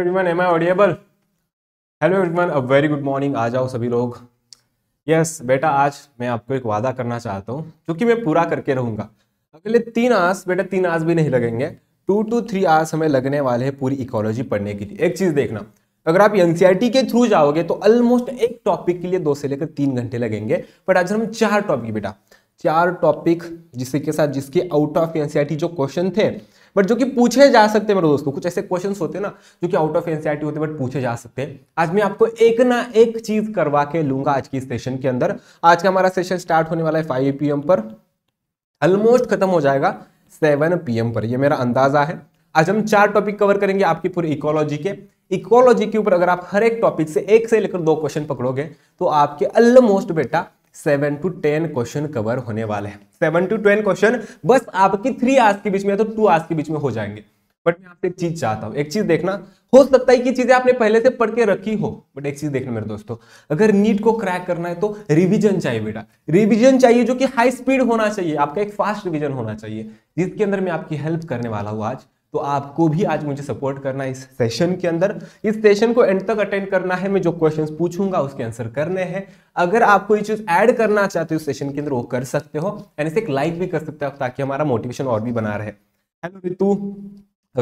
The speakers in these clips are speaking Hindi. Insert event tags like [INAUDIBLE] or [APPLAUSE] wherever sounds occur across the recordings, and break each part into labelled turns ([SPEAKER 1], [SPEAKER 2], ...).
[SPEAKER 1] Everyone am I hello everyone a very good morning आ जाओ सभी लोग यस yes, बेटा आज मैं आपको एक वादा करना चाहता हूँ जो कि मैं पूरा करके रहूँगा अगले तीन आवर्स बेटा तीन आवर्स भी नहीं लगेंगे टू टू थ्री आवर्स हमें लगने वाले हैं पूरी इकोलॉजी पढ़ने के लिए एक चीज़ देखना अगर आप एन e के थ्रू जाओगे तो ऑलमोस्ट एक टॉपिक के लिए दो से लेकर तीन घंटे लगेंगे बट आज हम चार टॉपिक बेटा चार टॉपिक जिसके साथ जिसके आउट ऑफ एन जो क्वेश्चन थे बट जो कि पूछे जा सकते हैं मेरे दोस्तों कुछ ऐसे क्वेश्चन होते हैं ना जो कि आउट ऑफ एनसीआरटी होते हैं बट पूछे जा सकते हैं आज मैं आपको एक ना एक चीज करवा के लूंगा आज की सेशन के अंदर आज का हमारा सेशन स्टार्ट होने वाला है फाइव पी पर ऑलमोस्ट खत्म हो जाएगा सेवन पी पर यह मेरा अंदाजा है आज हम चार टॉपिक कवर करेंगे आपकी पूरी इकोलॉजी के इकोलॉजी के ऊपर अगर आप हर एक टॉपिक से एक से लेकर दो क्वेश्चन पकड़ोगे तो आपके अल्मोस्ट बेटा seven to ten question cover होने वाले हैं सेवन टू टेन क्वेश्चन बस आपकी थ्री आर्स के बीच में तो टू आर्स के बीच में हो जाएंगे बट मैं आपसे एक चीज चाहता हूँ एक चीज देखना हो सकता है कि चीजें आपने पहले से पढ़ के रखी हो बट एक चीज देखना मेरे दोस्तों अगर नीट को क्रैक करना है तो रिवीजन चाहिए बेटा रिवीजन चाहिए जो कि हाई स्पीड होना चाहिए आपका एक फास्ट रिवीजन होना चाहिए जिसके अंदर मैं आपकी हेल्प करने वाला हूँ आज तो आपको भी आज मुझे सपोर्ट करना इस सेशन के अंदर इस सेशन को एंड तक अटेंड करना है मैं जो क्वेश्चंस पूछूंगा उसके आंसर करने हैं अगर आप कोई चीज़ ऐड करना चाहते हो सेशन के अंदर वो कर सकते हो एंड इसे एक लाइक भी कर सकते हो ताकि हमारा मोटिवेशन और भी बना रहे hello Ritu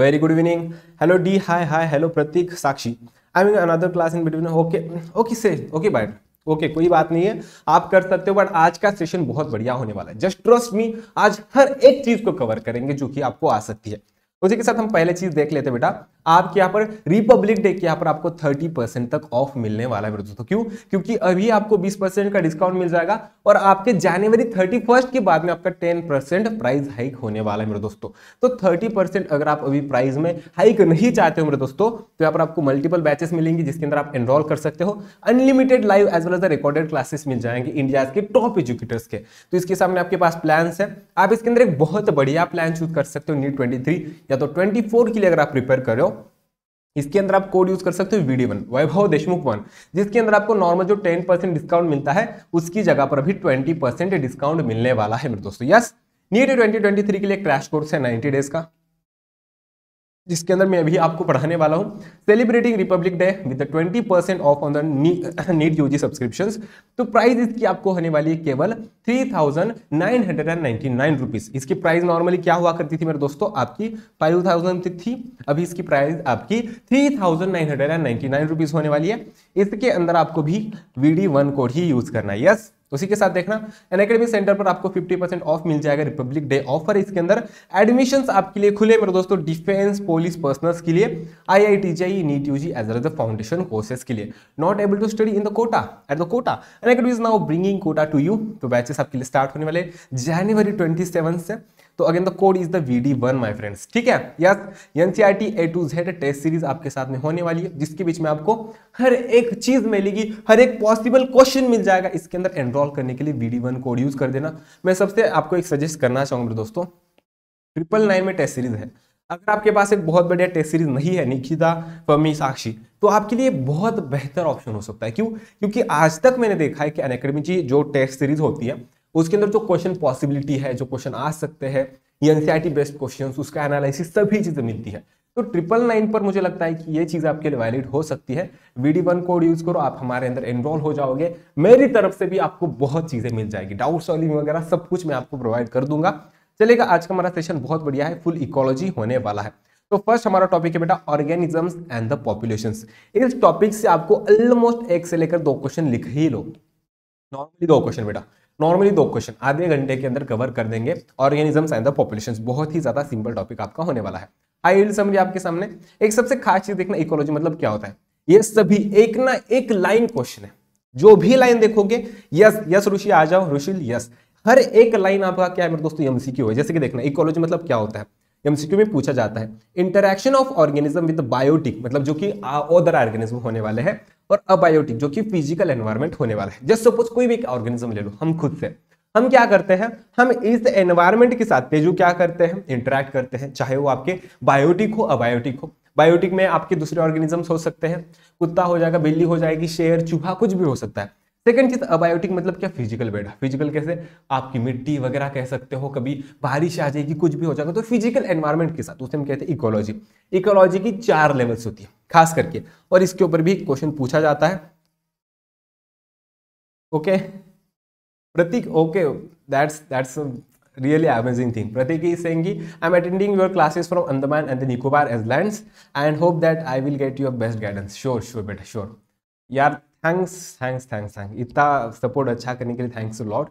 [SPEAKER 1] very good evening hello D hi hi hello Prateek Sakshi I mean another class in between okay okay से ओके बाय ओके okay, कोई बात नहीं है आप कर सकते हो बट आज का सेशन बहुत बढ़िया होने वाला है जस्ट ट्रस्ट मी आज हर एक चीज को कवर करेंगे जो कि आपको आ सकती है उसी के साथ हम पहले चीज देख लेते बेटा आपके यहाँ पर रिपब्लिक डे के यहाँ पर आपको 30 परसेंट तक ऑफ मिलने वाला है दोस्तों क्यों क्योंकि अभी आपको 20 परसेंट का डिस्काउंट मिल जाएगा और आपके जनवरी 31 के बाद में आपका 10 परसेंट प्राइस हाइक होने वाला है मेरे दोस्तों तो 30 परसेंट अगर आप अभी प्राइस में हाइक नहीं चाहते हो मेरे दोस्तों तो यहाँ पर आपको मल्टीपल बैचेस मिलेंगे जिसके अंदर आप एनरोल कर सकते हो unlimited live as well as recorded classes मिल जाएंगे इंडिया के टॉप एजुकेटर्स के तो इसके सामने आपके पास प्लान है आप इसके अंदर एक बहुत बढ़िया प्लान चूज कर सकते हो नीट ट्वेंटी या तो ट्वेंटी के लिए अगर आप प्रिपेयर कर रहे हो इसके अंदर आप कोड यूज कर सकते हो video one Vaibhav Deshmukh one जिसके अंदर आपको नॉर्मल जो टेन परसेंट डिस्काउंट मिलता है उसकी जगह पर अभी ट्वेंटी परसेंट डिस्काउंट मिलने वाला है मेरे दोस्तों yes NEET twenty twenty three के लिए क्रैश कोर्स है नाइन्टी डेज का जिसके अंदर मैं अभी आपको पढ़ाने वाला हूँ celebrating republic day with twenty percent off on the NEET UG subscription तो प्राइस इसकी आपको होने वाली है केवल three thousand nine hundred and ninety nine rupees इसकी प्राइस नॉर्मली क्या हुआ करती थी मेरे दोस्तों आपकी फाइव थाउजेंड थी अभी इसकी प्राइस आपकी three thousand nine hundred and ninety nine rupees होने वाली है इसके अंदर आपको भी वी डी वन कोड ही यूज़ करना है यस उसी के साथ देखना एन अकेडमी सेंटर पर आपको 50 परसेंट ऑफ मिल जाएगा रिपब्लिक डे ऑफर इसके अंदर एडमिशंस आपके लिए खुले मेरे दोस्तों डिफेंस पुलिस पर्सनल्स के लिए I I T JEE NEET U G as as the foundation courses के लिए not able to study in the Kota at the Kota an academy is now bringing Kota to you तो बैचेस आपके लिए स्टार्ट होने वाले जनवरी ट्वेंटी से तो again the code is the V D one my friends ठीक है yes N C R T A to Z test series आपके साथ में होने वाली है जिसके बीच में आपको हर एक चीज मिलेगी हर एक पॉसिबल क्वेश्चन मिल जाएगा इसके अंदर एनरोल करने के लिए V D one code use कर देना मैं सबसे आपको एक सजेस्ट करना चाहूंगा मेरे दोस्तों ट्रिपल नाइन में टेस्ट सीरीज है अगर आपके पास एक बहुत बढ़िया टेस्ट सीरीज नहीं है निकिता फमी साक्षी तो आपके लिए बहुत बेहतर ऑप्शन हो सकता है क्यों क्योंकि आज तक मैंने देखा है कि अनकेडमी जो टेस्ट सीरीज होती है उसके अंदर जो क्वेश्चन पॉसिबिलिटी है जो क्वेश्चन आ सकते हैं ये एनसीआरटी बेस्ड क्वेश्चन उसका एनालिसिस सभी चीज़ें मिलती है तो ट्रिपल नाइन पर मुझे लगता है कि ये चीज़ आपके लिए वैलिड हो सकती है वीडी वन कोड यूज़ करो आप हमारे अंदर एनरोल हो जाओगे मेरी तरफ से भी आपको बहुत चीज़ें मिल जाएगी डाउट सॉल्विंग वगैरह सब कुछ मैं आपको प्रोवाइड कर दूंगा चलेगा आज का हमारा सेशन बहुत बढ़िया है फुल इकोलॉजी होने वाला है तो फर्स्ट हमारा टॉपिक है बेटा ऑर्गेनिजम्स एंड द पॉपुलेशन इस टॉपिक से आपको ऑलमोस्ट एक से लेकर दो क्वेश्चन लिख ही लो नॉर्मली दो क्वेश्चन बेटा नॉर्मली दो क्वेश्चन आधे घंटे के अंदर कवर कर देंगे ऑर्गेनिजम्स एंड द पॉपुलेशन बहुत ही ज्यादा सिंपल टॉपिक आपका होने वाला है हाई समरी आपके सामने एक सबसे खास चीज देखना इकोलॉजी मतलब क्या होता है ये सभी एक ना एक लाइन क्वेश्चन है जो भी लाइन देखोगे यस यस ऋषि आ जाओ ऋषि यस हर एक लाइन आपका क्या है मेरे दोस्तों एमसीक्यू है जैसे कि देखना इकोलॉजी मतलब क्या होता है एमसीक्यू में पूछा जाता है interaction of organism with biotic मतलब जो कि अदर ऑर्गेनिज्म होने वाले हैं और अबायोटिक जो कि फिजिकल एनवायरमेंट होने वाला है जस्ट सपोज कोई भी एक ऑर्गेनिज्म ले लो हम खुद से हम क्या करते हैं हम इस एनवायरमेंट के साथ तेजू क्या करते हैं इंटरेक्ट करते हैं चाहे वो आपके बायोटिक हो अबायोटिक हो बायोटिक में आपके दूसरे ऑर्गेनिज्म हो सकते हैं कुत्ता हो जाएगा बिल्ली हो जाएगी शेर चूहा कुछ भी हो सकता है सेकंड चीज़ अबायोटिक मतलब क्या फिजिकल बेड फिजिकल कैसे आपकी मिट्टी वगैरह कह सकते हो कभी बारिश आ जाएगी कुछ भी हो जाएगा तो फिजिकल एनवायरमेंट के साथ उसे हम कहते हैं इकोलॉजी इकोलॉजी की चार लेवल्स होती है खास करके और इसके ऊपर भी क्वेश्चन पूछा जाता है okay Prateek okay that's that's really amazing thing. Pratik is saying, I'm attending your classes from Andaman and the Nicobar Islands and hope that I will get your best guidance sure sure बेटा, श्योर यार थैंक्स थैंक्स थैंक्स थैंक्स इतना सपोर्ट अच्छा करने के लिए थैंक्स लॉर्ड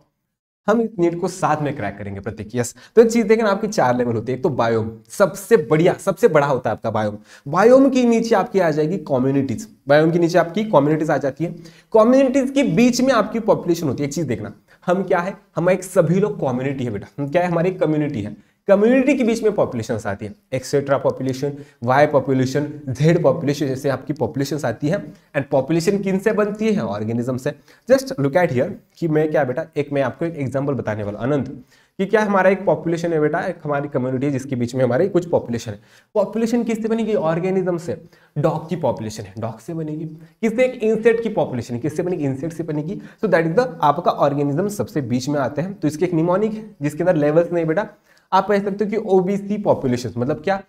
[SPEAKER 1] हम इस नीट को साथ में क्रैक करेंगे प्रत्येक यस तो एक चीज देखें आपकी चार लेवल होती है एक तो बायोम सबसे बढ़िया सबसे बड़ा होता है आपका बायोम बायोम के नीचे आपकी आ जाएगी कम्युनिटीज बायोम के नीचे आपकी कम्युनिटीज आ जाती है कम्युनिटीज के बीच में आपकी पॉपुलेशन होती है एक चीज देखना हम क्या है हम एक सभी लोग कम्युनिटी है बेटा हम क्या है हमारी कम्युनिटी है कम्युनिटी के बीच में पॉपुलेशन आती है etcetera population Y population Z population जैसे आपकी पॉपुलेशन आती है एंड पॉपुलेशन किन से बनती है ऑर्गेनिज्म से जस्ट लुक एट हियर कि मैं क्या बेटा एक मैं आपको एक एग्जाम्पल बताने वाला अनंत कि क्या हमारा एक पॉपुलेशन है बेटा एक हमारी कम्युनिटी है जिसके बीच में हमारी कुछ पॉपुलेशन है पॉपुलेशन किससे बनेगी ऑर्गेनिज्म से डॉग की पॉपुलेशन है डॉग से बनेगी किससे एक इंसेक्ट की पॉपुलेशन है किससे बनेगी इंसेक्ट से बनेगी सो दैट इज द आपका ऑर्गेनिज्म सबसे बीच में आते हैं तो इसके एक निमोनिक है जिसके अंदर लेवल्स नहीं बेटा आप कह सकते हो कि ओबीसी पॉपुलेशन मतलब क्या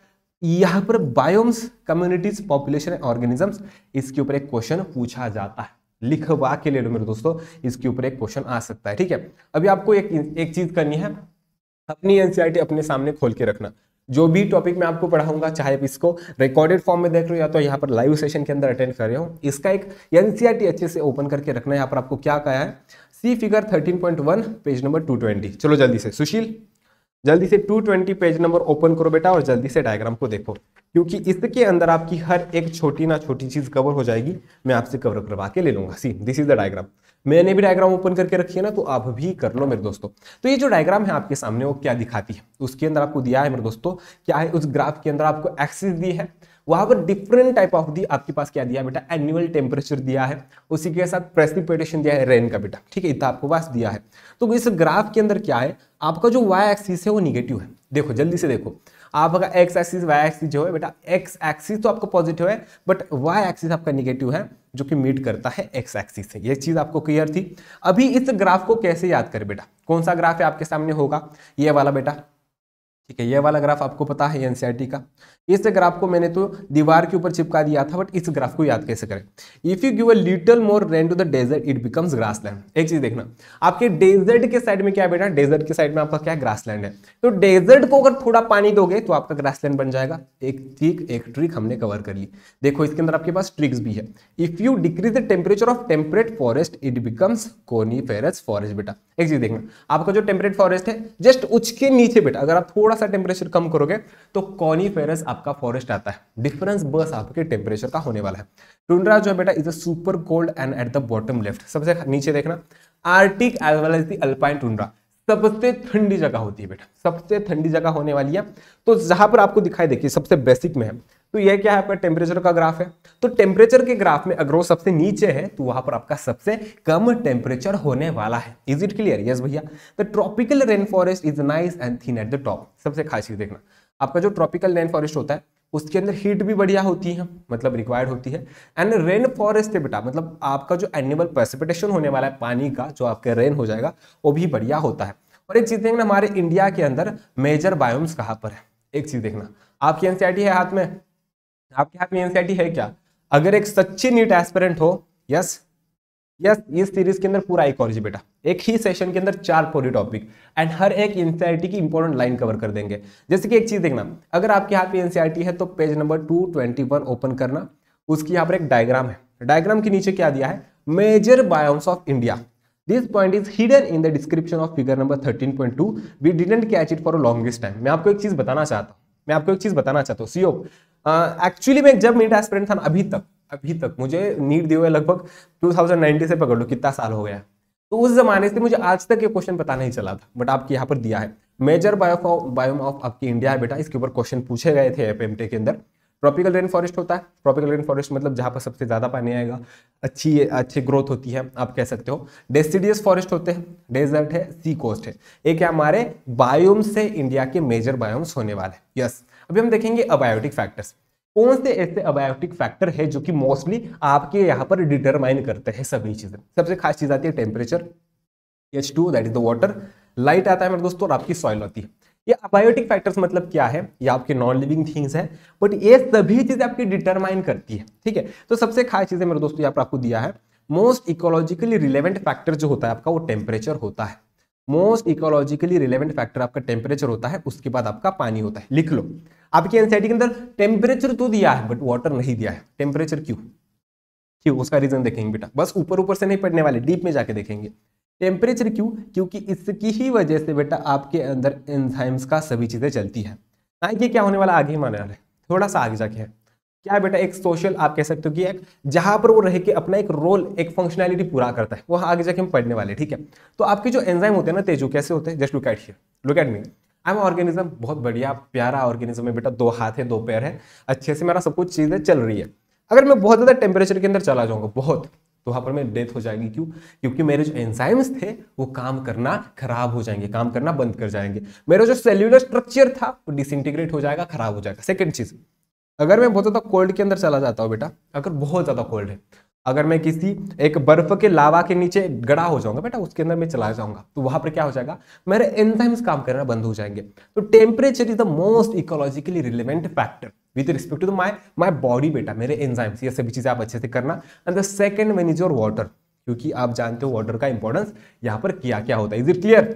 [SPEAKER 1] यहां पर biomes communities population and organisms इसके ऊपर एक क्वेश्चन पूछा जाता है लिखवा के ले लो मेरे दोस्तों इसके ऊपर एक क्वेश्चन आ सकता है ठीक है अभी आपको एक एक चीज करनी है अपनी एनसीआरटी अपने सामने खोल के रखना जो भी टॉपिक मैं आपको पढ़ाऊंगा चाहे आप इसको रिकॉर्डेड फॉर्म में देख रहे हो या तो यहाँ पर लाइव सेशन के अंदर अटेंड कर रहे हो इसका एक एनसीआरटी अच्छे से ओपन करके रखना है यहाँ पर आपको क्या कहा है सी फिगर 13.1 पेज नंबर 220 चलो जल्दी से सुशील जल्दी से 220 पेज नंबर ओपन करो बेटा और जल्दी से डायग्राम को देखो क्योंकि इसके अंदर आपकी हर एक छोटी ना छोटी चीज़ कवर हो जाएगी मैं आपसे कवर करवा के ले लूंगा see this is the diagram मैंने भी डायग्राम ओपन करके रखी है ना तो आप भी कर लो मेरे दोस्तों तो ये जो डायग्राम है आपके सामने वो क्या दिखाती है उसके अंदर आपको दिया है मेरे दोस्तों क्या है उस ग्राफ के अंदर आपको एक्सिस दी है वहां पर डिफरेंट टाइप ऑफ दी आपके पास क्या दिया बेटा एनुअल टेम्परेचर दिया है उसी के साथ प्रेसिपिटेशन दिया है रेन का बेटा ठीक है इतना आपको पास दिया है तो इस ग्राफ के अंदर क्या है आपका जो वाई एक्सिस है वो निगेटिव है देखो जल्दी से देखो आपका एक्स एक्सिस वाई एक्सिस जो है बेटा एक्स एक्सिस तो आपका पॉजिटिव है बट वाई एक्सिस आपका निगेटिव है जो कि मीट करता है एक्स एक्सिस से ये चीज़ आपको क्लियर थी अभी इस ग्राफ को कैसे याद करें बेटा कौन सा ग्राफ है आपके सामने होगा ये वाला बेटा ठीक है ये वाला ग्राफ आपको पता है एनसीआरटी का इस ग्राफ को मैंने तो दीवार के ऊपर चिपका दिया था बट इस ग्राफ को याद कैसे करें if you give a little more rain to the desert it becomes grassland एक चीज देखना आपके डेजर्ट के साइड में क्या बेटा डेजर्ट के साइड में आपका क्या ग्रास लैंड है तो डेजर्ट को अगर थोड़ा पानी दोगे तो आपका ग्रास लैंड बन जाएगा एक ट्रिक एक ट्रिक हमने कवर कर ली देखो इसके अंदर आपके पास ट्रिक्स भी है if you decrease the temperature of temperate forest it becomes conifer forest बेटा एक चीज देखना आपका जो टेम्परेट फॉरेस्ट है जस्ट उसके नीचे बेटा अगर आप थोड़ा सा टेम्परेचर कम करोगे तो कॉनीफेरस आपका फॉरेस्ट आता है डिफरेंस बस आपके टेम्परेचर का होने वाला है टूंड्रा जो है बेटा is a super cold and at the bottom left सबसे नीचे देखना arctic as well as the alpine tundra सबसे ठंडी जगह होती है बेटा सबसे ठंडी जगह होने वाली है तो जहां पर आपको दिखाई देखिए सबसे बेसिक में है तो यह क्या है आपका टेम्परेचर का ग्राफ है तो टेम्परेचर के ग्राफ में अगर वो सबसे नीचे है तो वहां पर आपका सबसे कम टेम्परेचर होने वाला है इज इट क्लियर यस भैया the tropical rain forest is nice and thin at the top सबसे खास चीज देखना आपका जो ट्रॉपिकल रेन फॉरेस्ट होता है उसके अंदर हीट भी बढ़िया होती है मतलब रिक्वायर्ड होती है एंड रेन फॉरेस्ट है बेटा मतलब आपका जो एनिमल प्रेसिपिटेशन होने वाला है पानी का जो आपके रेन हो जाएगा वो भी बढ़िया होता है और एक चीज़ देखना हमारे इंडिया के अंदर मेजर बायोम्स कहाँ पर है एक चीज़ देखना आपकी एनसीआईटी है हाथ में आपके हाथ में एनसीआईटी है क्या अगर एक सच्ची नीट एस्पेरेंट हो यस यस इस सीरीज के अंदर पूरा इकोलॉजी बेटा एक ही सेशन के अंदर चार फोरी टॉपिक एंड हर एक एनसीआरटी की इंपॉर्टेंट लाइन कवर कर देंगे जैसे कि एक चीज़ देखना अगर आपके हाथ में एनसीआरटी है तो पेज नंबर 221 ओपन करना उसकी यहाँ पर एक डायग्राम है डायग्राम के नीचे क्या दिया है major biomes of India this point is hidden in the description of figure number 13.2 we didn't catch it for longest time मैं आपको एक चीज़ बताना चाहता हूँ मैं आपको एक चीज़ बताना चाहता हूँ सीओ एक्चुअली मैं जब नीट एस्पिरेंट था अभी तक अभी तक मुझे नीट दिए हुए लगभग 2090 से पकड़ लो कितना साल हो गया तो उस जमाने से मुझे आज तक ये क्वेश्चन पता नहीं चला था बट आपके यहाँ पर दिया है मेजर बायोम ऑफ आपकी इंडिया है बेटा इसके ऊपर क्वेश्चन पूछे गए थे एफ के अंदर ट्रॉपिकल रेन फॉरेस्ट होता है ट्रॉपिकल रेन फॉरेस्ट मतलब जहाँ पर सबसे ज़्यादा पानी आएगा अच्छी अच्छी ग्रोथ होती है आप कह सकते हो डेसिडियस फॉरेस्ट होते हैं डेजर्ट है सी कोस्ट है एक है हमारे बायोम से इंडिया के मेजर बायोम्स होने वाले हैं यस अभी हम देखेंगे अबायोटिक फैक्टर्स कौन से ऐसे अबायोटिक फैक्टर है जो कि मोस्टली आपके यहाँ पर डिटरमाइन करते हैं सभी चीज़ें सबसे खास चीज़ आती है temperature H two that is the water light आता है मेरे दोस्तों और आपकी सॉइल होती है ये अबायोटिक फैक्टर्स मतलब क्या है ये आपके नॉन लिविंग थिंग्स है बट ये सभी चीज़ें आपकी डिटरमाइन करती है ठीक है तो सबसे खास चीज़ें मेरे दोस्तों यहाँ पर आपको दिया है मोस्ट इकोलॉजिकली रिलेवेंट फैक्टर जो होता है आपका वो टेम्परेचर होता है मोस्ट इकोलॉजिकली रिलेवेंट फैक्टर आपका टेम्परेचर होता है उसके बाद आपका पानी होता है लिख लो आपकी एनसीआईटी के अंदर टेम्परेचर तो दिया है बट वाटर नहीं दिया है टेम्परेचर क्यों क्यों उसका रीजन देखेंगे बेटा बस ऊपर ऊपर से नहीं पढ़ने वाले डीप में जाके देखेंगे टेम्परेचर क्यों क्योंकि इसकी ही वजह से बेटा आपके अंदर एंजाइम्स का सभी चीज़ें चलती है ना ये क्या होने वाला आगे ही माने वाले थोड़ा सा आगे जाके है क्या बेटा एक सोशल आप कह सकते हो कि एक जहां पर वो रह के अपना एक रोल एक फंक्शनैलिटी पूरा करता है वह आगे जाके हम पढ़ने वाले ठीक है तो आपके जो एंजाइम होते हैं ना तेजू कैसे होते हैं just look at here look at me I am organism बहुत बढ़िया प्यारा ऑर्गेनिज्म है बेटा दो हाथ है दो पैर है अच्छे से मेरा सब कुछ चीज़ें चल रही है अगर मैं बहुत ज़्यादा टेम्परेचर के अंदर चला जाऊंगा बहुत तो वहां पर मैं डेथ हो जाएगी क्यों क्योंकि मेरे जो एंजाइम्स थे वो काम करना खराब हो जाएंगे काम करना बंद कर जाएंगे मेरा जो सेल्यूलर स्ट्रक्चर था वो डिसइंटीग्रेट हो जाएगा खराब हो जाएगा सेकेंड चीज़ अगर मैं बहुत ज़्यादा कोल्ड के अंदर चला जाता हूँ बेटा अगर बहुत ज़्यादा कोल्ड है अगर मैं किसी एक बर्फ के लावा के नीचे गड़ा हो जाऊंगा बेटा उसके अंदर मैं चला जाऊंगा तो वहां पर क्या हो जाएगा मेरे एंजाइम्स काम करना बंद हो जाएंगे तो temperature is the most ecologically relevant factor with respect to my my body बेटा मेरे एंजाइम्स ये सभी चीज़ें आप अच्छे से करना and the second one is your water क्योंकि आप जानते हो वॉटर का इंपॉर्टेंस यहाँ पर क्या क्या होता है इज इट क्लियर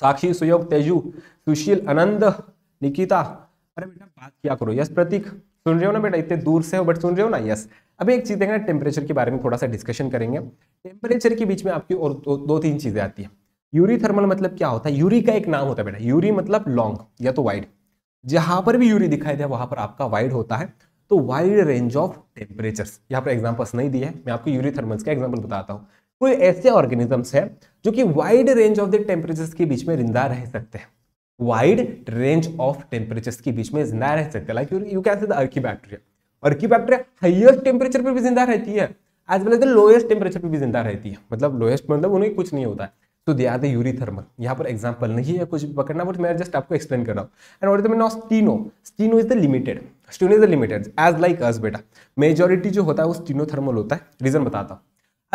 [SPEAKER 1] साक्षी सुयोग तेजू सुशील आनंद निकिता अरे बेटा बात क्या करो यस प्रतीक सुन रहे हो ना बेटा इतने दूर से हो बट सुन रहे हो ना यस अभी एक चीज़ देखना टेम्परेचर के बारे में थोड़ा सा डिस्कशन करेंगे टेम्परेचर के बीच में आपकी और दो, दो तीन चीज़ें आती है यूरी थर्मल मतलब क्या होता है यूरी का एक नाम होता है बेटा यूरी मतलब लॉन्ग या तो वाइड जहां पर भी यूरी दिखाई दे वहां पर आपका वाइड होता है तो वाइड रेंज ऑफ टेम्परेचर्स यहाँ पर एग्जाम्पल्स नहीं दिए मैं आपको यूरी थर्मल्स का एग्जाम्पल बताता हूँ कोई ऐसे ऑर्गेनिजम्स है जो कि wide range of the temperatures के बीच में रिंदा रह सकते हैं वाइड रेंज ऑफ टेम्परेचर्स के बीच में जिंदा रह सकते हैं like you can say the archaea bacteria और की बैक्टीरिया हाइएस्ट टेम्परेचर पर भी जिंदा रहती है as well as the lowest temperature पर भी जिंदा रहती है मतलब लोएस्ट मतलब उन्हें कुछ नहीं होता है तो दे आर द थर्मल यहाँ पर एग्जाम्पल नहीं है कुछ पकड़ना बट मैं जस्ट आपको एक्सप्लेन कर रहा हूँ एंड और now steno steno is the limited steno is the limited as like us बेटा मेजोरिटी जो होता है वो स्टीनो थर्मल होता है रीजन बताता हूँ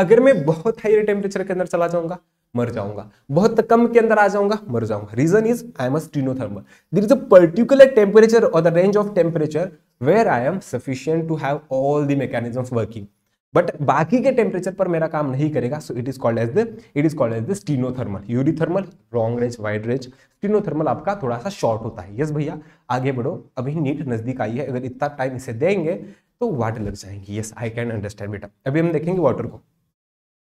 [SPEAKER 1] अगर मैं बहुत हाई टेम्परेचर के अंदर चला जाऊंगा मर जाऊंगा बहुत कम के अंदर आ जाऊंगा मर जाऊंगा reason is I am stenothermal there is a particular temperature और the range of temperature where I am sufficient to have all the mechanism working but बाकी के टेम्परेचर पर मेरा काम नहीं करेगा so it is called as the it is called as the stenothermal eurythermal wrong range wide range stenothermal आपका थोड़ा सा शॉर्ट होता है यस yes, भैया आगे बढ़ो अभी नीट नजदीक आई है अगर इतना टाइम इसे देंगे तो वाटर लग जाएंगे यस आई कैन अंडरस्टैंड बेटा अभी हम देखेंगे वाटर को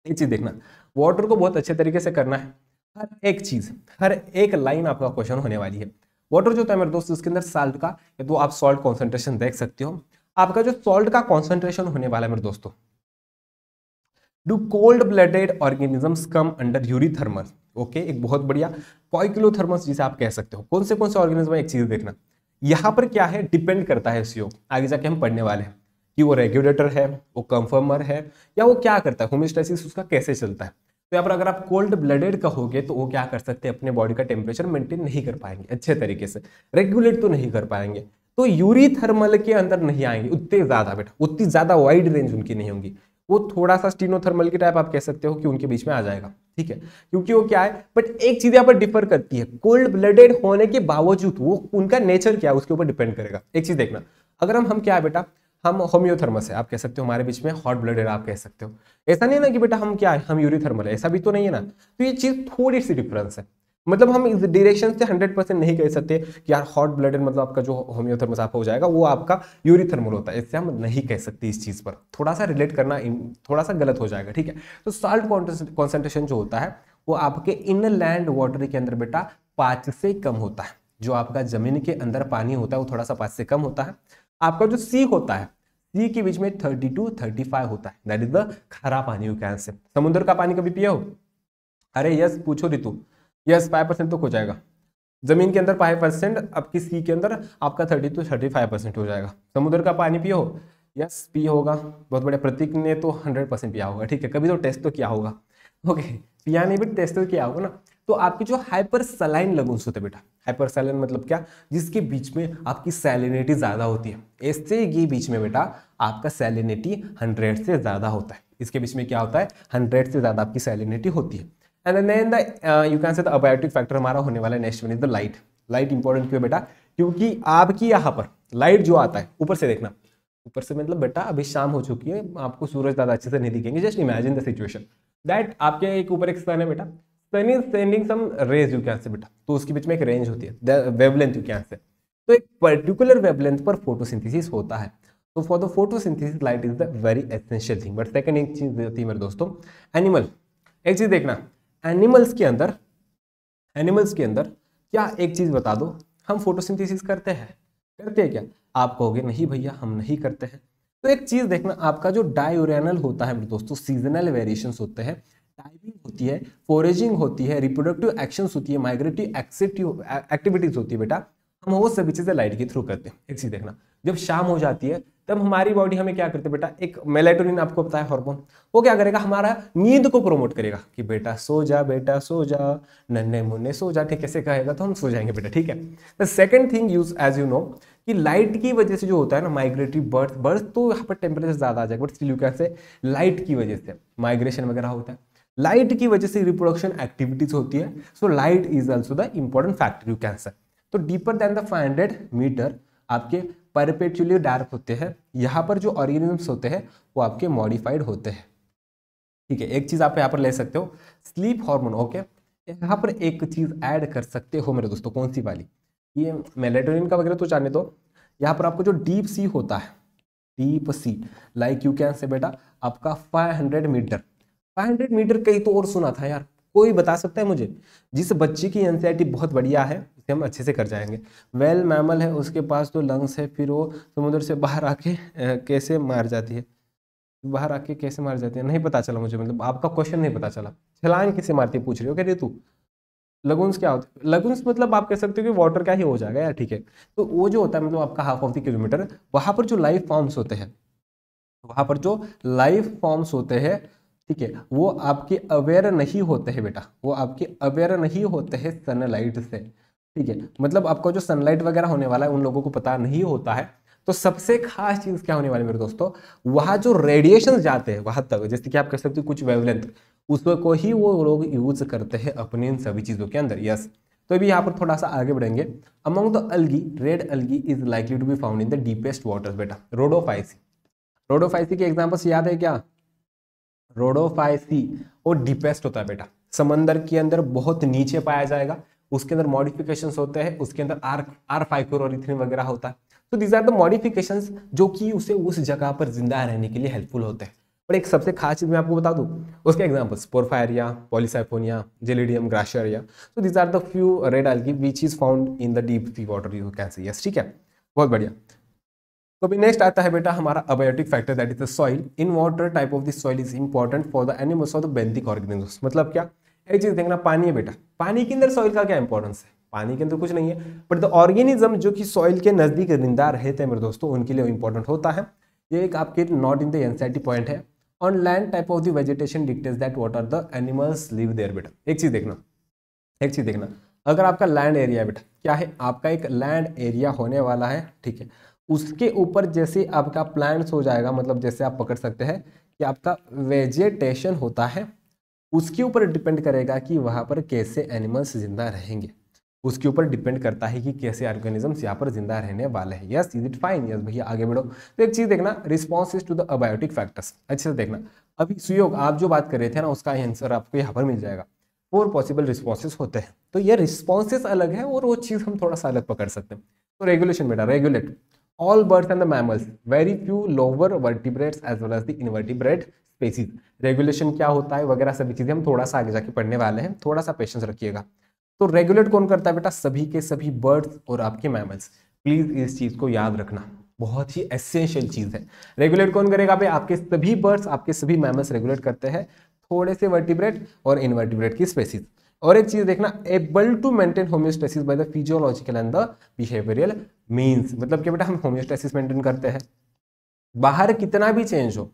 [SPEAKER 1] ये चीज देखना वाटर को बहुत अच्छे तरीके से करना है हर एक चीज़ हर एक लाइन आपका क्वेश्चन होने वाली है वाटर जो था तो मेरे दोस्त उसके अंदर साल्ट का ये तो आप सॉल्ट कॉन्सेंट्रेशन देख सकते हो आपका जो सॉल्ट का कॉन्सेंट्रेशन होने वाला है मेरे दोस्तों do cold blooded organism come under eurytherms okay एक बहुत बढ़िया थर्मस जिसे आप कह सकते हो कौन से कौन से ऑर्गेनिज्म एक चीज देखना यहाँ पर क्या है डिपेंड करता है सीओ आगे जाके हम पढ़ने वाले हैं कि वो रेगुलेटर है वो कंफर्मर है या वो क्या करता है होमिस्टाइसिस उसका कैसे चलता है तो यहाँ पर अगर आप कोल्ड ब्लडेड कहोगे तो वो क्या कर सकते हैं अपने बॉडी का टेम्परेचर मेंटेन नहीं कर पाएंगे अच्छे तरीके से रेगुलेट तो नहीं कर पाएंगे तो यूरी थर्मल के अंदर नहीं आएंगे उतने ज़्यादा बेटा उतनी ज़्यादा वाइड रेंज उनकी नहीं होंगी वो थोड़ा सा स्टीनोथर्मल की टाइप आप कह सकते हो कि उनके बीच में आ जाएगा ठीक है क्योंकि वो क्या है बट एक चीज यहाँ पर डिफर करती है कोल्ड ब्लडेड होने के बावजूद वो उनका नेचर क्या है उसके ऊपर डिपेंड करेगा एक चीज देखना अगर हम हम क्या है बेटा हम होम्योथर्मस है आप कह सकते हो हमारे बीच में हॉट ब्लड आप कह सकते हो ऐसा नहीं है ना कि बेटा हम क्या है हम यूरिथर्मल है ऐसा भी तो नहीं है ना तो ये चीज़ थोड़ी सी डिफरेंस है मतलब हम इस डिरेक्शन से 100 परसेंट नहीं कह सकते कि यार हॉट ब्लडेड मतलब आपका जो होम्योथर्मस आपका हो जाएगा वो आपका यूरीथर्मल होता है इससे हम नहीं कह सकते इस चीज़ पर थोड़ा सा रिलेट करना थोड़ा सा गलत हो जाएगा ठीक है तो साल्ट कॉन्सेंट्रेशन जो होता है वो आपके इनलैंड वाटर के अंदर बेटा पाँच से कम होता है जो आपका जमीन के अंदर पानी होता है वो थोड़ा सा पाँच से कम होता है आपका जो सी होता है सी के बीच में थर्टी टू थर्टी फाइव होता है दैट इज द खरा पानी यू कैन से समुद्र का पानी कभी पिया हो अरे यस पूछो ऋतु यस फाइव परसेंट तो हो जाएगा जमीन के अंदर फाइव परसेंट आपकी सी के अंदर आपका thirty two thirty five percent हो जाएगा समुद्र का पानी पियो यस पी होगा बहुत बड़े प्रतीक ने तो हंड्रेड परसेंट पिया होगा ठीक है कभी तो टेस्ट तो किया होगा ओके पिया ने भी टेस्ट तो किया होगा ना तो आपकी जो हाइपर सलाइन लगून्स होते बेटा हाइपर सैलिन मतलब क्या जिसके बीच में आपकी सैलिनिटी ज़्यादा होती है ऐसे ये बीच में बेटा आपका सैलिनिटी हंड्रेड से ज़्यादा होता है इसके बीच में क्या होता है हंड्रेड से ज़्यादा आपकी सैलिनिटी होती है and then the you can say abiotic factor हमारा होने वाला है next one is the light light important क्यों बेटा क्योंकि आपकी यहाँ पर लाइट जो आता है ऊपर से देखना ऊपर से मतलब बेटा अभी शाम हो चुकी है आपको सूरज ज़्यादा अच्छे से नहीं दिखेंगे just imagine the situation that आपके एक ऊपर एक सन है बेटा sun is sending some rays you can बेटा तो उसके बीच में एक रेंज होती है वेबलेंथ यू कैन तो एक पर्टिकुलर वेबलेंथ पर फोटोसिंथेसिस होता है तो for the photosynthesis light is the very essential thing but second एक चीज थी मेरे दोस्तों एनिमल एक चीज देखना एनिमल्स के अंदर एनिमल्स के अंदर क्या एक चीज बता दो हम फोटोसिंथेसिस करते हैं करते हैं क्या आप कहोगे नहीं भैया हम नहीं करते हैं तो एक चीज देखना आपका जो डायोरेनल होता है मेरे दोस्तों सीजनल वेरिएशन होते हैं डाइविंग होती है फोरेजिंग होती है रिप्रोडक्टिव एक्शंस होती है माइग्रेटिव एक्सेटिव एक्टिविटीज होती है बेटा हम वो सभी चीज़ें लाइट के थ्रू करते हैं एक चीज़ देखना जब शाम हो जाती है तब हमारी बॉडी हमें क्या करते बेटा एक मेलेटोनिन आपको पता है हार्मोन वो क्या करेगा हमारा नींद को प्रमोट करेगा कि बेटा सो जा बेटा सो जा नन्हे मुन्ने सो जा ठीक कैसे कहेगा तो हम सो जाएंगे बेटा ठीक है the second thing use as you know कि लाइट की वजह से जो होता है ना माइग्रेटरी बर्थ बर्थ तो यहाँ पर टेम्परेचर ज़्यादा आ जाएगा बट स्टिल यू कैसे लाइट की वजह से माइग्रेशन वगैरह होता है लाइट की वजह से रिप्रोडक्शन एक्टिविटीज होती है so light is also the important factor you can say तो deeper than the five hundred meter आपके परपेचुअली डार्क होते हैं यहाँ पर जो ऑर्गेनिजम्स होते हैं वो आपके मॉडिफाइड होते हैं ठीक है एक चीज़ आप यहाँ पर ले सकते हो स्लीप हॉर्मोन ओके यहाँ पर एक चीज़ ऐड कर सकते हो मेरे दोस्तों कौन सी वाली ये मेलेटोनिन का वगैरह तो जाने दो यहाँ पर आपको जो डीप सी होता है deep sea like you can say बेटा आपका 500 मीटर 500 मीटर कहीं तो और सुना था यार कोई बता सकता है मुझे जिस बच्चे की एनसीआरटी बहुत बढ़िया है उसे हम अच्छे से कर जाएंगे वेल मैमल है उसके पास तो लंग्स है फिर वो समुद्र से बाहर आके कैसे मार जाती है बाहर आके कैसे मार जाती है नहीं पता चला मुझे मतलब आपका क्वेश्चन नहीं पता चला छलांग कैसे मारती है पूछ रही हो कह रही तू लगुन्स क्या होते हैं लगुन्स मतलब आप कह सकते हो कि वाटर का ही हो जाएगा यार ठीक है तो वो जो होता है मतलब आपका हाफ ऑफ द किलोमीटर वहाँ पर जो लाइफ फॉर्म्स होते हैं वहाँ पर जो लाइफ फॉर्म्स होते हैं ठीक है वो आपके अवेयर नहीं होते हैं बेटा वो आपके अवेयर नहीं होते हैं सनलाइट से ठीक है मतलब आपका जो सनलाइट वगैरह होने वाला है उन लोगों को पता नहीं होता है तो सबसे खास चीज़ क्या होने वाली मेरे दोस्तों वहां जो रेडिएशन जाते हैं वहां तक जैसे कि आप कह सकते हो कुछ वेवलेंथ उसको ही वो लोग यूज करते हैं अपने इन सभी चीज़ों के अंदर यस तो अभी यहाँ पर थोड़ा सा आगे बढ़ेंगे among the algae red algae is likely to be found in the deepest water बेटा रोडोफाइसी रोडोफाइसी के एग्जाम्पल्स याद है क्या रोडोफाइसी वो डिपेस्ट होता है बेटा समंदर के अंदर बहुत नीचे पाया जाएगा उसके अंदर मॉडिफिकेशंस होते हैं उसके अंदर आर आर और इथिन वगैरह होता है तो दीज आर द मॉडिफिकेशंस जो कि उसे उस जगह पर जिंदा रहने के लिए हेल्पफुल होते हैं और एक सबसे खास चीज़ मैं आपको बता दूं उसके एग्जांपल्स पोरफायरिया पॉलिसाइफोनिया जेलिडियम ग्राशरिया तो these are the few red algae which is found in the deep sea water you can see yes ठीक है बहुत बढ़िया तो अभी नेक्स्ट आता है बेटा हमारा abiotic factor that is the soil in water type of the soil is important for the animals of the benthic organisms मतलब क्या एक चीज देखना पानी है बेटा पानी के अंदर सॉइल का क्या इंपॉर्टेंस है पानी के अंदर कुछ नहीं है बट द ऑर्गेनिज्म जो कि सॉइल के नज़दीक जिंदा रहते हैं मेरे दोस्तों उनके लिए इंपॉर्टेंट होता है ये एक आपके not in the NCERT point है on land type of the vegetation dictates that what are the animals live there बेटा एक चीज़ देखना एक चीज़ देखना अगर आपका लैंड एरिया बेटा क्या है आपका एक लैंड एरिया होने वाला है ठीक है उसके ऊपर जैसे आपका प्लांट्स हो जाएगा मतलब जैसे आप पकड़ सकते हैं कि आपका वेजिटेशन होता है उसके ऊपर डिपेंड करेगा कि वहाँ पर कैसे एनिमल्स जिंदा रहेंगे उसके ऊपर डिपेंड करता है कि कैसे ऑर्गेनिजम्स यहाँ पर जिंदा रहने वाले हैं yes is it fine yes भैया आगे बढ़ो तो एक चीज़ देखना response to the abiotic factors अच्छे से देखना अभी सुयोग आप जो बात कर रहे थे ना उसका आंसर आपको यहाँ पर मिल जाएगा फोर पॉसिबल रिस्पॉन्सेज होते हैं तो ये रिस्पॉन्सेज अलग है और वो चीज़ हम थोड़ा सा अलग पकड़ सकते हैं तो रेगुलेशन बेटा regulate all birds and the mammals very few lower vertebrates as well as the invertebrate species regulation क्या होता है वगैरह सभी चीज़ें हम थोड़ा सा आगे जाके पढ़ने वाले हैं थोड़ा सा पेशेंस रखिएगा तो रेगुलेट कौन करता है बेटा सभी के सभी बर्ड्स और आपके मैमल्स प्लीज़ इस चीज़ को याद रखना बहुत ही एसेंशियल चीज़ है रेगुलेट कौन करेगा भाई आपके सभी बर्ड्स आपके सभी मैमल्स रेगुलेट करते हैं थोड़े से वर्टिब्रेट और इनवर्टिब्रेट की स्पेसीज और एक चीज देखना able to maintain homeostasis by the physiological and the behavioural means मतलब क्या बेटा हम होम्योस्टेसिस मेंटेन करते हैं बाहर कितना भी चेंज हो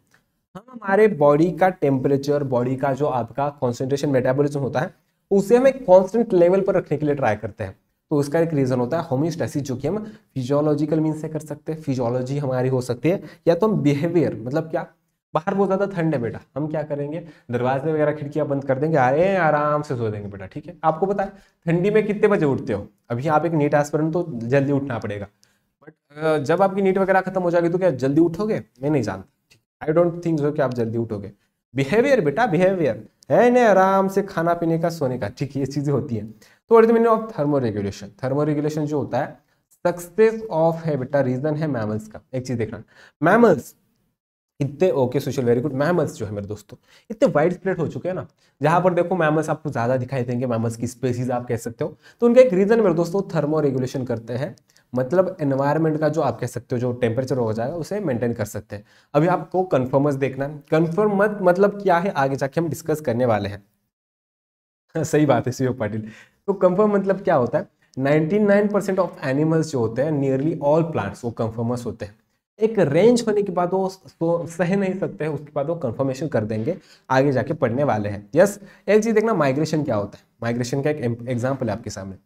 [SPEAKER 1] हम हमारे बॉडी का टेम्परेचर बॉडी का जो आपका कॉन्सेंट्रेशन मेटाबोलिज्म होता है उसे हम एक कॉन्स्टेंट लेवल पर रखने के लिए ट्राई करते हैं तो उसका एक रीज़न होता है होम्योस्टेसिस जो कि हम फिजियोलॉजिकल मीन से कर सकते हैं फिजियोलॉजी हमारी हो सकती है या तो हम बिहेवियर मतलब क्या बाहर बहुत ज़्यादा ठंड है बेटा हम क्या करेंगे दरवाजे वगैरह खिड़कियां बंद कर देंगे अरे आराम से सो देंगे बेटा ठीक है आपको पता है ठंडी में कितने बजे उठते हो अभी आप एक नीट एस्पिरेंट तो जल्दी उठना पड़ेगा बट जब आपकी नीट वगैरह खत्म हो जाएगी तो क्या जल्दी उठोगे मैं नहीं जानता आई डोंट थिंक सो कि आप जल्दी उठोगे बिहेवियर बेटा बिहेवियर है ना आराम से खाना पीने का सोने का ठीक है ये चीज़ें होती है तो word meaning of thermoregulation thermoregulation जो होता है सक्सेस ऑफ है बेटा रीजन है मैमल्स का एक चीज़ देखना मैमल्स इतने okay social very good mammals जो है मेरे दोस्तों इतने वाइड स्प्रेड हो चुके हैं ना जहाँ पर देखो मैमल्स आपको ज़्यादा दिखाई देंगे मैमल्स की स्पेसीज आप कह सकते हो तो उनका एक रीज़न मेरे दोस्तों थर्मो रेगुलेशन करते हैं मतलब एनवायरनमेंट का जो आप कह सकते हो जो टेम्परेचर हो जाएगा उसे मेंटेन कर सकते हैं अभी आपको कन्फर्मस देखना है कन्फर्म मत मतलब क्या है आगे जाके हम डिस्कस करने वाले हैं हाँ, सही बात है सी पाटिल तो कन्फर्म मतलब क्या होता है 99% ऑफ एनिमल्स जो होते हैं नियरली ऑल प्लांट्स वो कंफर्मस होते हैं एक रेंज होने के बाद वो उसको सह नहीं सकते हैं उसके बाद वो कंफर्मेशन कर देंगे आगे जाके पढ़ने वाले हैं यस एक चीज़ देखना माइग्रेशन क्या होता है माइग्रेशन का एक एग्जाम्पल है आपके सामने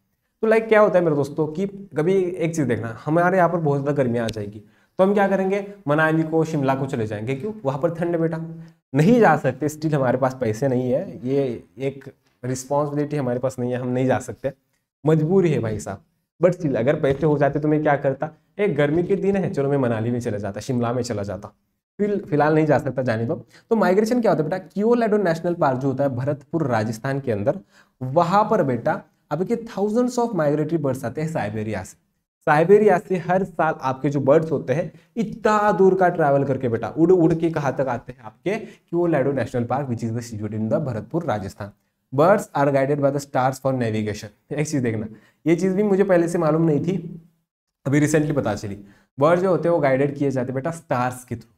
[SPEAKER 1] तो लाइक क्या होता है मेरे दोस्तों कि कभी एक चीज़ देखना हमारे यहाँ पर बहुत ज़्यादा गर्मी आ जाएगी तो हम क्या करेंगे मनाली को शिमला को चले जाएंगे क्यों वहाँ पर ठंड बेटा नहीं जा सकते स्टिल हमारे पास पैसे नहीं है ये एक रिस्पॉन्सिबिलिटी हमारे पास नहीं है हम नहीं जा सकते मजबूरी है भाई साहब बट स्टिल अगर पैसे हो जाते तो मैं क्या करता एक गर्मी के दिन है चलो मैं मनाली में चला जाता शिमला में चला जाता फिल फिलहाल नहीं जा सकता जाने दो तो माइग्रेशन क्या होता है बेटा क्योलेडो नेशनल पार्क जो होता है भरतपुर राजस्थान के अंदर वहां पर बेटा आपके थाउजेंड्स ऑफ माइग्रेटरी बर्ड्स आते हैं साइबेरिया से साइबेरिया से हर साल आपके जो बर्ड्स होते हैं इतना दूर का ट्रैवल करके बेटा उड़ उड़ के कहाँ तक आते हैं आपके लैडो national park which is the situate in the Bharatpur Rajasthan birds are guided by the stars for navigation एक चीज़ देखना ये चीज़ भी मुझे पहले से मालूम नहीं थी अभी रिसेंटली पता चली बर्ड जो होते हैं वो गाइडेड किए जाते बेटा स्टार्स के थ्रू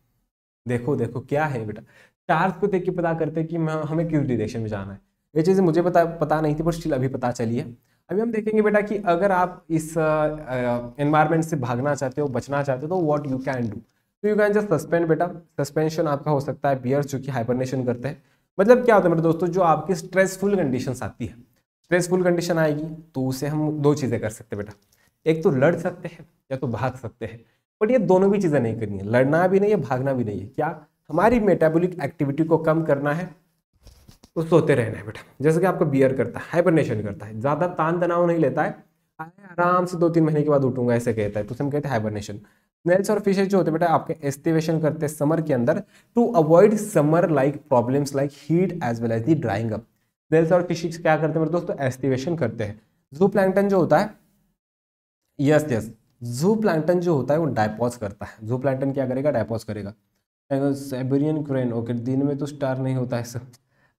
[SPEAKER 1] देखो देखो क्या है बेटा स्टार्स को देख के पता करते हैं कि हमें किस डिरेक्शन में जाना है ये चीज़ मुझे पता पता नहीं थी पर स्टिल अभी पता चली है अभी हम देखेंगे बेटा कि अगर आप इस एनवायरमेंट से भागना चाहते हो बचना चाहते हो तो वॉट यू कैन डू तो यू कैन जस्ट सस्पेंड बेटा सस्पेंशन आपका हो सकता है बियर्स जो कि हाइपरनेशन करते हैं मतलब क्या होता है मेरे दोस्तों जो आपकी स्ट्रेसफुल कंडीशन आती है स्ट्रेसफुल कंडीशन आएगी तो उसे हम दो चीज़ें कर सकते बेटा एक तो लड़ सकते हैं या तो भाग सकते हैं बट ये दोनों भी चीज़ें नहीं करनी है लड़ना भी नहीं है भागना भी नहीं है क्या हमारी मेटाबोलिक एक्टिविटी को कम करना है तो सोते रहना है बेटा जैसे कि आपको बियर करता है हाइबरनेशन करता है ज़्यादा तान तनाव नहीं लेता है आराम से दो तीन महीने के बाद उठूंगा ऐसे कहता है तो हम कहते हैं हाइबरनेशन स्नेल्स और फिशेज जो होते हैं बेटा आपके एस्टिवेशन करते हैं समर के अंदर to avoid summer like problems like heat as well as the drying up snails और फिशेज क्या करते हैं दोस्तों एस्टिवेशन करते हैं जू प्लैंगटन जो होता है यस यस जू प्लैंगटन जो होता है वो डायपॉज करता है जू प्लैंगटन क्या करेगा डायपॉज करेगा सेबेरियन क्रेन ओके दिन में तो स्टार नहीं होता है सब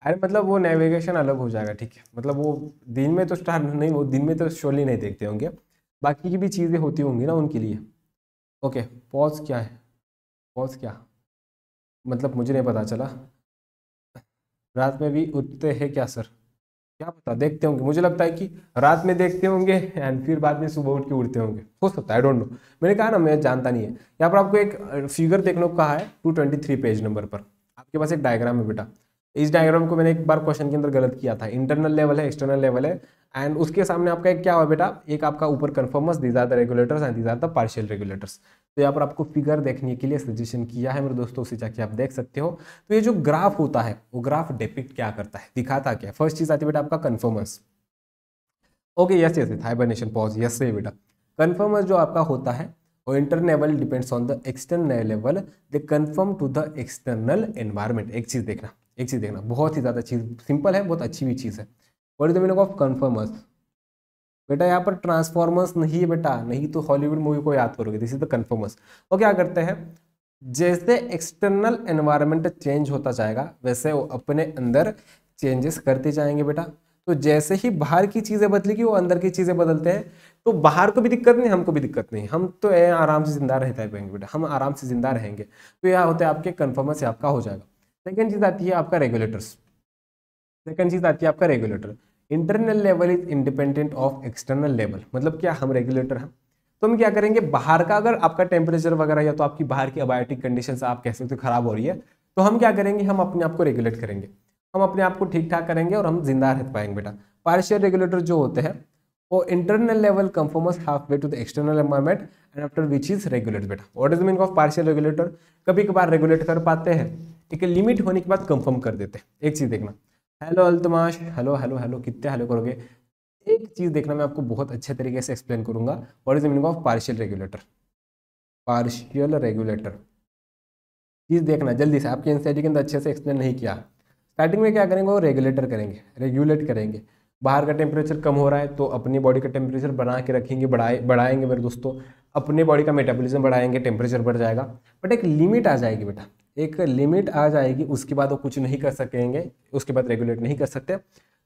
[SPEAKER 1] अरे मतलब वो नेविगेशन अलग हो जाएगा ठीक है मतलब वो दिन में तो स्टार नहीं वो दिन में तो शोली नहीं देखते होंगे बाकी की भी चीज़ें होती होंगी ना उनके लिए ओके पॉज क्या है पॉज क्या मतलब मुझे नहीं पता चला रात में भी उठते हैं क्या सर क्या पता देखते होंगे मुझे लगता है कि रात में देखते होंगे एंड फिर बाद में सुबह उठ के उड़ते होंगे हो सकता है आई डोंट नो मैंने कहा ना मैं जानता नहीं है यहाँ पर आपको एक फिगर देखने को कहा है two twenty three page number पर आपके पास एक डायग्राम है बेटा इस डायग्राम को मैंने एक बार क्वेश्चन के अंदर गलत किया था इंटरनल लेवल है एक्सटर्नल लेवल है एंड उसके सामने आपका एक क्या हुआ बेटा एक आपका ऊपर conformers these are the regulators and these are the partial regulators तो यहाँ पर आपको फिगर देखने के लिए सजेशन किया है मेरे दोस्तों उसे जाके आप देख सकते हो तो ये जो ग्राफ होता है वो ग्राफ डिपिक्ट क्या करता है दिखाता क्या फर्स्ट चीज आती है बेटा आपका conformers okay yes yes hibernation pause yes से बेटा कन्फर्मस जो आपका होता है वो internal depends on the external level they conform to the external environment एक चीज देखना एक चीज़ देखना बहुत ही ज़्यादा चीज़ सिंपल है बहुत अच्छी भी चीज़ है what is the meaning of conformers बेटा यहाँ पर ट्रांसफॉर्मर्स नहीं है बेटा नहीं तो हॉलीवुड मूवी को याद करोगे दिस इज द कन्फर्मर्स और क्या करते हैं जैसे एक्सटर्नल एनवायरमेंट चेंज होता जाएगा वैसे वो अपने अंदर चेंजेस करते जाएंगे बेटा तो जैसे ही बाहर की चीज़ें बदलेगी वो अंदर की चीज़ें बदलते हैं तो बाहर को भी दिक्कत नहीं हमको भी दिक्कत नहीं हम तो आराम से जिंदा रहते रहेंगे बेटा हम आराम से जिंदा रहेंगे तो यह होता है आपके कन्फर्मर्स आपका हो जाएगा सेकेंड चीज़ आती है आपका रेगुलेटर्स सेकेंड चीज़ आती है आपका regulator internal level is independent of external level मतलब क्या हम रेगुलेटर हैं तो हम क्या करेंगे बाहर का अगर आपका टेम्परेचर वगैरह या तो आपकी बाहर की अबायोटिक कंडीशन आप कह सकते हो खराब हो रही है तो हम क्या करेंगे हम अपने आप को रेगुलेट करेंगे हम अपने आप को ठीक ठाक करेंगे और हम जिंदा रह पाएंगे बेटा पार्शियल रेगुलेटर जो होते हैं वो internal level conforms half way to the external environment and after which is regulate बेटा what is the meaning of partial regulator कभी कभार रेगुलेट कर पाते हैं एक लिमिट होने के बाद कंफर्म कर देते हैं एक चीज़ देखना hello Altamash hello hello hello कितने हेलो करोगे एक चीज़ देखना मैं आपको बहुत अच्छे तरीके से एक्सप्लेन करूंगा what is the meaning of partial regulator partial regulator चीज़ देखना जल्दी से आपके एनसीआईटी के अंदर अच्छे से एक्सप्लेन नहीं किया स्टार्टिंग में क्या करेंगे वो रेगुलेटर करेंगे रेगुलेट करेंगे बाहर का टेम्परेचर कम हो रहा है तो अपनी बॉडी का टेम्परेचर बना के रखेंगे बढ़ाए बढ़ाएंगे मेरे दोस्तों अपने बॉडी का मेटाबॉलिज्म बढ़ाएंगे टेम्परेचर बढ़ जाएगा बट एक लिमिट आ जाएगी बेटा एक लिमिट आ जाएगी उसके बाद वो कुछ नहीं कर सकेंगे उसके बाद रेगुलेट नहीं कर सकते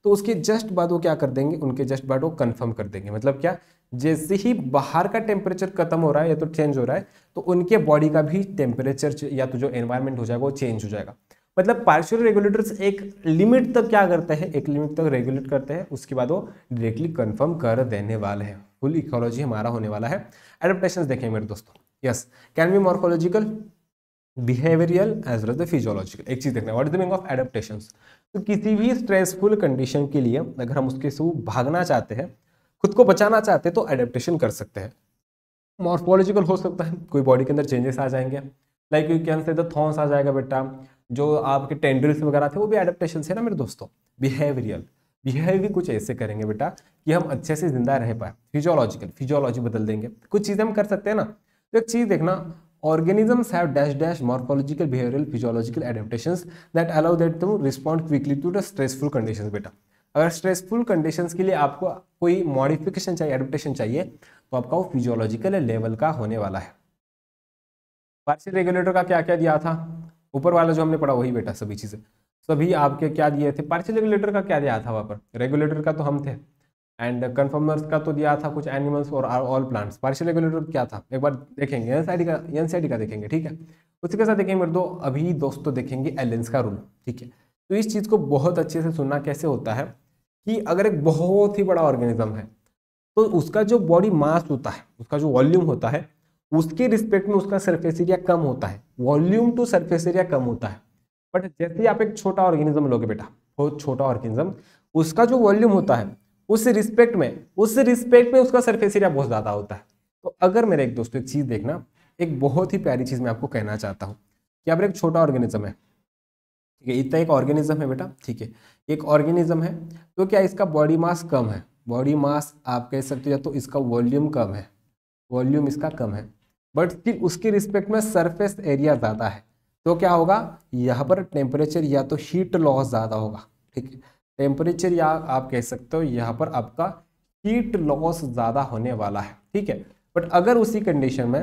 [SPEAKER 1] तो उसके जस्ट बाद वो क्या कर देंगे उनके जस्ट बाद वो कंफर्म कर देंगे मतलब क्या जैसे ही बाहर का टेम्परेचर खत्म हो रहा है या तो चेंज हो रहा है तो उनके बॉडी का भी टेम्परेचर या तो जो एनवायरमेंट हो जाएगा वो चेंज हो जाएगा मतलब पार्शियल रेगुलेटर्स एक लिमिट तक क्या करते हैं एक लिमिट तक रेगुलेट करते हैं उसके बाद वो डायरेक्टली कन्फर्म कर देने वाले हैं फुल इकोलॉजी हमारा होने वाला है एडप्टेशन देखें मेरे दोस्तों yes can be morphological behavioural as well as the physiological एक चीज़ देखना what is the meaning of adaptation तो किसी भी स्ट्रेसफुल कंडीशन के लिए अगर हम उसके से भागना चाहते हैं खुद को बचाना चाहते हैं तो एडेप्टेशन कर सकते हैं मॉर्फोलॉजिकल हो सकता है कोई बॉडी के अंदर चेंजेस आ जाएंगे like you can say the thorns आ जाएगा बेटा जो आपके टेंडल्स वगैरह थे वो भी एडेप्टेशन है ना मेरे दोस्तों बिहेवियरियल बिहेव भी कुछ ऐसे करेंगे बेटा कि हम अच्छे से जिंदा रह पाए फिजियोलॉजिकल फिजियोलॉजी बदल देंगे कुछ चीज़ें हम कर सकते हैं ना तो एक चीज़ देखना organisms have dash dash morphological behavioral physiological adaptations that allow them to respond quickly to the stressful conditions beta अगर स्ट्रेसफुल कंडीशंस के लिए आपको कोई मॉडिफिकेशन चाहिए एडप्टेशन चाहिए तो आपका वो फिजियोलॉजिकल लेवल का होने वाला है पार्शियल रेगुलेटर का क्या क्या दिया था ऊपर वाला जो हमने पढ़ा वही बेटा सभी चीज़ें सभी आपके क्या दिए थे पार्शियल रेगुलेटर का क्या दिया था वहाँ पर रेगुलेटर का तो हम थे एंड कन्फर्मर्स का तो दिया था कुछ एनिमल्स और ऑल प्लांट्स पार्शियल रेगुलेटर क्या था एक बार देखेंगे एनसीआईटी का एनसीआईटी का देखेंगे ठीक है उसी के साथ देखेंगे मेरे दो अभी दोस्तों देखेंगे एलेंस का रूल ठीक है तो इस चीज़ को बहुत अच्छे से सुनना कैसे होता है कि अगर एक बहुत ही बड़ा ऑर्गेनिज्म है तो उसका जो बॉडी मास होता है उसका जो वॉल्यूम होता है उसके रिस्पेक्ट में उसका सरफेस एरिया कम होता है वॉल्यूम टू सरफेस एरिया कम होता है बट जैसे आप एक छोटा ऑर्गेनिज्म लोगे बेटा बहुत छोटा ऑर्गेनिज्म उसका जो वॉल्यूम होता है उस रिस्पेक्ट में उस रिस्पेक्ट में उसका सरफेस एरिया बहुत ज़्यादा होता है तो अगर मेरे एक दोस्तों एक चीज़ देखना एक बहुत ही प्यारी चीज़ मैं आपको कहना चाहता हूँ कि आप एक छोटा ऑर्गेनिज्म है ठीक है इतना एक ऑर्गेनिज्म है बेटा ठीक है एक ऑर्गेनिज्म है तो क्या इसका बॉडी मास कम है बॉडी मास आप कह सकते हो या तो इसका वॉल्यूम कम है वॉल्यूम इसका कम है बट स्टिल उसके रिस्पेक्ट में सरफेस एरिया ज़्यादा है तो क्या होगा यहाँ पर टेम्परेचर या तो हीट लॉस ज़्यादा होगा ठीक है टेम्परेचर या आप कह सकते हो यहाँ पर आपका हीट लॉस ज़्यादा होने वाला है ठीक है बट अगर उसी कंडीशन में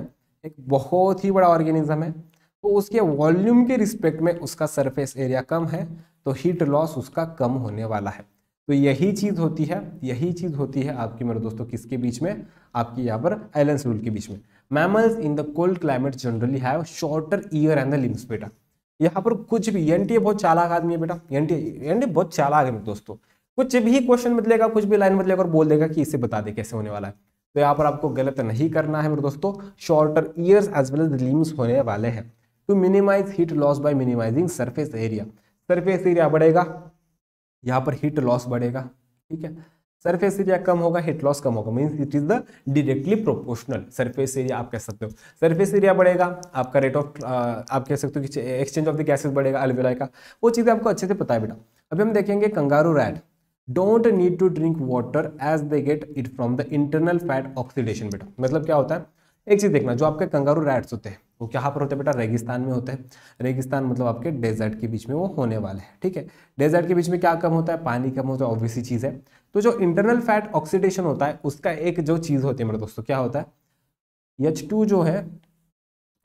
[SPEAKER 1] एक बहुत ही बड़ा ऑर्गेनिज्म है तो उसके वॉल्यूम के रिस्पेक्ट में उसका सरफेस एरिया कम है तो हीट लॉस उसका कम होने वाला है तो यही चीज़ होती है यही चीज़ होती है आपकी मेरे दोस्तों किसके बीच में आपकी यहाँ पर एलेंस रूल के बीच में mammals in the cold climate generally have shorter ear and the limbs बेटा यहाँ पर कुछ भी एन बहुत चालाक आदमी है बेटा एन टी बहुत चालाक है दोस्तों कुछ भी क्वेश्चन बदलेगा कुछ भी लाइन बदलेगा और बोल देगा कि इसे बता दे कैसे होने वाला है तो यहाँ पर आपको गलत नहीं करना है मेरे दोस्तों shorter ears as well as limbs होने वाले हैं to minimise heat loss by minimising surface area surface area बढ़ेगा यहाँ पर हीट लॉस बढ़ेगा ठीक है सरफेस एरिया कम होगा हिट लॉस कम होगा means it is the directly proportional surface area आप कह सकते हो सरफेस एरिया बढ़ेगा आपका रेट ऑफ आप कह सकते हो कि एक्सचेंज ऑफ द गैसेस बढ़ेगा अलवेलाई का वो चीज़ आपको अच्छे से पता है बेटा अभी हम देखेंगे kangaroo rat don't need to drink water as they get it from the internal fat oxidation बेटा मतलब क्या होता है एक चीज़ देखना जो आपके कंगारू रैड्स होते हैं वो कहाँ पर होते हैं बेटा रेगिस्तान में होते हैं रेगिस्तान मतलब आपके डेजर्ट के बीच में वो होने वाले हैं ठीक है डेजर्ट के बीच में क्या कम होता है पानी कम होता है ऑब्वियसली चीज़ है तो जो इंटरनल फैट ऑक्सीडेशन होता है उसका एक जो चीज़ होती है मेरे दोस्तों क्या होता है एच टू जो है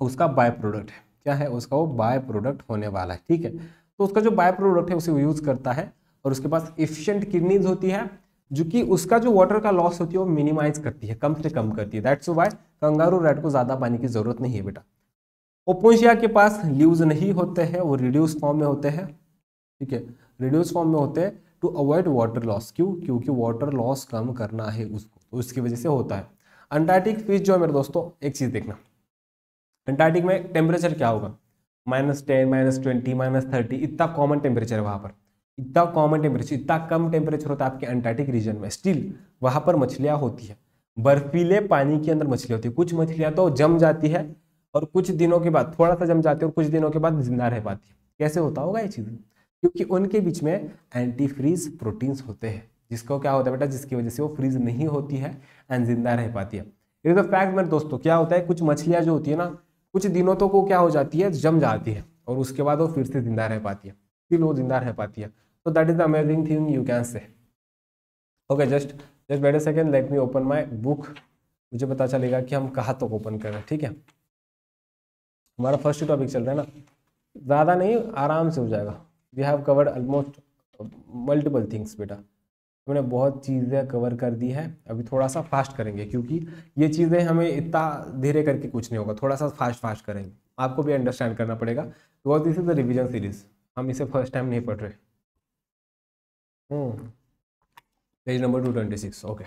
[SPEAKER 1] उसका बाय प्रोडक्ट है क्या है उसका वो बाय प्रोडक्ट होने वाला है ठीक है तो उसका जो बाय प्रोडक्ट है उसे यूज़ करता है और उसके पास इफिशियंट किडनीज होती है जो कि उसका जो वाटर का लॉस होती है वो मिनिमाइज करती है कम से कम करती है दैट्स वाई कंगारू रेड को ज़्यादा पानी की ज़रूरत नहीं है बेटा ओपोशिया के पास ल्यूज नहीं होते हैं वो रिड्यूस फॉर्म में होते हैं ठीक है रिड्यूस फॉर्म में होते हैं टू अवॉइड वाटर लॉस क्यों क्योंकि वाटर लॉस कम करना है उसको उसकी वजह से होता है अंटार्टिक फिश जो है मेरे दोस्तों एक चीज़ देखना अंटार्टिक में टेम्परेचर क्या होगा minus ten minus twenty minus thirty इतना कॉमन टेम्परेचर है वहाँ पर इतना कॉमन टेम्परेचर इतना कम टेम्परेचर होता है आपके अंटार्टिक रीजन में स्टिल वहाँ पर मछलियाँ होती है बर्फीले पानी के अंदर मछलियाँ होती है कुछ मछलियाँ तो जम जाती है और कुछ दिनों के बाद थोड़ा सा जम जाती है और कुछ दिनों के बाद जिंदा रह पाती है कैसे होता होगा ये चीज़ क्योंकि उनके बीच में एंटी फ्रीज प्रोटीन्स होते हैं जिसको क्या होता है बेटा जिसकी वजह से वो फ्रीज नहीं होती है एंड जिंदा रह पाती है एक तो फैक्ट मेरे दोस्तों क्या होता है कुछ मछलियाँ जो होती है ना कुछ दिनों तो वो क्या हो जाती है जम जाती है और उसके बाद वो फिर से जिंदा रह पाती है फिर वो जिंदा रह पाती है तो that is amazing thing you can say okay just just wait a second let me open my book मुझे पता चलेगा कि हम कहाँ तक तो ओपन कर रहे हैं ठीक है हमारा फर्स्ट टॉपिक चल रहा है ना ज़्यादा नहीं आराम से हो जाएगा we have covered almost multiple things बेटा हमने बहुत चीज़ें कवर कर दी है अभी थोड़ा सा फास्ट करेंगे क्योंकि ये चीज़ें हमें इतना धीरे करके कुछ नहीं होगा थोड़ा सा फास्ट फास्ट करेंगे आपको भी अंडरस्टैंड करना पड़ेगा because this is the revision series हम इसे फर्स्ट टाइम नहीं पढ़ रहे page number two twenty six okay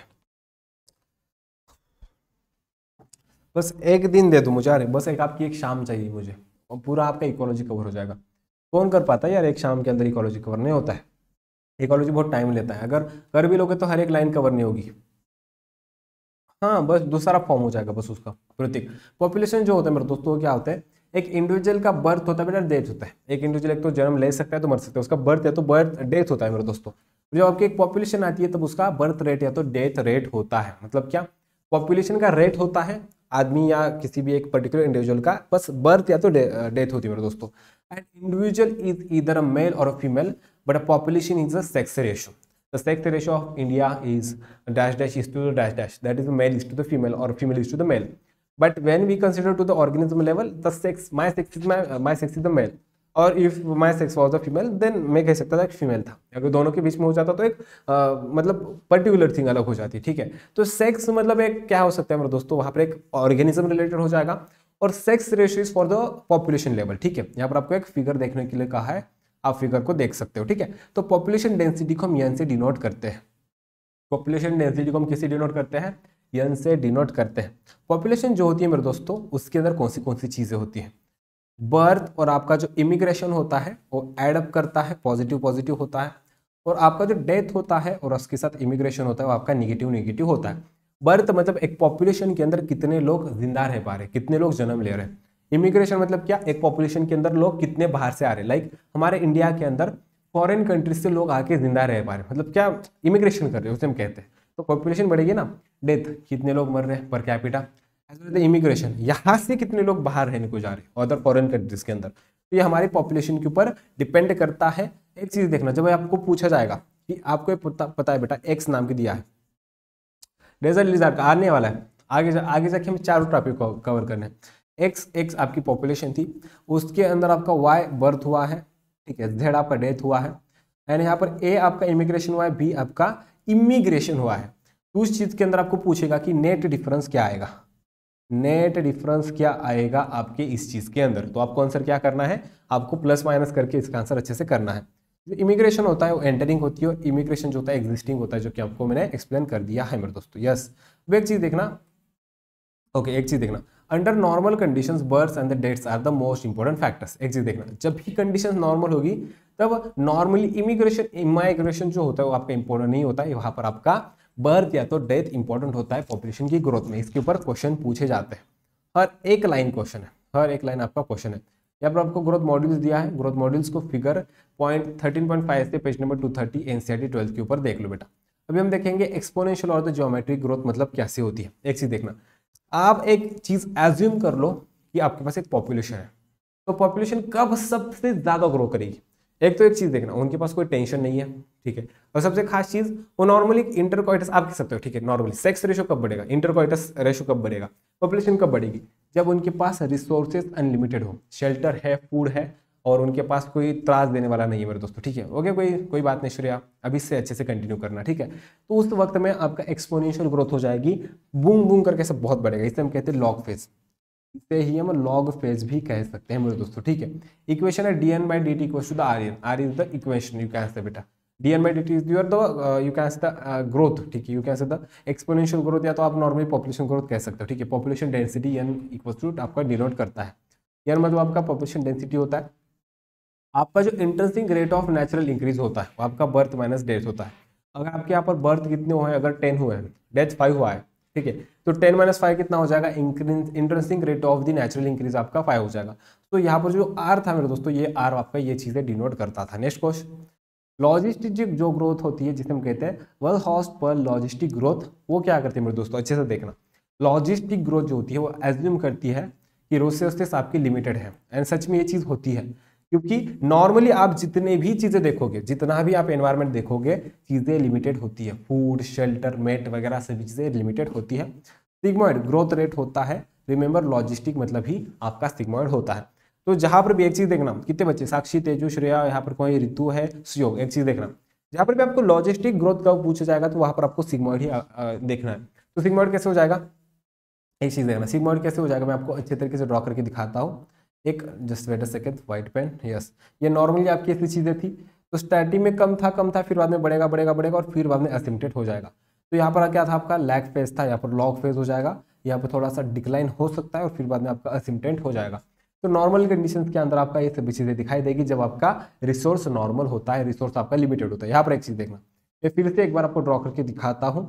[SPEAKER 1] बस एक दिन दे दो मुझे अरे बस एक आपकी एक शाम चाहिए मुझे और पूरा आपका इकोलॉजी कवर हो जाएगा कौन कर पाता है यार एक शाम के अंदर इकोलॉजी कवर नहीं होता है इकोलॉजी बहुत टाइम लेता है अगर कर भी लोगे तो हर एक लाइन कवर नहीं होगी हाँ बस दूसरा फॉर्म हो जाएगा बस उसका प्रतीक पॉपुलेशन जो होता है मेरे दोस्तों क्या होता है एक इंडिविजुअल का बर्थ होता है बेटा डेथ होता है एक इंडिविजुअल एक तो जन्म ले सकता है तो मर सकता है उसका बर्थ है तो बर्थ डेथ होता है मेरे दोस्तों जब आपकी एक पॉपुलेशन आती है तब तो उसका बर्थ रेट या तो डेथ रेट होता है मतलब क्या पॉपुलेशन का रेट होता है आदमी या किसी भी एक पर्टिकुलर इंडिविजुअल का बस बर्थ या तो डेथ होती है मेरे दोस्तों एंड इंडिविजुअल इज इधर अ मेल और a female but a population is a sex ratio the sex ratio of India is dash dash is to the dash dash that is male is to the female और female is to the male but when we consider to the organism level the sex my sex is my my sex is the male और if my sex was a female then मैं कह सकता था एक फीमेल था अगर दोनों के बीच में हो जाता तो एक आ, मतलब पर्टिकुलर थिंग अलग हो जाती ठीक है तो सेक्स मतलब एक क्या हो सकता है मेरे दोस्तों वहाँ पर एक ऑर्गेनिज्म रिलेटेड हो जाएगा और sex ratios for the population level ठीक है यहाँ पर आपको एक फिगर देखने के लिए कहा है आप फिगर को देख सकते हो ठीक है तो पॉपुलेशन डेंसिटी को हम यन से डिनोट करते हैं पॉपुलेशन डेंसिटी को हम किसे डिनोट करते हैं यन से डिनोट करते हैं पॉपुलेशन जो होती है मेरे दोस्तों उसके अंदर कौन सी कौन सी चीज़ें होती हैं बर्थ और आपका जो इमिग्रेशन होता है वो एडअप करता है पॉजिटिव पॉजिटिव होता है और आपका जो डेथ होता है और उसके साथ इमिग्रेशन होता है वो आपका निगेटिव निगेटिव होता है बर्थ मतलब एक पॉपुलेशन के अंदर कितने लोग जिंदा रह पा रहे कितने लोग जन्म ले रहे हैं इमिग्रेशन मतलब क्या एक पॉपुलेशन के अंदर लोग कितने बाहर से आ रहे लाइक like, हमारे इंडिया के अंदर फॉरेन कंट्रीज से लोग आके जिंदा रह पा रहे मतलब क्या इमिग्रेशन कर रहे हैं उसे हम कहते हैं तो पॉपुलेशन बढ़ेगी ना डेथ कितने लोग मर रहे हैं पर कैपिटा
[SPEAKER 2] एज इमिग्रेशन
[SPEAKER 1] यहाँ से कितने लोग बाहर रहने को जा रहे हैं अदर फॉरन कंट्रीज के अंदर तो ये हमारे पॉपुलेशन के ऊपर डिपेंड करता है एक चीज़ देखना जब आपको पूछा जाएगा कि आपको पता, पता है बेटा एक्स नाम के दिया है रिजल्ट रिलीज आने वाला है आगे जा आगे जाके हमें चारों टॉपिक को कवर करने हैं एक्स एक्स आपकी पॉपुलेशन थी उसके अंदर आपका वाई बर्थ हुआ है ठीक है जेड आपका डेथ हुआ है एंड यहाँ पर ए आपका इमिग्रेशन हुआ है बी आपका इमिग्रेशन हुआ है तो उस चीज़ के अंदर आपको पूछेगा कि नेट डिफरेंस क्या आएगा नेट डिफरेंस क्या आएगा आपके इस चीज़ के अंदर तो आपको आंसर क्या करना है आपको प्लस माइनस करके इसका आंसर अच्छे से करना है जो इमिग्रेशन होता है वो एंटरिंग होती है और इमिग्रेशन जो होता है एग्जिस्टिंग होता है जो कि आपको मैंने एक्सप्लेन कर दिया है मेरे दोस्तों यस वो एक चीज़ देखना ओके okay, एक चीज़ देखना under normal condition birth and the dates are the most important factors एक चीज़ देखना जब भी कंडीशन नॉर्मल होगी तब नॉर्मली इमिग्रेशन इमाइग्रेशन जो होता है वो आपका इंपॉर्टेंट नहीं होता है वहां पर आपका बर्थ या तो डेथ इंपॉर्टेंट होता है पॉपुलेशन की ग्रोथ में इसके ऊपर क्वेश्चन पूछे जाते हैं हर एक लाइन क्वेश्चन है हर एक लाइन आपका क्वेश्चन है यहाँ पर आपको ग्रोथ मॉड्यूल्स दिया है ग्रोथ मॉड्यूल्स को figure point thirteen point five से page number two thirty N C के ऊपर देख लो बेटा अभी हम देखेंगे एक्सपोनेंशियल और द ज्योमेट्रिक ग्रोथ मतलब कैसे होती है एक चीज देखना आप एक चीज एज्यूम कर लो कि आपके पास एक पॉपुलेशन है तो पॉपुलेशन कब सबसे ज्यादा ग्रो करेगी एक तो एक चीज़ देखना उनके पास कोई टेंशन नहीं है ठीक है और सबसे खास चीज़ वो नॉर्मली इंटरकॉइटस आप कह सकते हो ठीक है नॉर्मली सेक्स रेशो कब बढ़ेगा इंटरकॉइटस रेशो कब बढ़ेगा पॉपुलेशन कब बढ़ेगी जब उनके पास रिसोर्सेज अनलिमिटेड हो शेल्टर है फूड है और उनके पास कोई त्रास देने वाला नहीं है मेरे दोस्तों ठीक है ओके कोई कोई बात नहीं श्रेया अभी इससे अच्छे से कंटिन्यू करना ठीक है तो उस वक्त में आपका एक्सपोनेंशियल ग्रोथ हो जाएगी बूम बूम करके सब बहुत बढ़ेगा इसे हम कहते हैं लॉक फेज इसे ही हम लॉग फेज भी कह सकते हैं मेरे दोस्तों ठीक है इक्वेशन है D N by D T equal to the R N R is the equation you can say बेटा D N by D T is your the you can say the growth ठीक है you can say the exponential growth या तो आप नॉर्मली पॉपुलेशन ग्रोथ कह सकते हो ठीक है population density N equal to आपका डिनोट करता है एन मतलब आपका पॉपुलेशन डेंसिटी होता है आपका जो interesting rate of natural increase होता है वो आपका बर्थ माइनस डेथ होता है अगर आपके यहाँ पर बर्थ कितने हुए हैं अगर टेन हुए हैं डेथ फाइव हुआ है ठीक है तो टेन माइनस फाइव कितना हो जाएगा interesting rate of the natural increase आपका फाइव हो जाएगा तो यहाँ पर जो आर था मेरे दोस्तों ये आर आपका ये चीज़ें डिनोट करता था नेक्स्ट क्वेश्चन लॉजिस्टिक जो ग्रोथ होती है जिसे हम कहते हैं वन हॉस्ट पर लॉजिस्टिक ग्रोथ वो क्या करती है मेरे दोस्तों अच्छे से देखना लॉजिस्टिक ग्रोथ जो होती है वो एज्यूम करती है कि रोसेस्टेस आपकी लिमिटेड है एंड सच में ये चीज़ होती है क्योंकि नॉर्मली आप जितने भी चीज़ें देखोगे जितना भी आप एनवायरनमेंट देखोगे चीज़ें लिमिटेड होती है फूड शेल्टर मेट वगैरह सभी चीज़ें लिमिटेड होती है सिग्मोइड ग्रोथ रेट होता है रिमेंबर लॉजिस्टिक मतलब ही आपका सिग्मोइड होता है तो जहाँ पर भी एक चीज़ देखना कितने बच्चे साक्षी तेजू श्रेया यहाँ पर कोई ऋतु है सुयोग एक चीज़ देखना जहाँ पर भी आपको लॉजिस्टिक ग्रोथ का पूछा जाएगा तो वहाँ पर आपको सिग्मोइड ही देखना है तो सिग्मोइड कैसे हो जाएगा एक चीज़ देखना सिग्मोइड कैसे हो जाएगा मैं आपको अच्छे तरीके से ड्रॉ करके दिखाता हूँ एक just wait a second white pen yes ये नॉर्मली आपकी ऐसी चीज़ें थी तो स्टार्टिंग में कम था कम था फिर बाद में बढ़ेगा बढ़ेगा बढ़ेगा और फिर बाद में असिमटेड हो जाएगा तो यहाँ पर क्या था आपका लैग फेज था यहाँ पर लॉग फेज हो जाएगा यहाँ पर थोड़ा सा डिक्लाइन हो सकता है और फिर बाद में आपका असिमटेंट हो जाएगा तो नॉर्मल कंडीशन के अंदर आपका ये सभी चीज़ें दिखाई देगी जब आपका रिसोर्स नॉर्मल होता है रिसोर्स आपका लिमिटेड होता है यहाँ पर एक चीज़ देखना मैं फिर से एक बार आपको ड्रॉ करके दिखाता हूँ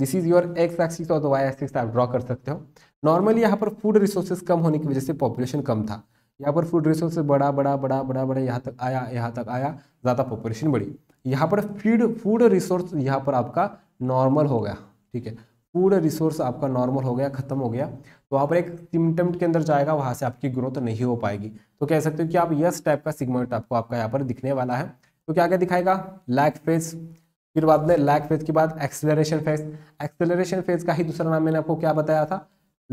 [SPEAKER 1] this is your X axis और वाई एक्सिस आप ड्रॉ कर सकते हो नॉर्मली यहाँ पर फूड रिसोर्सेज कम होने की वजह से पॉपुलेशन कम था यहाँ पर फूड रिसोर्सेज बड़ा बड़ा बड़ा बड़ा बड़ा यहाँ तक आया यहाँ तक आया ज़्यादा पॉपुलेशन बढ़ी यहाँ पर फीड फूड रिसोर्स यहाँ पर आपका नॉर्मल हो गया ठीक है फूड रिसोर्स आपका नॉर्मल हो गया ख़त्म हो गया तो वहाँ पर एक सिमटम के अंदर जाएगा वहाँ से आपकी ग्रोथ नहीं हो पाएगी तो कह सकते हो कि आप यस टाइप का सिगमेंट आपको आपका यहाँ पर दिखने वाला है तो क्या क्या दिखाएगा लैक फेस फिर बाद में लैग फेज के बाद एक्सेलरेशन फेज एक्सेलरेशन फेज का ही दूसरा नाम मैंने आपको क्या बताया था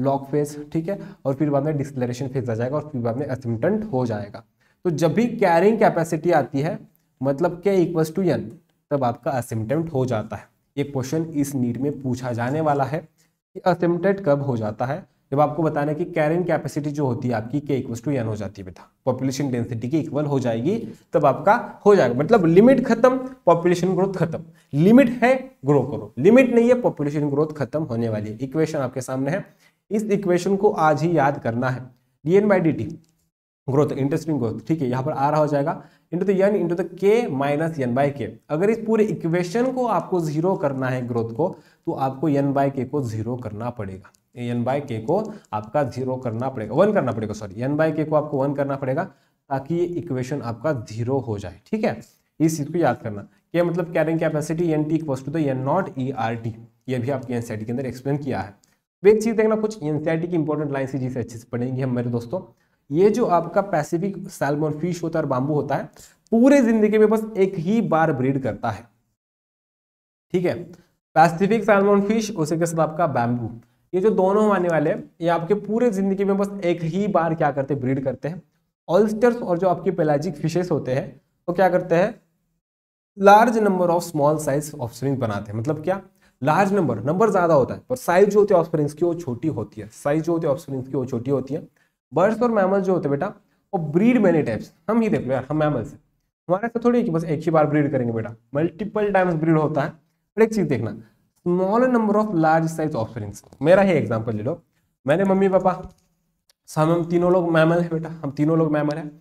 [SPEAKER 1] लॉक फेज ठीक है और फिर बाद में डिस्लेरेशन फेज आ जाएगा और फिर बाद में असिमटेंट हो जाएगा तो जब भी कैरिंग कैपेसिटी आती है मतलब के इक्वल्स टू एन तब आपका असिमटेंट हो जाता है ये क्वेश्चन इस नीट में पूछा जाने वाला है कि असिमटेंट कब हो जाता है जब आपको बताना है कि कैरिंग कैपेसिटी जो होती है आपकी के इक्वल टू एन हो जाती है बेटा पॉपुलेशन डेंसिटी के इक्वल हो जाएगी तब आपका हो जाएगा मतलब लिमिट खत्म पॉपुलेशन ग्रोथ खत्म लिमिट है ग्रो करो लिमिट नहीं है पॉपुलेशन ग्रोथ खत्म होने वाली है इक्वेशन आपके सामने है इस इक्वेशन को आज ही याद करना है D N by D T growth interesting growth ठीक है यहाँ पर आ रहा हो जाएगा into the into the K minus N by K अगर इस पूरे इक्वेशन को आपको जीरो करना है ग्रोथ को तो आपको एन बाई के को जीरो करना पड़ेगा एन बाई के को आपका जीरो करना पड़ेगा वन करना पड़ेगा सॉरी एन बाई के को आपको वन करना पड़ेगा ताकि ये इक्वेशन आपका जीरो हो जाए ठीक है इस चीज़ को याद करना के मतलब carrying capacity N T equal to the N naught e R T ये भी आपके एन e के अंदर एक्सप्लेन किया है एक चीज़ देखना कुछ एन e की इंपॉर्टेंट लाइन से जिसे अच्छे से पढ़ेंगे हम मेरे दोस्तों ये जो आपका पैसिफिक सैलमोन फिश होता है और बाम्बू होता है पूरे जिंदगी में बस एक ही बार ब्रीड करता है ठीक है पैसिफिक सैलमोन फिश उसी के साथ आपका बैम्बू ये जो दोनों आने वाले हैं ये आपके पूरे जिंदगी में बस एक ही बार क्या करते हैं ब्रीड करते हैं ऑल्स्टर्स और जो आपके पेलाजिक फिशेस होते हैं वो तो क्या करते हैं large number of small size offspring बनाते हैं मतलब क्या लार्ज नंबर नंबर ज़्यादा होता है पर साइज जो होती है ऑफ्सप्रिंग्स की वो छोटी होती है साइज जो होती है ऑफ्सप्रिंग्स की वो छोटी होती है बर्ड्स और मैमल्स जो होते हैं बेटा वो ब्रीड मैनी टाइप्स हम ही देख लो यार हम मैमल्स हैं हमारे ऐसा थोड़ी है कि बस एक ही बार ब्रीड करेंगे बेटा मल्टीपल टाइम्स ब्रीड होता है पर एक चीज़ देखना small number of large size offerings मेरा ही एग्जाम्पल ले लो मैंने मम्मी पापा हम हम तीनों लोग मैमल है बेटा हम तीनों लोग मैमल हैं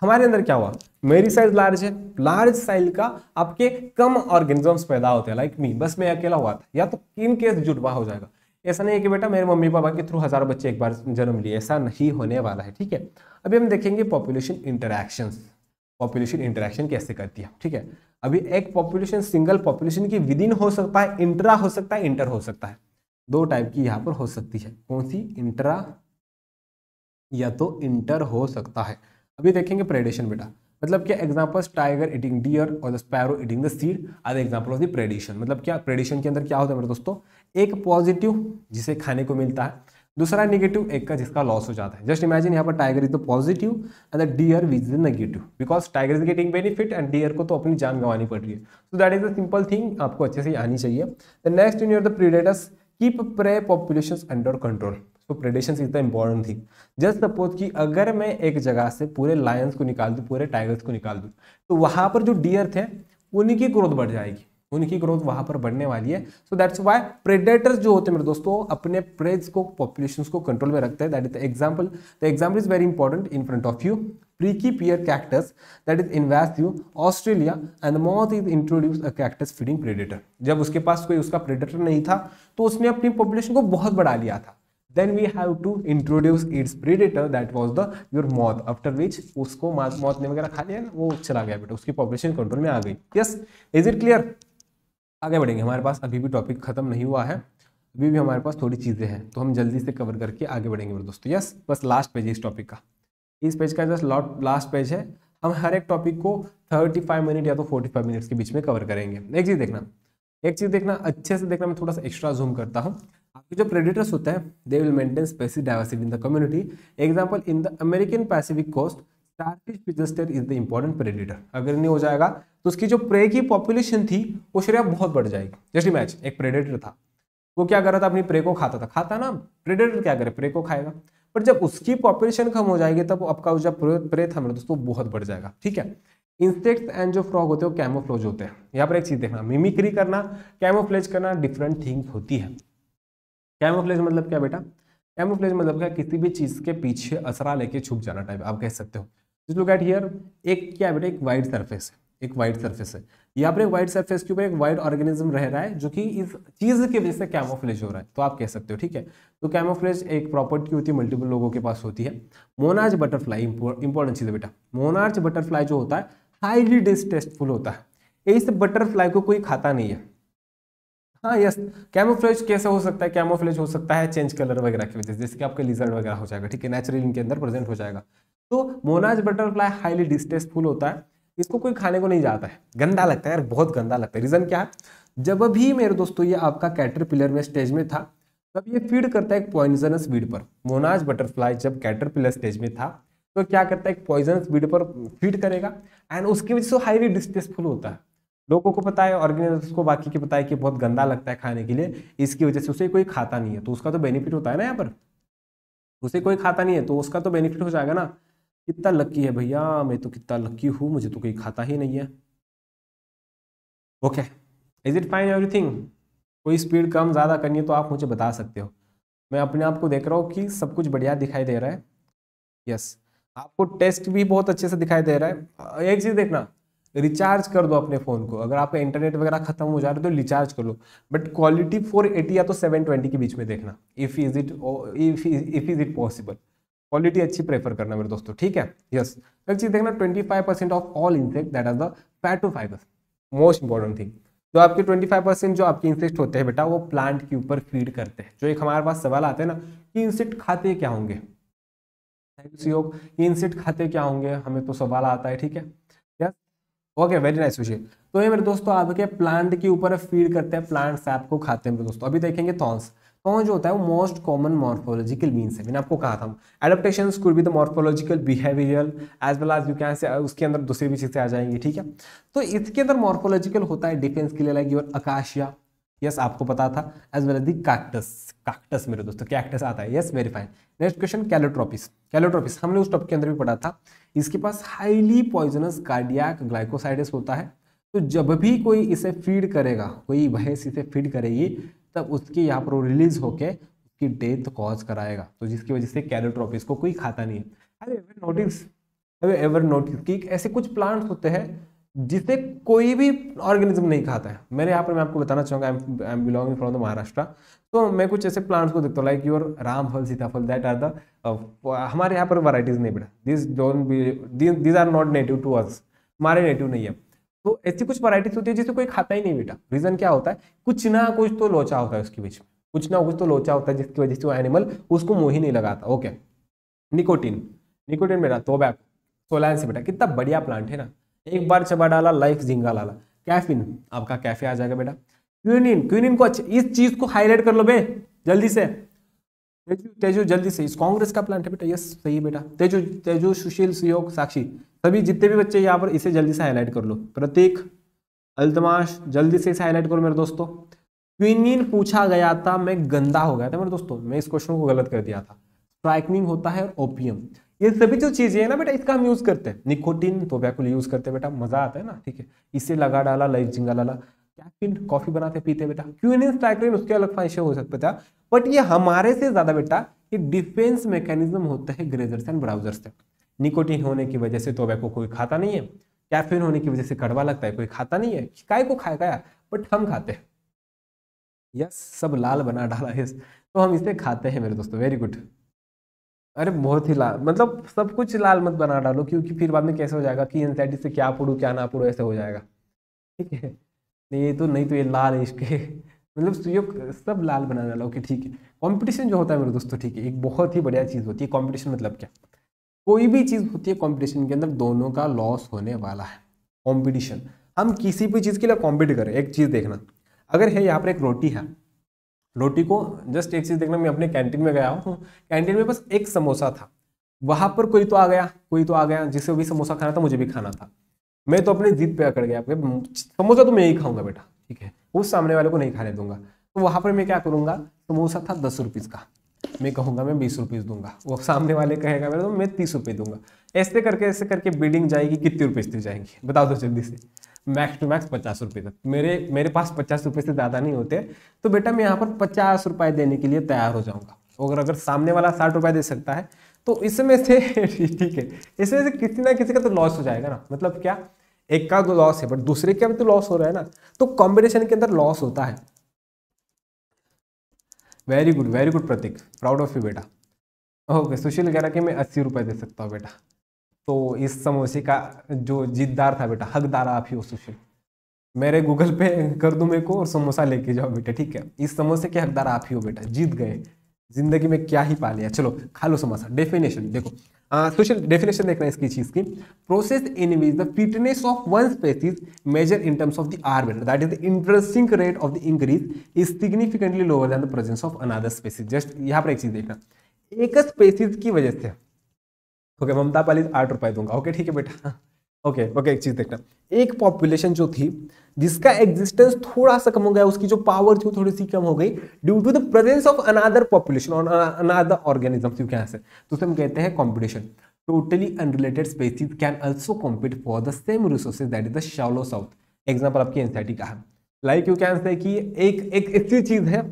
[SPEAKER 1] हमारे अंदर क्या हुआ मेरी साइज लार्ज है लार्ज साइज का आपके कम ऑर्गेनिजम्स पैदा होते हैं लाइक मी बस मैं अकेला हुआ था या तो इन केस जुटवा हो जाएगा ऐसा नहीं है कि बेटा मेरे मम्मी पापा के थ्रू हज़ार बच्चे एक बार जन्म लिए ऐसा नहीं होने वाला है ठीक है अभी हम देखेंगे पॉपुलेशन इंटरेक्शन पॉपुलेशन इंटरेक्शन कैसे करती है ठीक है अभी एक पॉपुलेशन सिंगल पॉपुलेशन की विद इन हो सकता है इंट्रा हो सकता है इंटर हो सकता है दो टाइप की यहाँ पर हो सकती है कौन सी इंट्रा या तो इंटर हो सकता है अभी देखेंगे प्रेडेशन बेटा मतलब क्या एग्जाम्पल्स टाइगर इटिंग डियर और the sparrow eating the seed are example of the prediction मतलब क्या प्रेडिशन के अंदर क्या होता है मेरे दोस्तों एक पॉजिटिव जिसे खाने को मिलता है दूसरा नेगेटिव एक का जिसका लॉस हो जाता है जस्ट इमेजिन यहाँ पर tiger is the positive and the deer is the negative because tiger is getting benefit and deer को तो अपनी जान गंवानी पड़ रही है so that is the simple thing आपको अच्छे से आनी चाहिए the next in your the predators keep prey population under control so predation is the important thing just suppose कि अगर मैं एक जगह से पूरे लायंस को निकाल दूँ पूरे टाइगर्स को निकाल दूँ तो वहाँ पर जो डियर थे उनकी ग्रोथ बढ़ जाएगी उनकी ग्रोथ वहां पर बढ़ने वाली है सो दैट्स वाई प्रेडेटर्स जो होते हैं मेरे दोस्तों अपने प्रेज को पॉपुलेशन को कंट्रोल में रखते हैं that is example the example is very important in front of you prickly pear cactus that is invest you Australia and moth is introduce a cactus feeding predator जब उसके पास कोई उसका प्रेडेटर नहीं था तो उसने अपनी पॉपुलेशन को बहुत बढ़ा लिया था then we have to introduce its predator that was the your moth after which उसको मौत ने वगैरह खा लिया ना वो चला गया बेटा उसकी पॉपुलेशन कंट्रोल में आ गई यस इज इट क्लियर आगे बढ़ेंगे हमारे पास अभी भी टॉपिक खत्म नहीं हुआ है अभी भी हमारे पास थोड़ी चीज़ें हैं तो हम जल्दी से कवर करके आगे बढ़ेंगे मेरे दोस्तों यस बस लास्ट पेज है इस टॉपिक का इस पेज का जस्ट लॉट लास्ट पेज है हम हर एक टॉपिक को 35 मिनट या तो 45 मिनट्स के बीच में कवर करेंगे एक चीज़ देखना एक चीज़ देखना अच्छे से देखना मैं थोड़ा सा एक्स्ट्रा जूम करता हूँ आपके जो प्रेडिटर्स होते हैं they will maintain specific diversity in the community example in the American Pacific coast starfish Pisaster is the important predator अगर नहीं हो जाएगा तो उसकी जो प्रे की पॉपुलेशन थी वो शरीर बहुत बढ़ जाएगी जस्ट इमेज एक प्रेडेटर था वो क्या कर रहा था अपनी प्रे को खाता था खाता ना प्रेडेटर क्या करे प्रे को खाएगा पर जब उसकी पॉपुलेशन कम हो जाएगी तब आपका जब प्रे था मेरा दोस्तों बहुत बढ़ जाएगा ठीक है इंसेक्ट एंड जो फ्रॉग होते हैं वो कैमोफ्लोज होते हैं यहाँ पर एक चीज़ देखना मिमिक्री करना कैमोफ्लेज करना डिफरेंट थिंग होती है कैमोफ्लेज मतलब क्या बेटा कैमोफ्लेज मतलब क्या किसी भी चीज़ के पीछे असरा लेके छुप जाना टाइप आप कह सकते हो जिस लोग एट हियर एक क्या बेटा एक वाइट सरफेस है एक वाइट सरफेस है यहाँ पर एक वाइट सरफेस के ऊपर एक वाइट ऑर्गेनिज्म रह रहा है जो कि इस चीज के वजह से कैमोफ्लेज हो रहा है तो आप कह सकते हो ठीक है तो कैमोफ्लेज एक प्रॉपर्टी होती है मल्टीपल लोगों के पास होती है मोनाज बटरफ्लाई इंपॉर्टेंट चीज है बेटा मोनाज बटरफ्लाई जो होता है हाईली डिस्टेस्टफुल होता है इस बटरफ्लाई को कोई खाता नहीं है हाँ यस कैमोफ्लेज कैसे हो सकता है कैमोफ्लेज हो सकता है चेंज कलर वगैरह की वजह से जैसे कि आपका लिजर्ड वगैरह हो जाएगा ठीक है नेचुरल इनके अंदर प्रेजेंट हो जाएगा तो मोनाज बटरफ्लाई हाईली डिस्टेस्टफुल होता है इसको कोई खाने को नहीं जाता है गंदा लगता है यार बहुत गंदा लगता है रीज़न क्या है जब भी मेरे दोस्तों ये आपका कैटरपिलर में स्टेज में था तब ये फीड करता है एक पॉइजनस बीड पर मोनाज बटरफ्लाई जब कैटर पिलर स्टेज में था तो क्या करता है एक पॉइजनस बीड पर फीड करेगा एंड उसकी वजह से हाईली डिस्ट्रेसफुल होता है लोगों को पता है ऑर्गेनाइजर्स को बाकी के पता है कि बहुत गंदा लगता है खाने के लिए इसकी वजह से उसे कोई खाता नहीं है तो उसका तो बेनिफिट होता है ना यहाँ पर उसे कोई खाता नहीं है तो उसका तो बेनिफिट हो जाएगा ना कितना लक्की है भैया मैं तो कितना लक्की हूँ मुझे तो कोई खाता ही नहीं है okay is it fine everything कोई स्पीड कम ज़्यादा करनी है तो आप मुझे बता सकते हो मैं अपने आप को देख रहा हूँ कि सब कुछ बढ़िया दिखाई दे रहा है यस yes. आपको टेस्ट भी बहुत अच्छे से दिखाई दे रहा है एक चीज़ देखना रिचार्ज कर दो अपने फ़ोन को अगर आपका इंटरनेट वगैरह खत्म हो जा रहा है तो रिचार्ज कर लो बट क्वालिटी 480 या तो 720 के बीच में देखना if is it if is it possible quality अच्छी प्रेफर करना मेरे दोस्तों ठीक है यस एक चीज देखना 25 percent of all insect that are the phytophagous most important thing जो आपके 25 परसेंट जो आपके इंसेक्ट होते हैं बेटा वो प्लांट के ऊपर फीड करते हैं जो एक हमारे पास सवाल आते हैं ना कि इंसेक्ट खाते क्या होंगे इंसेक्ट खाते क्या होंगे हमें तो सवाल आता है ठीक है यस ओके वेरी नाइस विषय तो ये मेरे दोस्तों आपके प्लांट के ऊपर फीड करते हैं प्लांट्स आपको खाते हैं मेरे दोस्तों अभी देखेंगे थॉन्स कौन जो होता है वो मोस्ट कॉमन मॉर्फोलॉजिकल मीन्स है मैंने आपको कहा था एडप्टेशन स्कूल भी the morphological behavioural as well as you can say उसके अंदर दूसरी भी चीज़ें आ जाएंगी ठीक है तो इसके अंदर मॉर्फोलॉजिकल होता है डिफेंस के लिए लाइक योर अकाशिया यस आपको पता था as well as the cactus cactus मेरे दोस्तों कैक्टस आता है yes very fine next question calotropis calotropis हमने उस टॉप के अंदर भी पढ़ा था इसके पास हाईली पॉइजनस कार्डियक ग्लाइकोसाइडस होता है तो जब भी कोई इसे फीड करेगा कोई भैंस इसे फीड करेगी तब उसकी यहाँ पर रिलीज होके उसकी डेथ कॉज कराएगा तो जिसकी वजह से कैरोट्रॉपिस को कोई खाता नहीं है अरे एवर नोटिस एवर नोटिस कि ऐसे कुछ प्लांट्स होते हैं जिसे कोई भी ऑर्गेनिज्म नहीं खाता है मेरे यहाँ पर मैं आपको बताना चाहूँगा I am belonging from the Maharashtra तो मैं कुछ ऐसे प्लांट्स को देखता हूँ लाइक योर रामफल सीताफल दैट आर द हमारे यहाँ पर वराइटीज़ नहीं बेटा this don't be this are not native to us हमारे नेटिव नहीं है तो ऐसी कुछ वराइटीज होती है जिसे कोई खाता ही नहीं बेटा रीजन क्या होता है कुछ ना कुछ तो लोचा होता है उसके बीच में कुछ ना कुछ तो लोचा होता है जिसकी वजह से वो एनिमल उसको मुंह ही नहीं लगाता ओके निकोटिन निकोटिन बेटा तो बैक सोलैन से बेटा कितना बढ़िया प्लांट है ना एक बार चबा डाला लाइफ झिंगा लाला कैफिन आपका कैफे आ जाएगा बेटा क्यूनिन क्यूनिन को अच्छा इस चीज को हाईलाइट कर लो बे जल्दी से तेजू तेजू जल्दी सही कांग्रेस का प्लांट है बेटा यस सही है बेटा तेजू तेजू सुशील सुयोग साक्षी सभी जितने भी बच्चे यहाँ पर इसे जल्दी से हाईलाइट कर लो प्रतीक अल्तमाश जल्दी से इसे हाईलाइट करो मेरे दोस्तों क्विनिन पूछा गया था मैं गंदा हो गया था मेरे दोस्तों मैं इस क्वेश्चन को गलत कर दिया था स्ट्राइकनिंग होता है और ओपियम ये सभी जो चीजें हैं ना बेटा इसका हम यूज करते हैं निकोटीन तो बैकुल यूज करते हैं बेटा मजा आता है ना ठीक है इसे लगा डाला लाइफ जिंगा डाला कैफीन कॉफी बनाते पीते बेटा क्यों टाइक्रेन उसके अलग फाइशे हो सकता था बट ये हमारे से ज्यादा बेटा ये डिफेंस मैकेनिज्म होता है ग्रेजर्स एंड ब्राउजर्स से निकोटीन होने की वजह से तो टोबैको कोई खाता नहीं है कैफिन होने की वजह से कड़वा लगता है कोई खाता नहीं है काय को खाएगा यार बट हम खाते हैं यस सब लाल बना डाला है तो हम इसे खाते हैं मेरे दोस्तों वेरी गुड अरे बहुत ही लाल मतलब सब कुछ लाल मत बना डालो क्योंकि फिर बाद में कैसे हो जाएगा कि एनसाइटी से क्या पढ़ू क्या ना पढ़ू ऐसे हो जाएगा ठीक है नहीं ये तो नहीं तो ये लाल है इसके मतलब ये सब लाल बनाने वाला ओके ठीक है कॉम्पिटिशन जो होता है मेरे दोस्तों ठीक है एक बहुत ही बढ़िया चीज़ होती है कॉम्पिटिशन मतलब क्या कोई भी चीज़ होती है कॉम्पिटिशन के अंदर दोनों का लॉस होने वाला है कॉम्पिटिशन हम किसी भी चीज़ के लिए कॉम्पिट करें एक चीज़ देखना अगर है यहाँ पर एक रोटी है रोटी को जस्ट एक चीज़ देखना मैं अपने कैंटीन में गया हूँ कैंटीन में बस एक समोसा था वहाँ पर कोई तो आ गया कोई तो आ गया जिसे भी समोसा खाना था मुझे भी खाना था मैं तो अपने जिद पे अकड़ गया समोसा तो मैं ही खाऊंगा बेटा ठीक है उस सामने वाले को नहीं खाने दूंगा तो वहाँ पर मैं क्या करूँगा समोसा था दस रुपीज़ का मैं कहूँगा मैं बीस रुपीज़ दूंगा वो सामने वाले कहेगा मेरा तो मैं तीस रुपये दूंगा ऐसे करके ऐसे करके बिल्डिंग जाएगी कितनी रुपये तक जाएंगी बता दो जल्दी से मैक्स टू मैक्स पचास रुपये तक मेरे मेरे पास पचास रुपये से ज़्यादा नहीं होते तो बेटा मैं यहाँ पर पचास रुपये देने के लिए तैयार हो जाऊँगा और अगर सामने वाला साठ रुपये दे सकता है तो इसमें से [LAUGHS] ठीक है इसमें से किसी ना किसी का तो लॉस हो जाएगा ना मतलब क्या एक का तो लॉस है बट दूसरे का भी तो लॉस हो रहा है ना तो कॉम्बिनेशन के अंदर लॉस होता है very good very good Prateek proud of you बेटा ओके सुशील कह रहा कि मैं अस्सी रुपये दे सकता हूँ बेटा तो इस समोसे का जो जिद्दार था बेटा हकदार आप ही हो सुशील मेरे गूगल पे कर दो मेरे को और समोसा लेके जाओ बेटा ठीक है इस समोसे के हकदार आप ही हो बेटा जीत गए जिंदगी में क्या ही पा लिया चलो खा लो समोसा डेफिनेशन देखो सोशल तो डेफिनेशन देखना इसकी चीज़ की process in which the fitness of one species measure in terms of the R better that is the interesting rate of the increase is significantly lower than the presence of another species just यहाँ पर एक चीज़ देखना एक स्पेसिज की वजह से ओके ममता पाली आठ रुपए दूंगा ओके ठीक है बेटा ओके ओके एक चीज़ देखना एक पॉपुलेशन जो थी जिसका एग्जिस्टेंस थोड़ा सा कम हो गया उसकी जो पावर थी थोड़ी सी कम हो गई due to the presence of another population और अनादर ऑर्गेनिज्म यू क्या से तो उसे हम कहते हैं competition totally unrelated species can also compete for the same resources that is the shallow south example आपकी एनसाइटी का है लाइक यू कैंस है कि एक एक ऐसी चीज़ है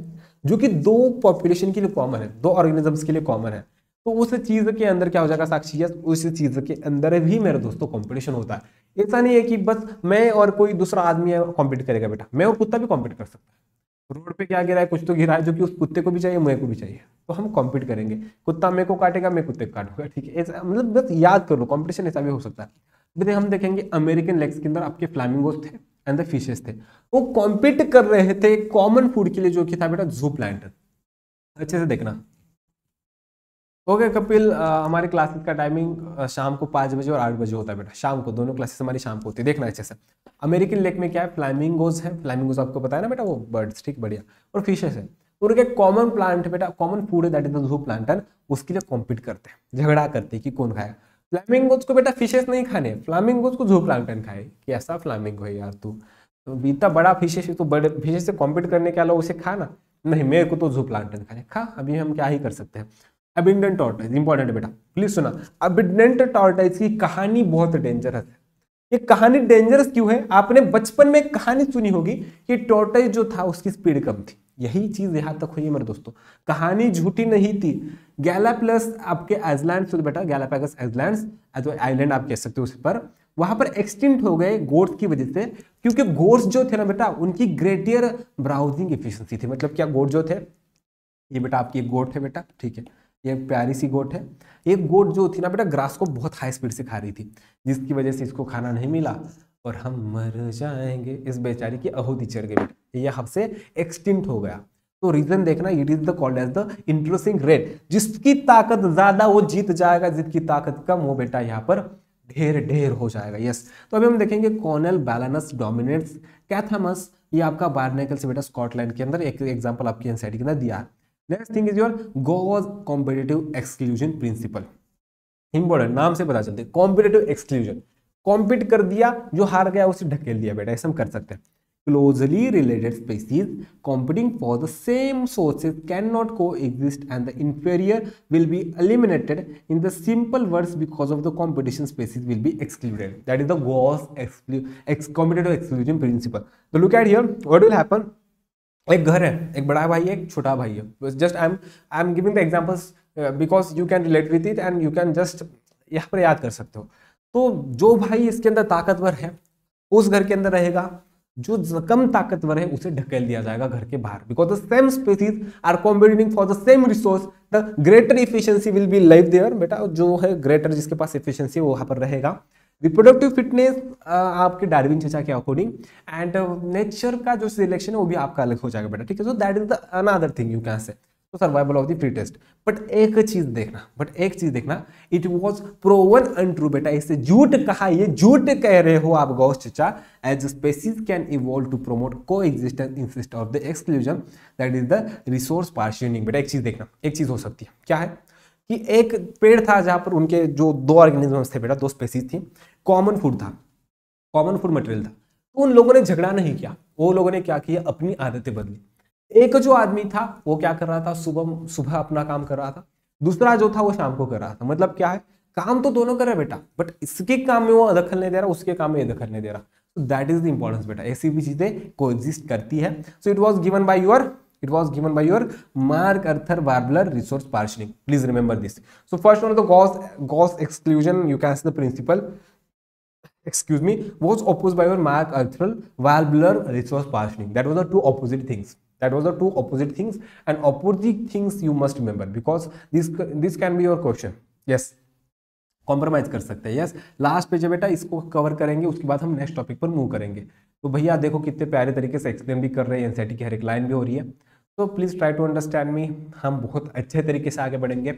[SPEAKER 1] जो कि दो पॉपुलेशन के लिए कॉमन है दो ऑर्गेनिजम्स के लिए कॉमन है तो उस चीज के अंदर क्या हो जाएगा साक्षी यस उस चीज के अंदर भी मेरे दोस्तों कॉम्पिटिशन होता है ऐसा नहीं है कि बस मैं और कोई दूसरा आदमी है कॉम्पीट करेगा बेटा मैं और कुत्ता भी कॉम्पीट कर सकता है रोड पे क्या गिरा है कुछ तो गिरा है जो कि उस कुत्ते को भी चाहिए मैं को भी चाहिए तो हम कॉम्पीट करेंगे कुत्ता मेरे को काटेगा मैं कुत्ते को काटूंगा ठीक है ऐसा मतलब बस याद कर लो कॉम्पिटिशन ऐसा भी हो सकता है बेटे हम देखेंगे अमेरिकन लेग्स के अंदर आपके फ्लैमिंगोज थे एंड द फिशेस थे वो कॉम्पीट कर रहे थे कॉमन फूड के लिए जो कि था बेटा जू प्लांट अच्छे से देखना ओके okay, कपिल हमारे क्लासेस का टाइमिंग शाम को पाँच बजे और आठ बजे होता है बेटा शाम को दोनों क्लासेस हमारी शाम को होती है देखना अच्छे से अमेरिकन लेक में क्या है फ्लाइमिंगोज है फ्लैमिंगोज आपको पता है ना बेटा वो बर्ड्स ठीक बढ़िया और फिशेस है और एक कॉमन प्लांट बेटा कॉमन फूड है दैट इज दू प्लांट उसके लिए कॉम्पीट करते हैं झगड़ा करते हैं कि कौन खाएगा फ्लैमिंगोज को बेटा फिशेस नहीं खाने फ्लैमिंगोज को जू प्लांटन खाए कि ऐसा फ्लैमिंग है यार तू तो इतना बड़ा फिशेस तो बड़े फिशेस से कॉम्पीट करने के अलावा उसे खाना नहीं मेरे को तो जू प्लांटन खाने खा अभी हम क्या ही कर सकते हैं टॉर्टाइज इंपॉर्टेंट बेटा प्लीज सुना टॉर्टाइज की कहानी बहुत डेंजरस है ये कहानी डेंजरस क्यों है आपने बचपन में कहानी सुनी होगी कि टॉर्टाइज जो था उसकी स्पीड कम थी यही चीज यहां तक हुई है मेरे दोस्तों कहानी झूठी नहीं थी गैला प्लस आपके आइजलैंड बेटा आइलैंड तो आप कह सकते हो उस पर वहां पर एक्सटिंक्ट हो गए गोर्स की वजह से क्योंकि गोर्स जो थे ना बेटा उनकी ग्रेटियर ब्राउजिंग इफिशियंसी थी मतलब क्या गोर्स जो थे ये बेटा आपकी गोट है बेटा ठीक है ये प्यारी सी गोट है ये गोट जो थी ना बेटा ग्रास को बहुत हाई स्पीड से खा रही थी जिसकी वजह से इसको खाना नहीं मिला और हम मर जाएंगे इस बेचारी की अहूति चढ़ गई बेटा यह हमसे एक्सटिंक्ट हो गया तो रीजन देखना it is the called as the interesting rate जिसकी ताकत ज्यादा वो जीत जाएगा जिसकी ताकत कम वो बेटा यहाँ पर ढेर ढेर हो जाएगा यस तो अभी हम देखेंगे कॉनल बैलानस डोमिनेट्स कैथमस ये आपका बारनेकल से बेटा स्कॉटलैंड के अंदर एक एग्जाम्पल आपकी एनसीआईटी के अंदर दिया है Next thing is your Gause's competitive exclusion principle. Important नाम से पता चलते कॉम्पिटेटिव एक्सक्लूजन कर दिया जो हार गया उसे ढकेल दिया बेटा ऐसा कर सकते हैं closely related species competing for the same sources cannot coexist and the inferior will be eliminated in the simple words because of the competition species will be excluded that is the Gauss ex competitive exclusion principle so look at here what will happen एक घर है एक बड़ा भाई है एक छोटा भाई है just I am I am giving the examples because you can relate with it and you can just यहाँ पर याद कर सकते हो तो जो भाई इसके अंदर ताकतवर है उस घर के अंदर रहेगा जो कम ताकतवर है उसे ढकेल दिया जाएगा घर के बाहर because the same species are competing for the same resource the greater efficiency will be live there बेटा जो है ग्रेटर जिसके पास इफिशियंसी वो वहाँ पर रहेगा रिप्रोडक्टिव फिटनेस uh, आपके डार्विन चचा के अकॉर्डिंग एंड नेचर का जो सिलेक्शन है वो भी आपका अलग हो जाएगा बेटा ठीक है so that is the another thing you can say तो survival of the fittest but एक चीज देखना बट एक चीज देखना इट वॉज प्रोवन अनट्रू बेटा इसे झूठ कहा ये झूठ कह रहे हो आप गौस चचा as species can evolve to promote coexistence insist of the exclusion that is the resource partitioning बेटा एक चीज देखना एक चीज हो सकती है क्या है कि एक पेड़ था जहाँ पर उनके जो दो ऑर्गेनिजम्स थे बेटा दो स्पेसीज थी कॉमन फूड था कॉमन फूड मटेरियल था तो उन लोगों ने झगड़ा नहीं किया वो लोगों ने क्या किया अपनी आदतें बदली एक जो आदमी था वो क्या कर रहा था सुबह सुबह अपना काम कर रहा था दूसरा जो था वो शाम को कर रहा था मतलब क्या है काम तो दोनों कर रहे बेटा बट इसके काम में वो दखल नहीं दे रहा उसके काम में ये दखल नहीं दे रहा तो दैट इज द इंपॉर्टेंस बेटा ऐसी भी चीजें को करती है so it was given by your it was given by your MacArthur warbler resource partitioning please remember this so first one of the Gause Gause exclusion you can see principle excuse me, was opposed by your Mark arthral valvular resource partitioning. That was the two opposite things. That was the two opposite things and opposite things you must remember because this this can be your question. Yes. Compromise कर सकते हैं यस लास्ट पेज है बेटा इसको कवर करेंगे उसके बाद हम नेक्स्ट टॉपिक पर मूव करेंगे तो भैया देखो कितने प्यारे तरीके से एक्सप्लेन भी कर रहे हैं एनसीआर की हर एक लाइन भी हो रही है तो please try to understand me हम बहुत अच्छे तरीके से आगे बढ़ेंगे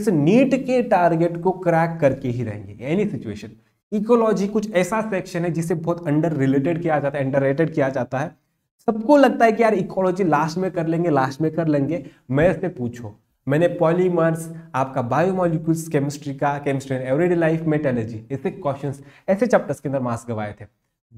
[SPEAKER 1] इस नीट के टारगेट को क्रैक करके ही रहेंगे एनी सिचुएशन इकोलॉजी कुछ ऐसा सेक्शन है जिसे बहुत अंडर रिलेटेड किया जाता है अंडर किया जाता है सबको लगता है कि यार इकोलॉजी लास्ट में कर लेंगे लास्ट में कर लेंगे मैं से पूछो मैंने पॉलीमर्स आपका बायोमोलिक्यूल्स केमिस्ट्री का chemistry and everyday life metallurgy ऐसे क्वेश्चन ऐसे चैप्टर्स के अंदर मार्क्स गवाए थे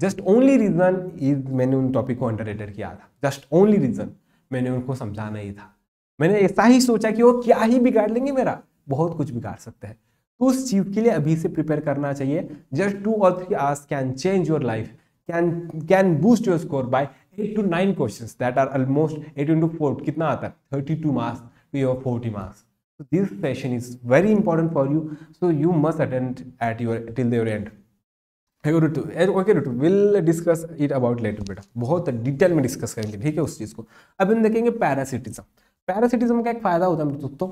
[SPEAKER 1] जस्ट ओनली रीज़न इज मैंने उन टॉपिक को अंडर किया था जस्ट ओनली रीज़न मैंने उनको समझाना ही था मैंने ऐसा ही सोचा कि वो क्या ही बिगाड़ लेंगे मेरा बहुत कुछ बिगाड़ सकते हैं तो उस चीज़ के लिए अभी से प्रिपेयर करना चाहिए जस्ट टू और three hours can change your life can can boost your score by eight to nine question that are almost eight into four कितना आता है thirty two marks to your forty marks so this session is very important for you so you must attend at your till their end okay रुटू will discuss it about later बेटा बहुत डिटेल में डिस्कस करेंगे ठीक है उस चीज़ को अब हम देखेंगे पैरासिटिज्म पैरासिटिज्म का एक फ़ायदा होता है मतलब दोस्तों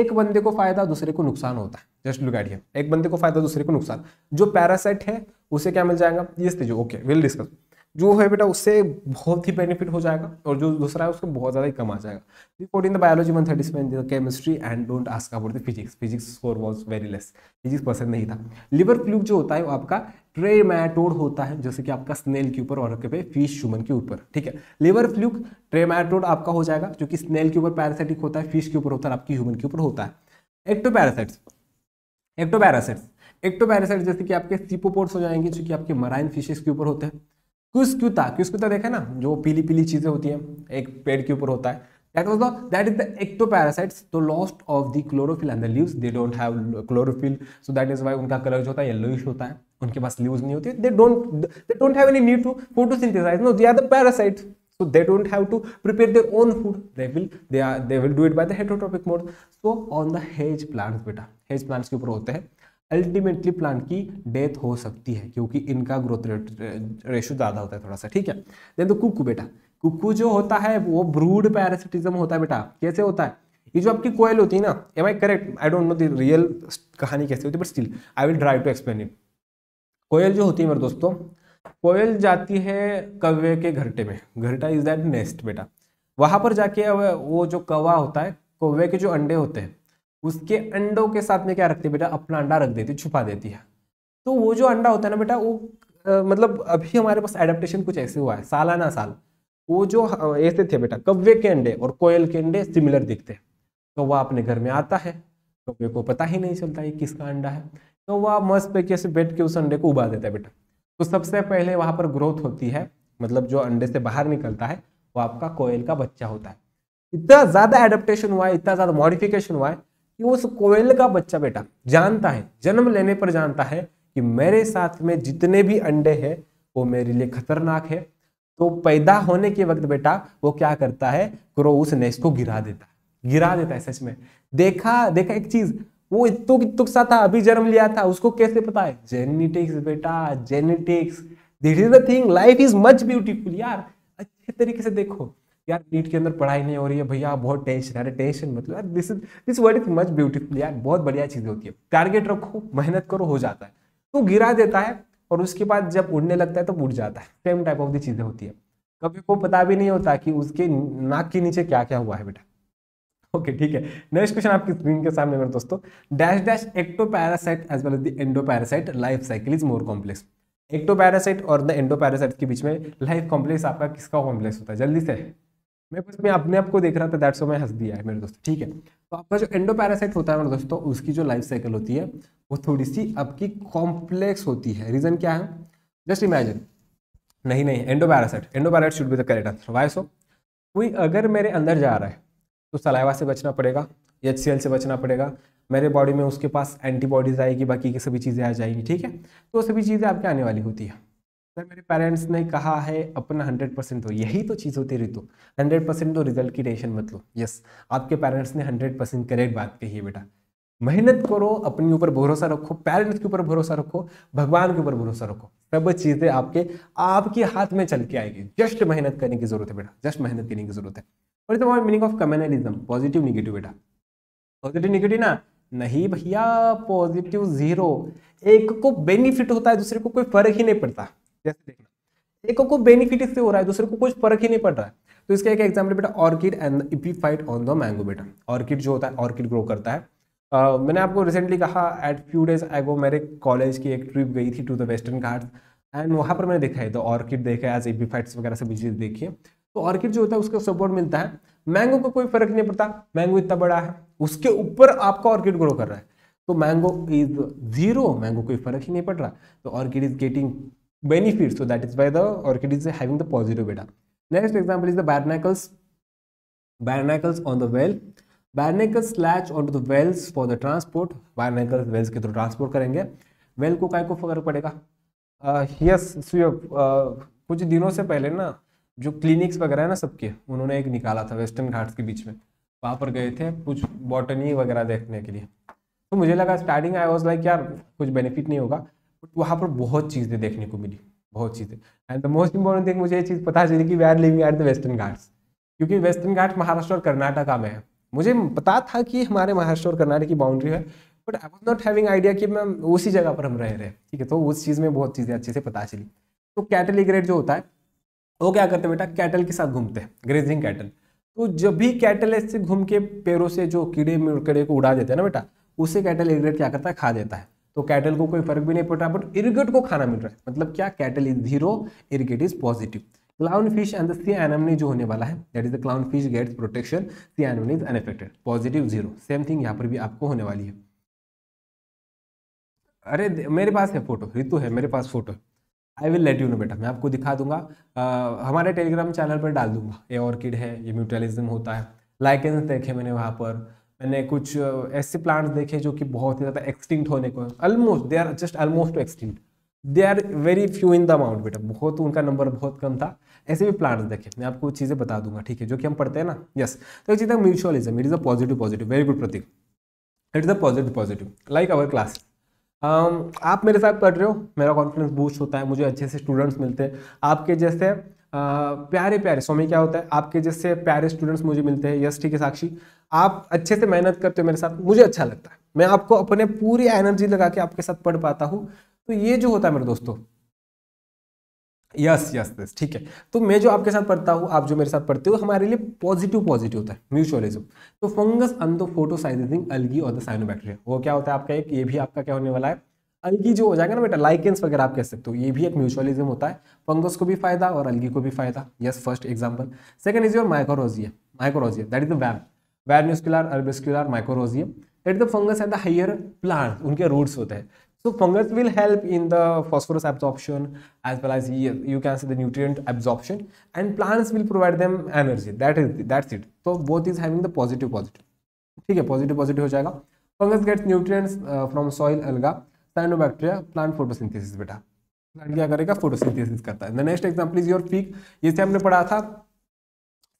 [SPEAKER 1] एक बंदे को फ़ायदा दूसरे को नुकसान होता है जस्ट लुक एट हियर एक बंदे को फायदा दूसरे को नुकसान जो पैरासाइट है उसे क्या मिल जाएगा ये जो ओके विल डिस्कस जो है बेटा उससे बहुत ही बेनिफिट हो जाएगा और जो दूसरा है उसको बहुत ज़्यादा ही कम आ जाएगा report in the biology one thirty seven chemistry and don't ask about the physics physics score was very less physics पसंद नहीं था लिवर फ्लूक जो होता है वो आपका मैटोड होता है जैसे कि आपका स्नेल के ऊपर और पे फिश ह्यूमन के ऊपर ठीक है लिवर फ्लूक मैटोड आपका हो जाएगा जो कि स्नेल के ऊपर पैरासाइटिक होता है फिश के ऊपर होता है आपकी ह्यूमन के ऊपर होता है एक्टो पैरासाइट्स एक्टोपैरासाइट्स एक्टोपैरासाइट जैसे कि आपके सीपोपोर्ट्स हो जाएंगे जो कि आपके मराइन फिशेस के ऊपर होते हैं क्यूस्क्यूता क्यूस्क्यूता देखे ना जो पीली पीली चीज़ें होती हैं एक पेड़ के ऊपर होता है That was the that is the ectoparasates the lost of the chlorophyll and the leaves they don't have chlorophyll so that is why उनका कलर जो होता है येलोइश होता है उनके पास लीव्स नहीं होती they don't they don't have any need to photosynthesize no they are the parasite so they don't have to prepare their own food they will they are they will do it by the heterotrophic mode so on the hedge plants beta hedge plants ke upar hote hain ultimately plant की डेथ हो सकती है क्योंकि इनका ग्रोथ रेट रेशो ज़्यादा होता है थोड़ा सा ठीक है देन तो कुकू बेटा कुकू जो होता है वो ब्रूड पैरासिटिज्म होता है बेटा कैसे होता है ये जो आपकी कोयल होती है ना am I correct I don't know the real कहानी कैसे होती है but still I will try to explain it कोयल जो होती है मेरे दोस्तों कोयल जाती है कव्य के घरटे में घरटा इज दैट नेस्ट बेटा वहां पर जाके वो जो कवा होता है कौवे के जो अंडे होते हैं उसके अंडों के साथ में क्या रखती है बेटा अपना अंडा रख देती है छुपा देती है तो वो जो अंडा होता है ना बेटा वो आ, मतलब अभी हमारे पास एडेप्टेशन कुछ ऐसे हुआ है सालाना साल वो जो ऐसे थे बेटा कव्वे के अंडे और कोयल के अंडे सिमिलर दिखते हैं कौवा तो अपने घर में आता है कौवे को पता ही नहीं चलता है किसका अंडा है तो वह मस्त पे कैसे बैठ के उस अंडे को उबा देता है बेटा तो सबसे पहले वहाँ पर ग्रोथ होती है मतलब जो अंडे से बाहर निकलता है वो आपका कोयल का बच्चा होता है इतना ज़्यादा एडप्टेशन हुआ है इतना ज़्यादा मॉडिफिकेशन हुआ है कि उस कोयल का बच्चा बेटा जानता है जन्म लेने पर जानता है कि मेरे साथ में जितने भी अंडे हैं वो मेरे लिए खतरनाक है तो पैदा होने के वक्त बेटा वो क्या करता है ग्रो उस नेस्ट को गिरा देता है गिरा देता है सच में देखा देखा एक चीज़ वो इतु इतुक सा था अभी जन्म लिया था उसको कैसे पता है जेनेटिक्स बेटा genetics this is the thing life is much beautiful यार अच्छे तरीके से देखो यार नीट के अंदर पढ़ाई नहीं हो रही है भैया बहुत टेंशन अरे टेंशन मतलब यार this is this word is much beautiful यार बहुत बढ़िया चीज़ होती है टारगेट रखो मेहनत करो हो जाता है तो गिरा देता है और उसके बाद जब उड़ने लगता है तो उड़ जाता है सेम टाइप ऑफ दी चीज़ें होती है कभी को पता भी नहीं होता कि उसके नाक के नीचे क्या क्या हुआ है बेटा ओके ठीक है नेक्स्ट क्वेश्चन आपकी स्क्रीन के सामने मेरे दोस्तों dash dash ectoparasite as well as the parasite life cycle is more complex ectoparasite और द पैरासाइट के बीच में लाइफ कॉम्प्लेक्स आपका किसका कॉम्प्लेक्स होता है जल्दी से मैं बस मैं अपने आप को देख रहा था दैट्स मैं हंस दिया है मेरे दोस्तों ठीक है तो आपका जो एंडो पैरासाइट होता है मेरे दोस्तों उसकी जो लाइफ साइकिल होती है वो थोड़ी सी आपकी कॉम्प्लेक्स होती है रीज़न क्या है जस्ट इमेजिन नहीं नहीं endoparasite endoparasite should be the correct answer why so कोई अगर मेरे अंदर जा रहा है तो सलाइवा से बचना पड़ेगा एच से बचना पड़ेगा मेरे बॉडी में उसके पास एंटीबॉडीज़ आएगी बाकी की सभी चीज़ें आ जाएंगी ठीक है तो वो सभी चीज़ें आपके आने वाली होती है सर मेरे पेरेंट्स ने कहा है अपना हंड्रेड परसेंट दो यही तो चीज़ होती ऋतु हंड्रेड परसेंट दो रिजल्ट की टेंशन मत लो यस आपके पेरेंट्स ने हंड्रेड परसेंट करेक्ट बात कही है बेटा मेहनत करो अपने ऊपर भरोसा रखो पेरेंट्स के ऊपर भरोसा रखो भगवान के ऊपर भरोसा रखो सब चीज़ें आपके आपके हाथ में चल के आएगी जस्ट मेहनत करने की जरूरत है बेटा जस्ट मेहनत करने की जरूरत है और इसमें the meaning of communalism positive negative बेटा पॉजिटिव निगेटिव ना नहीं भैया पॉजिटिव जीरो एक को बेनिफिट होता है दूसरे को कोई फर्क ही नहीं पड़ता जैसे देखना एक को बेनिफिट इससे हो रहा है दूसरे को कुछ फर्क ही नहीं पड़ रहा है तो इसका एक एग्जाम्पल बेटा orchid and epiphyte on the mango बेटा ऑर्किड जो होता है ऑर्किड ग्रो करता है Uh, मैंने आपको रिसेंटली कहा at few days I go मेरे कॉलेज की एक ट्रिप गई थी to the western Ghat and वहाँ पर मैंने देखा है तो ऑर्किड देखा है एज एबिफाइट्स वगैरह सब चीज़ देखी तो ऑर्किड जो होता है उसका सपोर्ट मिलता है मैंगो को कोई फर्क नहीं पड़ता मैंगो इतना बड़ा है उसके ऊपर आपका ऑर्किड ग्रो कर रहा है तो मैंगो इज जीरो मैंगो कोई फर्क ही नहीं पड़ रहा तो orchid is getting benefit so that is by the orchid is having the positive बेटा next example is the barnacles barnacles on the whale barnacles latch on to the whales for the transport barnacles whales के थ्रू ट्रांसपोर्ट करेंगे वेल को काय को फर्क पड़ेगा यस uh, yes, uh, कुछ दिनों से पहले ना जो क्लिनिक्स वगैरह है ना सबके उन्होंने एक निकाला था वेस्टर्न घाट्स के बीच में वहाँ पर गए थे कुछ बॉटनी वगैरह देखने के लिए तो मुझे लगा स्टार्टिंग आई वॉज लाइक यार कुछ बेनिफिट नहीं होगा बट वहाँ पर बहुत चीज़ें देखने को मिली बहुत चीज़ें and the most important thing मुझे ये चीज़ पता चली कि we are living at the western Ghats क्योंकि वेस्टर्न घाट महाराष्ट्र और कर्नाटका में है मुझे पता था कि हमारे महाराष्ट्र और कर्नाटक की बाउंड्री है but I was not having idea कि मैम उसी जगह पर हम रह रहे हैं ठीक है तो उस चीज़ में बहुत चीज़ें अच्छे से पता चली तो कैटेलिग्रेड जो होता है वो क्या करते बेटा कैटल के साथ घूमते हैं ग्रेजिंग कैटल तो जब भी कैटल ऐसे घूम के पैरों से जो कीड़े मुड़कड़े को उड़ा देते हैं ना बेटा उसे कैटल इरिगेट क्या करता है खा देता है तो कैटल को कोई फर्क भी नहीं पड़ता बट इरिगेट को खाना मिल रहा है मतलब क्या कैटल इज जीरो इरिगेट is positive clownfish and sea anemone जो होने वाला है that is the clownfish gets protection sea anemone is unaffected positive zero same thing यहाँ पर भी आपको होने वाली है अरे मेरे पास है फोटो रितु है मेरे पास फोटो है I will let you know बेटा मैं आपको दिखा दूंगा आ, हमारे टेलीग्राम चैनल पर डाल दूंगा ये ऑर्किड है ये म्यूटलिज्म होता है लाइकेंस देखे मैंने वहाँ पर मैंने कुछ ऐसे प्लांट्स देखे जो कि बहुत ही ज़्यादा एक्सटिंक्ट होने को almost they are just almost to extinct they are very few in the amount बेटा बहुत उनका नंबर बहुत कम था ऐसे भी प्लांट्स देखे मैं आपको चीज़ें बता दूंगा ठीक है जो कि हम पढ़ते हैं ना यस तो एक चीज़ है mutualism it is a positive positive very good Pratik it is a positive positive like our class um, आप मेरे साथ पढ़ रहे हो मेरा कॉन्फिडेंस बूस्ट होता है मुझे अच्छे से स्टूडेंट्स मिलते हैं आपके जैसे प्यारे प्यारे स्वामी क्या होता है आपके जैसे प्यारे स्टूडेंट्स मुझे मिलते हैं यस ठीक है साक्षी आप अच्छे से मेहनत करते हो मेरे साथ मुझे अच्छा लगता है मैं आपको अपने पूरी एनर्जी लगा के आपके साथ पढ़ पाता हूँ तो ये जो होता है मेरे दोस्तों यस यस यस ठीक है तो मैं जो आपके साथ पढ़ता हूँ आप जो मेरे साथ पढ़ते हो हमारे लिए पॉजिटिव पॉजिटिव होता है म्यूचुअलिज्म तो फंगस अन द फोटोसाइजिंग अलगी और द साइनोबैक्टीरिया वो क्या होता है आपका एक ये भी आपका क्या होने वाला है अलगी जो हो जाएगा ना बेटा लाइकेंस वगैरह आप कह सकते हो ये भी एक म्यूचुअलिज्म होता है फंगस को भी फायदा और अलगी को भी फायदा yes first example second is your mycorrhiza mycorrhiza that is the VAM vesicular arbuscular mycorrhiza that the fungus at the higher plant उनके रूट्स होते हैं So fungus will help in the phosphorus absorption as well as you can say the nutrient absorption and plants will provide them energy. That is that's it. So both is having the positive positive. ठीक है पॉजिटिव पॉजिटिव हो जाएगा fungus gets nutrients from soil algae cyanobacteria plant photosynthesis बेटा प्लांट क्या करेगा फोटोसिंथेसिस करता है next example is your fig जिसे हमने पढ़ा था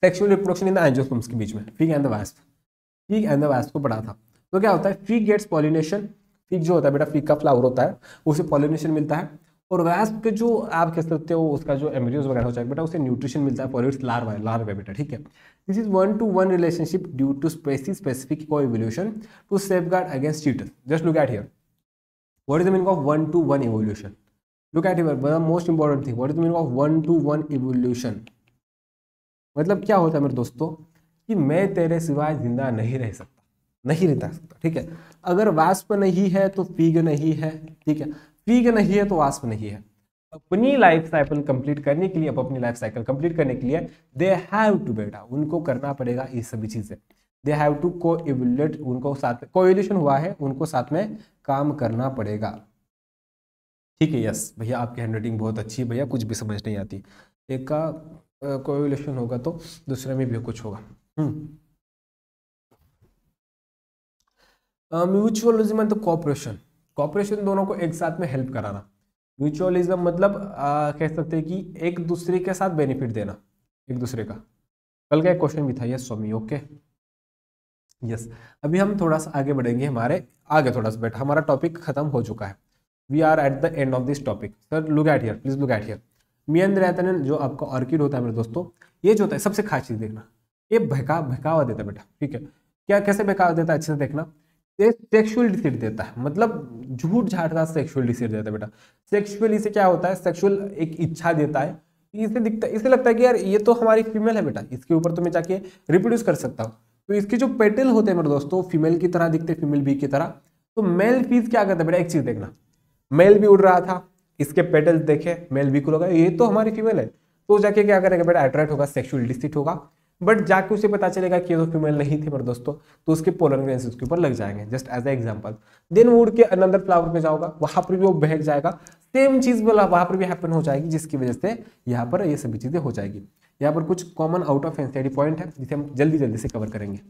[SPEAKER 1] sexual reproduction in the angiosperms के बीच में fig and the wasp fig and the wasp को पढ़ा था तो क्या होता है फिग गेट्स पॉलिनेशन फिक जो होता है बेटा फिक का फ्लावर होता है उसे पॉलिनेशन मिलता है और वैस्प के जो आप कह सकते हो तो उसका जो एमरियोज वगैरह हो जाए बेटा उसे न्यूट्रिशन मिलता है पॉलिट्स लार्वा लार्वा बेटा ठीक है this is one to one relationship due to speci specific coevolution to safeguard against cheater just look at here what is the meaning of one to one evolution look at here the most important thing what is the meaning of one to one evolution मतलब क्या होता है मेरे दोस्तों कि मैं तेरे सिवाय जिंदा नहीं रह सकता नहीं रिता सकता ठीक है अगर वाष्प नहीं है तो पीग नहीं है ठीक है पीग नहीं है तो वाष्प नहीं है अपनी लाइफ साइकिल कंप्लीट करने के लिए अब अपनी लाइफ साइकिल कंप्लीट करने के लिए दे हैव टू बेटा उनको करना पड़ेगा ये सभी चीज़ें दे हैव टू को एवलेट उनको साथ में कोएलेशन हुआ है उनको साथ में काम करना पड़ेगा ठीक है यस भैया आपकी हैंड राइटिंग बहुत अच्छी है भैया कुछ भी समझ नहीं आती एक का कोवल्यूशन होगा तो दूसरे में भी कुछ होगा hmm mutualism and cooperation cooperation दोनों को एक साथ में हेल्प कराना म्यूचुअलिज्म मतलब आ, कह सकते हैं कि एक दूसरे के साथ बेनिफिट देना एक दूसरे का कल का एक क्वेश्चन भी था यस स्वामी ओके यस अभी हम थोड़ा सा आगे बढ़ेंगे हमारे आगे थोड़ा सा बैठा हमारा टॉपिक खत्म हो चुका है we are at the end of this topic sir look at here please look at here मियन रैतनन जो आपका ऑर्किड होता है मेरे दोस्तों ये जो होता है सबसे खास चीज़ देखना ये बहका बहकावा देता है बेटा ठीक है क्या कैसे बहकावा देता है अच्छे से देखना सेक्सुअल डिसीट देता है मतलब झूठ झाड़ता सेक्सुअल डिसीट देता है बेटा सेक्सुअल इसे क्या होता है सेक्सुअल एक इच्छा देता है इसे दिखता इसे लगता है कि यार ये तो हमारी फीमेल है बेटा इसके ऊपर तो मैं जाके रिप्रोड्यूस कर सकता हूँ तो इसके जो पेटल होते हैं मेरे दोस्तों फीमेल की तरह दिखते फीमेल बी की तरह तो मेल फीस क्या करता है बेटा एक चीज़ देखना मेल भी उड़ रहा था इसके पेटल देखे मेल भी को लगा ये तो हमारी फीमेल है तो जाके क्या करेगा बेटा अट्रैक्ट होगा सेक्सुअल डिसीट होगा बट जाके उसे पता चलेगा कि ये तो फीमेल नहीं थे पर दोस्तों तो उसके पोलन ग्रेन उसके ऊपर लग जाएंगे just as a example then उड़ के अनदर फ्लावर में जाओगा वहाँ पर भी वो बहक जाएगा सेम चीज़ बोला वहाँ पर भी हैपन हो जाएगी जिसकी वजह से यहाँ पर ये सभी चीज़ें हो जाएगी यहाँ पर कुछ common out of NCERT point है जिसे हम जल्दी जल्दी से कवर करेंगे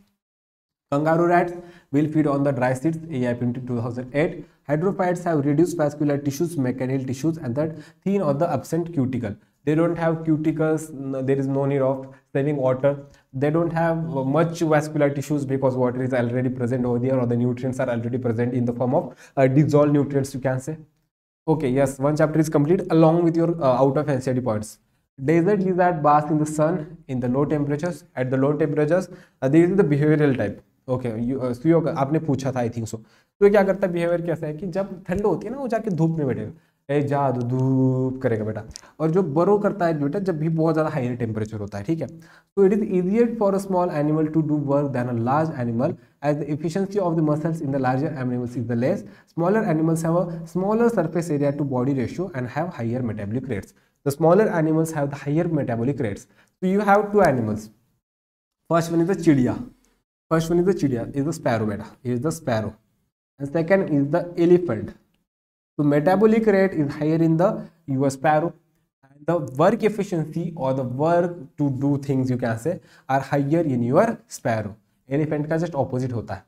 [SPEAKER 1] on the dry seeds A I dry two thousand eight Hydrophytes have reduce vascular tissues mechanical tissues and that thin of the absent cuticle they don't have cuticles, there is no need of saving water. They don't have much vascular tissues because water is already present over there or the nutrients are already present in the form of uh, dissolved nutrients you can say. Okay, yes, one chapter is complete along with your uh, out of NCRT points. Desert lizard bask in the sun in the low temperatures. At the low temperatures, uh, this is the behavioral type. Okay okay, Surya आपने पूछा था आई थिंक सो तो क्या करता है बिहेवियर कैसा है कि जब ठंड होती है ना वो जाके धूप में बैठेगा जादू धूप करेगा बेटा और जो बरो करता है बेटा जब भी बहुत ज़्यादा हाई टेम्परेचर होता है ठीक है so it is easier for a small animal to do work than a large animal as the efficiency of the muscles in the larger animals is the less smaller animals have a smaller surface area to body ratio and have higher metabolic rates the smaller animals have the higher metabolic rates so you have two animals first one is the चिड़िया फर्स्ट वन इज द चिड़िया इज द स्पैरो बेटा is the sparrow and second is the elephant So metabolic rate is higher in the US sparrow. And the work efficiency or the work to do things you can say are higher in your sparrow. Elephant का जस्ट ऑपोजिट होता है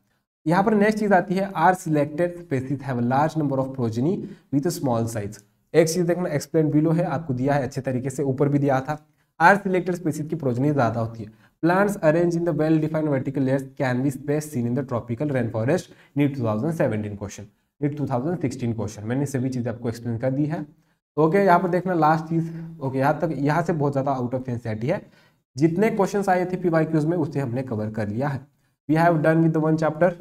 [SPEAKER 1] यहाँ पर नेक्स्ट चीज आती है R selected species have large number of progeny with small size एक चीज देखना एक्सप्लेन बिलो है आपको दिया है अच्छे तरीके से ऊपर भी दिया था आर सिलेक्टेड स्पेसिस की प्रोजनी ज्यादा होती है plants arrange in the well defined vertical layers can be space seen in the tropical rain forest NEET two question एक 2016 क्वेश्चन मैंने सभी चीज़ें आपको एक्सप्लेन कर दी है ओके तो यहाँ पर देखना लास्ट चीज़ ओके यहाँ तक यहाँ से बहुत ज़्यादा आउट ऑफ एनसीआरटी है जितने क्वेश्चन आए थे पी में उसे हमने कवर कर लिया है we have done with one chapter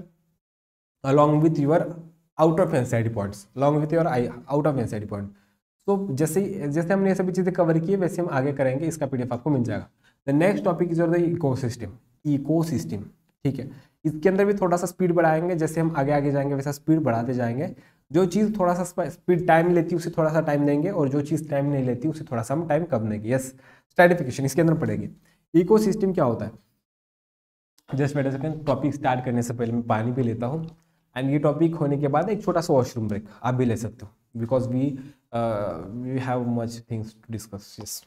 [SPEAKER 1] along with your out of NCERT points along with your out of NCERT point तो जैसे जैसे हमने ये सभी चीज़ें कवर की है वैसे हम आगे करेंगे इसका पीडीएफ आपको मिल जाएगा द नेक्स्ट टॉपिक इज और the ecosystem ecosystem ठीक है इसके अंदर भी थोड़ा सा स्पीड बढ़ाएंगे जैसे हम आगे आगे जाएंगे वैसा स्पीड बढ़ाते जाएंगे जो चीज़ थोड़ा सा स्पीड टाइम लेती है उसे थोड़ा सा टाइम देंगे और जो चीज़ टाइम नहीं लेती उसे थोड़ा सा हम टाइम कम देंगे यस स्ट्रेटिफिकेशन इसके अंदर पड़ेगी इको क्या होता है just better second topic start करने से पहले मैं पानी भी लेता हूँ एंड ये टॉपिक होने के बाद एक छोटा सा वॉशरूम ब्रेक आप भी ले सकते हो because we we have much things to discuss yes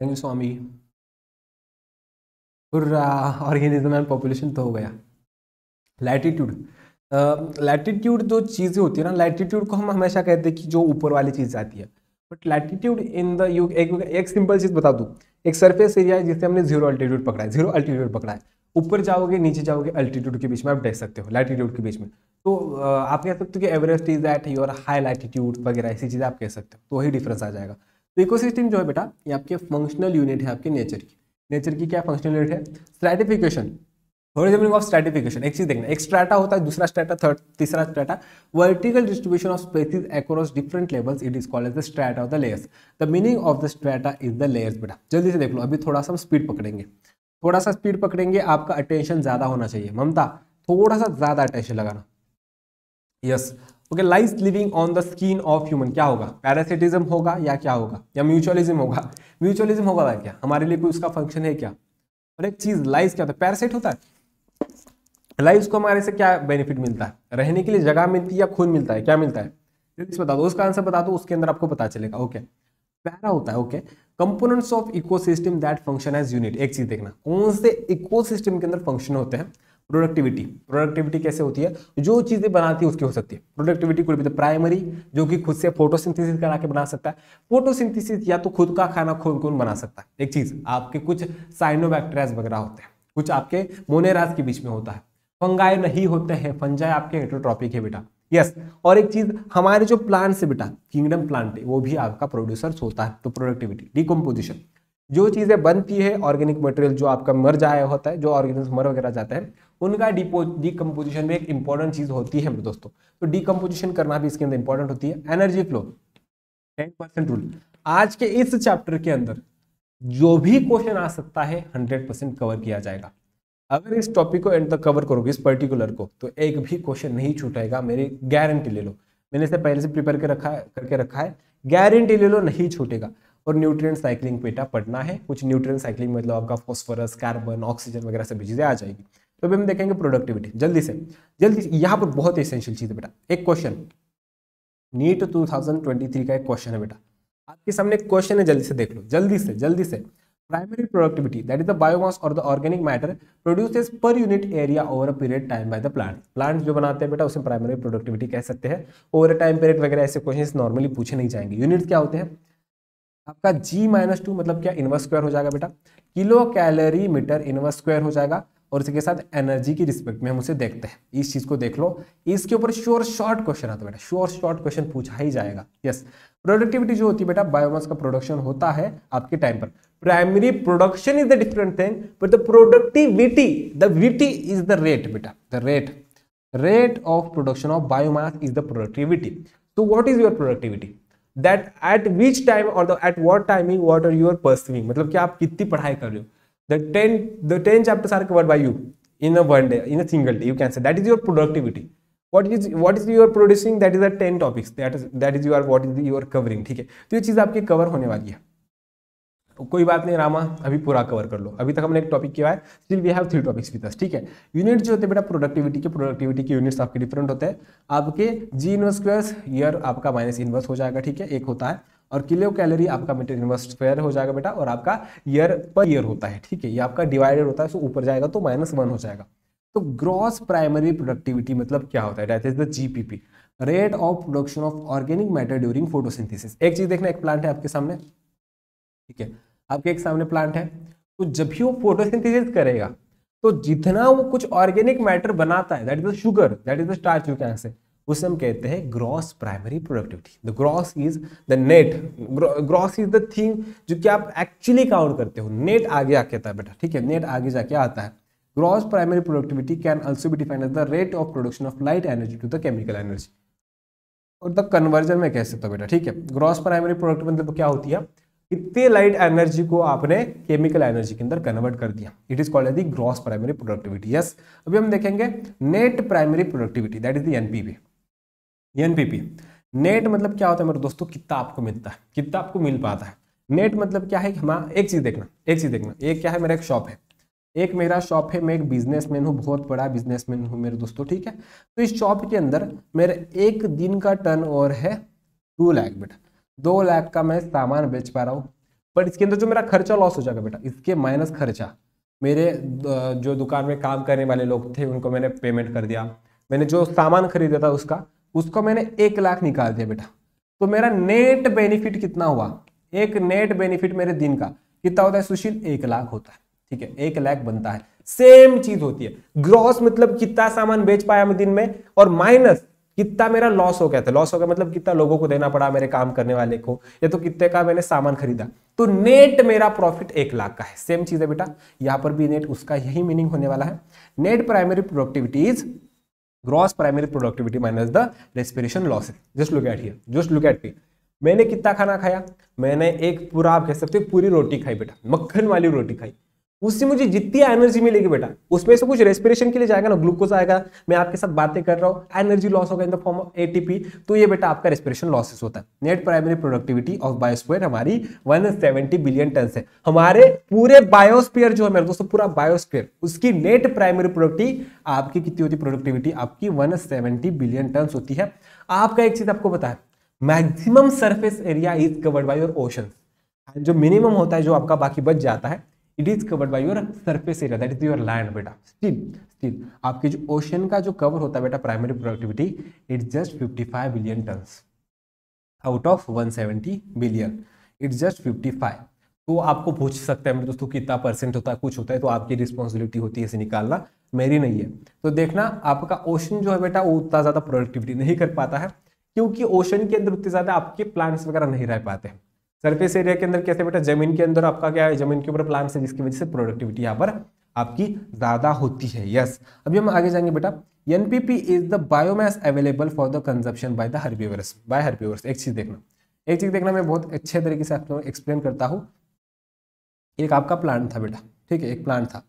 [SPEAKER 2] thank you Swami organism
[SPEAKER 1] and population तो हो गया लैटिट्यूड लैटिट्यूड जो चीज़ें होती है ना लैटिट्यूड को हम हमेशा कहते हैं कि जो ऊपर वाली चीज़ आती है but latitude in the you एक, एक सिंपल चीज़ बता दूँ एक सरफेस एरिया है जिससे हमने जीरो अल्टीट्यूड पकड़ा है जीरो अल्टीट्यूड पकड़ा है ऊपर जाओगे नीचे जाओगे अल्टीट्यूड के बीच में आप देख सकते हो लैटीट्यूड के बीच में तो आप कह सकते हो कि Everest is at your high latitude वगैरह ऐसी चीज़ें आप कह सकते हो तो वही डिफरेंस आ जाएगा तो इकोसिस्टम जो है बेटा ये आपके फंक्शनल यूनिट है आपके नेचर की नेचर की क्या फंक्शनल यूनिट है स्ट्रेटिफिकेशन हॉरिजॉन्टल ऑफ स्ट्रेटिफिकेशन एक चीज देखना एक स्ट्रेटा होता है दूसरा स्ट्रेटा थर्ड तीसरा strata vertical distribution of species across different levels it is called as the strata of the layers the meaning of the strata is the layers बेटा जल्दी से देख लो अभी थोड़ा सा हम स्पीड पकड़ेंगे थोड़ा सा स्पीड पकड़ेंगे आपका अटेंशन ज्यादा होना चाहिए ममता थोड़ा सा ज्यादा अटेंशन लगाना yes yes. Okay lies living on the skin of human क्या होगा पैरासिटिज्म होगा या क्या होगा या म्यूचुअलिज्म होगा म्यूचुअलिज्म होगा भाई क्या हमारे लिए कोई उसका फंक्शन है क्या और एक चीज लाइज क्या होता है पैरासिट होता है लाइज को हमारे से क्या बेनिफिट मिलता है रहने के लिए जगह मिलती है या खून मिलता है क्या मिलता है बता दो उसका आंसर बता दो उसके अंदर आपको पता चलेगा ओके पैरा होता है okay components of ecosystem that function as unit एक चीज देखना कौन से इकोसिस्टम के अंदर फंक्शन होते हैं प्रोडक्टिविटी प्रोडक्टिविटी कैसे होती है जो चीज़ें बनाती है उसकी हो सकती है प्रोडक्टिविटी कोई भी तो प्राइमरी जो कि खुद से फोटोसिंथेसिस करा के बना सकता है फोटोसिंथेसिस या तो खुद का खाना खुद कौन बना सकता है एक चीज़ आपके कुछ साइनोबैक्टेरियाज वगैरह होते हैं कुछ आपके मोनेराज के बीच में होता है फंगाई नहीं होते हैं फंजाई आपके हेट्रोट्रॉपिक है बेटा यस yes. और एक चीज हमारे जो प्लांट से बेटा किंगडम प्लांट है वो भी आपका प्रोड्यूसर होता है तो प्रोडक्टिविटी डिकम्पोजिशन जो चीज़ें बनती है ऑर्गेनिक मटेरियल जो आपका मर जाया होता है जो ऑर्गेनिक मर वगैरह जाता है उनका डिकम्पोजिशन में एक इंपॉर्टेंट चीज होती है दोस्तों तो डीकम्पोजिशन करना भी इसके अंदर इंपॉर्टेंट होती है energy flow ten percent rule आज के इस चैप्टर के अंदर जो भी क्वेश्चन आ सकता है हंड्रेड परसेंट कवर किया जाएगा अगर इस टॉपिक को एंड तक कवर करोगे इस पर्टिकुलर को तो एक भी क्वेश्चन नहीं छूटेगा मेरी गारंटी ले लो मैंने इसे पहले से प्रिपेयर कर रखा है करके रखा है गारंटी ले लो नहीं छूटेगा और न्यूट्रिएंट साइकिलिंग पेटा पढ़ना है कुछ न्यूट्रिएंट साइकिलिंग मतलब आपका फॉस्फोरस कार्बन ऑक्सीजन वगैरह सभी चीज़ें आ जाएगी तो अभी हम देखेंगे प्रोडक्टिविटी जल्दी से जल्दी यहाँ पर बहुत एसेंशियल चीज़ है बेटा एक क्वेश्चन नीट 2023 का एक क्वेश्चन है बेटा आपके सामने एक क्वेश्चन है जल्दी से देख लो जल्दी से जल्दी से primary productivity that is the biomass और the organic matter produces per unit area over a period time by the plant plant जो बनाते हैं बेटा उसे प्राइमरी प्रोडक्टिविटी कह सकते हैं ओवर a time period वगैरह ऐसे क्वेश्चन नॉर्मली पूछे नहीं जाएंगे यूनिट क्या होते हैं आपका जी माइनस टू मतलब क्या इनवर्स स्क्वायर हो जाएगा बेटा kilocalorie meter inverse square हो जाएगा और इसके साथ एनर्जी की रिस्पेक्ट में हम उसे देखते हैं इस चीज़ को देख लो इसके ऊपर श्योर शॉर्ट क्वेश्चन आता है बेटा श्योर शॉर्ट क्वेश्चन पूछा ही जाएगा यस प्रोडक्टिविटी जो होती है बेटा बायोमास का प्रोडक्शन होता है आपके टाइम पर primary production is the different thing but the productivity the vity is the rate बेटा the rate rate of production of biomass is the productivity तो what is your productivity that at which time और at what timing what are your perceiving मतलब कि आप कितनी पढ़ाई कर रहे हो the 10 the 10 chapters are covered by you in a one day in a single day you can say that is your productivity what is what is your producing that is the 10 topics that is that is your what is your covering ठीक है तो ये चीज़ आपकी कवर होने वाली है कोई बात नहीं रामा अभी पूरा कवर कर लो अभी तक हमने एक टॉपिक किया है still we have three topics with us ठीक है यूनिट जो होते हैं बेटा प्रोडक्टिविटी के प्रोडक्टिविटी के यूनिट्स आपके डिफरेंट होते हैं आपके जी इनवर्स स्क्वायर्स ईयर आपका माइनस इनवर्स हो जाएगा ठीक है एक होता है और किलो कैलोरी आपका मीटर स्क्वायर हो जाएगा बेटा और आपका ईयर पर ईयर होता है ठीक है ये आपका डिवाइडेड होता है सो ऊपर जाएगा तो माइनस वन हो जाएगा तो ग्रॉस प्राइमरी प्रोडक्टिविटी मतलब क्या होता है that is the GPP rate of production of organic matter during photosynthesis एक चीज देखना एक प्लांट है आपके सामने ठीक है आपके एक सामने प्लांट है तो जब भी वो फोटोसिंथेसिस करेगा तो जितना वो कुछ ऑर्गेनिक मैटर बनाता है that is the sugar that is the starch you can say उसे हम कहते हैं gross primary productivity the gross is the net gross is the thing जो कि आप एक्चुअली काउंट करते हो नेट आगे आके आता है बेटा ठीक है नेट आगे जाके आता है gross primary productivity can also be defined as the rate of production of light energy to the chemical energy और द कन्वर्जन में कह सकता हूँ बेटा ठीक है ग्रॉस प्राइमरी प्रोडक्ट मतलब क्या होती है कितने लाइट एनर्जी को आपने केमिकल एनर्जी के अंदर कन्वर्ट कर दिया it is called the gross primary productivity yes अभी हम देखेंगे net primary productivity that is the NPV NPP net मतलब क्या होता है मेरे दोस्तों कितना आपको मिलता है कितना आपको मिल पाता है नेट मतलब क्या है कि हम एक चीज़ देखना एक चीज़ देखना एक क्या है मेरा एक शॉप है एक मेरा शॉप है मैं एक बिजनेसमैन हूँ बहुत बड़ा बिजनेसमैन हूँ मेरे दोस्तों ठीक है तो इस शॉप के अंदर मेरा एक दिन का टर्न ओवर है टू लाख बेटा दो लाख का मैं सामान बेच पा रहा हूँ बट इसके अंदर जो मेरा खर्चा लॉस हो जाएगा बेटा इसके माइनस खर्चा मेरे जो दुकान में काम करने वाले लोग थे उनको मैंने पेमेंट कर दिया मैंने जो सामान खरीदा था उसका उसको मैंने एक लाख निकाल दिया बेटा तो मेरा नेट बेनिफिट कितना हुआ एक नेट बेनिफिट मेरे दिन का कितना होता है सुशील एक लाख होता है ठीक है एक लाख बनता है सेम चीज होती है ग्रॉस मतलब कितना सामान बेच पाया मैं दिन में और माइनस कितना मेरा लॉस हो गया था लॉस हो गया मतलब कितना लोगों को देना पड़ा मेरे काम करने वाले को या तो कितने का मैंने सामान खरीदा तो नेट मेरा प्रॉफिट एक लाख का है सेम चीज है बेटा यहां पर भी नेट उसका यही मीनिंग होने वाला है net primary productivity is gross primary productivity minus the respiration loss just look at here just look at me मैंने कितना खाना खाया मैंने एक पूरा आप कह सकते हो पूरी रोटी खाई बेटा मक्खन वाली रोटी खाई उससे मुझे जितनी एनर्जी मिलेगी बेटा उसमें से कुछ रेस्पिरेशन के लिए जाएगा ना ग्लूकोज आएगा मैं आपके साथ बातें कर रहा हूँ एनर्जी लॉस होगा in the form of ATP तो ये बेटा आपका रेस्पिरेशन लॉसेस होता है net primary productivity of biosphere हमारी 170 बिलियन टन है हमारे पूरे बायोस्पियर जो है मेरे दोस्तों पूरा बायोस्पियर उसकी नेट प्राइमरी प्रोडक्टी आपकी कितनी होती है प्रोडक्टिविटी आपकी 170 बिलियन टन होती है आपका एक चीज आपको बताया maximum surface area is covered by your ocean जो मिनिमम होता है जो आपका बाकी बच जाता है it is covered by your surface area that is your land बेटा स्टिल स्टिल आपके जो ओशन का जो कवर होता है बेटा primary productivity it's just 55 billion tons out of 170 billion it's just 55 तो आपको पूछ सकते हैं मेरे दोस्तों कितना परसेंट होता है कुछ होता है तो आपकी रिस्पॉन्सिबिलिटी होती है इसे निकालना मेरी नहीं है तो देखना आपका ओशन जो है बेटा वो उतना ज़्यादा प्रोडक्टिविटी नहीं कर पाता है क्योंकि ओशन के अंदर उतने ज़्यादा आपके प्लांट्स वगैरह नहीं रह पाते हैं सरफेस एरिया के अंदर कैसे बेटा जमीन के अंदर आपका क्या है जमीन के ऊपर प्लांट्स है जिसकी वजह से प्रोडक्टिविटी यहाँ पर आपकी ज़्यादा होती है यस अभी हम आगे जाएंगे बेटा NPP is the biomass available for the consumption by the herbivores by herbivores एक चीज़ देखना एक चीज़ देखना मैं बहुत अच्छे तरीके से आप लोगों को एक्सप्लेन करता हूँ एक आपका प्लांट था बेटा ठीक है एक प्लांट था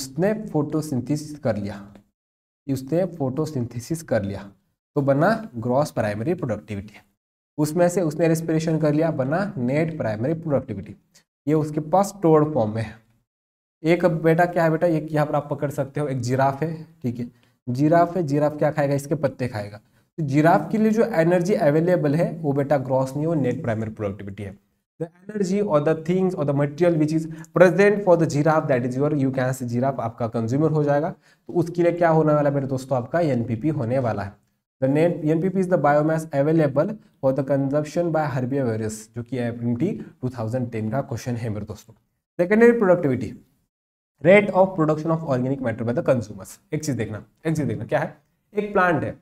[SPEAKER 1] उसने फोटोसिंथेसिस कर लिया उसने फोटोसिंथेसिस कर लिया तो बना ग्रॉस प्राइमरी प्रोडक्टिविटी उसमें से उसने रेस्पिरेशन कर लिया बना नेट प्राइमरी प्रोडक्टिविटी ये उसके पास टोर्ड फॉर्म में है एक बेटा क्या है बेटा एक यहाँ पर आप पकड़ सकते हो एक जिराफ है ठीक है जिराफ है जिराफ क्या खाएगा इसके पत्ते खाएगा तो जिराफ के लिए जो एनर्जी अवेलेबल है वो बेटा ग्रॉस नहीं वो नेट प्राइमरी प्रोडक्टिविटी है द एनर्जी और द थिंग्स और the material which is present for the giraffe that is your you can say giraffe आपका कंज्यूमर हो जाएगा तो उसके लिए क्या होने वाला है मेरे दोस्तों आपका एन होने वाला है जो कि 2010 का क्वेश्चन है मेरे दोस्तों productivity rate of production of organic matter by एक चीज देखना एक चीज देखना क्या है एक प्लांट है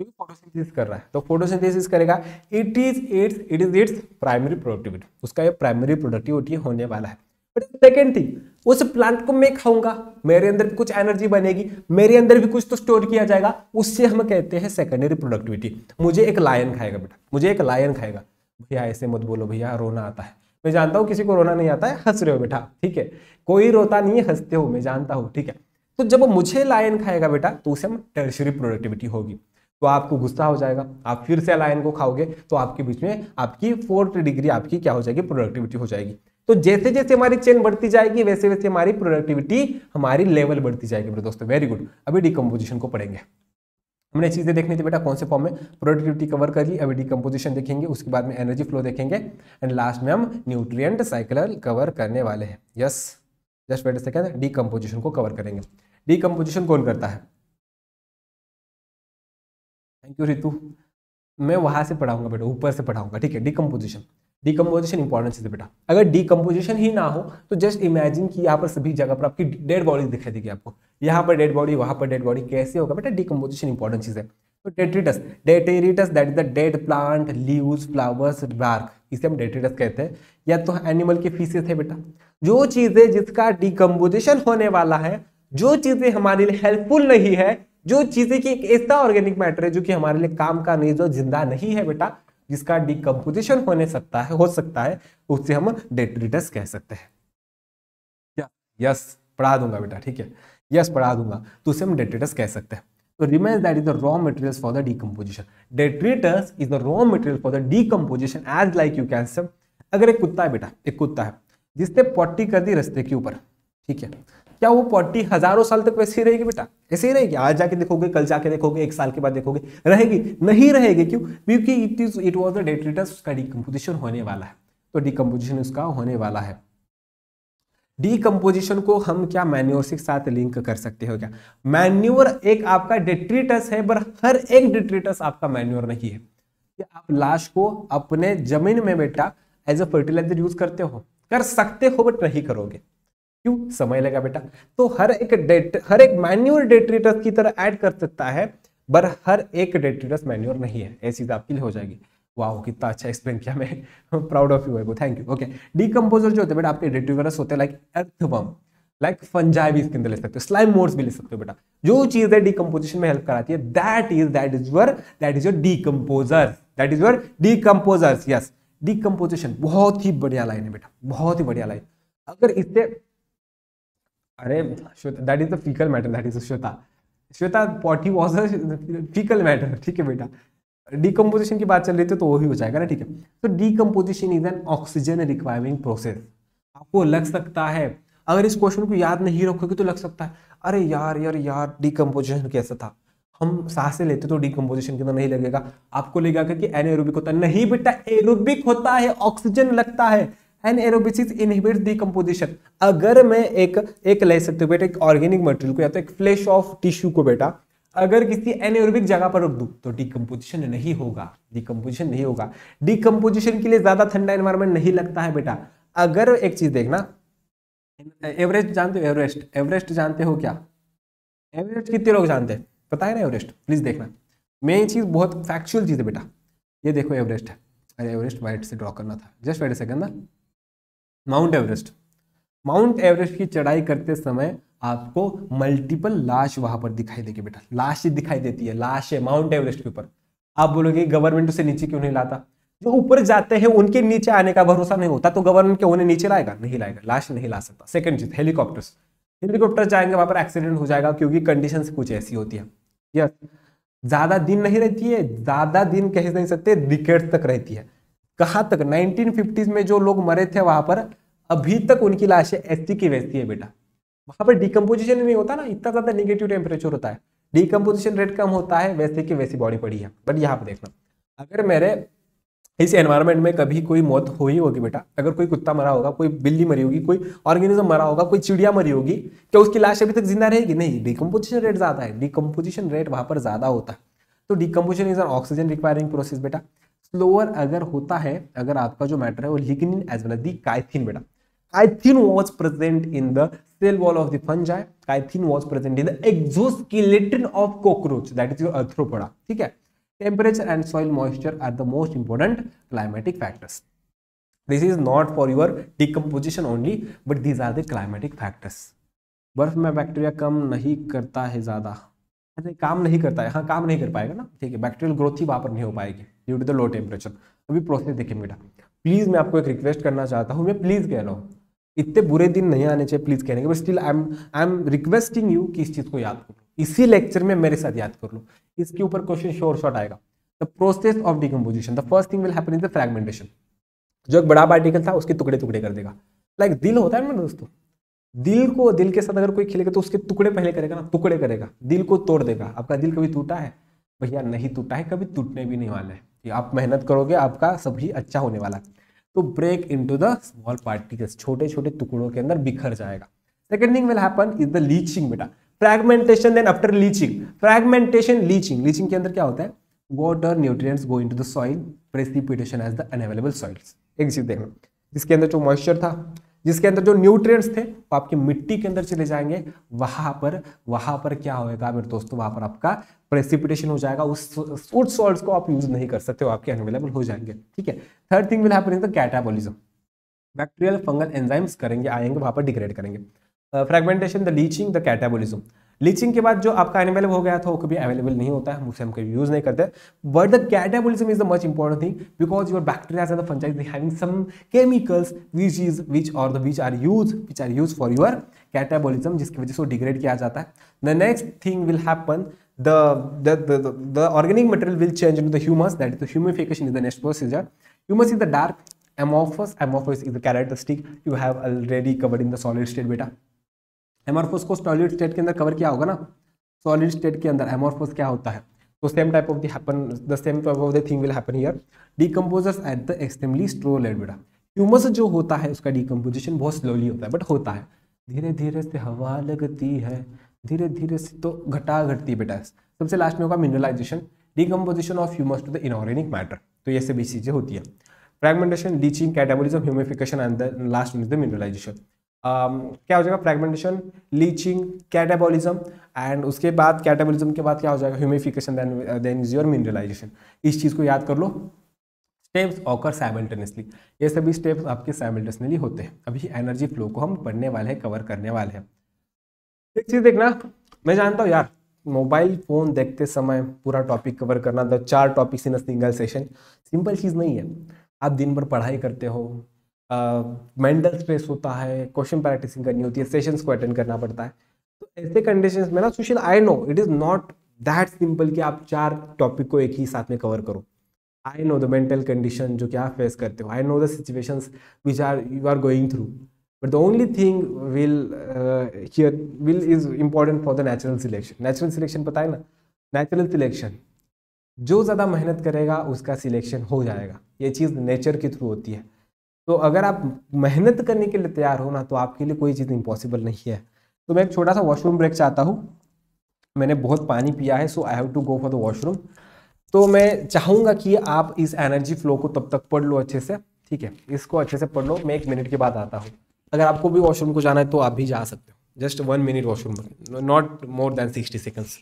[SPEAKER 1] जो फोटोसिंथेसिस कर रहा है तो फोटोसिंथेसिस करेगा it is it's it is it's primary productivity उसका ये प्राइमरी प्रोडक्टिविटी होने वाला है सेकेंड थिंग उस प्लांट को मैं खाऊंगा मेरे अंदर भी कुछ एनर्जी बनेगी मेरे अंदर भी कुछ तो स्टोर किया जाएगा उससे हम कहते हैं सेकेंडरी प्रोडक्टिविटी मुझे एक लायन खाएगा बेटा मुझे एक लायन खाएगा भैया ऐसे मत बोलो भैया रोना आता है मैं जानता हूँ किसी को रोना नहीं आता है हंस रहे हो बेटा ठीक है कोई रोता नहीं है हंसते हो मैं जानता हूँ ठीक है तो जब मुझे लायन खाएगा बेटा तो उसे हम टर्शरी प्रोडक्टिविटी होगी तो आपको गुस्सा हो जाएगा आप फिर से लायन को खाओगे तो आपके बीच में आपकी फोर्थ डिग्री आपकी क्या हो जाएगी प्रोडक्टिविटी हो जाएगी तो जैसे जैसे हमारी चेन बढ़ती जाएगी वैसे वैसे हमारी प्रोडक्टिविटी हमारी लेवल बढ़ती जाएगी मेरे दोस्तों वेरी गुड अभी डिकम्पोजिशन को पढ़ेंगे हमने चीज़ें देखनी थी बेटा कौन से फॉर्म में प्रोडक्टिविटी कवर कर ली अभी डिकम्पोजिशन देखेंगे उसके बाद में एनर्जी फ्लो देखेंगे एंड लास्ट में हम न्यूट्रिय साइकिल कवर करने वाले हैं yes just better second decomposition को कवर करेंगे डिकम्पोजिशन कौन करता है थैंक यू रितु मैं वहां से पढ़ाऊंगा बेटा ऊपर से पढ़ाऊंगा ठीक है डिकम्पोजिशन डिकम्पोजिशन इंपॉर्टेंस है बेटा अगर डीकम्पोजिशन ही ना हो तो जस्ट इमेजिन कि यहाँ पर सभी जगह पर आपकी डेड बॉडी दिखाई देगी आपको यहाँ पर डेड बॉडी वहाँ पर डेड बॉडी कैसे होगा बेटा डीकम्पोजिशन इंपॉर्टेंट चीज़ है तो detritus detritus that is the dead plant leaves flowers bark इसे हम डेट्रिटस कहते हैं या तो एनिमल के फीसेस है बेटा जो चीज़ें जिसका डिकम्पोजिशन होने वाला है जो चीज़ें हमारे लिए हेल्पफुल नहीं है जो चीज़ें की एक ऐसा ऑर्गेनिक मैटर है जो कि हमारे लिए काम का नहीं जो जिंदा नहीं है बेटा जिसका डिकम्पोजिशन होने सकता है हो सकता है उससे हम डेट्रिटस कह सकते हैं क्या यस पढ़ा दूंगा बेटा ठीक है यस पढ़ा दूंगा तो उसे हम डेट्रिटस कह सकते हैं तो remains that is the raw materials for the decomposition detritus is the raw material for the decomposition as like you can say अगर एक कुत्ता है बेटा एक कुत्ता है जिसने पॉट्टी कर दी रस्ते के ऊपर ठीक है क्या वो पॉटी हजारों साल तक वैसी रहेगी बेटा ऐसे ही रहेगी आज जाके देखोगे कल जाके देखोगे एक साल के बाद देखोगे रहेगी नहीं रहेगी क्यों क्योंकि it is it was the detritus उसका डिकम्पोजिशन होने वाला है तो डिकम्पोजिशन उसका होने वाला है डीकम्पोजिशन को हम क्या मैन्योर के साथ लिंक कर सकते हो क्या मैन्योर एक आपका डिट्रीटस है पर हर एक डिट्रीटस आपका मैन्योर नहीं है कि आप लाश को अपने जमीन में बेटा एज अ फर्टिलाइजर यूज करते हो कर सकते हो बट नहीं करोगे क्यों समय लगा बेटा तो हर एक डेट हर एक मैन्यूअल डेट्रीटस की तरह ऐड कर सकता है पर हर एक डेट्रीटस मैन्यूअल नहीं है ऐसी आपके हो जाएगी वाह कितना अच्छा एक्सप्लेन किया मैं प्राउड ऑफ यू है थैंक यू ओके डीकम्पोजर जो होते हैं बेटा आपके डेट्रीटस होते हैं लाइक अर्थवम लाइक फंजाई भी इसके अंदर ले सकते हो स्लाइम मोड्स भी ले सकते हो बेटा जो चीज है डीकम्पोजिशन में हेल्प कराती है that is that is your that is your decomposer that is your decomposers yes decomposition बहुत ही बढ़िया लाइन है बेटा बहुत ही बढ़िया लाइन अगर इससे अरे that is the fecal matter that is Shweta Shweta potty was fecal matter ठीक है बेटा डिकम्पोजिशन की बात चल रही थी तो वो ही हो जाएगा ना ठीक है तो decomposition is an oxygen requiring process आपको लग सकता है अगर इस क्वेश्चन को याद नहीं रखोगे तो लग सकता है अरे यार यार यार डिकम्पोजिशन कैसा था हम सांसें लेते तो डिकम्पोजिशन कितना नहीं लगेगा आपको लगेगा कि एनएरोबिक होता है नहीं बेटा एरोबिक होता है ऑक्सीजन लगता है एनएरोबिसिस एरोबिसिस इनहिबिट डिकम्पोजिशन अगर मैं एक एक ले सकते हो बेटा एक ऑर्गेनिक मटेरियल को या तो एक फ्लैश ऑफ टिश्यू को बेटा अगर किसी एनएरोबिक जगह पर रख दू तो डिकम्पोजिशन नहीं होगा डिकम्पोजिशन नहीं होगा डिकम्पोजिशन के लिए ज़्यादा ठंडा एनवायरमेंट नहीं लगता है बेटा अगर एक चीज़ देखना एवरेस्ट जानते हो एवरेस्ट एवरेस्ट जानते हो क्या एवरेस्ट कितने लोग जानते हैं पता है ना एवरेस्ट प्लीज़ देखना मैं ये चीज़ बहुत फैक्चुअल चीज़ है बेटा ये देखो एवरेस्ट है अरे एवरेस्ट वाइट से ड्रॉ करना था जस्ट वेट सेकंड ना माउंट एवरेस्ट माउंट एवरेस्ट की चढ़ाई करते समय आपको मल्टीपल लाश वहां पर दिखाई देगी बेटा लाश ही दिखाई देती है लाश है माउंट एवरेस्ट के ऊपर आप बोलोगे गवर्नमेंट उसे नीचे क्यों नहीं लाता जो ऊपर जाते हैं उनके नीचे आने का भरोसा नहीं होता तो गवर्नमेंट के उन्हें नीचे लाएगा नहीं लाएगा लाश नहीं ला सकता सेकंड चीज हेलीकॉप्टर्स हेलीकॉप्टर जाएंगे वहां पर एक्सीडेंट हो जाएगा क्योंकि कंडीशन कुछ ऐसी होती है यस ज्यादा दिन नहीं रहती है ज्यादा दिन कह नहीं सकते डिकेट तक रहती है कहां तक 1950s में जो लोग मरे थे वहां पर अभी तक उनकी लाशें ऐसी की वैसी है बेटा वहां पर डिकम्पोजिशन नहीं होता ना इतना ज्यादा निगेटिव टेम्परेचर होता है डिकम्पोजिशन रेट कम होता है वैसे की वैसी बॉडी पड़ी है बट यहाँ पर देखना अगर मेरे इस एनवायरनमेंट में कभी कोई मौत हुई होगी बेटा अगर कोई कुत्ता मरा होगा कोई बिल्ली मरी होगी कोई ऑर्गेनिज्म मरा होगा कोई चिड़िया मरी होगी क्या उसकी लाश अभी तक जिंदा रहेगी नहीं डिकम्पोजिशन रेट ज़्यादा है डिकम्पोजिशन रेट वहाँ पर ज़्यादा होता है तो decomposition is an oxygen requiring process बेटा स्लोअर अगर होता है अगर आपका जो मैटर है वो lignin as well as the chitin बेटा chitin was present in the cell wall of the fungi chitin was present in the exoskeleton of cockroach that is your arthropoda ठीक है temperature and soil moisture are the most important climatic factors this is not for your decomposition only but these are the climatic factors बर्फ में बैक्टीरिया कम नहीं करता है ज़्यादा अच्छा, काम नहीं करता है हाँ काम नहीं कर पाएगा ना ठीक है बैक्टीरियल ग्रोथ ही वहाँ पर नहीं हो पाएगी due to the low temperature अभी प्रोसेस देखिए बेटा प्लीज़ मैं आपको एक रिक्वेस्ट करना चाहता हूँ मैं प्लीज़ कह रहा हूँ इतने बुरे दिन नहीं आने चाहिए प्लीज़ कहने के but still I am I am requesting you कि इस चीज़ को याद करो इसी लेक्चर में मेरे साथ याद कर लो इसके ऊपर क्वेश्चन शोर शॉर्ट आएगा the process of decomposition the first thing will happen is the fragmentation जो एक बड़ा पार्टिकल था उसके टुकड़े टुकड़े कर देगा लाइक like, दिल होता है ना दोस्तों दिल को दिल के साथ अगर कोई खेलेगा तो उसके टुकड़े पहले करेगा ना टुकड़े करेगा दिल को तोड़ देगा आपका दिल कभी टूटा है भैया नहीं टूटा है कभी टूटने भी नहीं वाला है कि आप मेहनत करोगे आपका सभी अच्छा होने वाला तो break into the small particles छोटे छोटे टुकड़ों के अंदर बिखर जाएगा second thing will happen is the leaching बेटा fragmentation then after leaching fragmentation leaching leaching के अंदर क्या होता है water nutrients go into the soil precipitation as the unavailable soils एक चीज देख लो जिसके अंदर जो मॉइस्चर था जिसके अंदर जो न्यूट्रिएंट्स थे वो आपकी मिट्टी के अंदर चले जाएंगे वहां पर वहां पर क्या होएगा मेरे दोस्तों वहां पर आपका प्रेसिपिटेशन हो जाएगा उस फूड सॉल्ट को आप यूज नहीं कर सकते हो आपके अनवेलेबल हो जाएंगे ठीक है third thing will happen is the catabolism bacterial fungal enzymes करेंगे आएंगे वहां पर डिग्रेड करेंगे fragmentation the leaching the catabolism leaching के बाद जो आपका एनिमल हो गया था वो कभी अवेलेबल नहीं होता है उसे हम कभी यूज़ नहीं करते but the catabolism is the much important thing because your bacteria and the fungi they having some chemicals which is which और the which are use which are use for your catabolism जिसकी वजह से वो डिग्रेड किया जाता है the next thing will happen the, the, the, the organic material will change into the humus that is the humification is the next procedure humus is the dark amorphous amorphous is the characteristic you have already covered in the solid state beta amorphous को सॉलिड स्टेट के अंदर कवर किया होगा ना सॉलिड स्टेट के अंदर एमोरफोस क्या होता है तो same type of the happen the same type of the thing will happen here decomposers at the extremely slow rate बेटा ह्यूमस जो होता है उसका डीकम्पोजिशन बहुत स्लोली होता है बट होता है धीरे धीरे से हवा लगती है धीरे धीरे से तो घटा घटती बेटा सबसे लास्ट में होगा mineralization decomposition of humus to the inorganic matter तो ये सभी चीज़ें होती है fragmentation leaching catabolism humification and the last is the mineralization Um, क्या हो जाएगा फ्रेगमेंटेशन लीचिंग कैटाबॉलिज्म एंड उसके बाद कैटाबॉलिज्म के बाद क्या हो जाएगा humification then is your mineralization इस चीज़ को याद कर लो स्टेप्स ऑकर साइमल्टेनियसली ये सभी स्टेप्स आपके साइमल्टेनियसली होते हैं अभी एनर्जी फ्लो को हम पढ़ने वाले हैं कवर करने वाले हैं एक चीज़ देखना मैं जानता हूँ यार मोबाइल फ़ोन देखते समय पूरा टॉपिक कवर करना था चार topics in a single session simple चीज़ नहीं है आप दिन भर पढ़ाई करते हो मेंटल स्ट्रेस होता है क्वेश्चन प्रैक्टिसिंग करनी होती है सेशंस को अटेंड करना पड़ता है तो ऐसे कंडीशंस में ना Sushil I know it is not that simple कि आप चार टॉपिक को एक ही साथ में कवर करो I know the mental condition जो कि आप फेस करते हो I know the which are you are going through but the only thing will here will is important for the natural selection natural selection पता है ना नेचुरल सिलेक्शन जो ज़्यादा मेहनत करेगा उसका सिलेक्शन हो जाएगा ये चीज़ नेचर के थ्रू होती है तो अगर आप मेहनत करने के लिए तैयार हो ना तो आपके लिए कोई चीज़ इम्पॉसिबल नहीं है तो मैं एक छोटा सा वॉशरूम ब्रेक चाहता हूँ मैंने बहुत पानी पिया है so I have to go for the washroom तो मैं चाहूँगा कि आप इस एनर्जी फ्लो को तब तक पढ़ लो अच्छे से ठीक है इसको अच्छे से पढ़ लो मैं एक मिनट के बाद आता हूँ अगर आपको भी वॉशरूम को जाना है तो आप भी जा सकते हो just one minute washroom not more than sixty seconds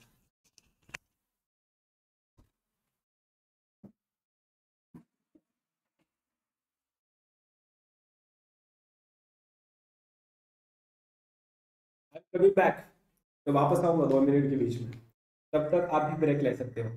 [SPEAKER 2] कभी बैक तो वापस आऊंगा दो मिनट के बीच में तब तक आप भी ब्रेक ले सकते हो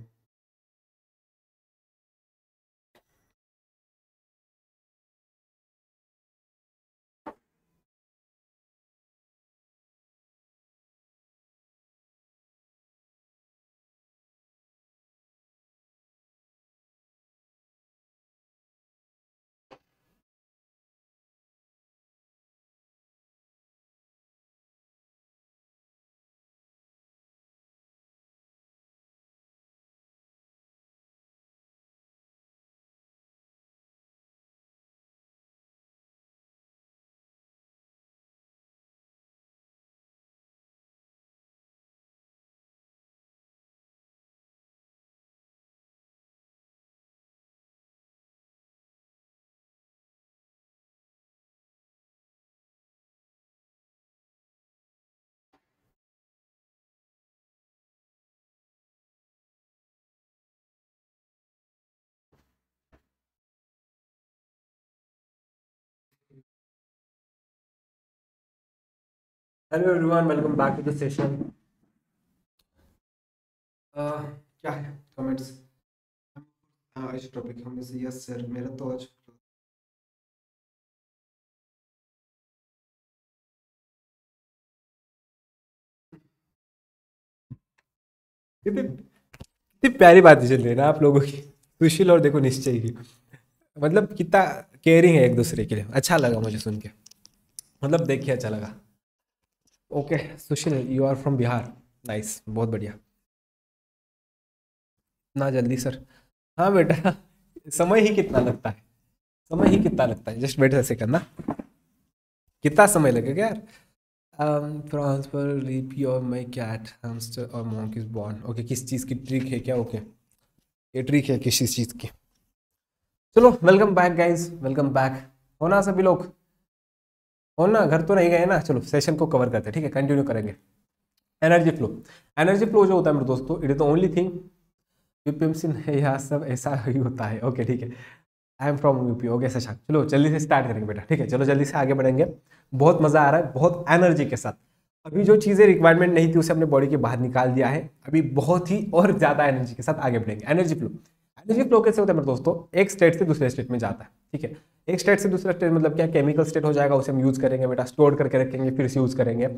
[SPEAKER 2] hello everyone welcome back to the session क्या है कमेंट्स आज टॉपिक हम इसे यस सर मेरा तो आज
[SPEAKER 1] कितनी प्यारी बातें चल रही है ना आप लोगों की सुशील और देखो निश्चय की मतलब कितना केयरिंग है एक दूसरे के लिए अच्छा लगा मुझे सुन के मतलब देख के अच्छा लगा okay Sushil you are from Bihar nice बहुत बढ़िया ना जल्दी सर हाँ बेटा समय ही कितना लगता है समय ही कितना लगता है जस्ट वेट से करना कितना समय लगेगा यार ट्रांसफर लीपी और माई कैट हमस्टर और मॉन्क इज बॉर्न ओके किस चीज़ की ट्रिक है क्या ओके ये ट्रिक है किसी चीज़ की चलो welcome back guys welcome back होना सभी लोग और ना घर तो नहीं गए ना चलो सेशन को कवर करते हैं ठीक है कंटिन्यू करेंगे एनर्जी फ्लो एनर्जी फ्लो जो होता है मेरे दोस्तों it is the only thing UPMC नहीं यहाँ सब ऐसा ही होता है ओके ठीक है I am from UP okay Shashank चलो जल्दी से स्टार्ट करेंगे बेटा ठीक है चलो जल्दी से आगे बढ़ेंगे बहुत मज़ा आ रहा है बहुत एनर्जी के साथ अभी जो चीज़ें रिक्वायरमेंट नहीं थी उसे अपने बॉडी के बाहर निकाल दिया है अभी बहुत ही और ज़्यादा एनर्जी के साथ आगे बढ़ेंगे एनर्जी फ्लो एनर्जी फ्लो कैसे होता है मतलब दोस्तों एक स्टेट से दूसरे स्टेट में जाता है ठीक है एक स्टेट से दूसरा स्टेट मतलब क्या केमिकल स्टेट हो जाएगा उसे हम यूज़ करेंगे बेटा स्टोर करके रखेंगे फिर से यूज़ करेंगे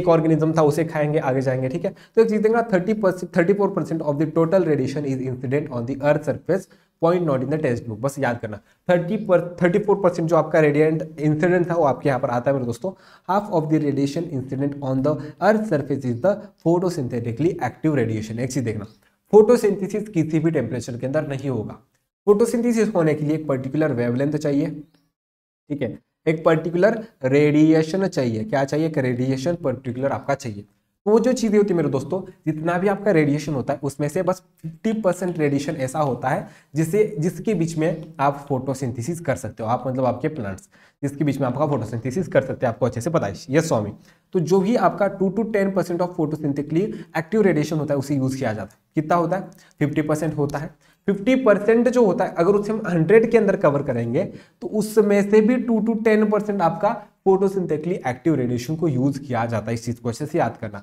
[SPEAKER 1] एक ऑर्गेनिज्म था उसे खाएंगे आगे जाएंगे ठीक है तो एक चीज देखना thirty percent thirty four percent of the total radiation is incident on the earth surface point not in the test book बस याद करना थर्टी पर थर्टी फोर परसेंट जो आपका रेडिएंट इंसिडेंट था वो आपके यहाँ पर आता है मेरे दोस्तों half of the radiation incident on the earth surface is the photosynthetically active radiation एक चीज देखना फोटोसिंथेसिस किसी भी टेम्परेचर के अंदर नहीं होगा फोटोसिंथेसिस होने के लिए एक पर्टिकुलर वेवलेंथ चाहिए ठीक है एक पर्टिकुलर रेडिएशन चाहिए क्या चाहिए एक रेडिएशन पर्टिकुलर आपका चाहिए तो वो जो चीज़ें होती है मेरे दोस्तों जितना भी आपका रेडिएशन होता है उसमें से बस 50 परसेंट रेडिएशन ऐसा होता है जिसे जिसके बीच में आप फोटोसिंथेसिस कर सकते हो आप मतलब आपके प्लांट्स जिसके बीच में आपका फोटोसिंथेसिस कर सकते हैं आपको अच्छे से पता है यस स्वामी तो जो भी आपका two to ten percent of photosynthetically active radiation होता है उसे यूज़ किया जाता है कितना होता है फिफ्टी परसेंट होता है फिफ्टी परसेंट जो होता है अगर उसे हम हंड्रेड के अंदर कवर करेंगे तो उसमें से भी टू टू टेन परसेंट आपका फोटोसिंथेटिकली एक्टिव रेडिएशन को यूज़ किया जाता है इस चीज़ को अच्छे से याद करना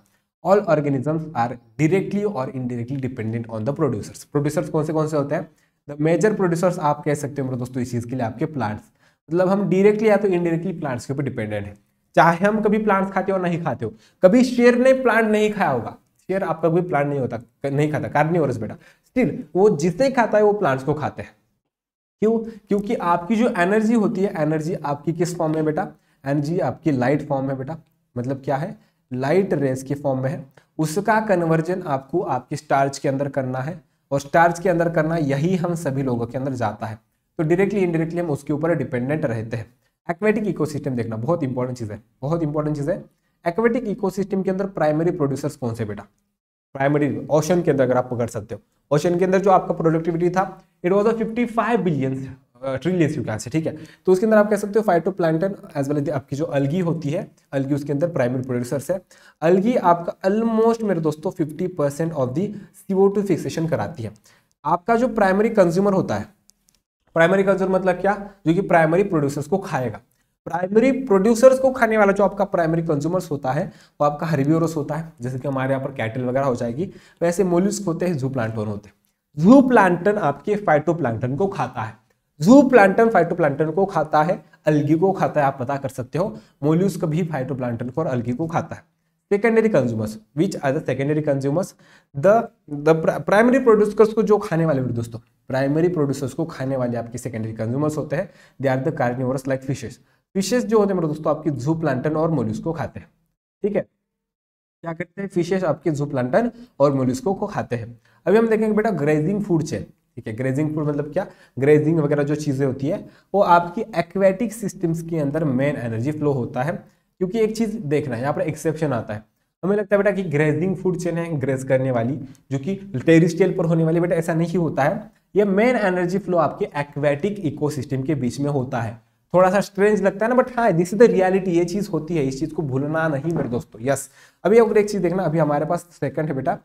[SPEAKER 1] ऑल ऑर्गेनिजम्स आर डिरेक्टली और indirectly dependent on the producers producers कौन से कौन से होते हैं द मेजर प्रोड्यूसर्स आप कह सकते हो दोस्तों इस चीज़ के लिए आपके प्लांट्स मतलब हम डायरेक्टली या तो इनडायरेक्टली प्लांट्स के ऊपर डिपेंडेंट है चाहे हम कभी प्लांट्स खाते हो नहीं खाते हो कभी शेर ने प्लांट नहीं खाया होगा शेर आपका कोई प्लांट नहीं होता नहीं खाता कार्निवोरस बेटा स्टिल वो जिसे खाता है वो प्लांट्स को खाते हैं क्यों क्योंकि आपकी जो एनर्जी होती है एनर्जी आपकी किस फॉर्म में बेटा एनर्जी आपकी लाइट फॉर्म है बेटा मतलब क्या है लाइट रेस के फॉर्म में है उसका कन्वर्जन आपको आपके स्टार्च के अंदर करना है और स्टार्च के अंदर करना यही हम सभी लोगों के अंदर जाता है तो डायरेक्टली इनडायरेक्टली हम उसके ऊपर डिपेंडेंट रहते हैं एक्वेटिक इकोसिस्टम देखना बहुत इंपॉर्टेंट चीज़ है बहुत इंपॉर्टेंट चीज़ है एक्वेटिक इकोसिस्टम के अंदर प्राइमरी प्रोड्यूसर्स कौन से बेटा प्राइमरी ओशन के अंदर अगर आप पकड़ सकते हो ओशन के अंदर जो आपका प्रोडक्टिविटी था it was a fifty five billion trillions you can say ठीक है तो उसके अंदर आप कह सकते हो फाइटोप्लांटन एज वेल एज आपकी जो अलगी होती है अलगी उसके अंदर प्राइमरी प्रोड्यूसर्स है अलगी आपका ऑलमोस्ट मेरे दोस्तों 50 percent of the CO two fixation कराती है आपका जो प्राइमरी कंज्यूमर होता है प्राइमरी कंज्यूमर मतलब क्या जो कि प्राइमरी प्रोड्यूसर्स को खाएगा प्राइमरी प्रोड्यूसर्स को खाने वाला जो आपका प्राइमरी कंज्यूमर्स होता है वो आपका हरिव्योरस होता है जैसे कि हमारे यहाँ पर कैटल वगैरह हो जाएगी वैसे तो मोलिस्क होते हैं जू प्लांटोन होते हैं जू प्लांटन आपके फाइटो को खाता है जू प्लांटन फाइटो को खाता है अलगी को खाता है आप पता कर सकते हो मोलिस्क भी फाइटो को और अलगी को खाता है secondary consumers which are the secondary consumers the the primary producers को जो खाने वाले दोस्तों प्राइमरी प्रोड्यूसर्स को खाने वाले आपके सेकेंडरी कंज्यूमर्स होते हैं they are the carnivores like fishes fishes जो होते हैं मेरे दोस्तों आपकी जू प्लांटन और मोल्यूस को खाते हैं ठीक है क्या करते हैं फिशेस आपके जू प्लांटन और मोल्यूस्को को खाते हैं अभी हम देखेंगे बेटा ग्रेजिंग फूड चेन ठीक है ग्रेजिंग फूड मतलब क्या ग्रेजिंग वगैरह जो चीज़ें होती है वो आपकी एक्वेटिक सिस्टम्स के अंदर मेन एनर्जी फ्लो होता है क्योंकि एक चीज़ देखना है यहाँ पर एक्सेप्शन आता है हमें लगता है बेटा कि ग्रेजिंग फूड चेन है ग्रेज करने वाली जो कि टेरिस्टेल पर होने वाली बेटा ऐसा नहीं होता है यह मेन एनर्जी फ्लो आपके एक्वेटिक इकोसिस्टम के बीच में होता है थोड़ा सा स्ट्रेंज लगता है ना बट हाँ दिस इज द रियलिटी ये चीज़ होती है इस चीज़ को भूलना नहीं मेरे दोस्तों यस अभी एक चीज़ देखना अभी हमारे पास सेकंड है बेटा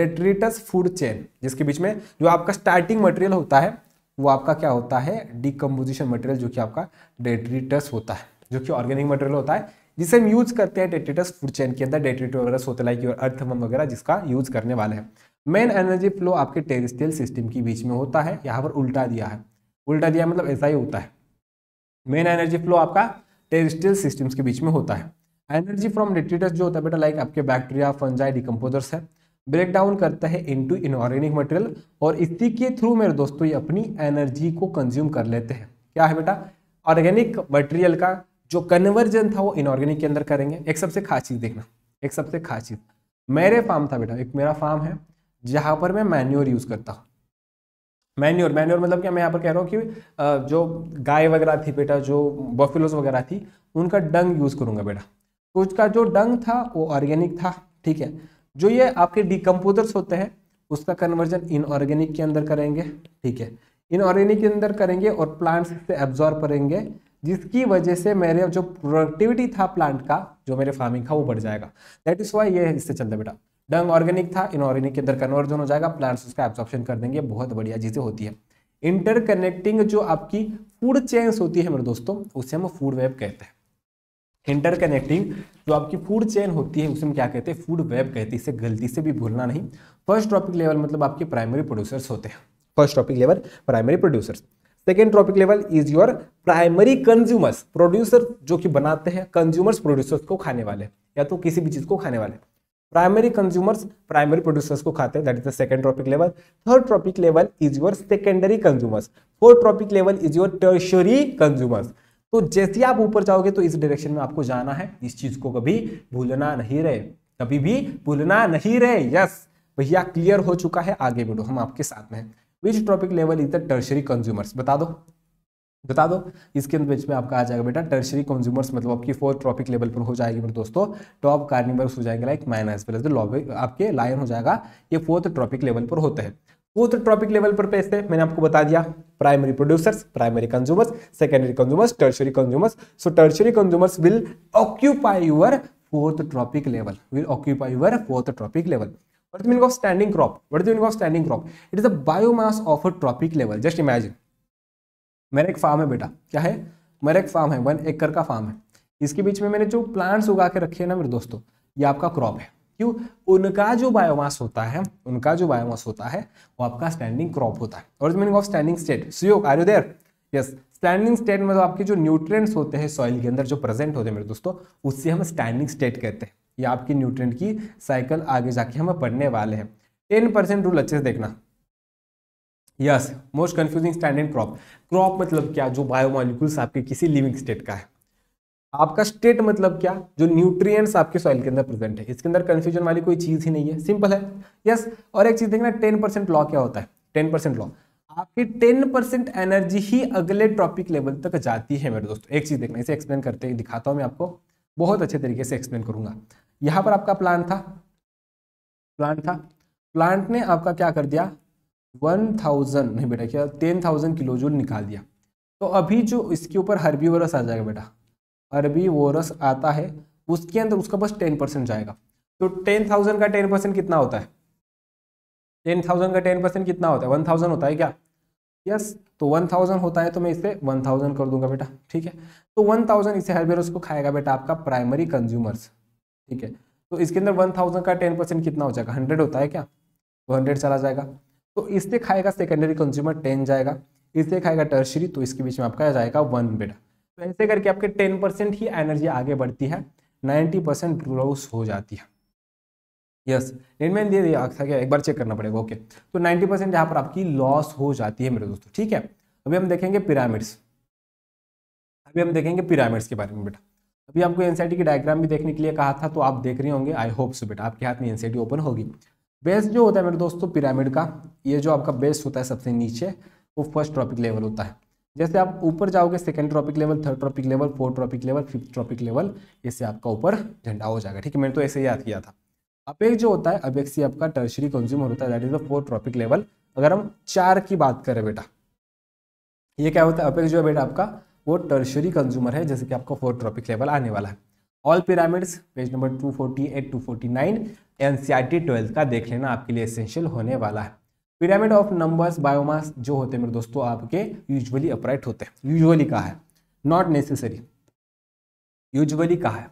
[SPEAKER 1] डेट्रिटस फूड चेन जिसके बीच में जो आपका स्टार्टिंग मटेरियल होता है वो आपका क्या होता है डिकम्पोजिशन मटेरियल जो कि आपका डेट्रिटस होता है जो कि ऑर्गेनिक मटेरियल होता है जिसे हम यूज करते हैं डेटेटस फूड चेन के अंदर वगैरह होता है और अर्थवम वगैरह जिसका यूज करने वाले हैं मेन एनर्जी फ्लो आपके टेरिस्टियल सिस्टम के बीच में होता है यहाँ पर उल्टा दिया है उल्टा दिया मतलब ऐसा ही होता है मेन एनर्जी फ्लो आपका टेरिस्टियल सिस्टम्स के बीच में होता है एनर्जी फ्रॉम डेटेटस जो होता है बेटा लाइक आपके बैक्टीरिया फंजाई डिकम्पोजर्स है ब्रेक डाउन करता है टू इनऑर्गेनिक मटेरियल और इसी के थ्रू मेरे दोस्तों ये अपनी एनर्जी को कंज्यूम कर लेते हैं क्या है बेटा ऑर्गेनिक मटेरियल का जो कन्वर्जन था वो इनऑर्गेनिक के अंदर करेंगे एक सबसे खास चीज़ देखना एक सबसे खास चीज़ मेरे फार्म था बेटा एक मेरा फार्म है जहां पर मैं मैन्योर यूज़ करता हूँ मैन्योर मैन्योर मतलब क्या मैं यहाँ पर कह रहा हूँ कि जो गाय वगैरह थी बेटा जो बफेलोज वगैरह थी उनका डंग यूज़ करूँगा बेटा तो उसका जो डंग था वो ऑर्गेनिक था ठीक है जो ये आपके डिकम्पोजर्स होते हैं उसका कन्वर्जन इनऑर्गेनिक के अंदर करेंगे ठीक है इनऑर्गेनिक के अंदर करेंगे और प्लांट्स से एब्जॉर्ब करेंगे जिसकी वजह से मेरे जो प्रोडक्टिविटी था प्लांट का जो मेरे फार्मिंग का वो बढ़ जाएगा दैट इज़ वाई ये इससे चलता बेटा डंग ऑर्गेनिक था इनऑर्गेनिक के अंदर कन्वर्जन हो जाएगा प्लांट्स उसका एब्जॉर्प्शन कर देंगे बहुत बढ़िया चीज़ें होती है इंटरकनेक्टिंग जो आपकी फूड चेन्स होती है मेरे दोस्तों उसे हम फूड वेब कहते हैं इंटरकनेक्टिंग जो आपकी फूड चेन होती है उसे हम क्या कहते हैं फूड वेब कहते हैं इसे गलती से भी भूलना नहीं फर्स्ट टॉपिक लेवल मतलब आपके प्राइमरी प्रोड्यूसर्स होते हैं first topic level primary producers second trophic level is your primary consumers producer जो कि बनाते हैं कंज्यूमर्स प्रोड्यूसर्स को खाने वाले या तो किसी भी चीज़ को खाने वाले प्राइमरी कंज्यूमर्स प्राइमरी प्रोड्यूसर्स को खाते हैं that is the second topic level third trophic level is your secondary consumers fourth trophic level is your tertiary consumers तो जैसे आप ऊपर जाओगे तो इस डायरेक्शन में आपको जाना है इस चीज को कभी भूलना नहीं रहे कभी भी भूलना नहीं रहे यस भैया क्लियर हो चुका है आगे बढ़ो हम आपके साथ में which trophic level is the tertiary consumers बता दो बता दो इसके बीच में आपका आ जाएगा बेटा टर्शरी कंज्यूमर्स मतलब आपकी फोर ट्रॉपिक लेवल पर हो जाएगी मेरे दोस्तों टॉप तो कार्निवर्स हो जाएंगे लाइक माइन एज आपके लाइन हो जाएगा ये फोर्थ ट्रॉपिक लेवल पर होते हैं फोर्थ ट्रॉपिक लेवल पर पैसे मैंने आपको बता दिया primary producers primary consumers secondary consumers tertiary consumers so tertiary consumers will occupy your fourth trophic level will occupy your fourth trophic level What is the meaning of standing crop? What is the meaning of standing crop? It is the biomass of a tropic level. Just imagine. मेरे एक फार्म है बेटा क्या है मेरे एक फार्म है वन एकर का फार्म है इसके बीच में मैंने जो प्लांट्स उगा के रखे हैं ना मेरे दोस्तों ये आपका क्रॉप है क्यों उनका जो बायोमास होता है उनका जो बायोमास होता है वो आपका स्टैंडिंग क्रॉप होता है और meaning of standing state Suyog are you there yes standing state मतलब आपके जो न्यूट्रिएंट्स होते हैं सॉइल के अंदर जो प्रेजेंट होते हैं मेरे दोस्तों उससे हम स्टैंडिंग स्टेट कहते हैं ये आपकी न्यूट्रेंट की साइकिल आगे जाके हम पढ़ने वाले हैं टेन परसेंट रूल अच्छे से देखना yes most confusing standard crop crop मतलब क्या जो बायोमोलिकुल्स आपके किसी लिविंग स्टेट का है आपका स्टेट मतलब क्या जो न्यूट्रिएंट्स आपके सॉइल के अंदर प्रेजेंट है इसके अंदर कंफ्यूजन वाली कोई चीज़ ही नहीं है सिंपल है यस yes, और एक चीज़ देखना टेन परसेंट लॉ क्या होता है टेन परसेंट लॉ आपकी टेन परसेंट एनर्जी ही अगले ट्रॉपिक लेवल तक जाती है मेरे दोस्तों एक चीज़ देखना इसे एक्सप्लेन करते दिखाता हूं मैं आपको बहुत अच्छे तरीके से एक्सप्लेन करूंगा यहां पर आपका प्लांट था प्लांट था प्लांट ने आपका क्या कर दिया वन थाउजेंड नहीं बेटा क्या टेन थाउजेंड किलो जूल निकाल दिया तो अभी जो इसके ऊपर हरबी वोरस आ जाएगा बेटा हरबी वोरस आता है उसके अंदर उसका बस टेन परसेंट जाएगा तो टेन थाउजेंड का टेन परसेंट कितना होता है टेन थाउजेंड का टेन परसेंट कितना होता है वन होता है क्या यस yes, तो वन थाउजेंड होता है तो मैं इसे वन थाउजेंड कर दूंगा बेटा ठीक है तो वन थाउजेंड इसे हर बेरोज को खाएगा बेटा आपका प्राइमरी कंज्यूमर्स ठीक है तो इसके अंदर वन थाउजेंड का टेन परसेंट कितना हो जाएगा हंड्रेड होता है क्या तो हंड्रेड चला जाएगा तो इससे खाएगा सेकेंडरी कंज्यूमर टेन जाएगा इससे खाएगा टर्शरी तो इसके बीच में आपका जाएगा वन बेटा तो ऐसे करके आपके टेन परसेंट ही एनर्जी आगे बढ़ती है नाइन्टी परसेंट ग्रोस हो जाती है यस रेडमैन दे दिया था क्या एक बार चेक करना पड़ेगा ओके तो नाइन्टी परसेंट यहाँ पर आपकी लॉस हो जाती है मेरे दोस्तों ठीक है अभी हम देखेंगे पिरामिड्स अभी हम देखेंगे पिरामिड्स के बारे में बेटा अभी आपको एनसीईटी e की डायग्राम भी देखने के लिए कहा था तो आप देख रहे होंगे आई होप सो बेटा आपके हाथ में एनसीईटी ओपन e होगी बेस जो होता है मेरे दोस्तों पिरामिड का ये जो आपका बेस होता है सबसे नीचे वो फर्स्ट ट्रॉपिक लेवल होता है जैसे आप ऊपर जाओगे second trophic level third trophic level fourth trophic level fifth trophic level इससे आपका ऊपर झंडा हो जाएगा ठीक है मैंने तो ऐसे ही याद किया था अपेक जो होता है अपेक्स ही आपका टर्शरी कंज्यूमर होता है that is the fourth trophic level अगर हम चार की बात करें बेटा ये क्या होता है अपेक्स जो है बेटा आपका वो टर्शरी कंज्यूमर है जैसे कि आपका फोर ट्रॉपिक लेवल आने वाला है all pyramids page number 248 249 NCERT 12 का देख लेना आपके लिए एसेंशियल होने वाला है पिरामिड ऑफ नंबर्स बायोमास जो होते हैं मेरे दोस्तों आपके यूजुअली अपराइट होते हैं यूजुअली कहा है नॉट नेसेसरी यूजुअली कहा है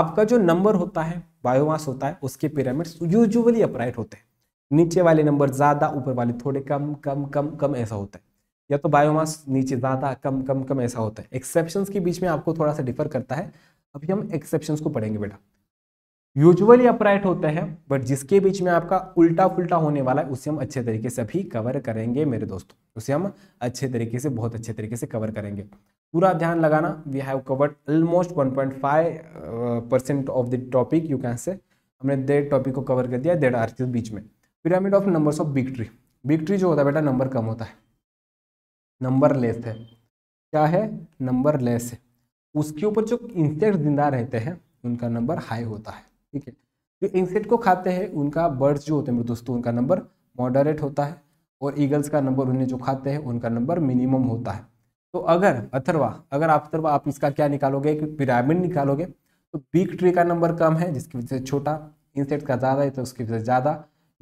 [SPEAKER 1] आपका जो नंबर होता है बायोमास होता है उसके पिरामिड्स यूजुअली अपराइट होते हैं नीचे वाले नंबर ज़्यादा ऊपर वाले थोड़े कम कम कम कम ऐसा होता है या तो बायोमास नीचे ज़्यादा कम कम कम ऐसा होता है एक्सेप्शन के बीच में आपको थोड़ा सा डिफर करता है अभी हम एक्सेप्शन को पढ़ेंगे बेटा यूजुअली अपराइट होता है बट जिसके बीच में आपका उल्टा फुलटा होने वाला है उसे हम अच्छे तरीके से अभी कवर करेंगे मेरे दोस्तों उसे हम अच्छे तरीके से बहुत अच्छे तरीके से कवर करेंगे पूरा ध्यान लगाना we have covered almost 1.5 percent of the topic you can say हमने डेढ़ टॉपिक को कवर कर दिया डेढ़ आर्थिक बीच में pyramid of number of big tree big tree जो होता है बेटा नंबर कम होता है नंबर लेस है क्या है नंबर लेस है उसके ऊपर जो इंसेक्ट जिंदा रहते हैं उनका नंबर हाई होता है ठीक है जो इंसेक्ट को खाते हैं उनका बर्ड्स जो होते हैं दोस्तों उनका नंबर मॉडरेट होता है और ईगल्स का नंबर उन्हें जो खाते हैं उनका नंबर मिनिमम होता है तो अगर अथरवा अगर आप आप इसका क्या निकालोगे कि पिरामिड निकालोगे तो बिग ट्री का नंबर कम है जिसकी वजह से छोटा इंसेक्ट का ज़्यादा है तो उसकी वजह से ज़्यादा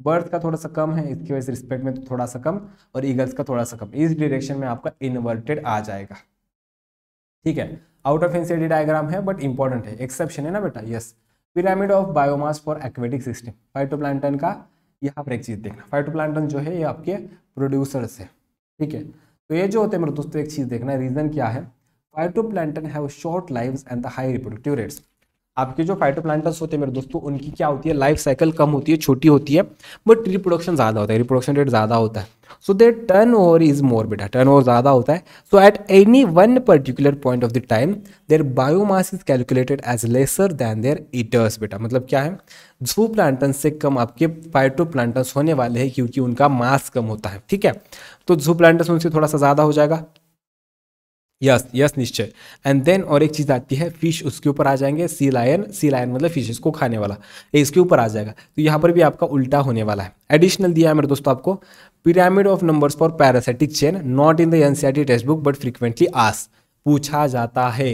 [SPEAKER 1] बर्थ का थोड़ा सा कम है इसकी वजह से रिस्पेक्ट में तो थोड़ा सा कम और ईगल्स का थोड़ा सा कम इस डिरेक्शन में आपका इन्वर्टेड आ जाएगा ठीक है आउट ऑफ एनसीडी डायग्राम है बट इंपॉर्टेंट है एक्सेप्शन है ना बेटा yes pyramid of biomass for aquatic system phytoplankton का यहाँ पर एक चीज़ देखना फाइटोप्लांटन जो है ये आपके प्रोड्यूसर्स है ठीक है तो ये जो होते हैं मेरे दोस्तों एक चीज़ देखना रीज़न क्या है phytoplankton have short lives and the high reproductive rates आपके जो फाइटोप्लांटस होते हैं मेरे दोस्तों उनकी क्या होती है लाइफ साइकिल कम होती है छोटी होती है बट रिप्रोडक्शन ज़्यादा होता है रिप्रोडक्शन रेट ज़्यादा होता है so their turn over is more बेटा टर्न ओवर ज़्यादा होता है so at any one particular point of the time their biomass is calculated as lesser than their eaters बेटा मतलब क्या है जू प्लांटन से कम आपके फाइटो होने वाले हैं क्योंकि उनका मास कम होता है ठीक है तो जू प्लांटस उनसे थोड़ा सा ज़्यादा हो जाएगा यस यस निश्चय एंड देन और एक चीज़ आती है फिश उसके ऊपर आ जाएंगे सी लायन सी लायन मतलब फिश इसको खाने वाला इसके ऊपर आ जाएगा तो यहाँ पर भी आपका उल्टा होने वाला है एडिशनल दिया है मेरे दोस्तों आपको pyramid of numbers for parasitic chain not in the an text book but frequently आस पूछा जाता है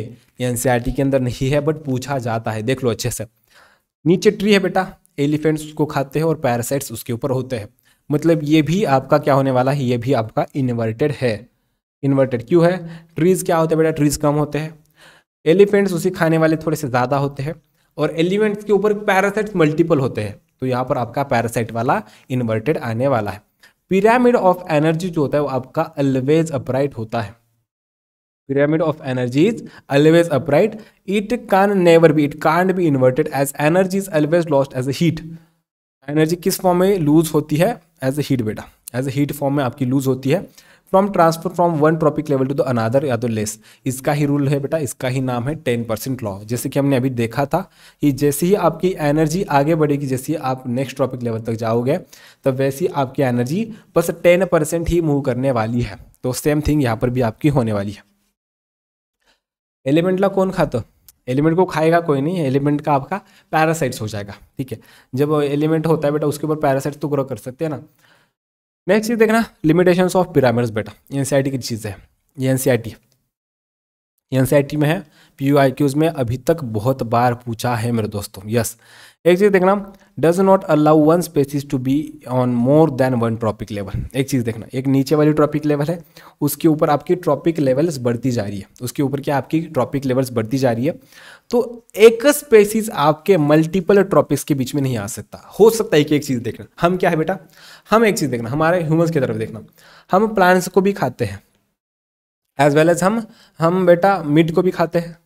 [SPEAKER 1] एन e के अंदर नहीं है बट पूछा जाता है देख लो अच्छे से नीचे ट्री है बेटा एलिफेंट्स उसको खाते हैं और पैरासाइट्स उसके ऊपर होते हैं मतलब ये भी आपका क्या होने वाला है ये भी आपका इन्वर्टेड है इन्वर्टेड क्यों है ट्रीज़ क्या होते हैं बेटा ट्रीज़ कम होते हैं एलिफेंट्स उसी खाने वाले थोड़े से ज़्यादा होते हैं और एलिमेंट्स के ऊपर पैरासाइट मल्टीपल होते हैं तो यहाँ पर आपका पैरासाइट वाला इन्वर्टेड आने वाला है पिरामिड ऑफ एनर्जी जो होता है वो आपका अलवेज अपराइट होता है pyramid of energy is always upright it can never be it can be inverted as energy is always lost as a heat energy किस फॉर्म में लूज होती है एज ए हीट बेटा एज ए हीट फॉर्म में आपकी लूज होती है from transfer from one trophic level to the another या तो लेस इसका ही रूल है बेटा इसका ही नाम है टेन परसेंट लॉ जैसे कि हमने अभी देखा था कि जैसे ही आपकी एनर्जी आगे बढ़ेगी जैसे ही आप नेक्स्ट ट्रॉपिक लेवल तक जाओगे तो वैसी आपकी एनर्जी बस टेन परसेंट ही मूव करने वाली है तो सेम थिंग यहाँ पर भी आपकी होने वाली है एलिमेंट ला कौन खाता एलिमेंट को खाएगा कोई नहीं एलिमेंट का आपका पैरासाइट्स हो जाएगा ठीक है जब एलिमेंट होता है बेटा उसके ऊपर पैरासाइट्स तो ग्रो कर सकते हैं ना नेक्स्ट चीज़ देखना लिमिटेशन ऑफ पिरामिड्स बेटा एन सी की चीज़ है ये एन सी आई में है पी यू आई क्यूज़ में अभी तक बहुत बार पूछा है मेरे दोस्तों यस एक चीज़ देखना does not allow one species to be on more than one trophic level एक चीज़ देखना एक नीचे वाली ट्रॉपिक लेवल है उसके ऊपर आपकी ट्रॉपिक लेवल्स बढ़ती जा रही है उसके ऊपर क्या आपकी ट्रॉपिक लेवल्स बढ़ती जा रही है तो एक स्पेसिस आपके मल्टीपल ट्रॉपिक्स के बीच में नहीं आ सकता हो सकता है कि एक चीज़ देखना हम क्या है बेटा हम एक चीज़ देखना हमारे ह्यूमंस की तरफ देखना हम प्लांट्स को भी खाते हैं एज वेल एज हम हम बेटा मीट को भी खाते हैं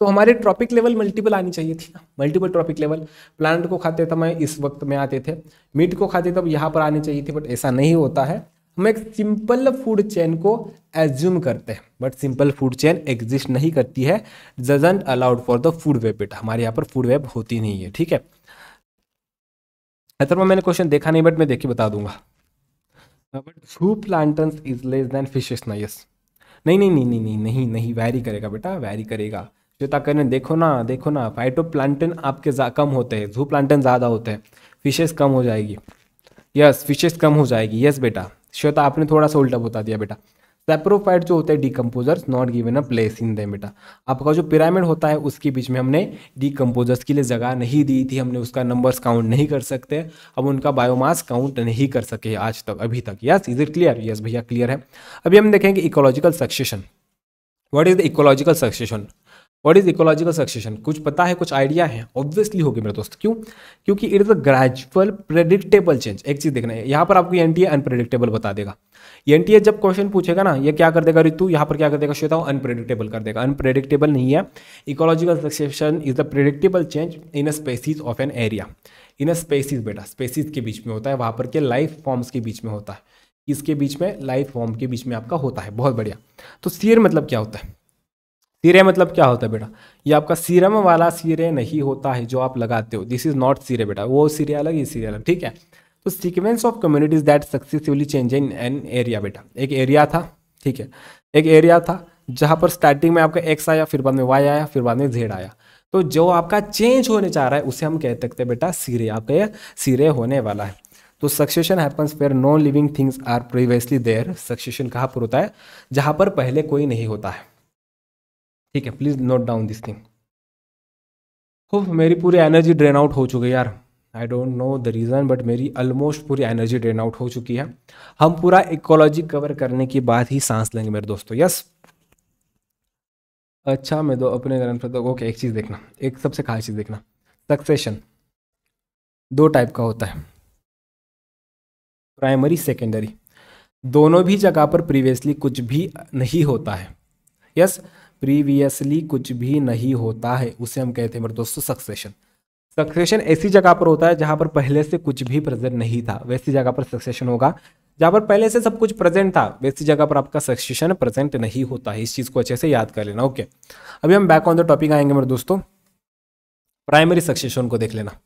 [SPEAKER 1] तो हमारे ट्रॉपिक लेवल मल्टीपल आनी चाहिए थी ना मल्टीपल ट्रॉपिक लेवल प्लांट को खाते तब मैं इस वक्त में आते थे मीट को खाते तब यहाँ पर आनी चाहिए थी बट ऐसा नहीं होता है हम एक सिंपल फूड चेन को एज्यूम करते हैं but simple food chain exist नहीं करती है doesn't allowed for the food web बेटा हमारे यहाँ पर फूड वेब होती नहीं है ठीक है अतर मैंने क्वेश्चन देखा नहीं बट मैं देख के बता दूंगा but through plankton is less than fishes ना यस नहीं नहीं नहीं नहीं नहीं नहीं नहीं वैरी करेगा बेटा वैरी करेगा जो कहने देखो ना देखो ना फाइटो प्लांटन आपके कम होते हैं जू प्लांटन ज़्यादा होते हैं फिशेस कम हो जाएगी यस फिशेस कम हो जाएगी यस बेटा श्वेता तो आपने थोड़ा सा उल्टा बता दिया बेटा सेप्रोफाइट जो होते हैं decomposers not given a place in them बेटा आपका जो पिरामिड होता है उसके बीच में हमने डिकम्पोजर्स के लिए जगह नहीं दी थी हमने उसका नंबर्स काउंट नहीं कर सकते अब उनका बायोमास काउंट नहीं कर सके आज तक अभी तक yes is it clear yes भैया क्लियर है अभी हम देखेंगे ecological succession what is the ecological succession what is ecological succession कुछ पता है कुछ आइडिया है ऑब्वियसली होगी मेरे दोस्त क्यों क्योंकि it is a gradual predictable change एक चीज देखना है यहाँ पर आपको एन टी अनप्रेडिक्टेबल बता देगा एन टी जब क्वेश्चन पूछेगा ना ये क्या कर देगा ऋतु यहाँ पर क्या कर देगा श्वेता अनप्रेडिक्टेबल कर देगा अनप्रेडिक्टेबल नहीं है ecological succession is the predictable change in a species of an area in a species बेटा स्पेसीज के बीच में होता है वहाँ पर के लाइफ फॉर्म्स के बीच में होता है इसके बीच में लाइफ फॉर्म के बीच में आपका होता है बहुत बढ़िया तो सीयर मतलब क्या होता है सीरे मतलब क्या होता है बेटा ये आपका सीरम वाला सीरे नहीं होता है जो आप लगाते हो दिस इज नॉट सीरे बेटा वो सीरे अलग ये सीरे अलग ठीक है तो sequence of communities that successively change in an area बेटा एक एरिया था ठीक है एक एरिया था जहाँ पर स्टार्टिंग में आपका एक्स आया फिर बाद में वाई आया फिर बाद में जेड आया तो जो आपका चेंज होने चाह रहा है उसे हम कह सकते हैं बेटा सीरे आपका सिरे होने वाला है तो succession happens where non living things are previously there succession कहाँ पर होता है जहाँ पर पहले कोई नहीं होता है ठीक है please note down this thing हो मेरी पूरी एनर्जी ड्रेन आउट हो चुकी है यार I don't know the reason but मेरी ऑलमोस्ट पूरी एनर्जी ड्रेन आउट हो चुकी है हम पूरा इकोलॉजी कवर करने की बात ही सांस लेंगे मेरे दोस्तों यस अच्छा मैं दो अपने ग्रंथ ओके तो, एक चीज़ देखना एक सबसे खास चीज़ देखना सक्सेशन दो टाइप का होता है प्राइमरी सेकेंडरी दोनों भी जगह पर प्रीवियसली कुछ भी नहीं होता है यस yes, प्रीवियसली कुछ भी नहीं होता है उसे हम कहते हैं मेरे दोस्तों सक्सेशन सक्सेशन ऐसी जगह पर होता है जहां पर पहले से कुछ भी प्रेजेंट नहीं था वैसी जगह पर सक्सेशन होगा जहां पर पहले से सब कुछ प्रेजेंट था वैसी जगह पर आपका सक्सेशन प्रेजेंट नहीं होता है इस चीज़ को अच्छे से याद कर लेना ओके अभी हम बैक ऑन द टॉपिक आएंगे मेरे दोस्तों प्राइमरी सक्सेशन को देख लेना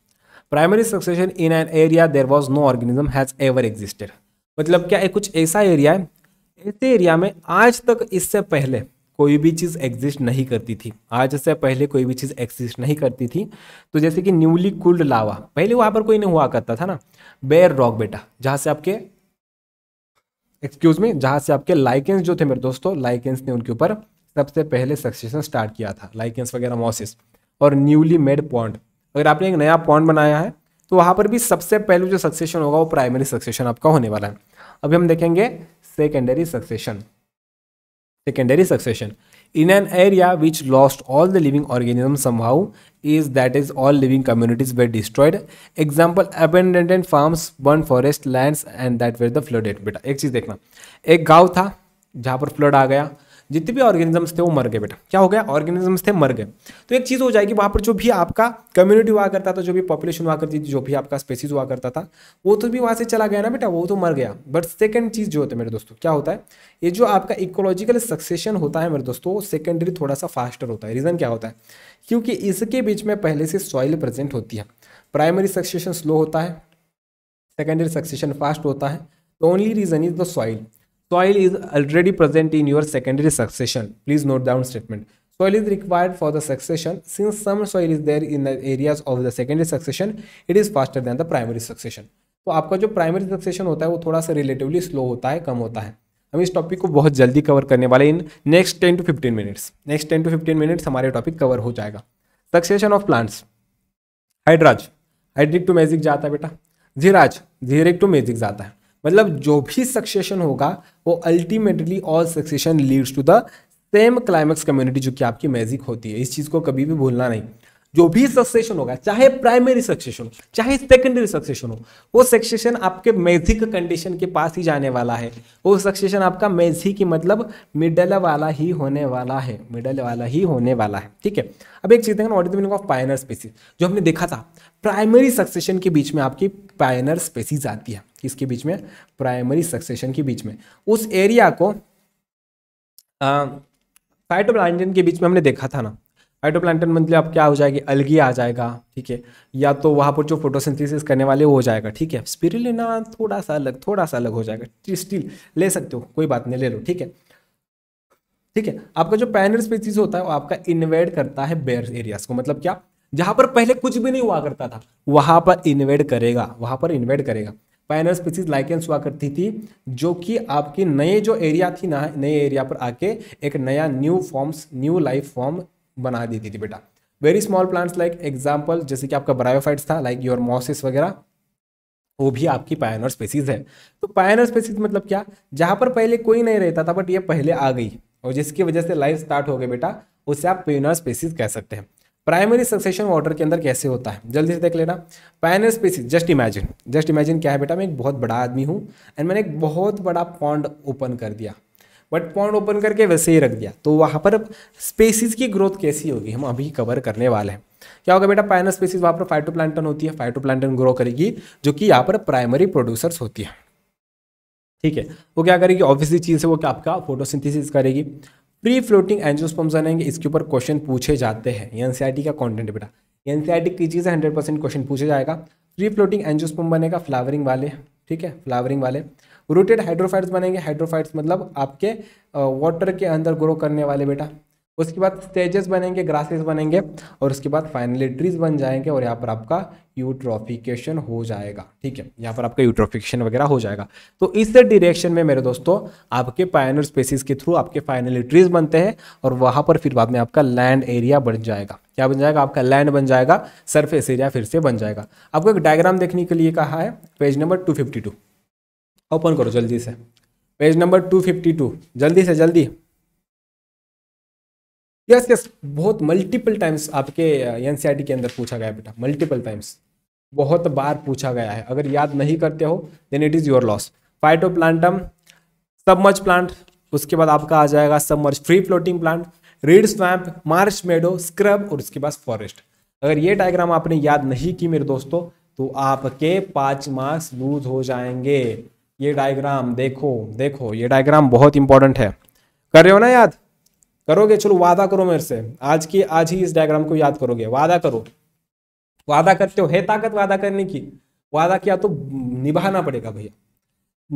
[SPEAKER 1] primary succession in an area there was no organism has ever existed मतलब क्या एक कुछ ऐसा एरिया है ऐसे एरिया में आज तक इससे पहले कोई भी चीज़ एग्जिस्ट नहीं करती थी आज से पहले कोई भी चीज़ एग्जिस्ट नहीं करती थी तो जैसे कि न्यूली कुल्ड लावा पहले वहाँ पर कोई नहीं हुआ करता था ना बेयर रॉक बेटा जहाँ से आपके एक्सक्यूज में जहाँ से आपके लाइकेंस जो थे मेरे दोस्तों लाइकेंस ने उनके ऊपर सबसे पहले सक्सेशन स्टार्ट किया था लाइकेंस वगैरह मॉसिस और न्यूली मेड पॉइंट अगर आपने एक नया पॉइंट बनाया है तो वहाँ पर भी सबसे पहले जो सक्सेशन होगा वो प्राइमरी सक्सेशन आपका होने वाला है अभी हम देखेंगे secondary succession secondary succession in an area which lost all the living organisms somehow is that is all living communities were destroyed example abandoned farms burned forest lands and that were the flooded beta एक चीज देखना एक जितने भी ऑर्गेनिजम्स थे वो मर गए बेटा क्या हो गया ऑर्गेनिजम्स थे मर गए तो एक चीज़ हो जाएगी वहाँ पर जो भी आपका कम्युनिटी हुआ करता था जो भी पॉपुलेशन हुआ करती थी जो भी आपका स्पेसीज हुआ करता था वो तो भी वहाँ से चला गया ना बेटा वो तो मर गया बट सेकेंड चीज़ जो होता है मेरे दोस्तों क्या होता है ये जो आपका इकोलॉजिकल सक्सेशन होता है मेरे दोस्तों वो सेकेंडरी थोड़ा सा फास्टर होता है रीज़न क्या होता है क्योंकि इसके बीच में पहले से सॉइल प्रेजेंट होती है प्राइमरी सक्सेशन स्लो होता है सेकेंडरी सक्सेशन फास्ट होता है तो only reason is the soil soil is already present in your secondary succession please note down statement soil is required for the succession since some soil is there in the areas of the secondary succession it is faster than the primary succession तो आपका जो प्राइमरी सक्सेशन होता है वो थोड़ा सा रिलेटिवली स्लो होता है कम होता है हम इस टॉपिक को बहुत जल्दी कवर करने वाले in next ten to fifteen minutes next ten to fifteen minutes हमारे टॉपिक कवर हो जाएगा succession of plants hydrarch hydric to mesic जाता है बेटा जीराज जीरिक टू मैजिक जाता है मतलब जो भी सक्सेशन होगा वो ultimately all succession leads to the same climax community जो कि आपकी मैजिक होती है इस चीज़ को कभी भी भूलना नहीं जो भी सक्सेशन होगा चाहे प्राइमरी सक्सेशन हो चाहे सेकेंडरी सक्सेशन हो वो सक्सेशन आपके मेजिक कंडीशन के पास ही जाने वाला है वो सक्सेशन आपका मेथी की मतलब मिडल वाला ही होने वाला है मिडल वाला ही होने वाला है ठीक है अब एक चीज देखना ऑडिट मीनिंग ऑफ पायनर स्पेसिस जो हमने देखा था प्राइमरी सक्सेशन के बीच में आपकी पायनर स्पेसिस आती है किसके बीच में प्राइमरी सक्सेशन के बीच में उस एरिया को फाइटोप्लांटन के बीच में हमने देखा था ना हाइड्रोप्लैंटन मतलब आप क्या हो जाएगी अलगी आ जाएगा ठीक है या तो वहाँ पर जो फोटोसिंथेसिस करने वाले वो हो जाएगा ठीक है स्पिरुलिना थोड़ा सा अलग थोड़ा सा अलग हो जाएगा स्टील ले सकते हो कोई बात नहीं ले लो ठीक है ठीक है आपका जो पैनर स्पेसिस होता है वो आपका इन्वेड करता है बेयर एरियाज को मतलब क्या जहां पर पहले कुछ भी नहीं हुआ करता था वहां पर इन्वेड करेगा वहां पर इन्वेड करेगा पैनर स्पेसिस लाइकेंस हुआ करती थी जो कि आपकी नए जो एरिया थी ना नए एरिया पर आके एक नया new forms new life form बना देती थी बेटा very small plants like example जैसे कि आपका ब्रायोफाइट्स था लाइक योर मॉसिस वगैरह वो भी आपकी पायनर स्पेसीज है तो पायनर स्पेसीज मतलब क्या जहाँ पर पहले कोई नहीं रहता था बट ये पहले आ गई और जिसकी वजह से लाइफ स्टार्ट हो गई बेटा उसे आप पेनर स्पेसीज कह सकते हैं प्राइमरी सक्सेशन वाटर के अंदर कैसे होता है जल्दी से देख लेना pioneer species just imagine just imagine क्या है बेटा मैं एक बहुत बड़ा आदमी हूँ एंड मैंने एक बहुत बड़ा पॉन्ड ओपन कर दिया बट पॉइंट ओपन करके वैसे ही रख दिया तो वहाँ पर स्पेसीज़ की ग्रोथ कैसी होगी हम अभी कवर करने वाले हैं क्या होगा बेटा पायना स्पेसीज वहाँ पर फाइटोप्लांटन होती है फाइटोप्लांटन ग्रो करेगी जो कि यहाँ पर प्राइमरी प्रोड्यूसर्स होती है ठीक है वो क्या करेगी ऑब्वियसली चीज़ से वो क्या आपका फोटोसिंथेसिस करेगी प्री फ्लोटिंग एंजियोस्पर्म्स बनेंगे इसके ऊपर क्वेश्चन पूछे जाते हैं एनसीईआरटी e का कंटेंट बेटा एनसीईआरटी e की चीज़ हंड्रेड परसेंट क्वेश्चन पूछा जाएगा प्री फ्लोटिंग एंजियोस्पर्म बनेगा फ्लावरिंग वाले ठीक है फ्लावरिंग वाले रूटेड हाइड्रोफाइट्स बनेंगे हाइड्रोफाइट्स मतलब आपके वाटर के अंदर ग्रो करने वाले बेटा उसके बाद स्टेजेस बनेंगे ग्रासेस बनेंगे और उसके बाद फाइनली ट्रीज बन जाएंगे और यहाँ पर आपका यूट्रोफिकेशन हो जाएगा ठीक है यहाँ पर आपका यूट्रोफिकेशन वगैरह हो जाएगा तो इस डिरेक्शन में मेरे दोस्तों आपके पायनर स्पेसिस के थ्रू आपके फाइनली ट्रीज बनते हैं और वहाँ पर फिर बाद में आपका लैंड एरिया बन जाएगा क्या बन जाएगा आपका लैंड बन जाएगा सरफेस एरिया फिर से बन जाएगा आपको एक डायग्राम देखने के लिए कहा है पेज नंबर टू ओपन करो जल्दी से page number two fifty two जल्दी से जल्दी यस यस बहुत मल्टीपल टाइम्स आपके एन e के अंदर पूछा गया बेटा मल्टीपल टाइम्स बहुत बार पूछा गया है अगर याद नहीं करते हो then it is your loss phytoplankton submerge plant उसके बाद आपका आ जाएगा submerge free floating plant reed swamp marsh meadow scrub और उसके बाद फॉरेस्ट अगर ये डायग्राम आपने याद नहीं की मेरे दोस्तों तो आपके पांच मार्क्स लूज हो जाएंगे ये डायग्राम देखो देखो ये डायग्राम बहुत इंपॉर्टेंट है कर रहे हो ना याद करोगे चलो वादा करो मेरे से आज की आज ही इस डायग्राम को याद करोगे वादा करो वादा करते हो है ताकत वादा करने की वादा किया तो निभाना पड़ेगा भैया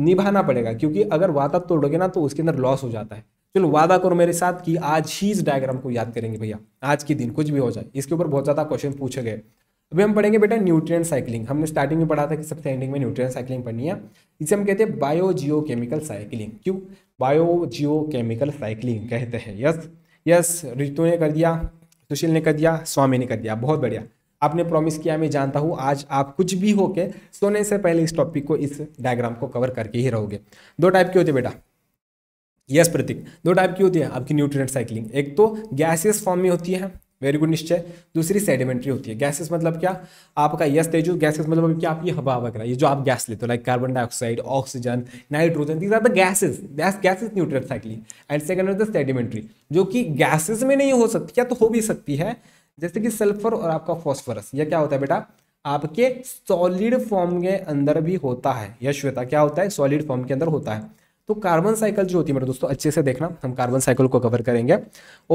[SPEAKER 1] निभाना पड़ेगा क्योंकि अगर वादा तोड़ोगे ना तो उसके अंदर लॉस हो जाता है चलो वादा करो मेरे साथ कि आज ही इस डायग्राम को याद करेंगे भैया आज के दिन कुछ भी हो जाए इसके ऊपर बहुत ज़्यादा क्वेश्चन पूछे गए अभी हम पढ़ेंगे बेटा न्यूट्रिएंट साइकिलिंग हमने स्टार्टिंग में पढ़ा था कि सबसे एंडिंग में न्यूट्रिएंट साइकिलिंग पढ़नी है इसे हम कहते हैं बायो जियो केमिकल साइकिलिंग क्यों बायो जियो केमिकल साइकिलिंग कहते हैं यस यस रितु ने कर दिया सुशील ने कर दिया स्वामी ने कर दिया बहुत बढ़िया आपने प्रॉमिस किया मैं जानता हूँ आज आप कुछ भी हो के सोने से पहले इस टॉपिक को इस डायग्राम को कवर करके ही रहोगे दो टाइप के होते बेटा यस प्रतीक दो टाइप की होती है आपकी न्यूट्रिएंट साइकिलिंग एक तो गैसियस फॉर्म में होती है वेरी गुड निश्चय दूसरी सेडिमेंट्री होती है गैसेस मतलब क्या आपका यस तेजू गैसेस मतलब क्या आपकी हवा वगैरह ये जो आप गैस लेते हो like carbon dioxide oxygen nitrogen these are the gases gas gases neutral cycle and second the sedimentary जो कि गैसेस में नहीं हो सकती या तो हो भी सकती है जैसे कि सल्फर और आपका फॉस्फोरस यह क्या होता है बेटा आपके सॉलिड फॉर्म के अंदर भी होता है यश श्वेता क्या होता है सॉलिड फॉर्म के अंदर होता है तो कार्बन साइकिल जो होती है मेरे दोस्तों अच्छे से देखना हम कार्बन साइकिल को कवर करेंगे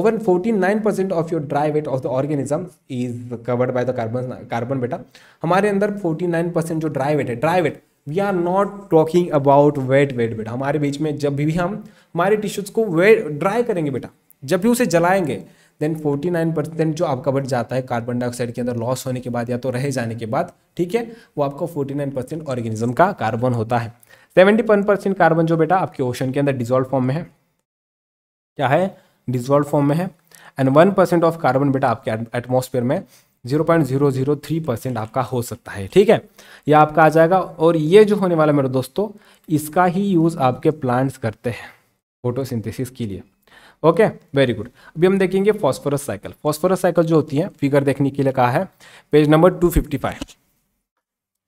[SPEAKER 1] over forty nine percent of your dry weight of the organism is covered by the carbon carbon बेटा हमारे अंदर फोर्टी नाइन परसेंट जो ड्राई वेट है dry weight we are not talking about wet weight बेटा हमारे बीच में जब भी हम हमारे टिश्यूज को वेट ड्राई करेंगे बेटा जब भी उसे जलाएंगे देन 49 परसेंट जो आपका बढ़ जाता है कार्बन डाइऑक्साइड के अंदर लॉस होने के बाद या तो रह जाने के बाद ठीक है वो आपका 49 परसेंट ऑर्गेनिज्म का कार्बन होता है सेवेंटी वन परसेंट कार्बन जो बेटा आपके ओशन के अंदर डिजोल्व फॉर्म में है क्या है डिजोल्व फॉर्म में है and one percent of carbon बेटा आपके एटमोसफेयर में zero point zero zero three percent आपका हो सकता है ठीक है ये आपका आ जाएगा और ये जो होने वाला मेरे दोस्तों इसका ही यूज़ आपके प्लांट्स करते हैं फोटो के लिए ओके वेरी गुड अभी हम देखेंगे फॉस्फोरस साइकिल फॉस्फोरस साइकिल जो होती है फिगर देखने के लिए कहा है page number two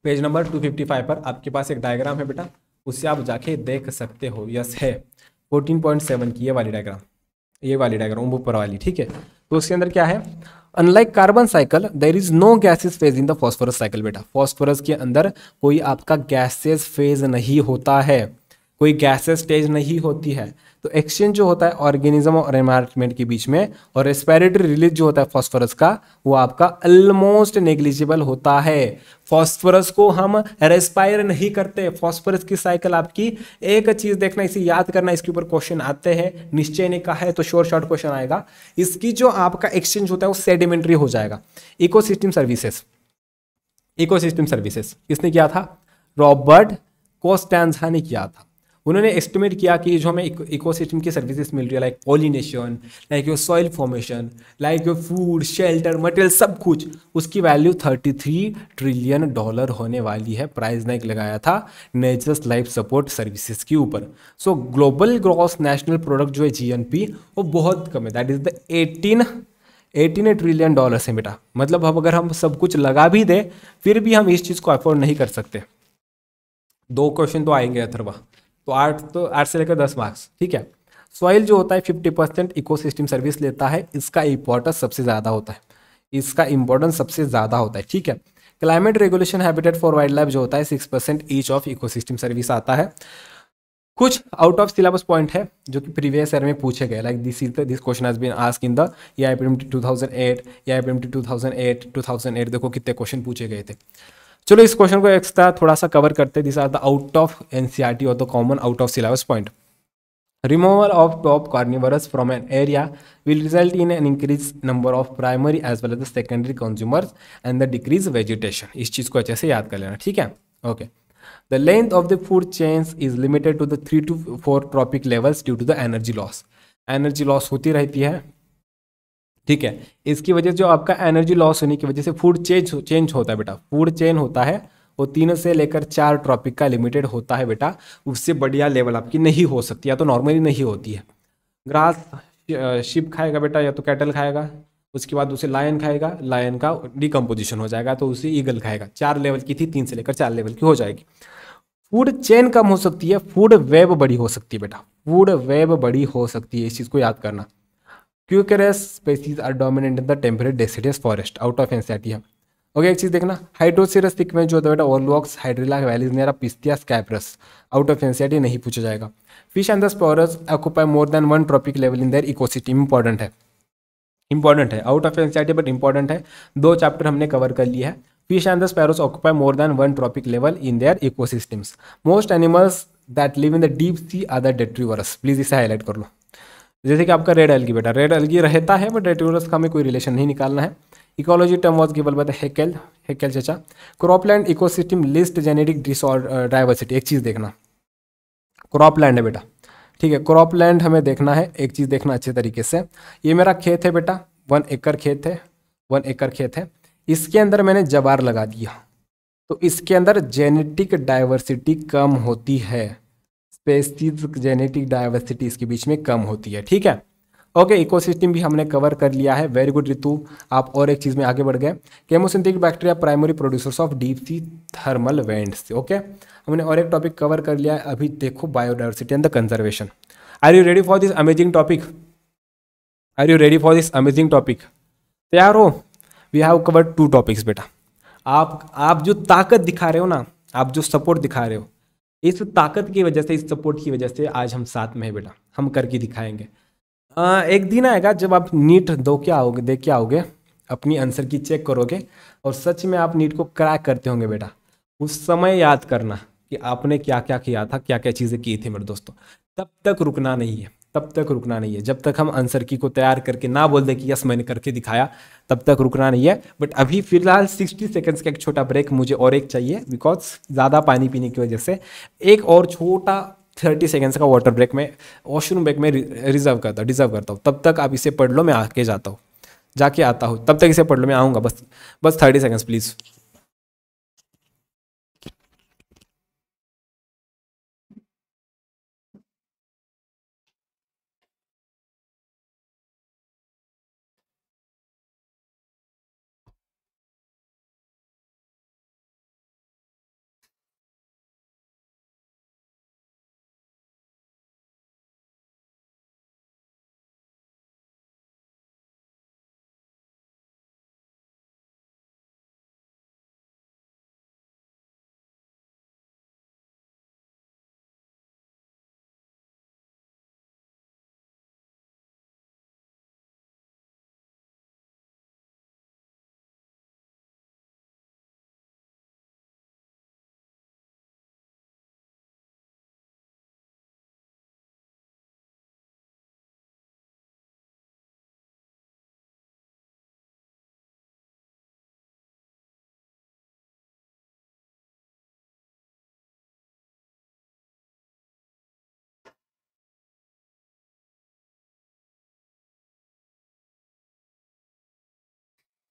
[SPEAKER 1] page number 255 पर आपके पास एक डायग्राम है बेटा उसे आप जाके देख सकते हो यस है फोर्टीन पॉइंट सेवन की ये वाली डायग्राम ये वाली डायग्राम ऊपर वाली ठीक है तो उसके अंदर क्या है unlike carbon cycle there is no gaseous phase in the phosphorus cycle बेटा फॉस्फोरस के अंदर कोई आपका गैसेज फेज नहीं होता है कोई गैसेज स्टेज नहीं होती है तो एक्सचेंज जो होता है ऑर्गेनिज्म और एनवायरमेंट के बीच में और रेस्पिरेटरी रिलीज जो होता है फॉस्फोरस का वो आपका ऑलमोस्ट नेग्लिजिबल होता है फॉस्फोरस को हम रेस्पायर नहीं करते फॉस्फोरस की साइकिल आपकी एक चीज देखना इसे याद करना इसके ऊपर क्वेश्चन आते हैं निश्चय ने कहा है तो शोर शॉर्ट क्वेश्चन आएगा इसकी जो आपका एक्सचेंज होता है वो सेडिमेंट्री हो जाएगा इकोसिस्टम सर्विसेस इकोसिस्टम सर्विसेस किसने किया था रॉबर्ट कोस्टैंसा ने किया था उन्होंने एस्टिमेट किया कि जो हमें इको सिस्टम की सर्विसेज मिल रही है like pollination like your soil formation like your food shelter material सब कुछ उसकी वैल्यू 33 ट्रिलियन डॉलर होने वाली है प्राइस नाइक लगाया था नेचरस लाइफ सपोर्ट सर्विसेज के ऊपर so global gross national product जो है जी वो बहुत कम है that is the eighteen eighteen trillion dollar है बेटा मतलब अब अगर हम सब कुछ लगा भी दें फिर भी हम इस चीज़ को अफोर्ड नहीं कर सकते दो क्वेश्चन तो आएंगे अथरवा तो आठ तो आठ से लेकर दस मार्क्स ठीक है सॉइल जो होता है फिफ्टी परसेंट इको सर्विस लेता है इसका इंपॉर्टेंस सबसे ज़्यादा होता है इसका इंपॉर्टेंस सबसे ज़्यादा होता है ठीक है climate regulation habitat for wild life जो होता है six percent each of eco service आता है कुछ आउट ऑफ सिलेबस पॉइंट है जो कि प्रीवियस ईयर में पूछे गए like this is this question has been ask in the A I P M T two thousand eight A I P M T two thousand eight two thousand eight देखो कितने क्वेश्चन पूछे गए थे चलो इस क्वेश्चन को एक्स्ट्रा थोड़ा सा कवर करते this are the out of NCERT और the common out of syllabus point removal of top carnivores from an area will result in an increase number of primary as well as the secondary consumers and the decrease vegetation इस चीज़ को अच्छे से याद कर लेना ठीक है okay the length of the food chains is limited to the three to four trophic levels due to the energy loss energy loss होती रहती है ठीक है इसकी वजह से जो आपका एनर्जी लॉस होने की वजह से फूड चेंज चेंज होता है बेटा फूड चेंज होता है वो तीन से लेकर चार ट्रॉपिक का लिमिटेड होता है बेटा उससे बढ़िया लेवल आपकी नहीं हो सकती या तो नॉर्मली नहीं होती है ग्रास शिप खाएगा बेटा या तो कैटल खाएगा उसके बाद उसे लायन खाएगा लायन का डिकम्पोजिशन हो जाएगा तो उसे ईगल खाएगा चार लेवल की थी तीन से लेकर चार लेवल की हो जाएगी फूड चेन कम हो सकती है फूड वेब बड़ी हो सकती है बेटा फूड वेब बड़ी हो सकती है इस चीज़ को याद करना Quercus species are dominant in the temperate deciduous forest out of NCERT okay एक चीज़ देखना हाइड्रोसिरस सिक में जो होता है बेटा ओरलॉक्स हाइड्रिला वैलीज नियर पिस्तिया स्कैप्रस आउट ऑफ एनसीआरटी नहीं पूछा जाएगा fish and the sparrows occupy more than one trophic level in their ecosystem important है इंपॉर्टेंट है out of NCERT but important है दो चैप्टर हमने कवर कर लिया है fish and the sparrows occupy more than one trophic level in their ecosystems most animals that live in the deep sea are the डेट्रीवरस please इसे हाईलाइट कर लो जैसे कि आपका रेड एल्गी बेटा रेड एल्गी रहता है बट रेटिकुलस का हमें कोई रिलेशन नहीं निकालना है ecology term was given by Haeckel Haeckel चचा cropland ecosystem list genetic disorder diversity एक चीज़ देखना क्रॉपलैंड है बेटा ठीक है क्रॉपलैंड हमें देखना है एक चीज़ देखना अच्छे तरीके से ये मेरा खेत है बेटा वन एकड़ खेत है वन एकड़ खेत है इसके अंदर मैंने जवार लगा दिया तो इसके अंदर जेनेटिक डाइवर्सिटी कम होती है स्पेसिस जेनेटिक डाइवर्सिटी इसके बीच में कम होती है ठीक है ओके इकोसिस्टम भी हमने कवर कर लिया है वेरी गुड ऋतु आप और एक चीज़ में आगे बढ़ गए chemosynthetic bacteria primary producers of deep sea thermal vents okay हमने और एक टॉपिक कवर कर लिया है अभी देखो biodiversity and the conservation are you ready for this amazing topic are you ready for this amazing topic तैयार हो we have cover two topics बेटा आप आप जो ताकत दिखा रहे हो ना आप जो सपोर्ट दिखा रहे हो इस ताकत की वजह से इस सपोर्ट की वजह से आज हम साथ में है बेटा हम करके दिखाएंगे आ, एक दिन आएगा जब आप नीट दो क्या आओगे दे क्या आओगे अपनी आंसर की चेक करोगे और सच में आप नीट को क्रैक करते होंगे बेटा उस समय याद करना कि आपने क्या क्या किया था क्या क्या चीज़ें की थी मेरे दोस्तों तब तक रुकना नहीं है तब तक रुकना नहीं है जब तक हम आंसर की को तैयार करके ना बोल दें कि यस मैंने करके दिखाया तब तक रुकना नहीं है बट अभी फिलहाल 60 सेकंड्स का एक छोटा ब्रेक मुझे और एक चाहिए बिकॉज ज़्यादा पानी पीने की वजह से एक और छोटा थर्टी सेकेंड्स का वाटर ब्रेक में वॉशरूम ब्रेक में रिजर्व करता हूँ डिजर्व करता हूँ तब तक आप इसे पढ़ लो मैं आके जाता हूँ जाके आता हूँ तब तक इसे पढ़ लो मैं आऊँगा बस बस थर्टी सेकेंड्स प्लीज़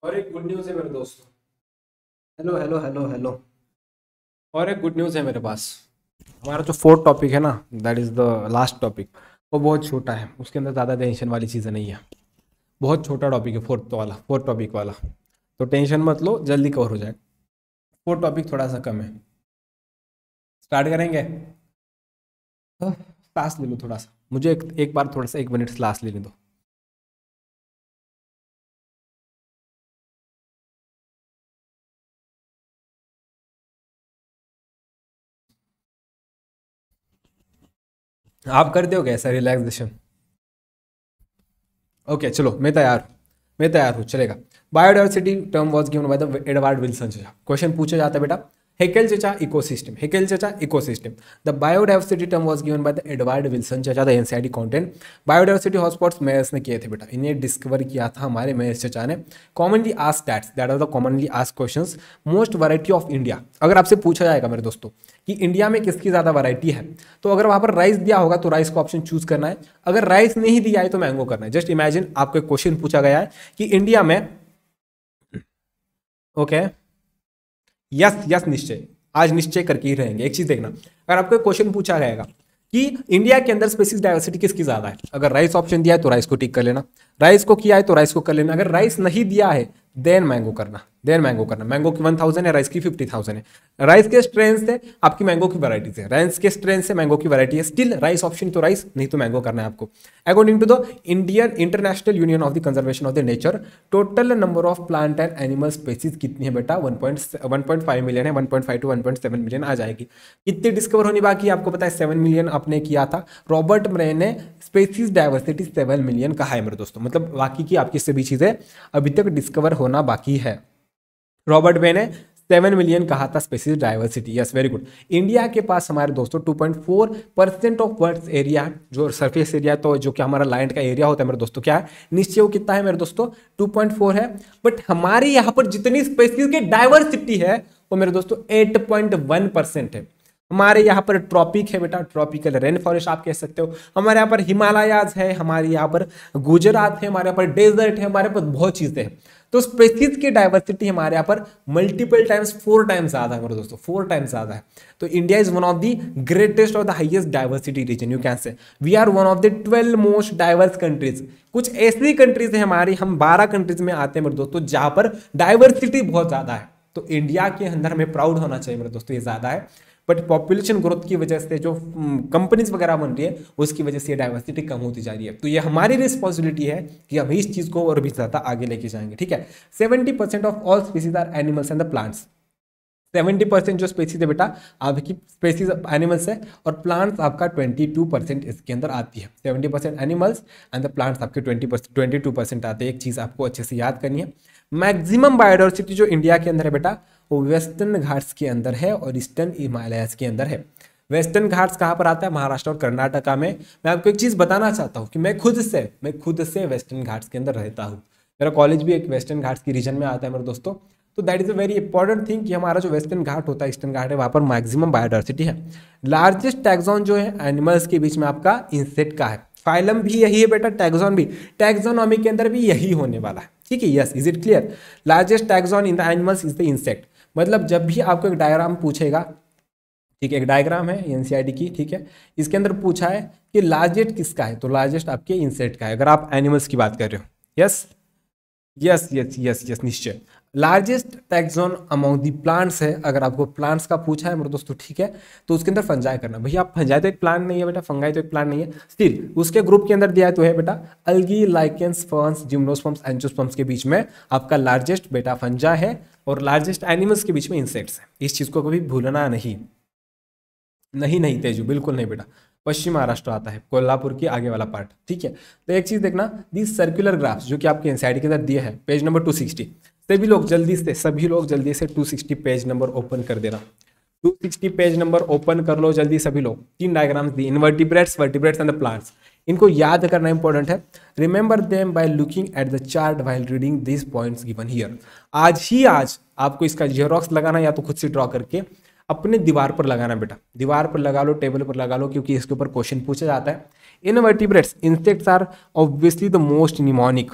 [SPEAKER 2] और एक गुड न्यूज़
[SPEAKER 1] है मेरे दोस्तों हेलो हेलो हेलो हेलो और एक गुड न्यूज़ है मेरे पास हमारा जो फोर्थ टॉपिक है ना that is the last topic वो बहुत छोटा है उसके अंदर ज़्यादा टेंशन वाली चीज़ें नहीं है बहुत छोटा टॉपिक है फोर्थ वाला फोर्थ टॉपिक वाला तो टेंशन मत लो जल्दी कवर हो जाएगा फोर्थ टॉपिक थोड़ा सा कम है स्टार्ट करेंगे तो, सांस ले लो थोड़ा सा मुझे एक, एक बार थोड़ा सा एक
[SPEAKER 2] मिनट सांस लेने दो
[SPEAKER 1] आप करते हो कैसा रिलैक्सेशन ओके चलो मैं तैयार मैं तैयार हूँ चलेगा biodiversity term was given by the Edward Wilson question पूछा जाता है बेटा Haeckel Chacha ecosystem. Haeckel Chacha ecosystem. The biodiversity term was given by the Edward Wilson Chacha, the NCERT content biodiversity hotspots Myers ने किए थे बेटा इन्हें डिस्कवर किया था हमारे मेयर्स चचा ने commonly us stats that are the commonly us question most variety of India अगर आपसे पूछा जाएगा मेरे दोस्तों कि इंडिया में किसकी ज़्यादा वैरायटी है तो अगर वहाँ पर राइस दिया होगा तो राइस को ऑप्शन चूज करना है अगर राइस नहीं दिया है तो मैंगो करना है जस्ट इमेजिन आपको एक क्वेश्चन पूछा गया है कि इंडिया में ओके okay, यस यस निश्चय आज निश्चय करके ही रहेंगे एक चीज़ देखना अगर आपको क्वेश्चन पूछा रहेगा कि इंडिया के अंदर स्पेसिस डाइवर्सिटी किसकी ज़्यादा है अगर राइस ऑप्शन दिया है तो राइस को टिक कर लेना राइस को किया है तो राइस को कर लेना अगर राइस नहीं दिया है देन मैंगो करना देन मैंगो करना मैंगो की वन थाउजेंड है राइस की फिफ्टी थाउजेंड है राइस के स्ट्रेंथ से आपकी मैंगो की वराइटीज है राइस के स्ट्रेंथ से मैंगो की वराइटी है स्टिल राइस ऑप्शन तो राइस नहीं तो मैंगो करना है आपको according to the Indian International Union of the conservation of the Nature total number of plant and animal species कितनी है बेटा वन पॉइंट मिलियन है वन टू वन मिलियन आ जाएगी कितनी डिस्कवर होनी बाकी आपको पता है सेवन मिलियन आपने किया था रॉबर्ट मरे ने स्पेसीज डाइवर्सिटी सेवन मिलियन कहा है मेरे दोस्तों मतलब बाकी की आपकी सभी चीज़ें अभी तक डिस्कवर होना बाकी है रॉबर्ट बे ने सेवन मिलियन कहा था species diversity yes very good India के पास हमारे दोस्तों two point four percent of world area जो सरफेस एरिया तो जो कि हमारा लैंड का एरिया होता है मेरे दोस्तों क्या है निश्चय वो कितना है मेरे दोस्तों टू पॉइंट फोर है बट हमारे यहाँ पर जितनी स्पेसिस की डाइवर्सिटी है वो मेरे दोस्तों एट पॉइंट वन परसेंट है हमारे यहाँ पर ट्रॉपिक है बेटा ट्रॉपिकल रेन फॉरेस्ट आप कह सकते हो हमारे यहाँ पर हिमालयाज है हमारे यहाँ पर गुजरात है हमारे यहाँ पर डेजर्ट है हमारे पास पर बहुत चीज़ें हैं तो स्पेसिस की डाइवर्सिटी हमारे यहाँ पर मल्टीपल टाइम्स फोर टाइम्स ज़्यादा है मेरे दोस्तों फोर टाइम्स ज़्यादा है तो India is one of the greatest और the highest diversity region you can say we are one of the twelve most diverse countries कुछ ऐसी कंट्रीज है हमारी हम बारह कंट्रीज में आते हैं मेरे दोस्तों जहाँ पर डाइवर्सिटी बहुत ज़्यादा है तो इंडिया के अंदर हमें प्राउड होना चाहिए मेरे दोस्तों ये ज़्यादा है बट पॉपुलेशन ग्रोथ की वजह से जो कंपनीज वगैरह बन रही है उसकी वजह से ये डाइवर्सिटी कम होती जा रही है तो ये हमारी रिस्पॉन्सिबिलिटी है कि हम इस चीज़ को और भी ज़्यादा आगे लेके जाएंगे ठीक है seventy percent of all species are animals and the plants seventy percent जो स्पेसीज है बेटा आपकी स्पेसीज एनिमल्स है और प्लांट्स आपका ट्वेंटी टू परसेंट इसके अंदर आती है seventy percent animals and the plants आपके twenty percent twenty two percent आते हैं एक चीज़ आपको अच्छे से याद करनी है मैक्सिमम बायोडाइवर्सिटी जो इंडिया के अंदर है बेटा वो वेस्टर्न घाट्स के अंदर है और ईस्टर्न हिमालयस के अंदर है वेस्टर्न घाट्स कहाँ पर आता है महाराष्ट्र और कर्नाटका में मैं आपको एक चीज़ बताना चाहता हूँ कि मैं खुद से मैं खुद से वेस्टर्न घाट्स के अंदर रहता हूँ मेरा कॉलेज भी एक वेस्टर्न घाट्स की रीजन में आता है मेरे दोस्तों तो that is a very important thing कि हमारा जो वेस्टर्न घाट होता है ईस्टर्न घाट है वहाँ पर मैक्सिमम बायोडाइवर्सिटी है लार्जेस्ट टैक्सॉन जो है एनिमल्स के बीच में आपका इंसेक्ट का है फाइलम भी यही है बेटा टैक्सॉन भी टैक्सोनॉमी के अंदर भी यही होने वाला है ठीक है yes is it clear largest taxon in the animals is the insect मतलब जब भी आपको एक डायग्राम पूछेगा ठीक है एक डायग्राम है एनसीईआरटी e की ठीक है इसके अंदर पूछा है कि लार्जेस्ट किसका है तो लार्जेस्ट आपके इंसेक्ट का है अगर आप एनिमल्स की बात कर रहे हो yes yes yes yes yes निश्चय largest taxon among the plants है अगर आपको प्लांट्स का पूछा है मेरे दोस्तों तो ठीक है तो उसके अंदर फंजाई करना भैया आप फंजाई तो एक प्लांट नहीं है बेटा फंगाई तो एक प्लांट नहीं है स्टिल उसके ग्रुप के अंदर दिया है तो है बेटा algae lichens ferns gymnosperms angiosperms के बीच में आपका लार्जेस्ट बेटा फंजा है और लार्जेस्ट एनिमल्स के बीच में इंसेक्ट्स है इस चीज़ को कभी भूलना नहीं नहीं नहीं तेजू बिल्कुल नहीं बेटा पश्चिम महाराष्ट्र आता है कोल्हापुर के आगे वाला पार्ट ठीक है तो एक चीज देखना दिस सर्कुलर ग्राफ्स जो कि आपके एनसीआईडी के अंदर दिए हैं पेज नंबर 260 सभी लोग जल्दी से सभी लोग जल्दी से 260 पेज नंबर ओपन कर देना 260 पेज नंबर ओपन कर लो जल्दी सभी लोग तीन diagrams the invertebrates vertebrates and the plants इनको याद करना इंपॉर्टेंट है remember them by looking at the chart while reading this points given here आज ही आज आपको इसका जेरोक्स लगाना या तो खुद से ड्रॉ करके अपने दीवार पर लगाना बेटा दीवार पर लगा लो टेबल पर लगा लो क्योंकि इसके ऊपर क्वेश्चन पूछा जाता है invertebrates insects are obviously the most mnemonic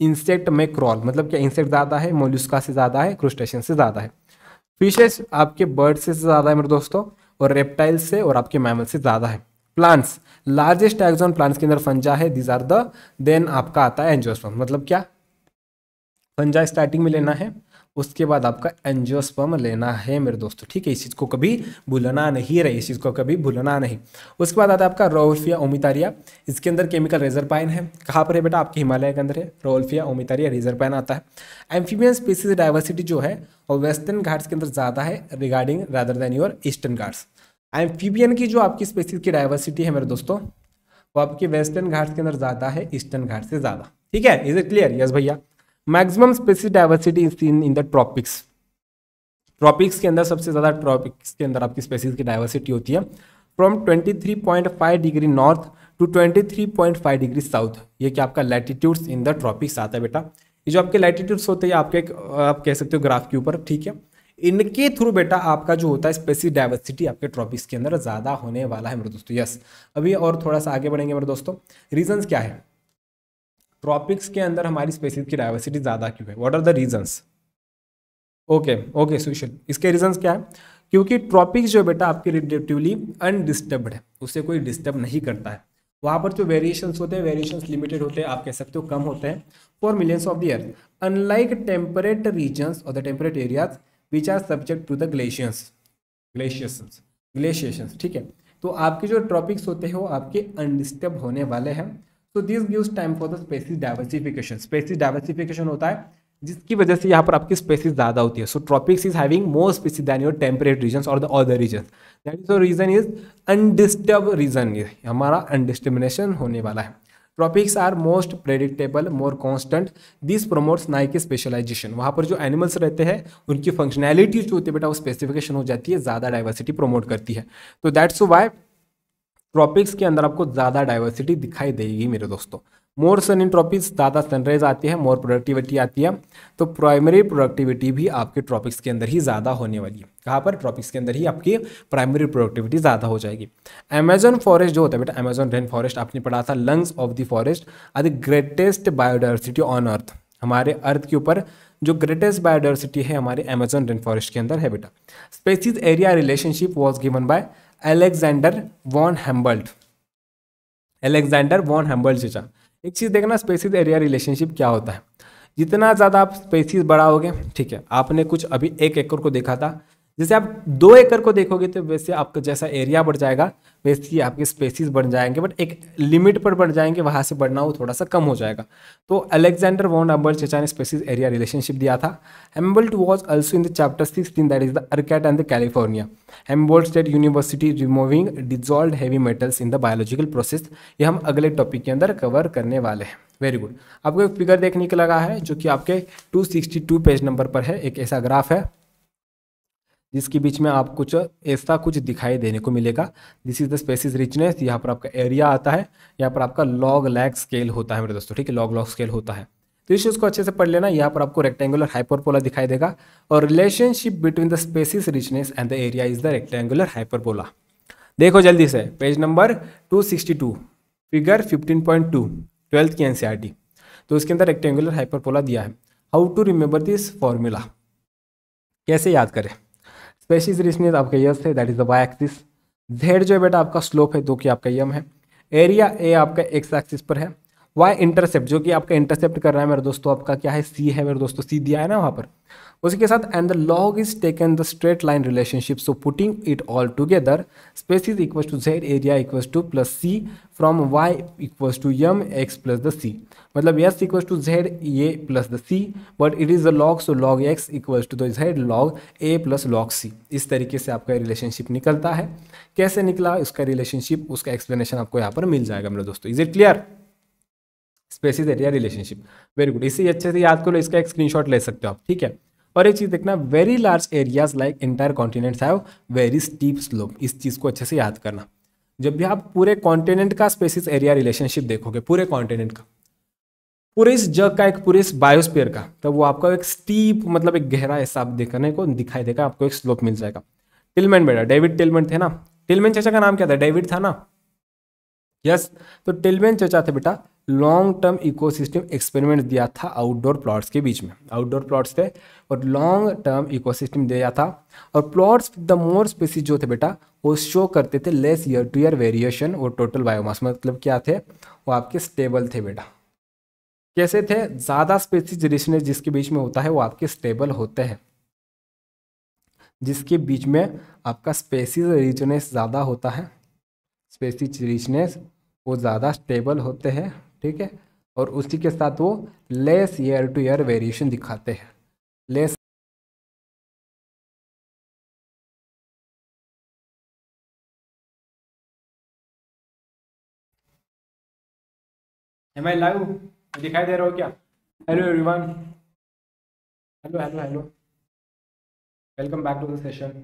[SPEAKER 1] insect में क्रॉल मतलब क्या इंसेक्ट ज़्यादा है मोलुस्का से ज़्यादा है क्रोस्टेशन से ज़्यादा है फिशेस आपके बर्ड से ज़्यादा है मेरे दोस्तों और रेप्टाइल से और आपके मैमल से ज़्यादा है प्लांट्स लार्जेस्ट एक्सोन प्लांट्स के अंदर फंजा है दीज आर द देन आपका आता है एंजियोस्पर्म मतलब क्या फंजा स्टार्टिंग में लेना है उसके बाद आपका एंजियोस्पर्म लेना है मेरे दोस्तों ठीक है इस चीज़ को कभी भूलना नहीं रहे इस चीज़ को कभी भूलना नहीं उसके बाद आता है आपका रोल्फिया ओमितारिया इसके अंदर केमिकल पाइन है कहाँ पर है बेटा आपके हिमालय के अंदर है रोल्फिया ओमितारिया पाइन आता है एम्फीबियन स्पीसीज डाइवर्सिटी जो है और वेस्टर्न घाट्स के अंदर ज़्यादा है regarding rather than your Eastern Ghats amphibian की जो आपकी स्पीसीज की डाइवर्सिटी है मेरे दोस्तों वो आपके वेस्टर्न घाट्स के अंदर ज़्यादा है ईस्टर्न घाट से ज़्यादा ठीक है इज इट क्लियर यस भैया maximum species diversity is seen in the tropics tropics के अंदर सबसे ज़्यादा ट्रॉपिक्स के अंदर आपकी स्पेसिस की डाइवर्सिटी होती है from 23.5 degree north to 23.5 degree south ये क्या आपका लैटिट्यूड्स इन द ट्रॉपिक्स आता है बेटा ये जो आपके लैटिट्यूड्स होते हैं आपके आप कह सकते हो ग्राफ के ऊपर ठीक है इनके थ्रू बेटा आपका जो होता है स्पेसिस डाइवर्सिटी आपके ट्रॉपिक्स के अंदर ज़्यादा होने वाला है मेरे दोस्तों यस अभी और थोड़ा सा आगे बढ़ेंगे मेरे दोस्तों रीजन क्या है ट्रॉपिक्स के अंदर हमारी स्पेसिस की डाइवर्सिटी ज़्यादा क्यों है what are the reasons okay okay Sushil इसके रीजन्स क्या है क्योंकि ट्रॉपिक्स जो बेटा आपके रिलेटिवली अनडिस्टर्ब्ड है उसे कोई डिस्टर्ब नहीं करता है वहाँ पर जो वेरिएशंस होते हैं वेरिएशंस लिमिटेड होते हैं आप कह सकते हो कम होते हैं for millions of the earth unlike temperate regions और the temperate areas which are subject to the glaciations glaciations glaciations ठीक है तो आपके जो ट्रॉपिक्स होते हैं वो आपके अनडिस्टर्ब होने वाले हैं so this gives time for the species diversification species diversification होता है जिसकी वजह से यहाँ पर आपकी स्पेसिस ज़्यादा होती है so tropics is having more species than your temperate region और the other region that is region is undisturbed region हमारा अनडिस्टर्मिनेशन होने वाला है tropics are most predictable more constant this promotes niche specialization वहाँ पर जो एनिमल्स रहते हैं उनकी फंक्शनैलिटी जो होती है बेटा वो स्पेसिफिकेशन हो जाती है ज़्यादा डाइवर्सिटी प्रोमोट करती है तो दैट्स वाई ट्रॉपिक्स के अंदर आपको ज़्यादा डाइवर्सिटी दिखाई देगी मेरे दोस्तों मोर सन इन ट्रॉपिक्स ज़्यादा सनराइज आती है मोर प्रोडक्टिविटी आती है तो प्राइमरी प्रोडक्टिविटी भी आपके ट्रॉपिक्स के अंदर ही ज़्यादा होने वाली है कहाँ पर ट्रॉपिक्स के अंदर ही आपकी प्राइमरी प्रोडक्टिविटी ज़्यादा हो जाएगी अमेजन फॉरेस्ट जो होता है बेटा अमेजन रेन फॉरेस्ट आपने पढ़ा था lungs of the forest are the greatest biodiversity on earth हमारे अर्थ के ऊपर जो ग्रेटेस्ट बायोडाइवर्सिटी है हमारे अमेजन रेन फॉरेस्ट के अंदर है बेटा species area relationship was given by Alexander von Humboldt Alexander von Humboldt चचा एक चीज़ देखना स्पेसिस एरिया रिलेशनशिप क्या होता है जितना ज़्यादा आप स्पेसिस बढ़ाओगे ठीक है आपने कुछ अभी एक एकड़ को देखा था जैसे आप दो एकड़ को देखोगे तो वैसे आपका जैसा एरिया बढ़ जाएगा बेसिकली आपके स्पेसिस बढ़ जाएंगे बट एक लिमिट पर बढ़ जाएंगे वहाँ से बढ़ना वो थोड़ा सा कम हो जाएगा तो अलेक्जेंडर वॉन अम्बर चेचा ने स्पेसिस एरिया रिलेशनशिप दिया था Humboldt was also in the chapter sixteen that is the Arcata and the California Humboldt State university removing dissolve heavy metals in the biological process ये हम अगले टॉपिक के अंदर कवर करने वाले हैं वेरी गुड आपको एक फिगर देखने के लगा है जो कि आपके 262 पेज नंबर पर है एक ऐसा ग्राफ है जिसके बीच में आप कुछ ऐसा कुछ दिखाई देने को मिलेगा this is the species richness यहाँ पर आपका एरिया आता है यहाँ पर आपका लॉग लैग स्केल होता है मेरे दोस्तों ठीक है लॉग लॉग स्केल होता है तो इस चीज़ को अच्छे से पढ़ लेना यहाँ पर आपको रेक्टेंगुलर हाइपरपोला दिखाई देगा और relationship between the species richness and the area is the rectangular hyperbola देखो जल्दी से page number two figure two twelfth की एनसीईआरटी e तो इसके अंदर रेक्टेंगुलर हाइपरपोला दिया है how to remember this formula कैसे याद करें स्पेसिस रिचनेस तो आपका यस है that is the Y axis Z जो है बेटा आपका स्लोप है दो की आपका यम है एरिया ए आपका एक्स एक्सिस पर है वाई इंटरसेप्ट जो कि आपका इंटरसेप्ट कर रहा है मेरे दोस्तों आपका क्या है सी है मेरे दोस्तों सी दिया है ना वहाँ पर उसी के साथ and the log is taken the straight line relationship so putting it all together space is equal to Z area equal to plus C from Y equal to M X plus the C मतलब S equal to Z A plus the C but it is the log so log X equal to the Z log A plus log C इस तरीके से आपका रिलेशनशिप निकलता है कैसे निकला उसका रिलेशनशिप उसका एक्सप्लेनेशन आपको यहाँ पर मिल जाएगा मेरे दोस्तों is it clear species area relationship very good इसे अच्छे से याद करो इसका एक स्क्रीन ले सकते हो आप ठीक है और एक चीज़ देखना very large areas like entire continents have very steep slope इस चीज़ को अच्छे से याद करना जब भी आप पूरे कॉन्टिनेंट का स्पेसिस एरिया रिलेशनशिप देखोगे पूरे कॉन्टिनेंट का पूरे इस जग का एक पूरे इस बायोस्पेयर का तब वो आपका एक स्टीप मतलब एक गहरा ऐसा आप देखने को दिखाई देगा आपको एक स्लोप मिल जाएगा टिलमैन बेटा डेविड टिलमैन थे ना टिलमैन चचा का नाम क्या था डेविड था ना यस तो टिलमैन चचा थे बेटा लॉन्ग टर्म इकोसिस्टम एक्सपेरिमेंट दिया था आउटडोर प्लॉट्स के बीच में आउटडोर प्लॉट्स थे और लॉन्ग टर्म इकोसिस्टम दिया था और प्लॉट्स द मोर स्पेसिस जो थे बेटा वो शो करते थे less year to year variation और टोटल बायोमास मतलब क्या थे वो आपके स्टेबल थे बेटा कैसे थे ज़्यादा स्पेसिस रिश्ते जिसके बीच में होता है वो आपके स्टेबल होते हैं जिसके बीच में आपका स्पेसिस रिचनेस ज़्यादा होता है स्पेसिस रिचनेस वो ज़्यादा स्टेबल होते हैं ठीक है और उसी के साथ वो less year to year variation दिखाते हैं लेस
[SPEAKER 2] एम आई लाइव दिखाई दे रहा हो क्या hello everyone hello hello hello welcome back to the session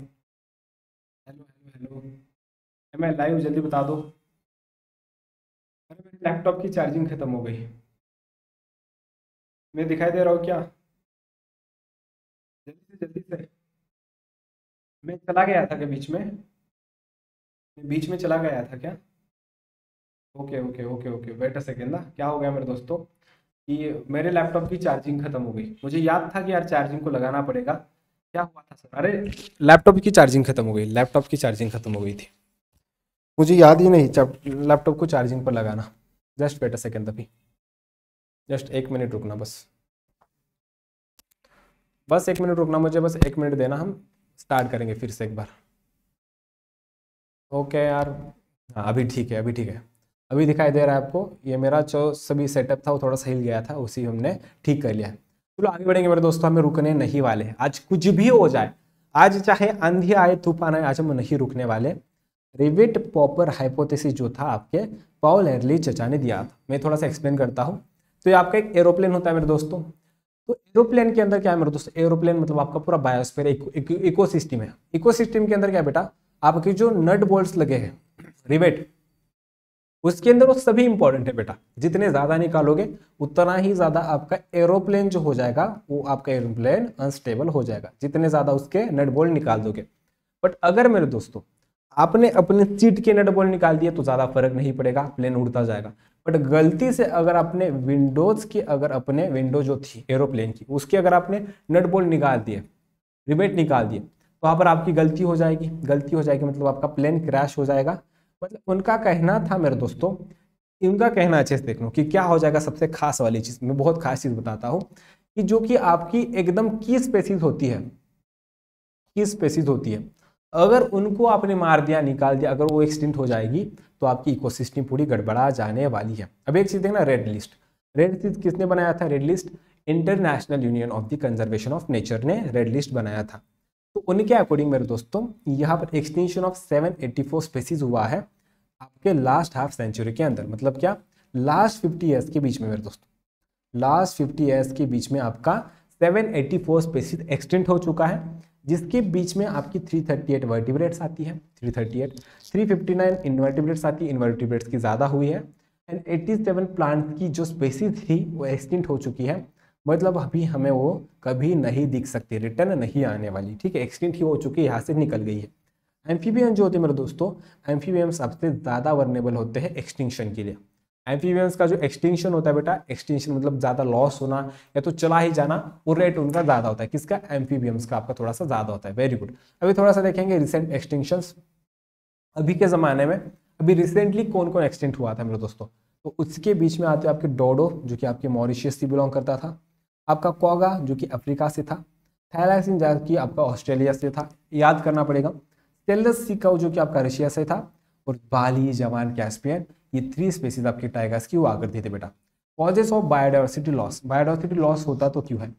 [SPEAKER 2] hello hello hello am I live जल्दी बता दो अरे मेरे लैपटॉप की चार्जिंग ख़त्म हो गई मैं दिखाई दे रहा हूँ क्या जल्दी से जल्दी से मैं चला गया था क्या बीच में
[SPEAKER 1] बीच में चला गया था क्या okay okay okay okay wait a second ना क्या हो गया मेरे दोस्तों कि मेरे लैपटॉप की चार्जिंग खत्म हो गई मुझे याद था कि यार चार्जिंग को लगाना पड़ेगा क्या हुआ था सर अरे लैपटॉप की चार्जिंग खत्म हो गई लैपटॉप की चार्जिंग खत्म हो गई थी मुझे याद ही नहीं लैपटॉप को चार्जिंग पर लगाना जस्ट वेट अ सेकेंड अभी जस्ट एक मिनट रुकना बस बस एक मिनट रुकना मुझे बस एक मिनट देना हम स्टार्ट करेंगे फिर से एक बार ओके यार हाँ अभी ठीक है अभी ठीक है अभी दिखाई दे रहा है आपको ये मेरा जो सभी सेटअप था वो थोड़ा सा हिल गया था उसी हमने ठीक कर लिया चलो आगे बढ़ेंगे मेरे दोस्तों हमें रुकने नहीं वाले आज कुछ भी हो जाए आज चाहे आंधी आए तूफान आए आज हम नहीं रुकने वाले रिविट पॉपर हाइपोथेसिस जो था आपके पाउल एरली चचा ने दिया था मैं थोड़ा सा एक्सप्लेन करता हूँ तो ये आपका एक एरोप्लेन होता है मेरे दोस्तों तो एरोप्लेन के अंदर क्या है मेरे दोस्तों एरोप्लेन मतलब आपका पूरा बायोस्फेयर इको सिस्टम है इको सिस्टम के अंदर क्या बेटा आपके जो नट बोल्ट लगे हैं रिवेट उसके अंदर वो सभी इंपॉर्टेंट है बेटा जितने ज्यादा निकालोगे उतना ही ज्यादा आपका एरोप्लेन जो हो जाएगा वो आपका एरोप्लेन अनस्टेबल हो जाएगा जितने ज्यादा उसके नट बोल्ट निकाल दोगे बट अगर मेरे दोस्तों आपने अपने सीट के नट बोल्ट निकाल दिए तो ज़्यादा फर्क नहीं पड़ेगा प्लेन उड़ता जाएगा बट गलती से अगर आपने विंडोज़ की अगर अपने विंडो जो थी एरोप्लेन की उसके अगर आपने नट बोल्ट निकाल दिए रिबेट निकाल दिए तो वहाँ पर आपकी गलती हो जाएगी गलती हो जाएगी मतलब आपका प्लेन क्रैश हो जाएगा मतलब उनका कहना था मेरे दोस्तों इनका कहना अच्छे से देख लो कि क्या हो जाएगा सबसे खास वाली चीज़ मैं बहुत खास चीज़ बताता हूँ कि जो कि आपकी एकदम की स्पेसिस होती है की स्पेसिस होती है अगर उनको आपने मार दिया निकाल दिया अगर वो एक्सटेंट हो जाएगी तो आपकी इकोसिस्टम पूरी गड़बड़ा जाने वाली है अब एक चीज़ देखना रेड लिस्ट रेड लिस्ट किसने बनाया था red list International Union of the conservation of Nature ने रेड लिस्ट बनाया था तो उनके अकॉर्डिंग मेरे दोस्तों यहाँ पर एक्सटेंशन ऑफ 784 स्पेसीज हुआ है आपके लास्ट हाफ सेंचुरी के अंदर मतलब क्या लास्ट 50 ईयर्स के बीच में मेरे दोस्तों लास्ट 50 ईयर्स के बीच में आपका 784 स्पेसीज एक्सटेंट हो चुका है जिसके बीच में आपकी 338 वर्टिब्रेट्स आती है 338 359 इन्वर्टिब्रेट्स आती है इन्वर्टिब्रेट्स की ज़्यादा हुई है एंड एट्टी सेवन प्लांट्स की जो स्पेसिस थी वो एक्सटिंट हो चुकी है मतलब अभी हमें वो कभी नहीं दिख सकती रिटर्न नहीं आने वाली ठीक है एक्सटिंट ही हो चुकी है यहाँ से निकल गई है एम्फीबियन जो होते हैं मेरे दोस्तों एम्फीबियम सबसे ज़्यादा वर्नेबल होते हैं एक्सटिंक्शन के लिए एम्फीबियंस का जो एक्सटेंशन होता है बेटा एक्सटेंशन मतलब ज़्यादा लॉस होना या तो चला ही जाना वो रेट उनका ज़्यादा होता है किसका एम्फीबियम्स का आपका थोड़ा सा ज़्यादा होता है वेरी गुड अभी थोड़ा सा देखेंगे रिसेंट एक्सटेंशन अभी के ज़माने में अभी रिसेंटली कौन कौन एक्सटेंट हुआ था मेरे दोस्तों तो उसके बीच में आते आपके डोडो जो कि आपके मॉरिशियस से बिलोंग करता था आपका कॉगा जो कि अफ्रीका से था थैलासिन जो आपका ऑस्ट्रेलिया से था याद करना पड़ेगा सिकाउ जो कि आपका रशिया से था और बाली जवान कैस्पियन ये थ्री स्पेसीज आपके टाइगर्स की वो आकर देते बेटा causes of biodiversity loss biodiversity loss होता तो क्यों है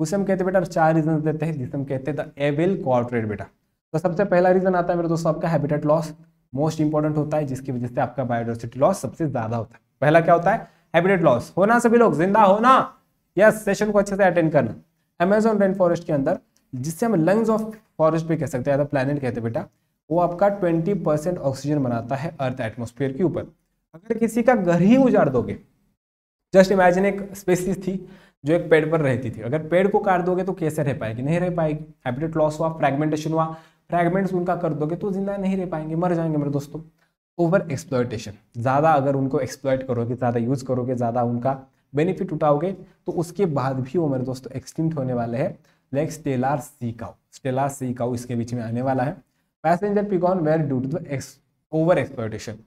[SPEAKER 1] उसे हम कहते हैं बेटा चार रीजन देते हैं जिसे हम कहते हैं द एवेल कॉर्पोरेट बेटा तो सबसे पहला रीजन आता है मेरे दोस्तों आपका हैबिटेट लॉस मोस्ट इंपॉर्टेंट होता है जिसकी वजह से आपका बायोडाइवर्सिटी लॉस सबसे ज्यादा होता है पहला क्या होता है हैबिटेट लॉस होना सभी लोग जिंदा होना यस सेशन को अच्छे से अटेंड करना अमेजोन रेन फॉरेस्ट के अंदर जिससे हम लंग्स ऑफ फॉरेस्ट भी कह सकते हैं या प्लानट कहते हैं बेटा वो आपका ट्वेंटी ऑक्सीजन बनाता है अर्थ एटमोस्फेयर के ऊपर अगर किसी का घर ही उजाड़ दोगे जस्ट इमेजिन एक स्पेसिस थी जो एक पेड़ पर रहती थी अगर पेड़ को काट दोगे तो कैसे रह पाएगी नहीं रह पाएगी हैबिटेट लॉस हुआ फ्रेगमेंटेशन हुआ फ्रेगमेंट्स उनका कर दोगे तो जिंदा नहीं रह पाएंगे मर जाएंगे मेरे दोस्तों ओवर एक्सप्लॉयटेशन ज़्यादा अगर उनको एक्सप्लॉयट करोगे ज़्यादा यूज़ करोगे ज़्यादा उनका बेनिफिट उठाओगे तो उसके बाद भी वो मेरे दोस्तों एक्सटिंक्ट होने वाले हैं like Steller sea cow Steller sea cow इसके बीच में आने वाला है passenger pigeon were due to the over exploitation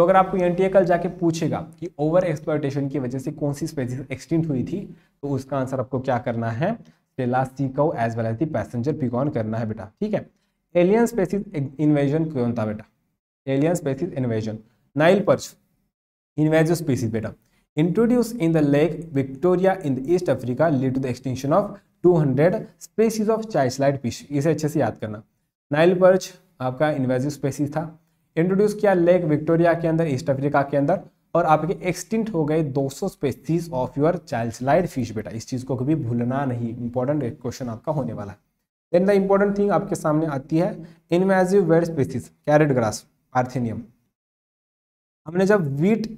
[SPEAKER 1] तो अगर आपको एन कल जाके पूछेगा कि ओवर एक्सप्लॉयटेशन की वजह से कौन सी स्पेसिस एक्सटिंट हुई थी तो उसका आंसर आपको क्या करना है as well as the passenger pigeon करना है बेटा ठीक है एलियन स्पेसिस इन्वेजन कौन था बेटा alien species invasion Nile perch invasive species बेटा introduced in the lake Victoria Africa lead to the extension of two hundred 200 of of chichelite fish इसे अच्छे से याद करना नाइल पर्च आपका इन्वेजिव स्पेसिस था इंट्रोड्यूस किया लेक विक्टोरिया के अंदर ईस्ट अफ्रीका के अंदर और आपके एक्सटिंट हो गए 200 species of your cichlid fish बेटा इस चीज़ को कभी भूलना नहीं इंपॉर्टेंट क्वेश्चन आपका होने वाला है देन द इम्पोर्टेंट थिंग आपके सामने आती है invasive weed species carrot grass parthenium हमने जब वीट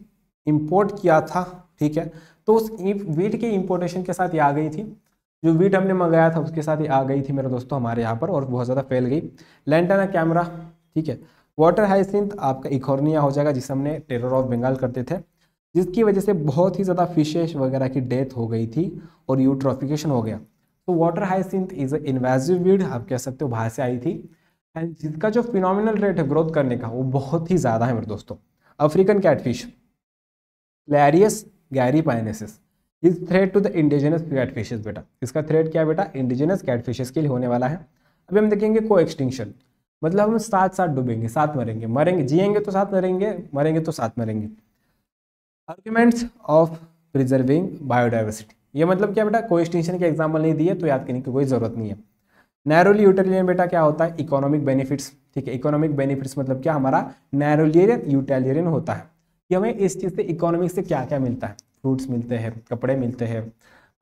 [SPEAKER 1] इंपोर्ट किया था ठीक है तो उस वीट के इंपोर्टेशन के साथ ये आ गई थी जो वीट हमने मंगाया था उसके साथ ये आ गई थी मेरे दोस्तों हमारे यहाँ पर और बहुत ज़्यादा फैल गई लेंटाना कैमरा ठीक है वाटर हाइसिंथ आपका इकोर्निया हो जाएगा जिसे हमने टेरर ऑफ बंगाल करते थे जिसकी वजह से बहुत ही ज़्यादा फिशेज वगैरह की डेथ हो गई थी और यूट्रोफिकेशन हो गया तो water hyacinth is a invasive weed आप कह सकते हो बाहर से आई थी एंड जिसका जो फिनोमिनल रेट है ग्रोथ करने का वो बहुत ही ज़्यादा है मेरे दोस्तों African catfish Clarias gariepinus is threat to the indigenous catfishes बेटा इसका थ्रेड क्या बेटा इंडिजिनस कैटफिशेज के लिए होने वाला है अभी हम देखेंगे को एक्सटिंक्शन मतलब हम साथ साथ डूबेंगे साथ मरेंगे मरेंगे जिएंगे तो साथ मरेंगे मरेंगे तो साथ मरेंगे आर्ग्यूमेंट्स ऑफ प्रिजर्विंग बायोडाइवर्सिटी ये मतलब क्या बेटा कोई स्टेशन के एग्जाम्पल नहीं दिए तो याद करने की कोई ज़रूरत नहीं है नैरोली यूटेलियन बेटा क्या होता है इकोनॉमिक बेनिफिट्स ठीक है इकोनॉमिक बेनिफिट्स मतलब क्या हमारा नैरोलियन यूटेलियन होता है कि हमें इस चीज़ से इकोनॉमिक से क्या क्या मिलता है फ्रूट्स मिलते हैं कपड़े मिलते हैं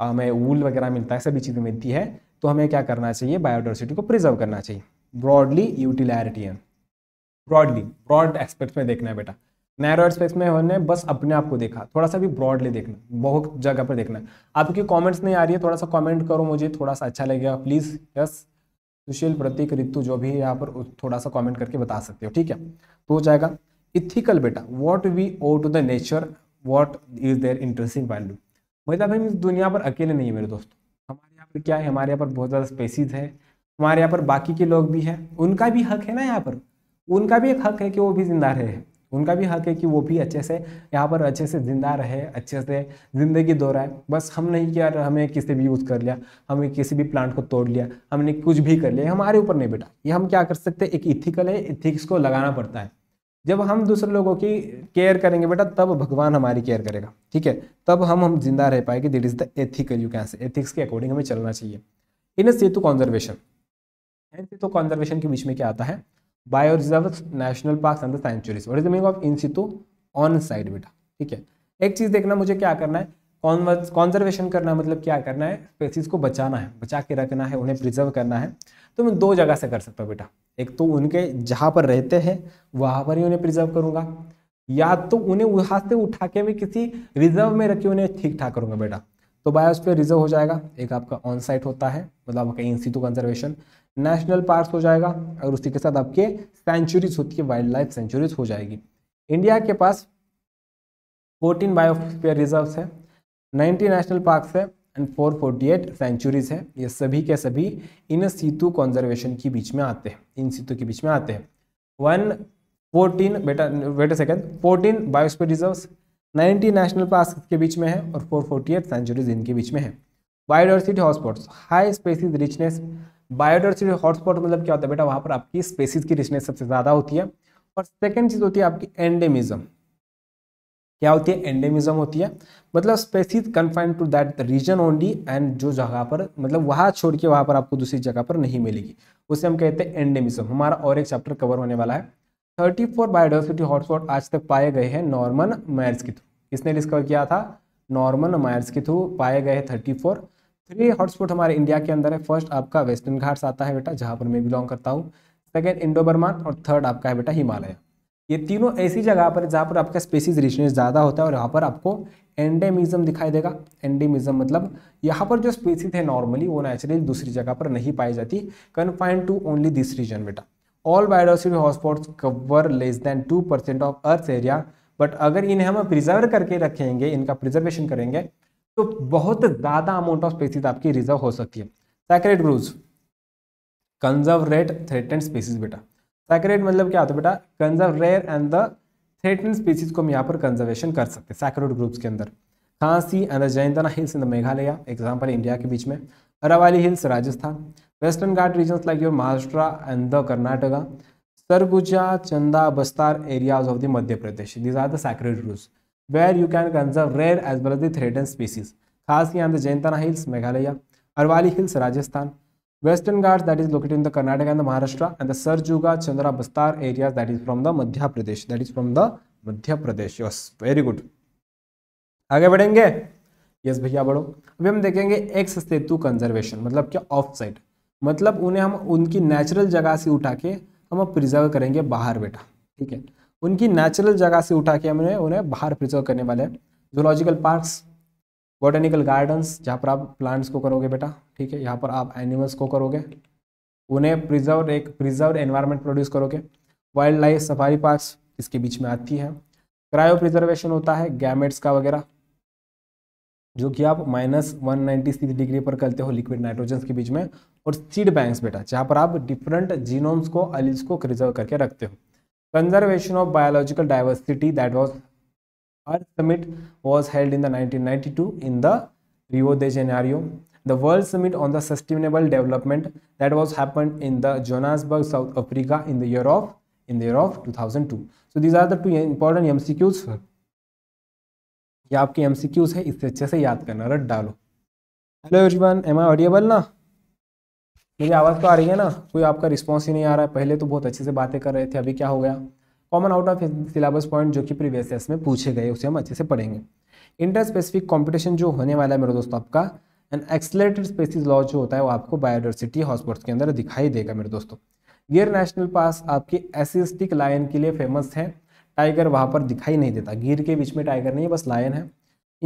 [SPEAKER 1] हमें वूल वगैरह मिलता है सभी चीज़ें मिलती है तो हमें क्या करना चाहिए बायोडाइवर्सिटी को प्रिजर्व करना चाहिए broadly utilitarian broadly broad aspect में देखना है बेटा नैरो स्पेस में हमने बस अपने आप को देखा थोड़ा सा भी ब्रॉडली देखना बहुत जगह पर देखना आपकी कॉमेंट्स नहीं आ रही है थोड़ा सा कॉमेंट करो मुझे थोड़ा सा अच्छा लगेगा प्लीज़ यस सुशील प्रतीक ऋतु जो भी है यहाँ पर थोड़ा सा कॉमेंट करके बता सकते हो ठीक है तो हो जाएगा इथिकल बेटा what we owe to the nature what is their interesting value मतलब हम इस दुनिया पर अकेले नहीं है मेरे दोस्तों हमारे यहाँ पर क्या है हमारे यहाँ पर बहुत ज़्यादा स्पेसीज है हमारे यहाँ पर बाकी के लोग भी हैं उनका भी हक है ना यहाँ पर उनका भी एक हक है कि वो भी जिंदा रहे उनका भी हक है कि वो भी अच्छे से यहाँ पर अच्छे से ज़िंदा रहे अच्छे से ज़िंदगी दोहराए बस हम नहीं किया हमें किसी भी यूज़ कर लिया हमें किसी भी प्लांट को तोड़ लिया हमने कुछ भी कर लिया हमारे ऊपर नहीं बेटा ये हम क्या कर सकते एक इथिकल है इथिक्स को लगाना पड़ता है जब हम दूसरे लोगों की केयर करेंगे बेटा तब भगवान हमारी केयर करेगा ठीक है तब हम हम जिंदा रह पाएंगे that is the ethical you can say ethics के अकॉर्डिंग हमें चलना चाहिए in situ conservation and situ conservation के बीच में क्या आता है bio reserve national park and sanctuaries what is the meaning of in situ on site बेटा ठीक है एक चीज़ देखना मुझे क्या करना है कॉन्जर्वेशन करना मतलब क्या करना है स्पेसिस को बचाना है बचा के रखना है उन्हें प्रिजर्व करना है तो मैं दो जगह से कर सकता हूँ बेटा एक तो उनके जहाँ पर रहते हैं वहाँ पर ही उन्हें प्रिजर्व करूँगा या तो उन्हें वहाँ से उठा के मैं किसी रिजर्व में रखे उन्हें ठीक ठाक करूँगा बेटा तो बायोस्फीयर रिजर्व हो जाएगा एक आपका ऑन साइट होता है मतलब आपका इन कंजर्वेशन नेशनल पार्क हो जाएगा और उसी के साथ आपके सेंचुरीज होती है वाइल्ड लाइफ सेंचुरीज हो जाएगी इंडिया के पास फोर्टीन बायोस्फीयर रिजर्व्स है नाइन्टी नेशनल पार्क्स है and four forty eight sanctuaries है ये सभी के सभी इन सीतु कॉन्जर्वेशन के बीच में आते हैं इन सीतु के बीच में आते हैं वन फोर्टीन बेटा wait second fourteen biosphere reserves ninety national park के बीच में है और फोर फोर्टी एट सेंचुरीज इनके बीच में है biodiversity hotspots high species richness biodiversity hotspot मतलब क्या होता है बेटा वहाँ पर आपकी स्पेसिस की रिचनेस सबसे ज़्यादा होती है और सेकेंड चीज़ होती है आपकी एंडेमिज्म क्या होती है एंडेमिज्म होती है मतलब species confined to that region only and जो जगह पर मतलब वहाँ छोड़ के वहाँ पर आपको दूसरी जगह पर नहीं मिलेगी उसे हम कहते हैं एंडेमिज्म हमारा और एक चैप्टर कवर होने वाला है थर्टी फोर बायोडाइवर्सिटी हॉटस्पॉट आज तक पाए गए हैं नॉर्मन मायर्स के थ्रू किसने डिस्कवर किया था नॉर्मन मायर्स के थ्रू पाए गए थर्टी फोर थ्री हॉटस्पॉट हमारे इंडिया के अंदर है फर्स्ट आपका वेस्टर्न घाट्स आता है बेटा जहाँ पर मैं बिलोंग करता हूँ सेकेंड इंडो बर्मान और थर्ड आपका है बेटा हिमालय ये तीनों ऐसी जगह पर जहाँ पर आपका स्पेसीज रिचनेस ज़्यादा होता है और यहाँ पर आपको एंडेमिज्म दिखाई देगा एंडेमिज्म मतलब यहाँ पर जो स्पेसीज है नॉर्मली वो नेचुरली दूसरी जगह पर नहीं पाई जाती confined to only this region बेटा all biodiversity hotspots cover less than two percent of earth area but अगर इन्हें हम प्रिजर्व करके रखेंगे इनका प्रिजर्वेशन करेंगे तो बहुत ज़्यादा अमाउंट ऑफ स्पेसीज आपकी रिजर्व हो सकती है sacred groves conserve rate threatened species बेटा सैक्रेट मतलब क्या होता है बेटा conserve rare and the threaten species को हम यहाँ पर कंजर्वेशन कर सकते हैं सैक्रेट ग्रुप्स के अंदर Khasi and the Jaintia hills in the Meghalaya example India के बीच में Aravali hills Rajasthan western Ghat region like your Maharashtra and the Karnataka Surguja Chanda Bastar areas of the Madhya Pradesh these are the sacred groves where you can conserve rare as well as threaten species खास के and Jaintia hills Meghalaya Aravali hills Rajasthan western Ghat that is located in the Karnataka and the Maharashtra and the Surguja Chandra Bastar area that is from the Madhya Pradesh that is from the Madhya Pradesh yes very good आगे बढ़ेंगे यस भैया बढ़ो अभी हम देखेंगे एक्स सेतु कंजर्वेशन मतलब क्या ऑफ साइड मतलब उन्हें हम उनकी नेचुरल जगह से उठा के हम प्रिजर्व करेंगे बाहर बैठा ठीक है उनकी नेचुरल जगह से उठा के हमने उन्हें बाहर प्रिजर्व करने वाले हैं जोलॉजिकल पार्क्स बॉटनिकल गार्डन्स जहाँ पर आप प्लांट्स को करोगे बेटा ठीक है यहाँ पर आप एनिमल्स को करोगे उन्हें प्रिजर्व एक प्रिजर्व एनवायरनमेंट प्रोड्यूस करोगे वाइल्ड लाइफ सफारी पार्क्स इसके बीच में आती है क्रायो प्रिजर्वेशन होता है गैमेट्स का वगैरह जो कि आप माइनस वन नाइन्टी डिग्री पर करते हो लिक्विड नाइट्रोजन के बीच में और सीड बैंक्स बेटा जहाँ पर आप डिफरेंट जीनोम्स को अलिज को प्रिजर्व करके रखते हो conservation of biological diversity that was earth summit was held in the 1992 in the rio de janeiro the world summit on the sustainable development that was happened in the johannesburg south africa in the year of in the year of 2002 so these are the two important mcqs ये आपके एमसीक्यूज है इससे अच्छे से याद करना रट डालो hello everyone am I audible ना मुझे आवाज़ तो आ रही है ना कोई आपका रिस्पॉन्स ही नहीं आ रहा है पहले तो बहुत अच्छे से बातें कर रहे थे अभी क्या हो गया common out of syllabus point जो कि प्रीवियस ईयर्स में पूछे गए उसे हम अच्छे से पढ़ेंगे इंटर स्पेसिफिक कॉम्पिटिशन जो होने वाला है मेरे दोस्तों आपका एंड एक्सलेटेड स्पेसिस लॉ जो होता है वो आपको बायोडर्सिटी हॉस्पिटल के अंदर दिखाई देगा मेरे दोस्तों गिर नेशनल पास आपके एसिस्टिक लायन के लिए फेमस है टाइगर वहाँ पर दिखाई नहीं देता गिर के बीच में टाइगर नहीं है बस लायन है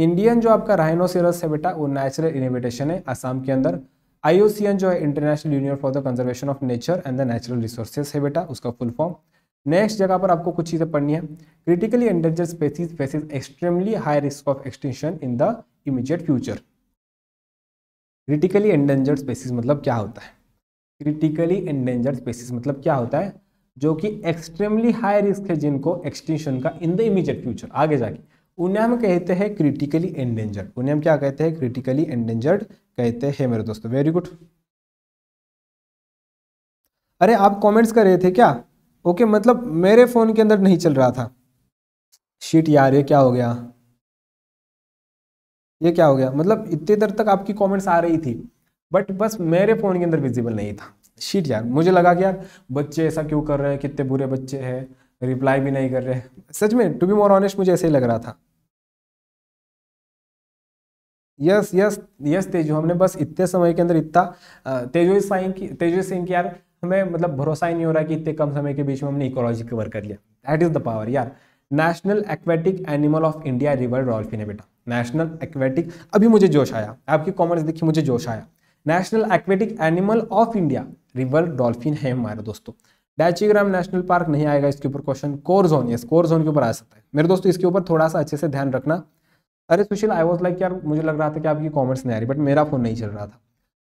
[SPEAKER 1] इंडियन जो आपका राइनोसेरस है बेटा वो नेचुरल इनिविटेशन है आसाम के अंदर आई जो है international union for the conservation of nature and the natural resources है बेटा उसका फुल फॉर्म नेक्स्ट जगह पर आपको कुछ चीज़ें पढ़नी है critically endanger species faces extremely high risk of extinction in the immediate future critically endangered species मतलब क्या होता है क्रिटिकली एंडेंजर्ड स्पेसीज मतलब क्या होता है जो कि एक्सट्रीमली हाई रिस्क है जिनको एक्सटेंशन का इन द इमीजिएट फ्यूचर आगे जाके उन्हें हम कहते हैं क्रिटिकली एंडेंजर्ड उन्हें हम क्या कहते हैं क्रिटिकली एंडेंजर्ड कहते हैं मेरे दोस्तों वेरी गुड अरे आप कमेंट्स कर रहे थे क्या ओके मतलब मेरे फ़ोन के अंदर नहीं चल रहा था शीट यार ये क्या हो गया ये क्या हो गया मतलब इतने देर तक आपकी कमेंट्स आ रही थी बट बस मेरे फ़ोन के अंदर विजिबल नहीं था शीट यार मुझे लगा कि यार बच्चे ऐसा क्यों कर रहे हैं कितने बुरे बच्चे हैं रिप्लाई भी नहीं कर रहे सच में टू बी मोर ऑनेस्ट मुझे ऐसे ही लग रहा था यस यस यस तेजो हमने बस इतने समय के अंदर इतना तेजो साइन की तेजो सिंह की यार हमें मतलब भरोसा ही नहीं हो रहा कि इतने कम समय के बीच में हमने इकोलॉजी कवर कर लिया दैट इज द पावर यार national aquatic animal of India river dolphin है बेटा नेशनल एक्वेटिक अभी मुझे जोश आया आपकी कॉमर्स देखिए मुझे जोश आया national aquatic animal of India river dolphin है हमारे दोस्तों डैचीग्राम नेशनल पार्क नहीं आएगा इसके ऊपर question core zone yes core zone के ऊपर आ सकता है मेरे दोस्तों इसके ऊपर थोड़ा सा अच्छे से ध्यान रखना अरे सुशील आई वॉज लाइक यार मुझे लग रहा था कि आपकी कॉमर्स नहीं आ रही बट मेरा फ़ोन नहीं चल रहा था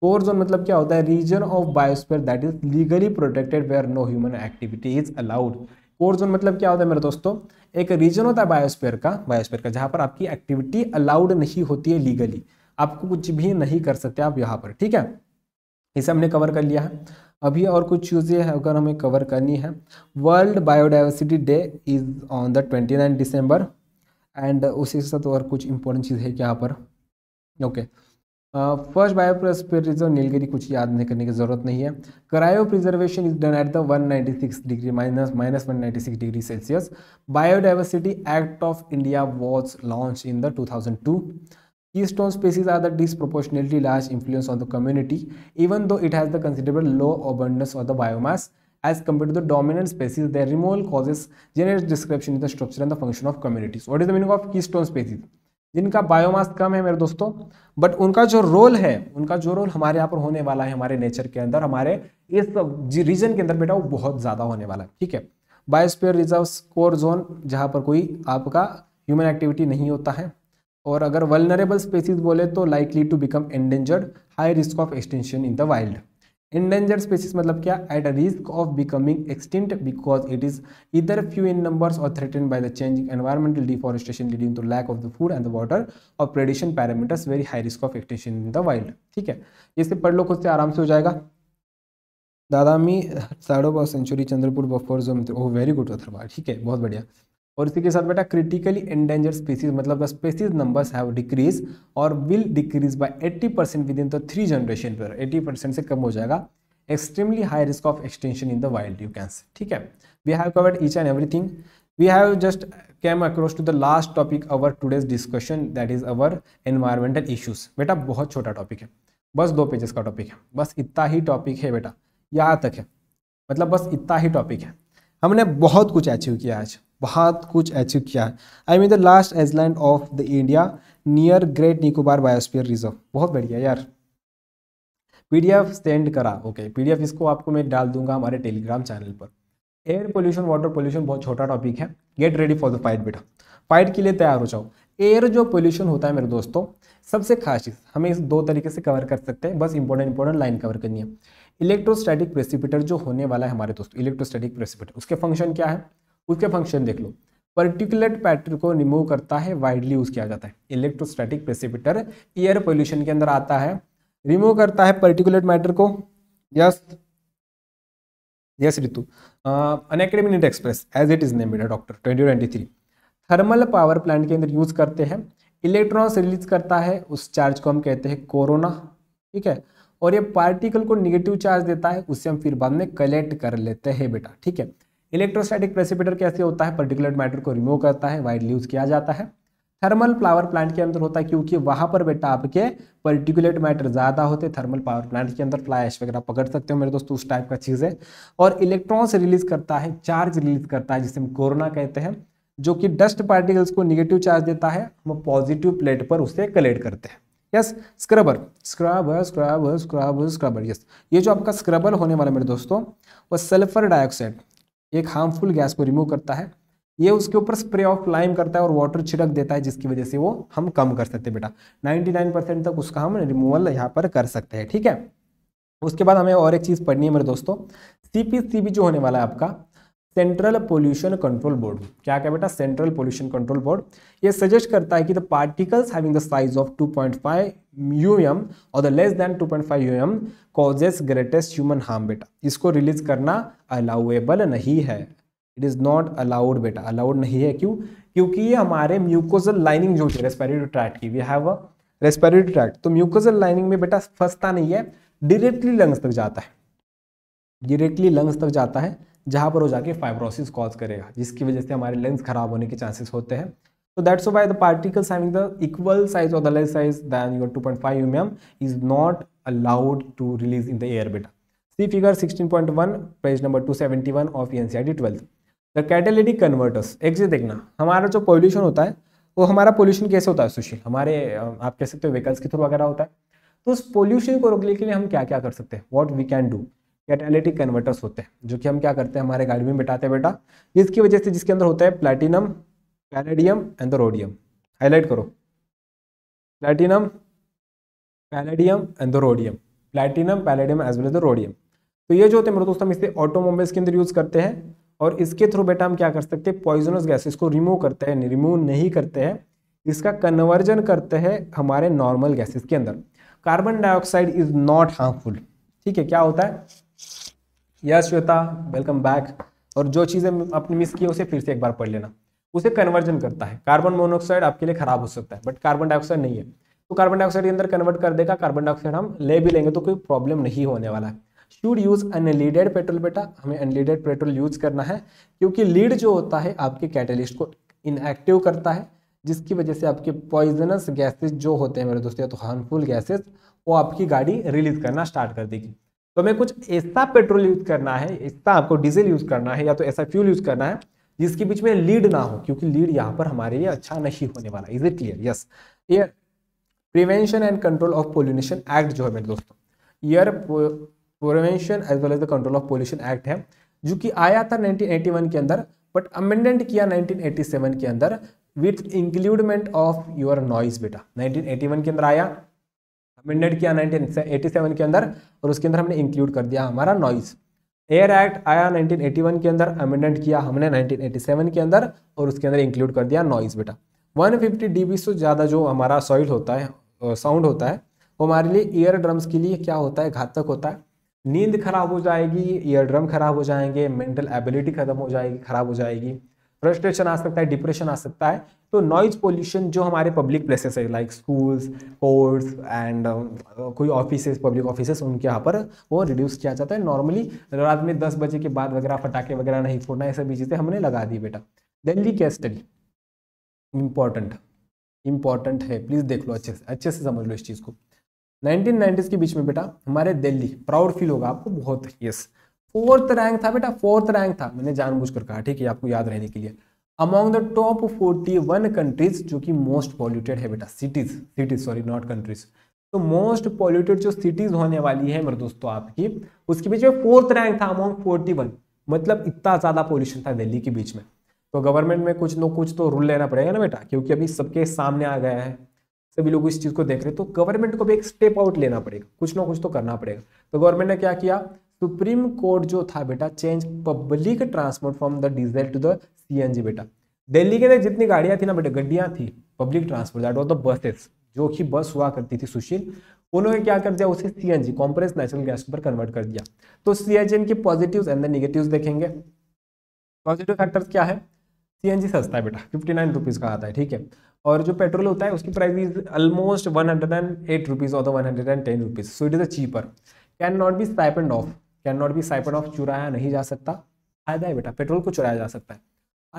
[SPEAKER 1] कोर जोन मतलब क्या होता है region of biosphere that is legally protected where no human activity is allowed core zone मतलब क्या होता है मेरे दोस्तों एक रीजन होता है बायोस्पेयर का बायोस्पेयर का जहाँ पर आपकी एक्टिविटी अलाउड नहीं होती है लीगली आपको कुछ भी नहीं कर सकते आप यहाँ पर ठीक है इसे हमने कवर कर लिया है अभी और कुछ चीज़ें हैं अगर हमें कवर करनी है world biodiversity day is on the twenty nine December and उसी के साथ और कुछ इंपॉर्टेंट चीज़ है यहाँ पर ओके फर्स्ट बायोप्रेस्पिरिजो नीलगिरी कुछ याद नहीं करने की जरूरत नहीं है cryopreservation is done at the 196 degree minus minus one degree Celsius biodiversity act of India was launch in the 2002 keystone species are the disproportionately large influence on the community even though it has the considerable low abundance of the biomass as compared to the dominant species, their removal causes generous description in the structure and the function of communities. What is the meaning of keystone species? जिनका बायोमास कम है मेरे दोस्तों बट उनका जो रोल है उनका जो रोल हमारे यहाँ पर होने वाला है हमारे नेचर के अंदर हमारे इस रीजन के अंदर बेटा वो बहुत ज़्यादा होने वाला है ठीक है बायोस्पेयर रिजर्व कोर जोन जहाँ पर कोई आपका ह्यूमन एक्टिविटी नहीं होता है और अगर वलनरेबल स्पेसीज बोले तो likely to become endangered high risk of extinction in the wild endanger species मतलब क्या at a risk of becoming extinct because it is either few in number और threaten by the changing environmental deforestation leading to lack of the food and the water और predation parameters very high risk of extinction in the wild ठीक है इसे पढ़ लो खुद से आराम से हो जाएगा दादामी साड़ो सेंचुरी चंद्रपुर बफर जो ओ वेरी गुड अथरवा ठीक है बहुत बढ़िया और इसी के साथ बेटा क्रिटिकली एंडेंजर स्पीसीज मतलब the species numbers have decrease और will decrease by 80 percent within the three generation पर 80 परसेंट से कम हो जाएगा extremely high risk of extinction in the wild you can ठीक है we have covered each and everything we have just came across to the last topic our today's discussion that is our environmental issues बेटा बहुत छोटा टॉपिक है बस दो पेजेस का टॉपिक है बस इतना ही टॉपिक है बेटा यहाँ तक है मतलब बस इतना ही टॉपिक है हमने बहुत कुछ अचीव किया आज बहुत कुछ अचीव किया है I mean the last island of the India near great Nicobar biosphere reserve बहुत बढ़िया यार पीडीएफ सेंड करा ओके पीडीएफ इसको आपको मैं डाल दूंगा हमारे टेलीग्राम चैनल पर एयर पोल्यूशन वाटर पोल्यूशन बहुत छोटा टॉपिक है get ready for the fight बेटा फाइट के लिए तैयार हो जाओ एयर जो पोल्यूशन होता है मेरे दोस्तों सबसे खास चीज़ हमें इस दो तरीके से कवर कर सकते हैं बस इंपॉर्टेंट इंपॉर्टेंट लाइन कवर करनी है इलेक्ट्रोस्टैटिक प्रेसिपिटर जो होने वाला है हमारे दोस्तों इलेक्ट्रोस्टैटिक प्रेसिपिटर उसके फंक्शन क्या है उसके फंक्शन देख लो पर्टिकुलेट पैटर को रिमूव करता है वाइडली यूज़ किया जाता है इलेक्ट्रोस्टैटिक प्रेसिपिटर एयर पोल्यूशन के अंदर आता है रिमूव करता है पर्टिकुलेट मैटर को yes yes Ritu Unacademy net express as it is named doctor twenty thermal power plant के अंदर यूज़ करते हैं इलेक्ट्रॉन्स रिलीज करता है उस चार्ज को हम कहते हैं कोरोना ठीक है और ये पार्टिकल को निगेटिव चार्ज देता है उससे हम फिर बाद में कलेक्ट कर लेते हैं बेटा ठीक है इलेक्ट्रोस्टैटिक प्रेसिपिटर कैसे होता है पर्टिकुलर मैटर को रिमूव करता है वाइडली यूज़ किया जाता है थर्मल पावर प्लांट के अंदर होता है क्योंकि वहां पर बेटा आपके पर्टिकुलेट मैटर ज़्यादा होते थर्मल पावर प्लांट के अंदर फ्लाइश वगैरह पकड़ सकते हो मेरे दोस्तों उस टाइप का चीज़ है और इलेक्ट्रॉन्स रिलीज करता है चार्ज रिलीज करता है जिसे हम कोरोना कहते हैं जो कि डस्ट पार्टिकल्स को निगेटिव चार्ज देता है हम पॉजिटिव प्लेट पर उसे कलेक्ट करते हैं yes scrubber scrubber scrubber scrubber scrubber yes ये जो आपका स्क्रबर होने वाला मेरे दोस्तों वो सल्फर डाइऑक्साइड एक हार्मफुल गैस को रिमूव करता है ये उसके ऊपर स्प्रे ऑफ लाइम करता है और वाटर छिड़क देता है जिसकी वजह से वो हम कम कर सकते हैं बेटा 99 परसेंट तक उसका हम रिमूवल यहाँ पर कर सकते हैं ठीक है उसके बाद हमें और एक चीज़ पढ़नी है मेरे दोस्तों सी जो होने वाला है आपका सेंट्रल पोल्यूशन कंट्रोल बोर्ड क्या क्या बेटा सेंट्रल पोल्यूशन कंट्रोल बोर्ड ये सजेस्ट करता है कि the particles having the size of 2.5 UM और the less than 2.5 UM causes greatest human harm बेटा इसको रिलीज करना अलाउएबल नहीं है इट इज़ नॉट अलाउड बेटा अलाउड नहीं है क्यों क्योंकि ये हमारे म्यूकोजल लाइनिंग जो होती है रेस्पेरेटरी ट्रैक्ट की we have a respiratory tract तो म्यूकोजल लाइनिंग में बेटा फंसता नहीं है डिरेक्टली लंग्स तक जाता है डिरेक्टली लंग्स तक जाता है जहाँ पर वो जाके फाइब्रोसिस कॉज करेगा जिसकी वजह से हमारे लेंस खराब होने के चांसेस होते हैं तो that's so by the particles sizing the equal size और the less size than your two point five U M is not allowed to release in the air बेटा see figure sixteen point one page number two seventy one of N C R T twelfth the catalytic converters एक चीज देखना हमारा जो पॉल्यूशन होता है वो हमारा पॉल्यूशन कैसे होता है सुशील हमारे आप कह सकते हो व्हीकल्स के थ्रू वगैरह होता है तो उस पॉल्यूशन को रोकने के लिए हम क्या क्या कर सकते हैं what we can do catalytic converters होते हैं जो कि हम क्या करते हैं हमारे गाड़ी में बिठाते हैं बेटा इसकी वजह से जिसके अंदर होता है platinum palladium and the rhodium highlight करो platinum palladium and the rhodium platinum palladium as well as the rhodium तो ये जो होते हैं मेरे दोस्तों हम इसे ऑटोमोबाइल्स के अंदर यूज़ करते हैं और इसके थ्रू बेटा हम क्या कर सकते हैं पॉइजनस गैसेस को रिमूव करते हैं रिमूव नहीं करते हैं इसका कन्वर्जन करते हैं हमारे नॉर्मल गैसेस के अंदर carbon dioxide is not harmful ठीक है क्या होता है या श्वेता वेलकम बैक और जो चीज़ें आपने मिस की उसे फिर से एक बार पढ़ लेना उसे कन्वर्जन करता है कार्बन मोनोऑक्साइड आपके लिए खराब हो सकता है बट कार्बन डाइऑक्साइड नहीं है तो कार्बन डाइऑक्साइड के अंदर कन्वर्ट कर देगा कार्बन डाइऑक्साइड हम ले भी लेंगे तो कोई प्रॉब्लम नहीं होने वाला है शुड यूज अनलीडेड पेट्रोल बेटा हमें अनलीडेड पेट्रोल यूज करना है क्योंकि लीड जो होता है आपके कैटलिस्ट को इनएक्टिव करता है जिसकी वजह से आपके पॉइजनस गैसेज जो होते हैं मेरे दोस्तों या तो हार्मफुल गैसेज वो आपकी गाड़ी रिलीज करना स्टार्ट कर देगी तो हमें कुछ ऐसा पेट्रोल यूज करना है ऐसा आपको डीजल यूज करना है या तो ऐसा फ्यूल यूज करना है जिसके बीच में लीड ना हो क्योंकि लीड यहाँ पर हमारे लिए अच्छा नहीं होने वाला is it clear yes air prevention and control of pollution act जो है मेरे दोस्तों air prevention as well as the control of pollution act है जो कि आया था 1981 के अंदर बट अमेंडेंट किया 1987 के अंदर with includement of your noise बेटा 1981 के अंदर आया अमेंडेड किया नाइनटीन के अंदर और उसके अंदर हमने इंक्लूड कर दिया हमारा नॉइज़ एयर एक्ट आया 1981 के अंदर अमेंडमेंट किया हमने 1987 के अंदर और उसके अंदर इंक्लूड कर दिया नॉइज़ बेटा 150 फिफ्टी से ज़्यादा जो हमारा सॉइल होता है साउंड होता है वो हमारे लिए ईयर ड्रम्स के लिए क्या होता है घातक होता है नींद खराब हो जाएगी ईयर ड्रम खराब हो जाएंगे मेंटल एबिलिटी खत्म हो जाएगी खराब हो जाएगी फ्रस्ट्रेशन आ सकता है डिप्रेशन आ सकता है तो नॉइज पोल्यूशन जो हमारे पब्लिक प्लेसेस है लाइक स्कूल्स कोर्ट्स एंड कोई ऑफिसेस पब्लिक ऑफिसेस उनके यहाँ पर वो रिड्यूस किया जाता है नॉर्मली रात में दस बजे के बाद वगैरह फटाखे वगैरह नहीं फोड़ना ये सभी चीज़ें हमने लगा दी बेटा दिल्ली के स्टडी इम्पॉर्टेंट इम्पॉर्टेंट है प्लीज़ देख लो अच्छे से अच्छे से समझ लो इस चीज़ को नाइनटीन के बीच में बेटा हमारे दिल्ली प्राउड फील होगा आपको बहुत यस फोर्थ रैंक था बेटा फोर्थ रैंक था मैंने जानबूझकर कहा ठीक है आपको याद रहने के लिए among the top forty one countries जो कि मोस्ट पॉल्यूटेड है बेटा cities cities sorry not countries तो मोस्ट पॉल्यूटेड जो सिटीज होने वाली है मेरे दोस्तों आपकी उसके बीच में फोर्थ रैंक था अमॉन्ग फोर्टी वन मतलब इतना ज़्यादा पॉल्यूशन था दिल्ली के बीच में तो गवर्नमेंट में कुछ ना कुछ तो रूल लेना पड़ेगा ना बेटा क्योंकि अभी सबके सामने आ गया है सभी लोग इस चीज़ को देख रहे हैं तो गवर्नमेंट को भी एक स्टेप आउट लेना पड़ेगा कुछ ना कुछ तो करना पड़ेगा तो गवर्नमेंट ने क्या किया सुप्रीम कोर्ट जो था बेटा change public transport from the diesel to the CNG बेटा दिल्ली के अंदर जितनी गाड़ियां थी ना बेटा गड्डियां थी public transport that was the buses जो कि बस हुआ करती थी सुशील उन्होंने क्या कर दिया उसे सीएनजी कॉम्प्रेस नेचुरल गैस पर कन्वर्ट कर दिया तो सीएनजी के पॉजिटिव एंड निगेटिव देखेंगे पॉजिटिव फैक्टर्स क्या है जी सस्ता है बेटा फिफ्टी नाइन रुपीज़ का आता है ठीक है और जो पेट्रोल होता है उसकी price is almost one hundred and eight rupees और one hundred and ten rupees so it is a cheaper can not be stipend off can not be siphon off चुराया नहीं जा सकता फायदा है बेटा पेट्रोल को चुराया जा सकता है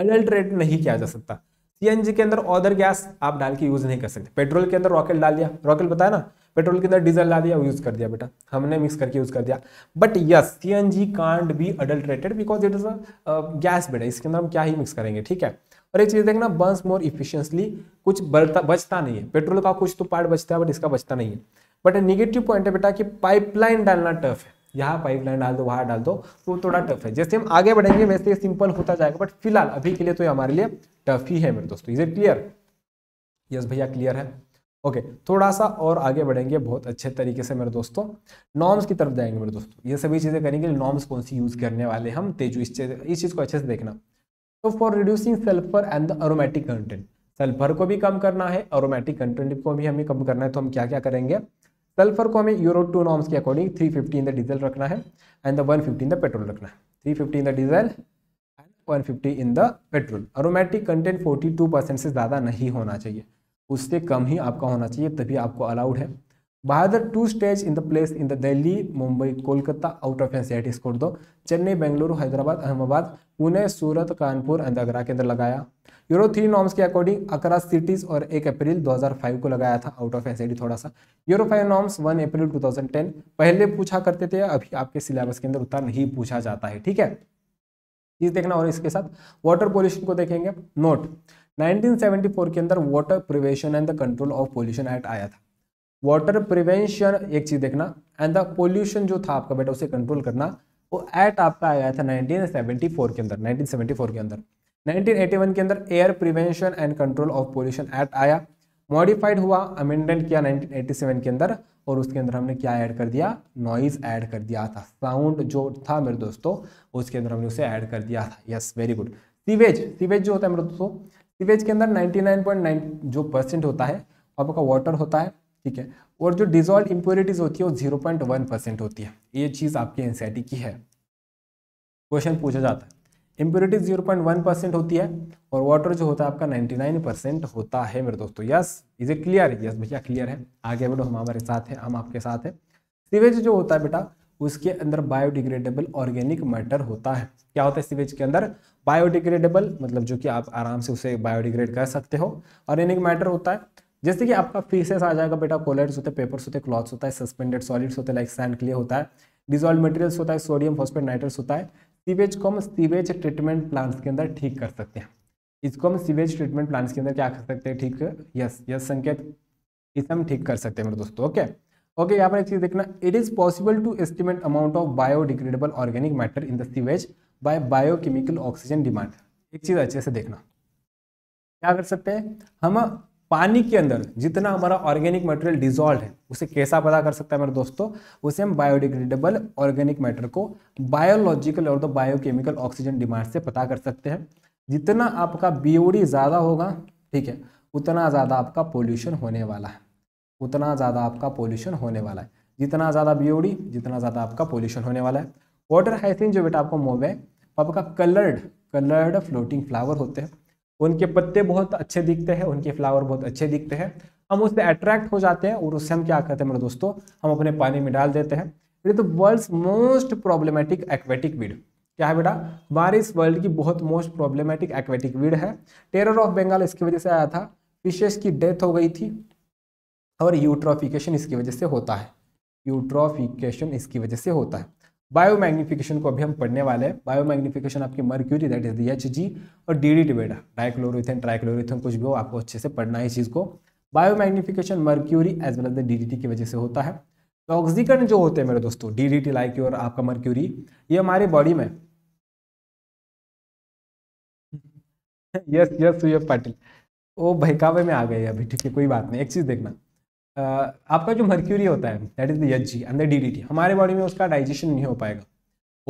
[SPEAKER 1] अडल्ट्रेट नहीं किया जा सकता सीएनजी के अंदर ऑदर गैस आप डाल के यूज नहीं कर सकते पेट्रोल के अंदर रॉकेट डाल दिया रॉकेट बताया ना पेट्रोल के अंदर डीजल डाल दिया यूज कर दिया बेटा हमने मिक्स करके यूज कर दिया but yes C N G can't be adulterated because it is a gas बेटा इसके अंदर हम क्या ही मिक्स करेंगे ठीक है और एक चीज देखना बंस मोर इफिशियंसली कुछ बलता बचता नहीं है पेट्रोल का कुछ तो पार्ट बचता है बट इसका बचता नहीं है बट नेगेटिव पॉइंट है बेटा कि पाइपलाइन डालना टफ है यहाँ पाइप लाइन डाल दो वहाँ डाल दो तो थोड़ा टफ है जैसे हम आगे बढ़ेंगे वैसे सिंपल होता जाएगा बट फिलहाल अभी के लिए तो ये हमारे लिए टफ ही है मेरे दोस्तों इज इट क्लियर यस भैया क्लियर है ओके okay, थोड़ा सा और आगे बढ़ेंगे बहुत अच्छे तरीके से मेरे दोस्तों नॉर्म्स की तरफ जाएंगे मेरे दोस्तों ये सभी चीज़ें करेंगे नॉर्म्स कौन सी यूज़ करने वाले हम तेजू इस चीज़ इस चीज़ को अच्छे से देखना तो for reducing sulphur and the aromatic content sulphur को भी कम करना है अरोमेटिक कंटेंट को भी हमें कम करना है तो हम क्या क्या करेंगे सल्फर को हमें यूरो टू नॉर्म्स के according three fifty in the diesel रखना है and the one fifty in the petrol रखना है three fifty in the diesel and one fifty in the petrol aromatic content forty two percent से ज़्यादा नहीं होना चाहिए उससे कम ही आपका होना चाहिए तभी आपको अलाउड है बहादुर two stage in the place in the Delhi Mumbai Kolkata out of NCIT score दो चेन्नई बेंगलुरु हैदराबाद अहमदाबाद पुणे सूरत कानपुर एंड आगरा के अंदर लगाया यूरो थ्री नॉर्म्स के अकॉर्डिंग अक्रा सिटीज और एक अप्रैल 2005 को लगाया था आउट ऑफ एसआईडी थोड़ा सा Euro five norms one April 2010 पहले पूछा करते थे अभी आपके सिलेबस के अंदर उतना नहीं पूछा जाता है ठीक है चीज़ देखना और इसके साथ वाटर पोल्यूशन को देखेंगे नोट 1974 के अंदर water prevention and the control of pollution act आया था वाटर प्रिवेंशन एक चीज़ देखना एंड द पोल्यूशन जो था आपका बेटा उसे कंट्रोल करना वो एक्ट आपका आया था 1974 के अंदर 1974 के अंदर 1981 के अंदर air prevention and control of pollution act आया मॉडिफाइड हुआ अमेंडमेंट किया 1987 के अंदर और उसके अंदर हमने क्या ऐड कर दिया नॉइज ऐड कर दिया था साउंड जो था मेरे दोस्तों उसके अंदर हमने उसे ऐड कर दिया था yes very good sewage sewage जो होता है मेरे दोस्तों सीवेज के अंदर 99.9 जो परसेंट होता है आपका वाटर होता है ठीक है और जो डिजॉल्व इम्प्योरिटीज होती है वो जीरो पॉइंट वन परसेंट होती है ये चीज़ आपकी एनसीआईटी की है क्वेश्चन पूछा जाता है impurity zero point one percent होती है और वाटर जो होता है आपका नाइन्टी नाइन परसेंट होता है मेरे दोस्तों yes is a clear yes भैया क्लियर है आगे बढ़ो हम हमारे साथ हैं हम आपके साथ हैं सीवेज जो होता है बेटा उसके अंदर बायोडिग्रेडेबल ऑर्गेनिक मैटर होता है क्या होता है सीवेज के अंदर बायोडिग्रेडेबल मतलब जो कि आप आराम से उसे बायोडिग्रेड कर सकते हो ऑर्गेनिक मैटर होता है जैसे कि आपका फीसेस आ जाएगा बेटा कोलर्स होते हैं पेपर्स होते हैं क्लॉथ्स होता है सस्पेंडेड सॉलिड्स होते हैं लाइक सैंड क्लियर होता है डिजॉल्व मटेरियल्स होता है सोडियम फॉस्फेट नाइट्रस होता है सीवेज को हम सीवेज ट्रीटमेंट प्लांट्स के अंदर ठीक कर सकते हैं इसको हम सीवेज ट्रीटमेंट प्लांट्स के अंदर क्या कर सकते हैं ठीक यस यस संकेत इसे हम ठीक कर सकते हैं मेरे दोस्तों ओके ओके यहाँ पर एक चीज़ देखना it is possible to estimate amount of biodegradable organic matter in the sewage by biochemical oxygen demand एक चीज़ अच्छे से देखना क्या कर सकते हैं हम पानी के अंदर जितना हमारा ऑर्गेनिक मटेरियल डिजॉल्व है उसे कैसा पता कर सकता है मेरे दोस्तों उसे हम बायोडिग्रेडेबल ऑर्गेनिक मैटर को बायोलॉजिकल और तो बायोकेमिकल ऑक्सीजन डिमांड से पता कर सकते हैं जितना आपका बीओडी ज़्यादा होगा ठीक है उतना ज़्यादा आपका पोल्यूशन होने वाला है उतना ज़्यादा आपका पोल्यूशन होने वाला है जितना ज़्यादा बीओडी जितना ज़्यादा आपका पोल्यूशन होने वाला है वाटर हाइसिन जो बेटा आपको मोब है आपका कलर्ड कलर्ड फ्लोटिंग फ्लावर होते हैं उनके पत्ते बहुत अच्छे दिखते हैं उनके फ्लावर बहुत अच्छे दिखते हैं हम उससे अट्रैक्ट हो जाते हैं और उससे हम क्या करते हैं मेरे दोस्तों हम अपने पानी में डाल देते हैं ये तो world most problematic aquatic weed क्या है बेटा बारिश वर्ल्ड की बहुत मोस्ट प्रॉब्लमेटिक एक्वेटिक वीड है टेरर ऑफ बंगाल इसकी वजह से आया था फिशेस की डेथ हो गई थी और यूट्रोफिकेशन इसकी वजह से होता है यूट्रोफिकेशन इसकी वजह से होता है बायो मैग्निफिकेशन को अभी हम पढ़ने वाले हैं बायो मैग्निफिकेशन आपकी mercury that is the H G और डी डी डिबेडा डाइक्लोरोथेन ट्राइक्लोरोथेन कुछ भी हो आपको अच्छे से पढ़ना है इस चीज़ को biomagnification mercury as well as the D D T की वजह से होता है टॉक्सिकन तो जो होते हैं मेरे दोस्तों डी डी टी लाइक और आपका मर्क्यूरी ये हमारे बॉडी में यस यस सुयब पाटिल वो बहकावे में आ गए अभी ठीक है कोई बात नहीं एक चीज़ देखना आपका जो मर्क्यूरी होता है दैट इज दच जी अंदर डी डी हमारे बॉडी में उसका डाइजेशन नहीं हो पाएगा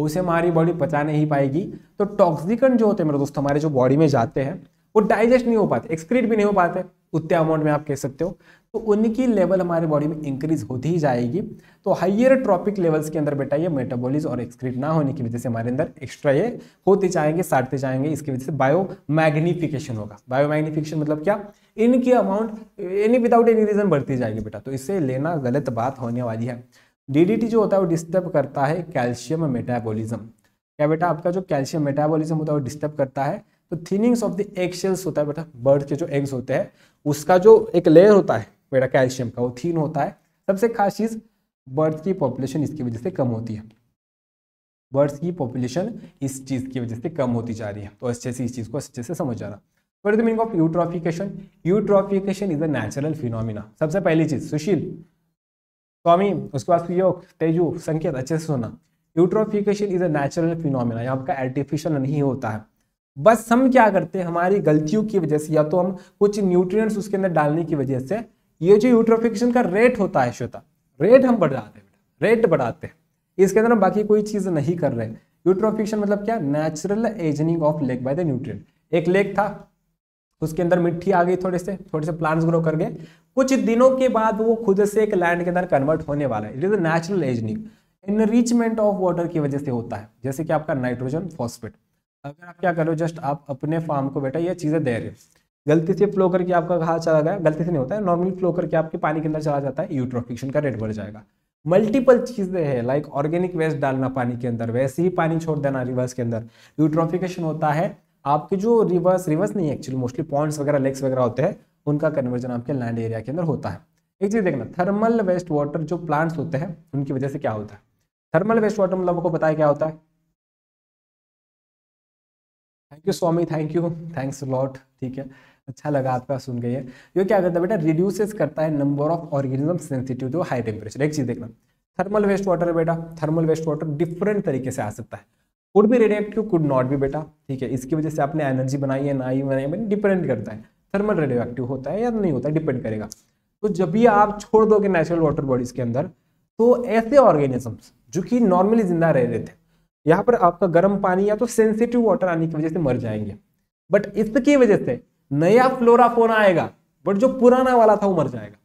[SPEAKER 1] उसे हमारी बॉडी पचा नहीं पाएगी तो टॉक्सिकन जो होते हैं मेरे दोस्त हमारे जो बॉडी में जाते हैं वो डाइजेस्ट नहीं हो पाते एक्सक्रीट भी नहीं हो पाते उतने अमाउंट में आप कह सकते हो तो उनकी लेवल हमारे बॉडी में इंक्रीज होती ही जाएगी तो हाइयर ट्रॉपिक लेवल्स के अंदर बेटा ये मेटाबॉलिज और एक्सक्रीट ना होने की वजह से हमारे अंदर एक्स्ट्रा ये होते जाएंगे साटते जाएंगे इसकी वजह से बायो मैग्निफिकेशन होगा बायो मैग्निफिकेशन मतलब क्या इनकी amount any without any reason बढ़ती जाएगी बेटा तो इससे लेना गलत बात होने वाली है डीडीटी जो होता है वो डिस्टर्ब करता है कैल्शियम मेटाबोलिज्म क्या बेटा आपका जो कैल्शियम मेटाबॉलिज्म होता है वो डिस्टर्ब करता है तो थिनिंग्स ऑफ द एग्स होता है बेटा बर्ड के जो एग्स होते हैं उसका जो एक लेयर होता है बेटा कैल्शियम का वो थीन होता है सबसे खास चीज़ बर्ड्स की पॉपुलेशन इसकी वजह से कम होती है बर्ड्स की पॉपुलेशन इस चीज़ की वजह से कम होती जा रही है तो अच्छे से इस चीज़ को अच्छे से समझ जाना what the meaning of eutrophication eutrophication is a natural phenomena सबसे पहली चीज़ सुशील स्वामी उसके बाद सुयोग तेजू संकेत अच्छे से सुना eutrophication is a natural phenomena यहाँ आपका आर्टिफिशियल नहीं होता है बस हम क्या करते हैं हमारी गलतियों की वजह से या तो हम कुछ न्यूट्रिएंट्स उसके अंदर डालने की वजह से ये जो यूट्रोफिकेशन का रेट होता है श्वेता रेट हम बढ़ाते हैं रेट बढ़ाते हैं इसके अंदर हम बाकी कोई चीज़ नहीं कर रहे हैं यूट्रोफिकेशन मतलब क्या natural ageing of lake by the nutrient एक लेक था उसके अंदर मिट्टी आ गई थोड़े से थोड़े से प्लांट्स ग्रो कर गए कुछ दिनों के बाद वो खुद से एक लैंड के अंदर कन्वर्ट होने वाला है it is natural ageing enrichment of water की वजह से होता है जैसे कि आपका नाइट्रोजन फॉस्फेट अगर आप क्या करो जस्ट आप अपने फार्म को बेटा ये चीज़ें दे रहे हो गलती से फ्लो करके आपका घास चला गया गलती से नहीं होता है नॉर्मली फ्लो करके आपके पानी के अंदर चला जाता है यूट्रोफिक्शन का रेट बढ़ जाएगा मल्टीपल चीज़ें हैं लाइक ऑर्गेनिक वेस्ट डालना पानी के अंदर वैसे ही पानी छोड़ देना रिवर्स के अंदर यूट्रोफिकेशन होता है आपके जो रिवर्स रिवर्स नहीं एक्चुअली मोस्टली पॉइंट्स वगैरह लेक्स वगैरह होते हैं उनका कन्वर्जन आपके लैंड एरिया के अंदर होता है एक चीज़ देखना थर्मल वेस्ट वाटर जो प्लांट्स होते हैं उनकी वजह से क्या होता है थर्मल वेस्ट वाटर मतलब आपको पता है क्या होता है कि Swami thank you thanks lot ठीक है अच्छा लगा आपका सुन के ये ये क्या करता है बेटा रिड्यूसेस करता है number of organism sensitive to high temperature एक चीज़ देखना थर्मल वेस्ट वाटर है बेटा थर्मल वेस्ट वाटर डिफरेंट तरीके से आ सकता है कुड भी रेडियोक्टिव कुड नॉट भी बेटा ठीक है इसकी वजह से आपने एनर्जी बनाई है ना ही बनाई है डिपेंड करता है थर्मल रेडियोक्टिव होता है या नहीं होता डिपेंड करेगा तो जब भी आप छोड़ दोगे नेचुरल वाटर बॉडीज के अंदर तो ऐसे ऑर्गेनिजम्स जो कि नॉर्मली जिंदा रह रहे थे यहाँ पर आपका गर्म पानी या तो सेंसिटिव वाटर आने की वजह से मर जाएंगे बट इसकी वजह से नया फ्लोरा फोना आएगा बट जो पुराना वाला था वो मर जाएगा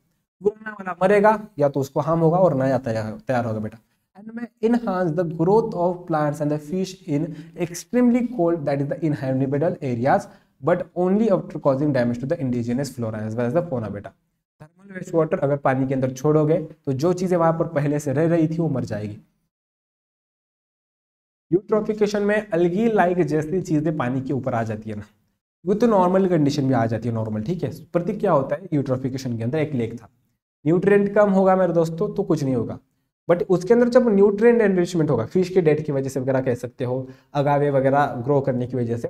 [SPEAKER 1] पुराना वाला मरेगा या तो उसको हार्म होगा और नया तैयार होगा बेटा एंड में enhance the growth of plants and the fish in extremely cold that is the inhabitable areas but only after causing damage to the indigenous flora as well as the fauna बेटा थर्मल वेस्ट वाटर अगर पानी के अंदर छोड़ोगे तो जो चीज़ें वहाँ पर पहले से रह रही थी वो मर जाएगी यूट्रोफिकेशन में अलगी लाइक जैसी चीज़ें पानी के ऊपर आ जाती है ना वो तो नॉर्मल कंडीशन में आ जाती है नॉर्मल ठीक है प्रतीक क्या होता है यूट्रोफिकेशन के अंदर एक लेक था न्यूट्रिएंट कम होगा मेरे दोस्तों तो कुछ नहीं होगा बट उसके अंदर जब न्यूट्रिएंट एनरिचमेंट होगा फिश के डेट की वजह से वगैरह कह सकते हो अगावे वगैरह ग्रो करने की वजह से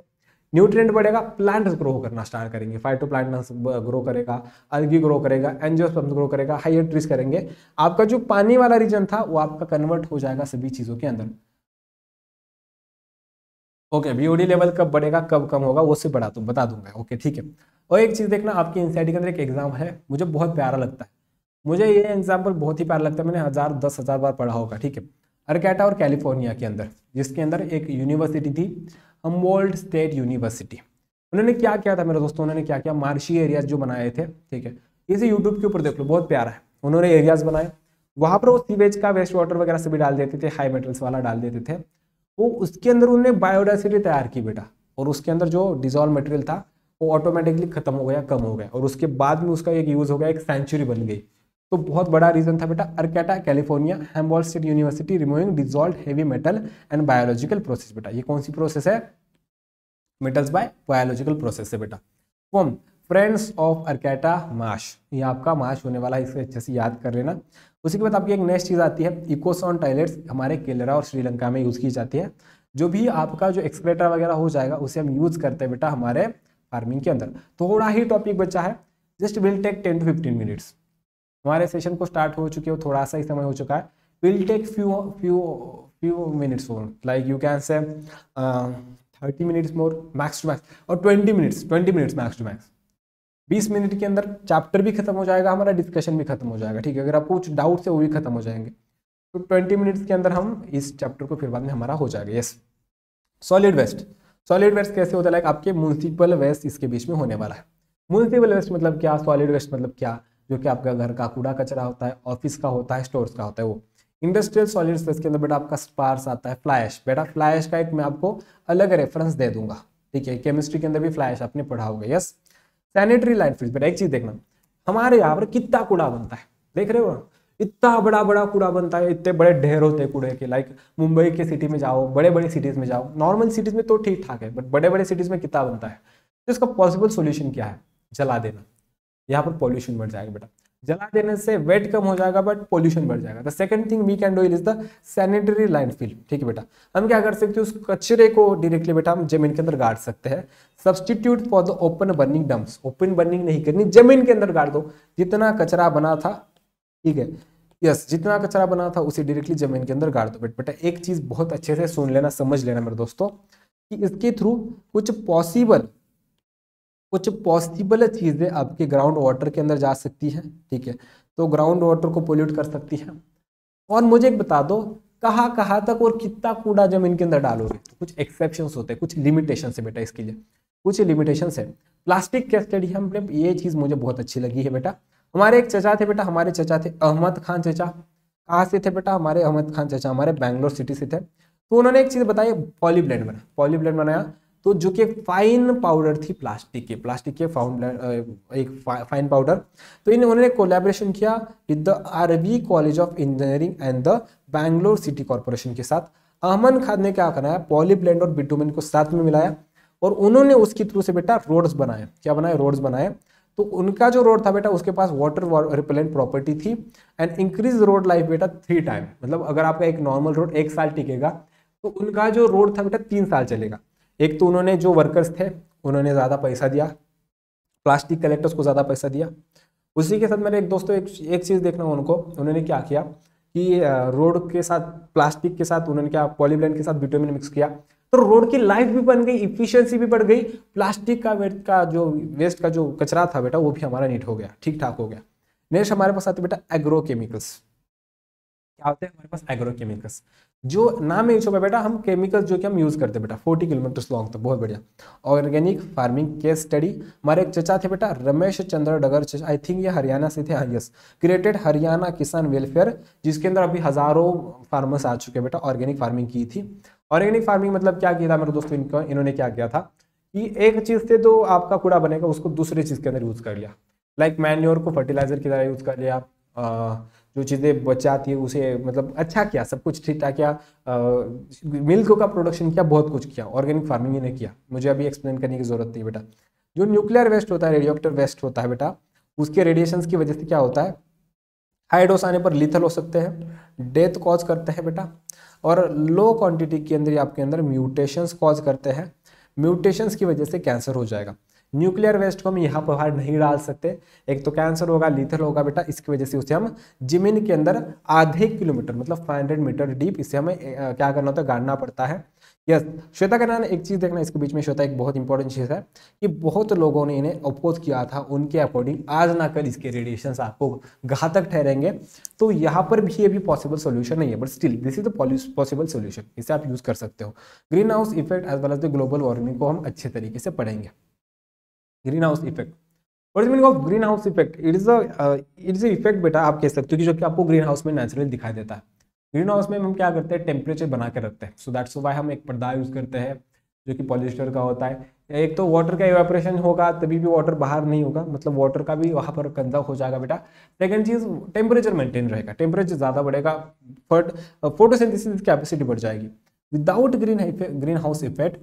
[SPEAKER 1] न्यूट्रिएंट बढ़ेगा प्लांट ग्रो करना स्टार्ट करेंगे फाइटो प्लांट ग्रो करेगा अलगी ग्रो करेगा एनजियोस्पर्म्स ग्रो करेगा हाइयर ट्रीज करेंगे आपका जो पानी वाला रीजन था वो आपका कन्वर्ट हो जाएगा सभी चीज़ों के अंदर ओके बीओडी लेवल कब बढ़ेगा कब कम होगा वो से बढ़ा तो बता दूंगा ओके ठीक है और एक चीज़ देखना आपकी एनसीआईटी के अंदर एक एग्जाम है मुझे बहुत प्यारा लगता है मुझे ये एग्जाम्पल बहुत ही प्यारा लगता है मैंने हज़ार दस हज़ार बार पढ़ा होगा ठीक है अरकेटा और कैलिफोर्निया के अंदर जिसके अंदर एक यूनिवर्सिटी थी हम्बोल्ड स्टेट यूनिवर्सिटी उन्होंने क्या किया था मेरे दोस्तों उन्होंने क्या किया मार्शी एरियाज जो बनाए थे ठीक है इसे यूट्यूब के ऊपर देख लो बहुत प्यारा है उन्होंने एरियाज बनाए वहाँ पर वो सीवेज का वेस्ट वाटर वगैरह सभी डाल देते थे हाई मेटल्स वाला डाल देते थे वो उसके अंदर उन्होंने बायोडाइसिटी तैयार की बेटा और उसके अंदर जो डिजॉल्व मटेरियल था वो ऑटोमेटिकली खत्म हो गया कम हो गया और उसके बाद में उसका एक यूज़ हो गया एक सेंचुरी बन गई तो बहुत बड़ा रीजन था बेटा Arcata California Humboldt state university removing dissolve heavy metal and biological process बेटा ये कौन सी प्रोसेस है मेटल्स बाय बायोलॉजिकल प्रोसेस है बेटा फ्रेंड्स ऑफ अर्केटा माश ये आपका माश होने वाला है इसे अच्छे से याद कर लेना उसी के बाद आपकी एक नेक्स्ट चीज़ आती है इकोसॉन टॉयलेट्स हमारे केलरा और श्रीलंका में यूज़ की जाती है जो भी आपका जो एक्सक्रेटर वगैरह हो जाएगा उसे हम यूज़ करते हैं बेटा हमारे फार्मिंग के अंदर तो थोड़ा ही टॉपिक बचा है just will take ten to fifteen minutes हमारे सेशन को स्टार्ट हो चुके हो थोड़ा सा ही समय हो चुका है will take few few few minutes more like you can say thirty minutes more max to max और twenty minutes twenty minutes max to max बीस मिनट के अंदर चैप्टर भी खत्म हो जाएगा हमारा डिस्कशन भी खत्म हो जाएगा ठीक है अगर आपको कुछ डाउट है वो भी खत्म हो जाएंगे तो ट्वेंटी मिनट्स के अंदर हम इस चैप्टर को फिर बाद में हमारा हो जाएगा yes solid waste solid waste कैसे होता है लाइक आपके म्यूनसिपल वेस्ट इसके बीच में होने वाला है म्यूनसिपल वेस्ट मतलब क्या सॉलिड वेस्ट मतलब क्या जो कि आपका घर का कूड़ा कचरा होता है ऑफिस का होता है स्टोर्स का होता है वो इंडस्ट्रियल सॉलिड वेस्ट के अंदर बेटा आपका स्पार्स आता है फ्लैश बेटा फ्लैश का एक मैं आपको अलग रेफरेंस दे दूंगा ठीक है केमिस्ट्री के अंदर भी फ्लैश आपने पढ़ा होगा यस yes? सैनिटरी फ्रिज पर एक चीज देखना हमारे यहाँ पर कितना कूड़ा बनता है देख रहे हो इतना बड़ा बड़ा कूड़ा बनता है इतने बड़े ढेर होते हैं कूड़े के लाइक मुंबई के सिटी में जाओ बड़े बड़े सिटीज़ में जाओ नॉर्मल सिटीज़ में तो ठीक ठाक है बट बड़े बड़े सिटीज़ में कितना बनता है तो इसका पॉसिबल सोल्यूशन क्या है जला देना यहाँ पर पॉल्यूशन बढ़ जाएगा बेटा जला देने से वेट कम हो जाएगा बट पोल्यूशन बढ़ जाएगा the second thing we can do is the sanitary landfill ठीक है बेटा हम क्या कर सकते हैं उस कचरे को डायरेक्टली बेटा हम जमीन के अंदर गाड़ सकते हैं substitute for the open burning dumps open burning नहीं करनी जमीन के अंदर गाड़ दो जितना कचरा बना था ठीक है यस जितना कचरा बना था उसे डायरेक्टली जमीन के अंदर गाड़ दो बट बेटा एक चीज बहुत अच्छे से सुन लेना समझ लेना मेरे दोस्तों कि इसके थ्रू कुछ पॉसिबल कुछ पॉसिबल चीज़ें आपके ग्राउंड वाटर के अंदर जा सकती है ठीक है तो ग्राउंड वाटर को पोल्यूट कर सकती है और मुझे एक बता दो कहाँ कहाँ तक और कितना कूड़ा जमीन के अंदर डालोगे तो कुछ एक्सेप्शन होते हैं कुछ लिमिटेशन है बेटा इसके लिए कुछ लिमिटेशन है प्लास्टिक के स्टडी हम ये चीज़ मुझे बहुत अच्छी लगी है बेटा हमारे एक चचा थे बेटा हमारे चचा थे अहमद खान चचा कहाँ से थे बेटा हमारे अहमद खान चचा हमारे बैंगलोर सिटी से थे तो उन्होंने एक चीज़ बताई पॉलीब्लेंड बना पॉलीब्लेंड बनाया तो जो कि फाइन पाउडर थी प्लास्टिक के प्लास्टिक के फाउंड एक फा, फाइन पाउडर तो इन उन्होंने कोलैबोरेशन किया with the RB college of engineering and the Bangalore city corporation के साथ अहमद खान ने क्या कराया पॉलीब्लेंड और बिटोमिन को साथ में मिलाया और उन्होंने उसके थ्रू से बेटा रोड्स बनाए क्या बनाए रोड्स बनाए तो उनका जो रोड था बेटा उसके पास वाटर रिपेलेंट प्रॉपर्टी थी एंड इंक्रीज रोड लाइफ बेटा थ्री टाइम मतलब अगर आपका एक नॉर्मल रोड एक साल टिकेगा तो उनका जो रोड था बेटा तीन साल चलेगा एक तो उन्होंने जो वर्कर्स थे उन्होंने ज़्यादा पैसा दिया प्लास्टिक कलेक्टर्स को ज़्यादा पैसा दिया उसी के साथ मेरे एक दोस्तों एक एक चीज़ देखना उनको उन्होंने क्या किया कि रोड के साथ प्लास्टिक के साथ उन्होंने क्या पॉलीब्लैन के साथ बिटोमिन मिक्स किया तो रोड की लाइफ भी बन गई इफिशियंसी भी बढ़ गई प्लास्टिक का वेट का जो वेस्ट का जो कचरा था बेटा वो भी हमारा नीट हो गया ठीक ठाक हो गया नेक्स्ट हमारे पास आते बेटा एग्रोकेमिकल्स क्या होते हैं हमारे पास एग्रो केमिकल्स जो नाम है छोपा बेटा हम केमिकल जो कि हम यूज़ करते हैं बेटा फोर्टी किलोमीटर लॉन्ग था बहुत बढ़िया ऑर्गेनिक फार्मिंग केस स्टडी हमारे एक चचा थे बेटा रमेश चंद्र डगर चचा आई थिंक ये हरियाणा से थे हाँ यस क्रिएटेड हरियाणा किसान वेलफेयर जिसके अंदर अभी हज़ारों फार्मर्स आ चुके हैं बेटा ऑर्गेनिक फार्मिंग की थी ऑर्गेनिक फार्मिंग मतलब क्या किया था मेरे दोस्तों इनको इन्होंने क्या किया था कि एक चीज़ से तो आपका कूड़ा बनेगा उसको दूसरे चीज़ के अंदर यूज़ कर लिया लाइक like मैन्योर को फर्टिलाइजर की तरह यूज़ कर लिया जो चीज़ें बचाती है उसे मतलब अच्छा किया सब कुछ ठीक ठाक किया मिल्क का प्रोडक्शन किया बहुत कुछ किया ऑर्गेनिक फार्मिंग ही ने किया मुझे अभी एक्सप्लेन करने की ज़रूरत नहीं बेटा जो न्यूक्लियर वेस्ट होता है रेडियोक्टर वेस्ट होता है बेटा उसके रेडिएशन की वजह से क्या होता है हाई आने पर लिथल हो सकते हैं डेथ कॉज करते हैं बेटा और लो क्वांटिटी के अंदर आपके अंदर म्यूटेशंस कॉज करते हैं म्यूटेशंस की वजह से कैंसर हो जाएगा न्यूक्लियर वेस्ट को हम यहाँ पर बाहर नहीं डाल सकते एक तो कैंसर होगा लीथर होगा बेटा इसकी वजह से उसे हम जमीन के अंदर आधे किलोमीटर मतलब फाइव मीटर डीप इसे हमें क्या करना होता है गाड़ना पड़ता है यस yes. श्वेता का नाम एक चीज़ देखना इसके बीच में श्वेता एक बहुत इंपॉर्टेंट चीज़ है कि बहुत लोगों ने इन्हें अपोज किया था उनके अकॉर्डिंग आज ना कल इसके रेडिएशन आपको घातक ठहरेंगे तो यहाँ पर भी ये भी पॉसिबल सोल्यूशन नहीं है but still this is the possible solution इसे आप यूज़ कर सकते हो greenhouse effect as well as the global warming को हम अच्छे तरीके से पढ़ेंगे greenhouse effect what is meaning of greenhouse effect it is it is effect बेटा आप कह सकते हो कि जो कि आपको ग्रीन हाउस में नेचुरल दिखाई देता है ग्रीन हाउस में हम क्या करते हैं टेम्परेचर बना के रखते हैं सो दैट्स वाई हम एक पर्दा यूज़ करते हैं जो कि पॉलिस्टर का होता है एक तो वाटर का इवेपरेशन होगा तभी भी वाटर बाहर नहीं होगा मतलब वाटर का भी वहाँ पर कंजर्व हो जाएगा बेटा सेकेंड चीज़ टेम्परेचर मेंटेन रहेगा टेम्परेचर ज़्यादा बढ़ेगा फट फोटोसिंथेसिस कैपेसिटी बढ़ जाएगी without green greenhouse effect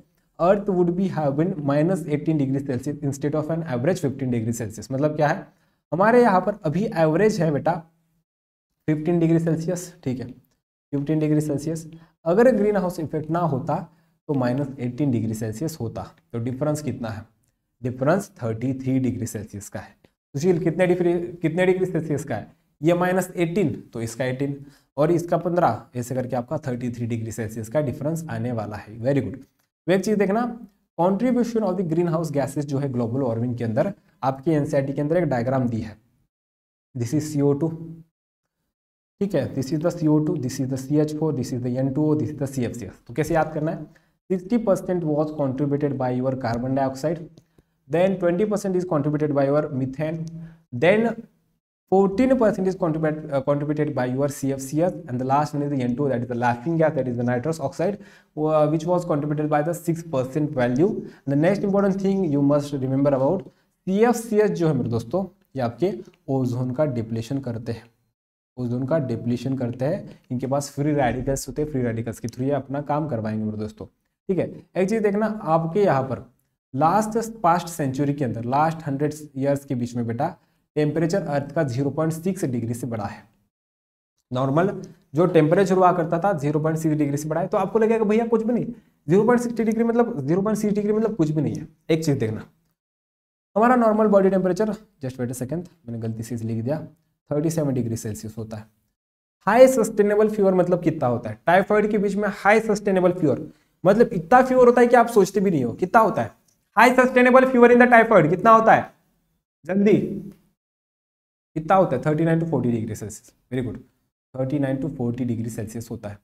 [SPEAKER 1] earth would be have been minus eighteen degree Celsius instead of an average fifteen degree Celsius मतलब क्या है हमारे यहाँ पर अभी एवरेज है बेटा फिफ्टीन डिग्री सेल्सियस ठीक है फिफ्टीन डिग्री सेल्सियस अगर ग्रीन हाउस इफेक्ट ना होता तो माइनस एटीन डिग्री सेल्सियस होता तो डिफरेंस कितना है difference thirty three degree Celsius का है सुशील तो कितने डिग्री कितने डिग्री सेल्सियस का है ये माइनस एटीन तो इसका एटीन और इसका पंद्रह ऐसे करके आपका थर्टी थ्री डिग्री सेल्सियस का डिफरेंस आने वाला है वेरी गुड वो तो एक चीज़ देखना contribution of the greenhouse gases जो है ग्लोबल वार्मिंग के अंदर आपकी एनसीआरटी e के अंदर एक डायग्राम दी है दिस इज सी ठीक है this is the C this is the C H four this is the N two this is the C F C S तो कैसे याद करना है sixty percent was contributed by your carbon dioxide then 20% is contributed by your methane then 14 percent is contributed, uh, contributed by your CFCs and the last one is the N2 that is the laughing gas that is the nitrous oxide uh, which was contributed by the 6 percent value and the next important thing you must remember about CFCs जो है मेरे दोस्तों ये आपके ओजोन का डिप्लेशन करते हैं ओजोन का डिप्लेशन करते हैं इनके पास फ्री रेडिकल्स होते हैं फ्री रेडिकल्स के थ्रू ये अपना काम करवाएंगे मेरे दोस्तों ठीक है एक चीज़ देखना आपके यहाँ पर लास्ट पास्ट सेंचुरी के अंदर लास्ट हंड्रेड ईयर्स के बीच में बेटा टेम्परेचर अर्थ का 0.6 डिग्री से बड़ा है नॉर्मल जो टेम्परेचर हुआ करता था 0.6 डिग्री से बड़ा है तो आपको लगेगा भैया कुछ भी नहीं 0.6 डिग्री मतलब 0.6 डिग्री मतलब कुछ भी नहीं है एक चीज़ देखना हमारा normal body temperature just wait a second मैंने गलती से लिख दिया 37 डिग्री सेल्सियस होता है हाई सस्टेनेबल फीवर मतलब कितना होता है टाइफॉइड के बीच में हाई सस्टेनेबल फीवर मतलब इतना फीवर होता है कि आप सोचते भी नहीं हो कितना होता है high sustainable fever in the typhoid कितना होता है जल्दी कितना होता है thirty nine to forty degree Celsius very good thirty nine to forty degree Celsius होता है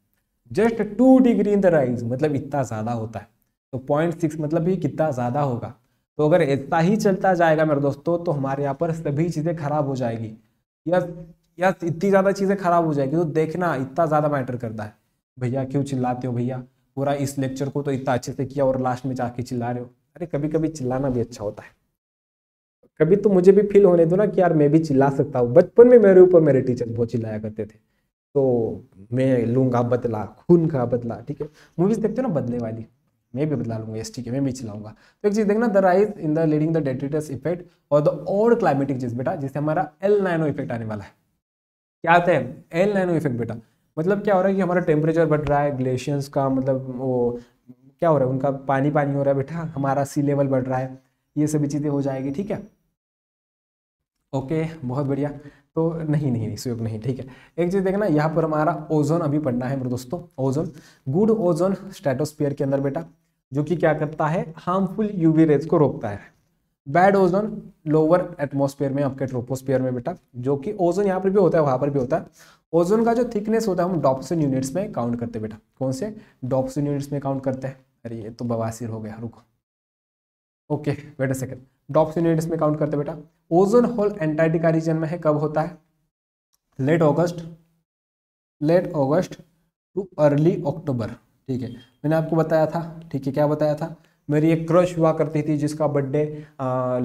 [SPEAKER 1] just two degree in the rise मतलब इतना ज़्यादा होता है तो पॉइंट सिक्स मतलब ये कितना ज़्यादा होगा तो अगर ऐसा ही चलता जाएगा मेरे दोस्तों तो हमारे यहाँ पर सभी चीज़ें खराब हो जाएगी या या इतनी ज़्यादा चीज़ें खराब हो जाएगी तो देखना इतना ज़्यादा मैटर करता है भैया क्यों चिल्लाते हो भैया पूरा इस लेक्चर को तो इतना अच्छे से किया और लास्ट में जाके चिल्ला रहे हो अरे कभी कभी चिल्लाना भी अच्छा होता है कभी तो मुझे भी फील होने दो ना कि यार मैं भी चिल्ला सकता हूँ बचपन में मेरे ऊपर मेरे टीचर बहुत चिल्लाया करते थे तो मैं लूंगा बदला खून का बदला ठीक है मूवीज़ देखते हो ना बदले वाली मैं भी बदला लूंगा एस के मैं भी चिल्लाऊंगा तो एक चीज़ देखना the rise in the leading the डेटेटस इफेक्ट और द और क्लाइमेटिक चीज बेटा जिससे हमारा एल नाइनो इफेक्ट आने वाला है क्या आता है एल नाइनो इफेक्ट बेटा मतलब क्या हो रहा है कि हमारा टेम्परेचर बढ़ रहा है ग्लेशियर्स का मतलब वो क्या हो रहा है उनका पानी पानी हो रहा है बेटा हमारा सी लेवल बढ़ रहा है ये सभी चीज़ें हो जाएगी ठीक है ओके बहुत बढ़िया तो नहीं नहीं सुयोग नहीं ठीक है एक चीज़ देखना यहाँ पर हमारा ओजोन अभी पढ़ना है मेरे दोस्तों ओजोन गुड ओजोन स्टेटोस्फियर के अंदर बेटा जो कि क्या करता है हार्मफुल यूवी रेज को रोकता है बैड ओजोन लोअर एटमोस्फेयर में आपके ट्रोपोस्फेयर में बेटा जो कि ओजोन यहाँ पर भी होता है वहाँ पर भी होता है ओजोन का जो थिकनेस होता है हम डॉप्सन यूनिट्स में काउंट करते हैं बेटा कौन से डॉप्सन यूनिट्स में काउंट करते हैं अरे ये तो बवासीर हो गया रुको okay wait a second Dobson unit इसमें काउंट करते बेटा ओजोन होल एंटार्टिका रीजन में है कब होता है late August late August to early October ठीक है मैंने आपको बताया था ठीक है क्या बताया था मेरी एक क्रश हुआ करती थी जिसका बर्थडे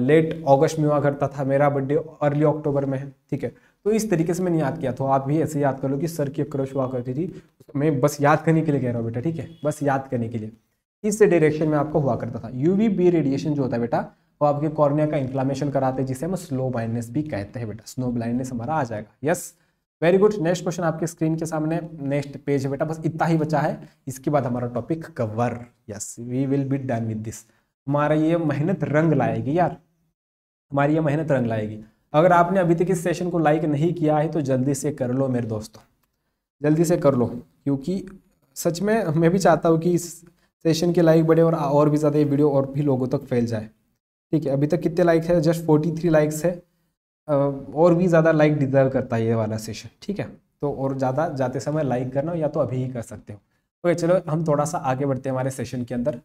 [SPEAKER 1] लेट अगस्त में हुआ करता था मेरा बर्थडे अर्ली अक्टूबर में है ठीक है तो इस तरीके से मैंने याद किया तो आप भी ऐसे याद कर लो कि सर की एक क्रश हुआ करती थी मैं बस याद करने के लिए कह रहा हूँ बेटा ठीक है बस याद करने के लिए इस डायरेक्शन में आपको हुआ करता था बी रेडिएशन जो होता है बेटा और आपके कॉर्निया का इंफ्लामेशन कराते हैं जिसे हम स्लो ब्लाइंडनेस भी कहते हैं बेटा स्नो ब्लाइंडनेस हमारा आ जाएगा yes very good next question आपके स्क्रीन के सामने नेक्स्ट पेज है बेटा बस इतना ही बचा है इसके बाद हमारा topic cover yes we will be done with this हमारा ये मेहनत रंग लाएगी यार हमारी ये मेहनत रंग लाएगी अगर आपने अभी तक इस सेशन को लाइक नहीं किया है तो जल्दी से कर लो मेरे दोस्तों जल्दी से कर लो क्योंकि सच में मैं भी चाहता हूँ कि इस सेशन के लाइक बढ़े और और भी ज़्यादा ये वीडियो और भी लोगों तक फैल जाए ठीक है अभी तक कितने लाइक है जस्ट फोर्टी थ्री लाइक्स है और भी ज़्यादा लाइक डिजर्व करता है ये वाला सेशन ठीक है तो और ज़्यादा जाते समय लाइक करना या तो अभी ही कर सकते हो ओके चलो हम थोड़ा सा आगे बढ़ते हैं हमारे सेशन के अंदर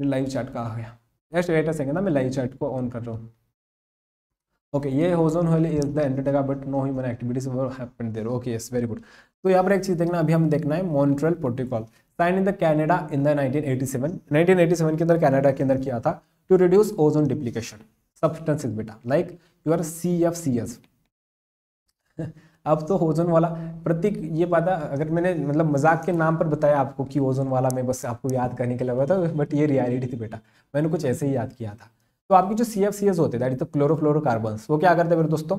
[SPEAKER 1] लाइव चार्ट का आ गया जस्ट वेट अ सेकंड ना मैं लाइव चार्ट को ऑन कर रहा हूँ ओके okay, ये ozone hole is the Antarctica but no human activities happen there okay yes very good तो यहाँ पर एक चीज़ देखना अभी हम देखना है Montreal protocol sign in the Canada in the eighty seven के अंदर कैनेडा के अंदर किया था to reduce ozone duplication substance is beta like your CFCs [LAUGHS] अब तो ओजोन वाला प्रतीक ये पता अगर मैंने मतलब मजाक के नाम पर बताया आपको कि ओजोन वाला मैं बस आपको याद करने के लिए बताया था बट ये रियलिटी थी बेटा मैंने कुछ ऐसे ही याद किया था तो आपकी जो सी एफ सी एस होते दैट इज द क्लोरोफ्लोरोकार्बन्स वो क्या करते मेरे दोस्तों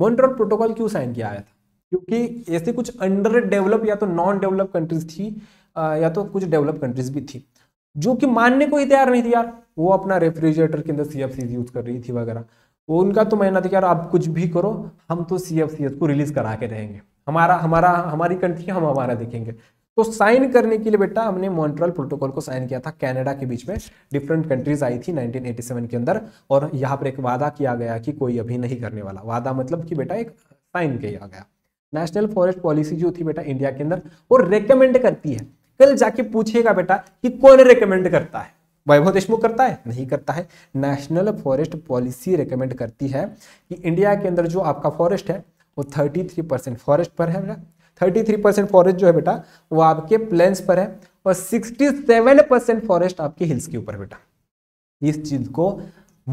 [SPEAKER 1] मॉन्ट्रोल प्रोटोकॉल क्यों साइन किया आया था क्योंकि ऐसे कुछ अंडर डेवलप या तो नॉन डेवलप कंट्रीज थी या तो कुछ डेवलप कंट्रीज भी थी जो कि मानने को ही तैयार नहीं थी यार वो अपना रेफ्रिजरेटर के अंदर सी एफ यूज कर रही थी वगैरह वो उनका तो मैं था यार आप कुछ भी करो हम तो सी एफ को रिलीज करा के रहेंगे हमारा हमारा हमारी कंट्री हम हमारा देखेंगे तो साइन करने के लिए बेटा हमने मॉन्ट्रल प्रोटोकॉल को साइन किया था कनाडा के बीच में डिफरेंट कंट्रीज आई थी 1987 के अंदर और यहाँ पर एक वादा किया गया कि कोई अभी नहीं करने वाला वादा मतलब कि बेटा एक साइन किया गया नेशनल फॉरेस्ट पॉलिसी जो थी बेटा इंडिया के अंदर वो रिकमेंड करती है कल जाके पूछेगा बेटा कि कौन रिकमेंड करता है वैभव देशमुख करता है नहीं करता है नेशनल फॉरेस्ट पॉलिसी रिकमेंड करती है कि इंडिया के अंदर जो आपका फॉरेस्ट है वो 33 परसेंट फॉरेस्ट पर है थर्टी थ्री परसेंट फॉरेस्ट जो है बेटा वो आपके प्लेन्स पर है और सिक्सटी सेवन परसेंट फॉरेस्ट आपके हिल्स के ऊपर बेटा इस चीज को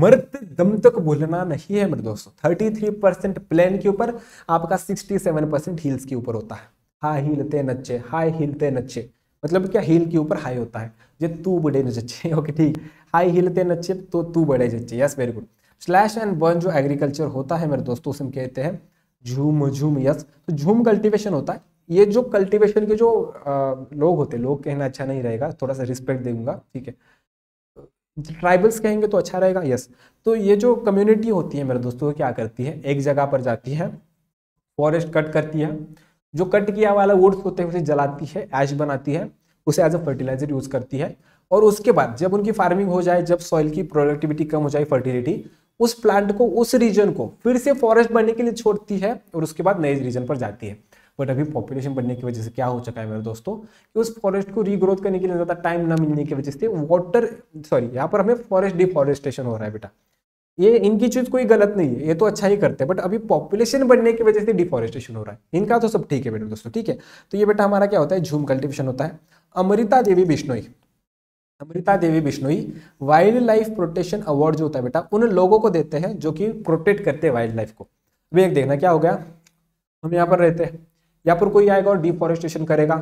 [SPEAKER 1] मर्द दम तक भूलना नहीं है मेरे दोस्तों थर्टी थ्री परसेंट प्लेन के ऊपर आपका सिक्सटी सेवन परसेंट हिल्स के ऊपर होता है हा हिलते नच्चे हाई हिलते नच्चे मतलब क्या हिल के ऊपर हाई होता है जे तू बड़े जच्चे [LAUGHS] ओके ठीक हाई हिल ते नच्चे तो तू बड़े जच्चे yes very good slash and burn जो एग्रीकल्चर होता है मेरे दोस्तों उसमें कहते हैं झूम झूम यस तो झूम कल्टिवेशन होता है ये जो कल्टिवेशन के जो आ, लोग होते लोग कहना अच्छा नहीं रहेगा थोड़ा सा रिस्पेक्ट देगा ठीक है ट्राइबल्स कहेंगे तो अच्छा रहेगा यस तो ये जो कम्युनिटी होती है मेरे दोस्तों क्या करती है एक जगह पर जाती है फॉरेस्ट कट करती है जो कट किया वाला वुड्स होते हैं उसे जलाती है ऐश बनाती है उसे एज अ फर्टिलाइजर यूज करती है और उसके बाद जब उनकी फार्मिंग हो जाए जब सॉइल की प्रोडक्टिविटी कम हो जाए फर्टिलिटी उस प्लांट को उस रीजन को फिर से फॉरेस्ट बनने के लिए छोड़ती है और उसके बाद नए रीजन पर जाती है बट अभी पॉपुलेशन बढ़ने की वजह से क्या हो चुका है मेरे दोस्तों कि उस फॉरेस्ट को रीग्रोथ करने के लिए ज़्यादा टाइम ना मिलने की वजह से वाटर सॉरी यहाँ पर हमें फॉरेस्ट डिफॉरेस्टेशन हो रहा है बेटा ये इनकी चीज़ कोई गलत नहीं है ये तो अच्छा ही करते हैं बट अभी पॉपुलेशन बढ़ने की वजह से डिफॉरेस्टेशन हो रहा है इनका तो सब ठीक है बेटा दोस्तों ठीक है तो ये बेटा हमारा क्या होता है झूम कल्टिवेशन होता है Amrita Devi Bishnoi Amrita Devi Bishnoi wildlife protection award जो होता है बेटा उन लोगों को देते हैं जो कि प्रोटेक्ट करते हैं वाइल्ड लाइफ को अभी एक देखना क्या हो गया हम यहाँ पर रहते हैं यहाँ पर कोई आएगा और डिफॉरेस्टेशन करेगा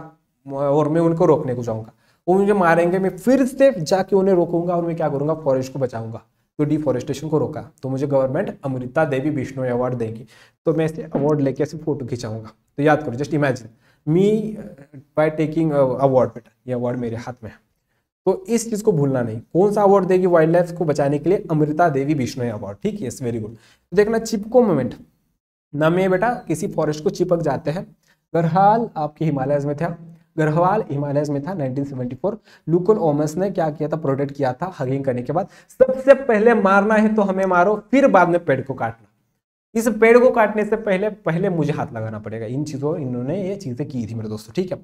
[SPEAKER 1] और मैं उनको रोकने को जाऊंगा वो मुझे मारेंगे मैं फिर से जाके उन्हें रोकूंगा और मैं क्या करूँगा फॉरेस्ट को बचाऊंगा तो डिफॉरेस्टेशन को रोका तो मुझे गवर्नमेंट अमृता देवी बिश्नोई अवार्ड देगी तो मैं इसे अवार्ड लेके ऐसे फोटो खिंचाऊंगा तो याद करो just imagine me by taking award बेटा ये अवार्ड मेरे हाथ में है तो इस चीज़ को भूलना नहीं कौन सा अवार्ड देगी वाइल्ड लाइफ को बचाने के लिए अमृता देवी बिश्नोई अवार्ड ठीक है वेरी गुड तो देखना चिपको मोमेंट नमे बेटा किसी फॉरेस्ट को चिपक जाते हैं गरहाल आपके हिमालयज में था गढ़वाल हिमालयस में था 1974 लुकोन ओमस ने क्या किया था प्रोटेक्ट किया था हगिंग करने के बाद सबसे पहले मारना है तो हमें मारो फिर बाद में पेड़ को काटना इस पेड़ को काटने से पहले पहले मुझे हाथ लगाना पड़ेगा इन चीज़ों इन्होंने ये चीज़ें की थी मेरे दोस्तों ठीक है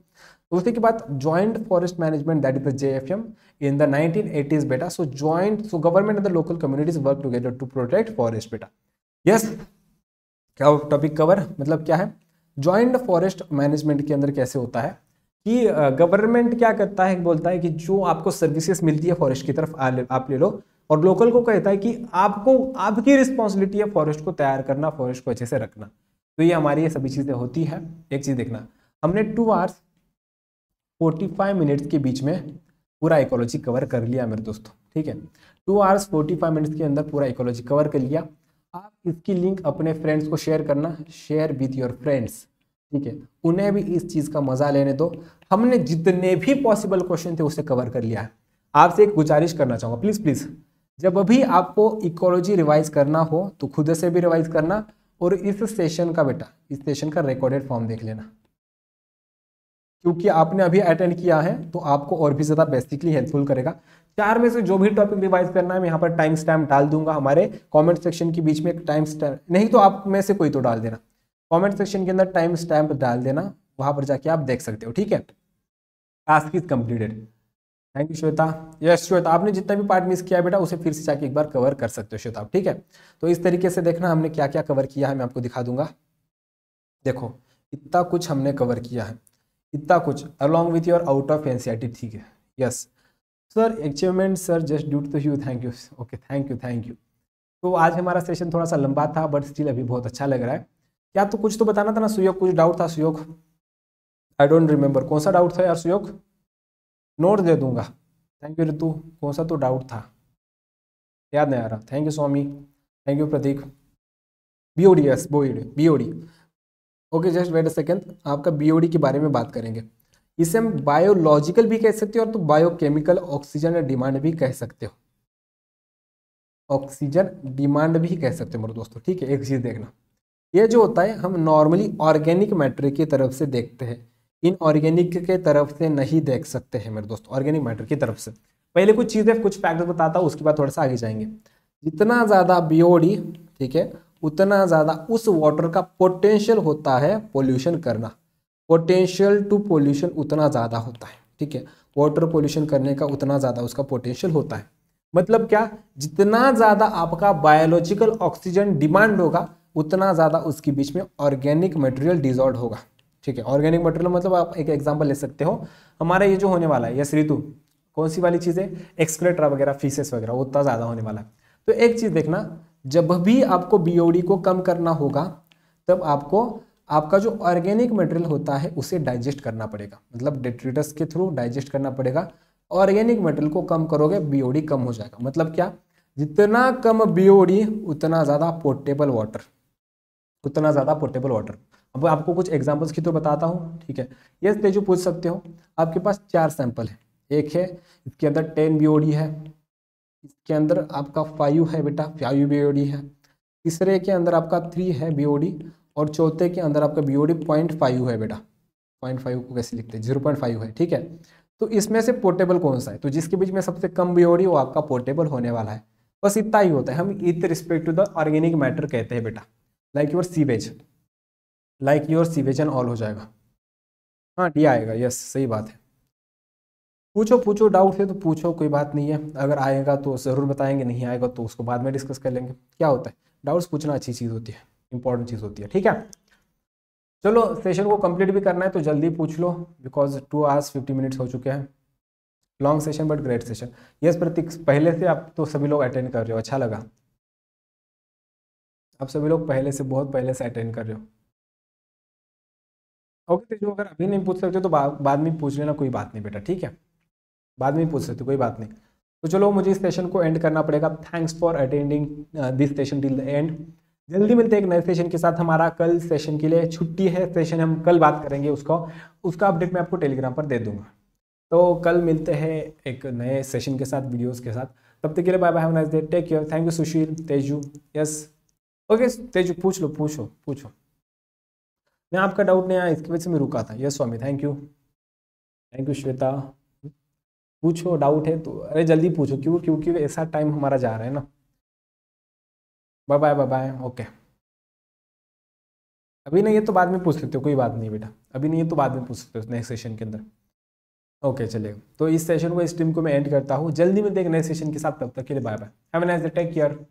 [SPEAKER 1] उसी की बात joint forest management that is the J F M in the nineteen eighties बेटा so joint so government and the local communities work together to protect forest बेटा यस क्या टॉपिक कवर मतलब क्या है ज्वाइंट फॉरेस्ट मैनेजमेंट के अंदर कैसे होता है कि गवर्नमेंट क्या करता है बोलता है कि जो आपको सर्विसेज मिलती है फॉरेस्ट की तरफ आप ले लो और लोकल को कहता है कि आपको आपकी रिस्पॉन्सिबिलिटी है फॉरेस्ट को तैयार करना फॉरेस्ट को अच्छे से रखना तो ये हमारी ये सभी चीज़ें होती है एक चीज़ देखना हमने two hours forty five minutes के बीच में पूरा इकोलॉजी कवर कर लिया मेरे दोस्तों ठीक है two hours forty five minutes के अंदर पूरा इकोलॉजी कवर कर लिया आप इसकी लिंक अपने फ्रेंड्स को शेयर करना शेयर विथ योर फ्रेंड्स ठीक है उन्हें भी इस चीज़ का मज़ा लेने दो हमने जितने भी पॉसिबल क्वेश्चन थे उसे कवर कर लिया है आपसे एक गुजारिश करना चाहूँगा प्लीज़ प्लीज़ जब अभी आपको इकोलॉजी रिवाइज करना हो तो खुद से भी रिवाइज करना और इस सेशन का बेटा इस सेशन का रिकॉर्डेड फॉर्म देख लेना क्योंकि आपने अभी अटेंड किया है तो आपको और भी ज़्यादा बेसिकली हेल्पफुल करेगा चार में से जो भी टॉपिक रिवाइज करना है मैं यहाँ पर टाइम स्टैम्प डाल दूंगा हमारे कमेंट सेक्शन के बीच में एक टाइम स्टैम्प नहीं तो आप में से कोई तो डाल देना कमेंट सेक्शन के अंदर टाइम स्टैम्प डाल देना वहां पर जाके आप देख सकते हो ठीक है task is completed thank you Shweta yes Shweta आपने जितना भी पार्ट मिस किया बेटा उसे फिर से जाके एक बार कवर कर सकते हो श्वेता ठीक है तो इस तरीके से देखना हमने क्या क्या कवर किया है मैं आपको दिखा दूंगा देखो इतना कुछ हमने कवर किया है इतना कुछ along with your out of T ठीक है yes sir achievement sir just due to you thank you okay thank you thank you तो आज हमारा सेशन थोड़ा सा लंबा था बट स्टिल अभी बहुत अच्छा लग रहा है या तो कुछ तो बताना था ना सुयोग कुछ डाउट था सुयोग आई डोंट रिमेम्बर कौन सा डाउट था यार सुयोग नोट दे दूंगा थैंक यू रितु कौन सा तो डाउट था याद नहीं आ रहा thank you Swami thank you Prateek B O D S बोईड B okay just wait a second आपका बी के बारे में बात करेंगे इसे हम बायोलॉजिकल भी कह सकते हो और तो बायोकेमिकल ऑक्सीजन डिमांड भी कह सकते हो ऑक्सीजन डिमांड भी कह सकते हो मेरे दोस्तों ठीक है एक चीज़ देखना ये जो होता है हम नॉर्मली ऑर्गेनिक मैटर की तरफ से देखते हैं इन ऑर्गेनिक के तरफ से नहीं देख सकते हैं मेरे दोस्त ऑर्गेनिक मैटर की तरफ से पहले कुछ चीज़ें कुछ फैक्ट बताता हूँ उसके बाद थोड़ा सा आगे जाएंगे जितना ज़्यादा बीओडी ठीक है उतना ज़्यादा उस वाटर का पोटेंशियल होता है पोल्यूशन करना पोटेंशियल टू पोल्यूशन उतना ज़्यादा होता है ठीक है वाटर पोल्यूशन करने का उतना ज़्यादा उसका पोटेंशियल होता है मतलब क्या जितना ज़्यादा आपका बायोलॉजिकल ऑक्सीजन डिमांड होगा उतना ज़्यादा उसके बीच में ऑर्गेनिक मटेरियल डिजॉल्व होगा ठीक है ऑर्गेनिक मटेरियल मतलब आप एक एग्जाम्पल ले सकते हो हमारा ये जो होने वाला है यस ऋतु कौन सी वाली चीज़ें एक्सक्रेटरा वगैरह फीसेस वगैरह उतना ज़्यादा होने वाला है तो एक चीज़ देखना जब भी आपको बी को कम करना होगा तब आपको आपका जो ऑर्गेनिक मटेरियल होता है उसे डाइजेस्ट करना पड़ेगा मतलब डेट्रिटस के थ्रू डाइजेस्ट करना पड़ेगा ऑर्गेनिक मटेरियल को कम करोगे बीओडी कम हो जाएगा मतलब क्या जितना कम बीओडी उतना ज़्यादा पोर्टेबल वाटर उतना ज़्यादा पोर्टेबल वाटर अब आपको कुछ एग्जाम्पल्स की तो बताता हूँ ठीक है ये तेजू पूछ सकते हो आपके पास चार सैंपल है एक है इसके अंदर टेन बी है इसके अंदर आपका फाइव है बेटा फाइव बी है तीसरे के अंदर आपका थ्री है बी और चौथे के अंदर आपका B O D point five है बेटा पॉइंट फाइव को कैसे लिखते हैं जीरो पॉइंट फाइव है ठीक है तो इसमें से पोर्टेबल कौन सा है तो जिसके बीच में सबसे कम बी वो आपका पोर्टेबल होने वाला है बस इतना ही होता है हम with respect to the organic matter कहते हैं बेटा like your sewage like your sewage and all हो जाएगा हाँ डी आएगा यस सही बात है पूछो पूछो डाउट है तो पूछो कोई बात नहीं है अगर आएगा तो ज़रूर बताएंगे नहीं आएगा तो उसको बाद में डिस्कस कर लेंगे क्या होता है डाउट्स पूछना अच्छी चीज़ होती है इंपॉर्टेंट चीज़ होती है ठीक है चलो सेशन को कंप्लीट भी करना है तो जल्दी पूछ लो because two hours fifty minutes हो चुके हैं long session but great session yes Prateek पहले से आप तो सभी लोग अटेंड कर रहे हो अच्छा लगा आप सभी लोग पहले से बहुत पहले से अटेंड कर रहे हो ओके तो जो अगर अभी नहीं पूछ सकते तो बाद में पूछ लेना कोई बात नहीं बेटा ठीक है बाद में पूछ सकते कोई बात नहीं तो चलो मुझे इस सेशन को एंड करना पड़ेगा thanks for attending this session till the end जल्दी मिलते हैं एक नए सेशन के साथ हमारा कल सेशन के लिए छुट्टी है सेशन हम कल बात करेंगे उसको उसका अपडेट मैं आपको टेलीग्राम पर दे दूंगा तो कल मिलते हैं एक नए सेशन के साथ वीडियोस के साथ तब तक के लिए bye bye have nice day take care thank you Sushil Teju yes okay Teju पूछ लो पूछो पूछो मैं आपका डाउट नहीं आया इसकी वजह से मैं रुका था yes Swami thank you thank you Shweta पूछो डाउट है तो अरे जल्दी पूछो क्यों क्योंकि ऐसा टाइम हमारा जा रहा है ना bye bye bye bye okay अभी नहीं ये तो बाद में पूछ लेते हो कोई बात नहीं बेटा अभी नहीं ये तो बाद में पूछ सकते हो नेक्स्ट सेशन के अंदर ओके चलेगा तो इस सेशन को इस टीम को मैं एंड करता हूँ जल्दी में देख नेक्स्ट सेशन के साथ तब तक के लिए bye bye have take care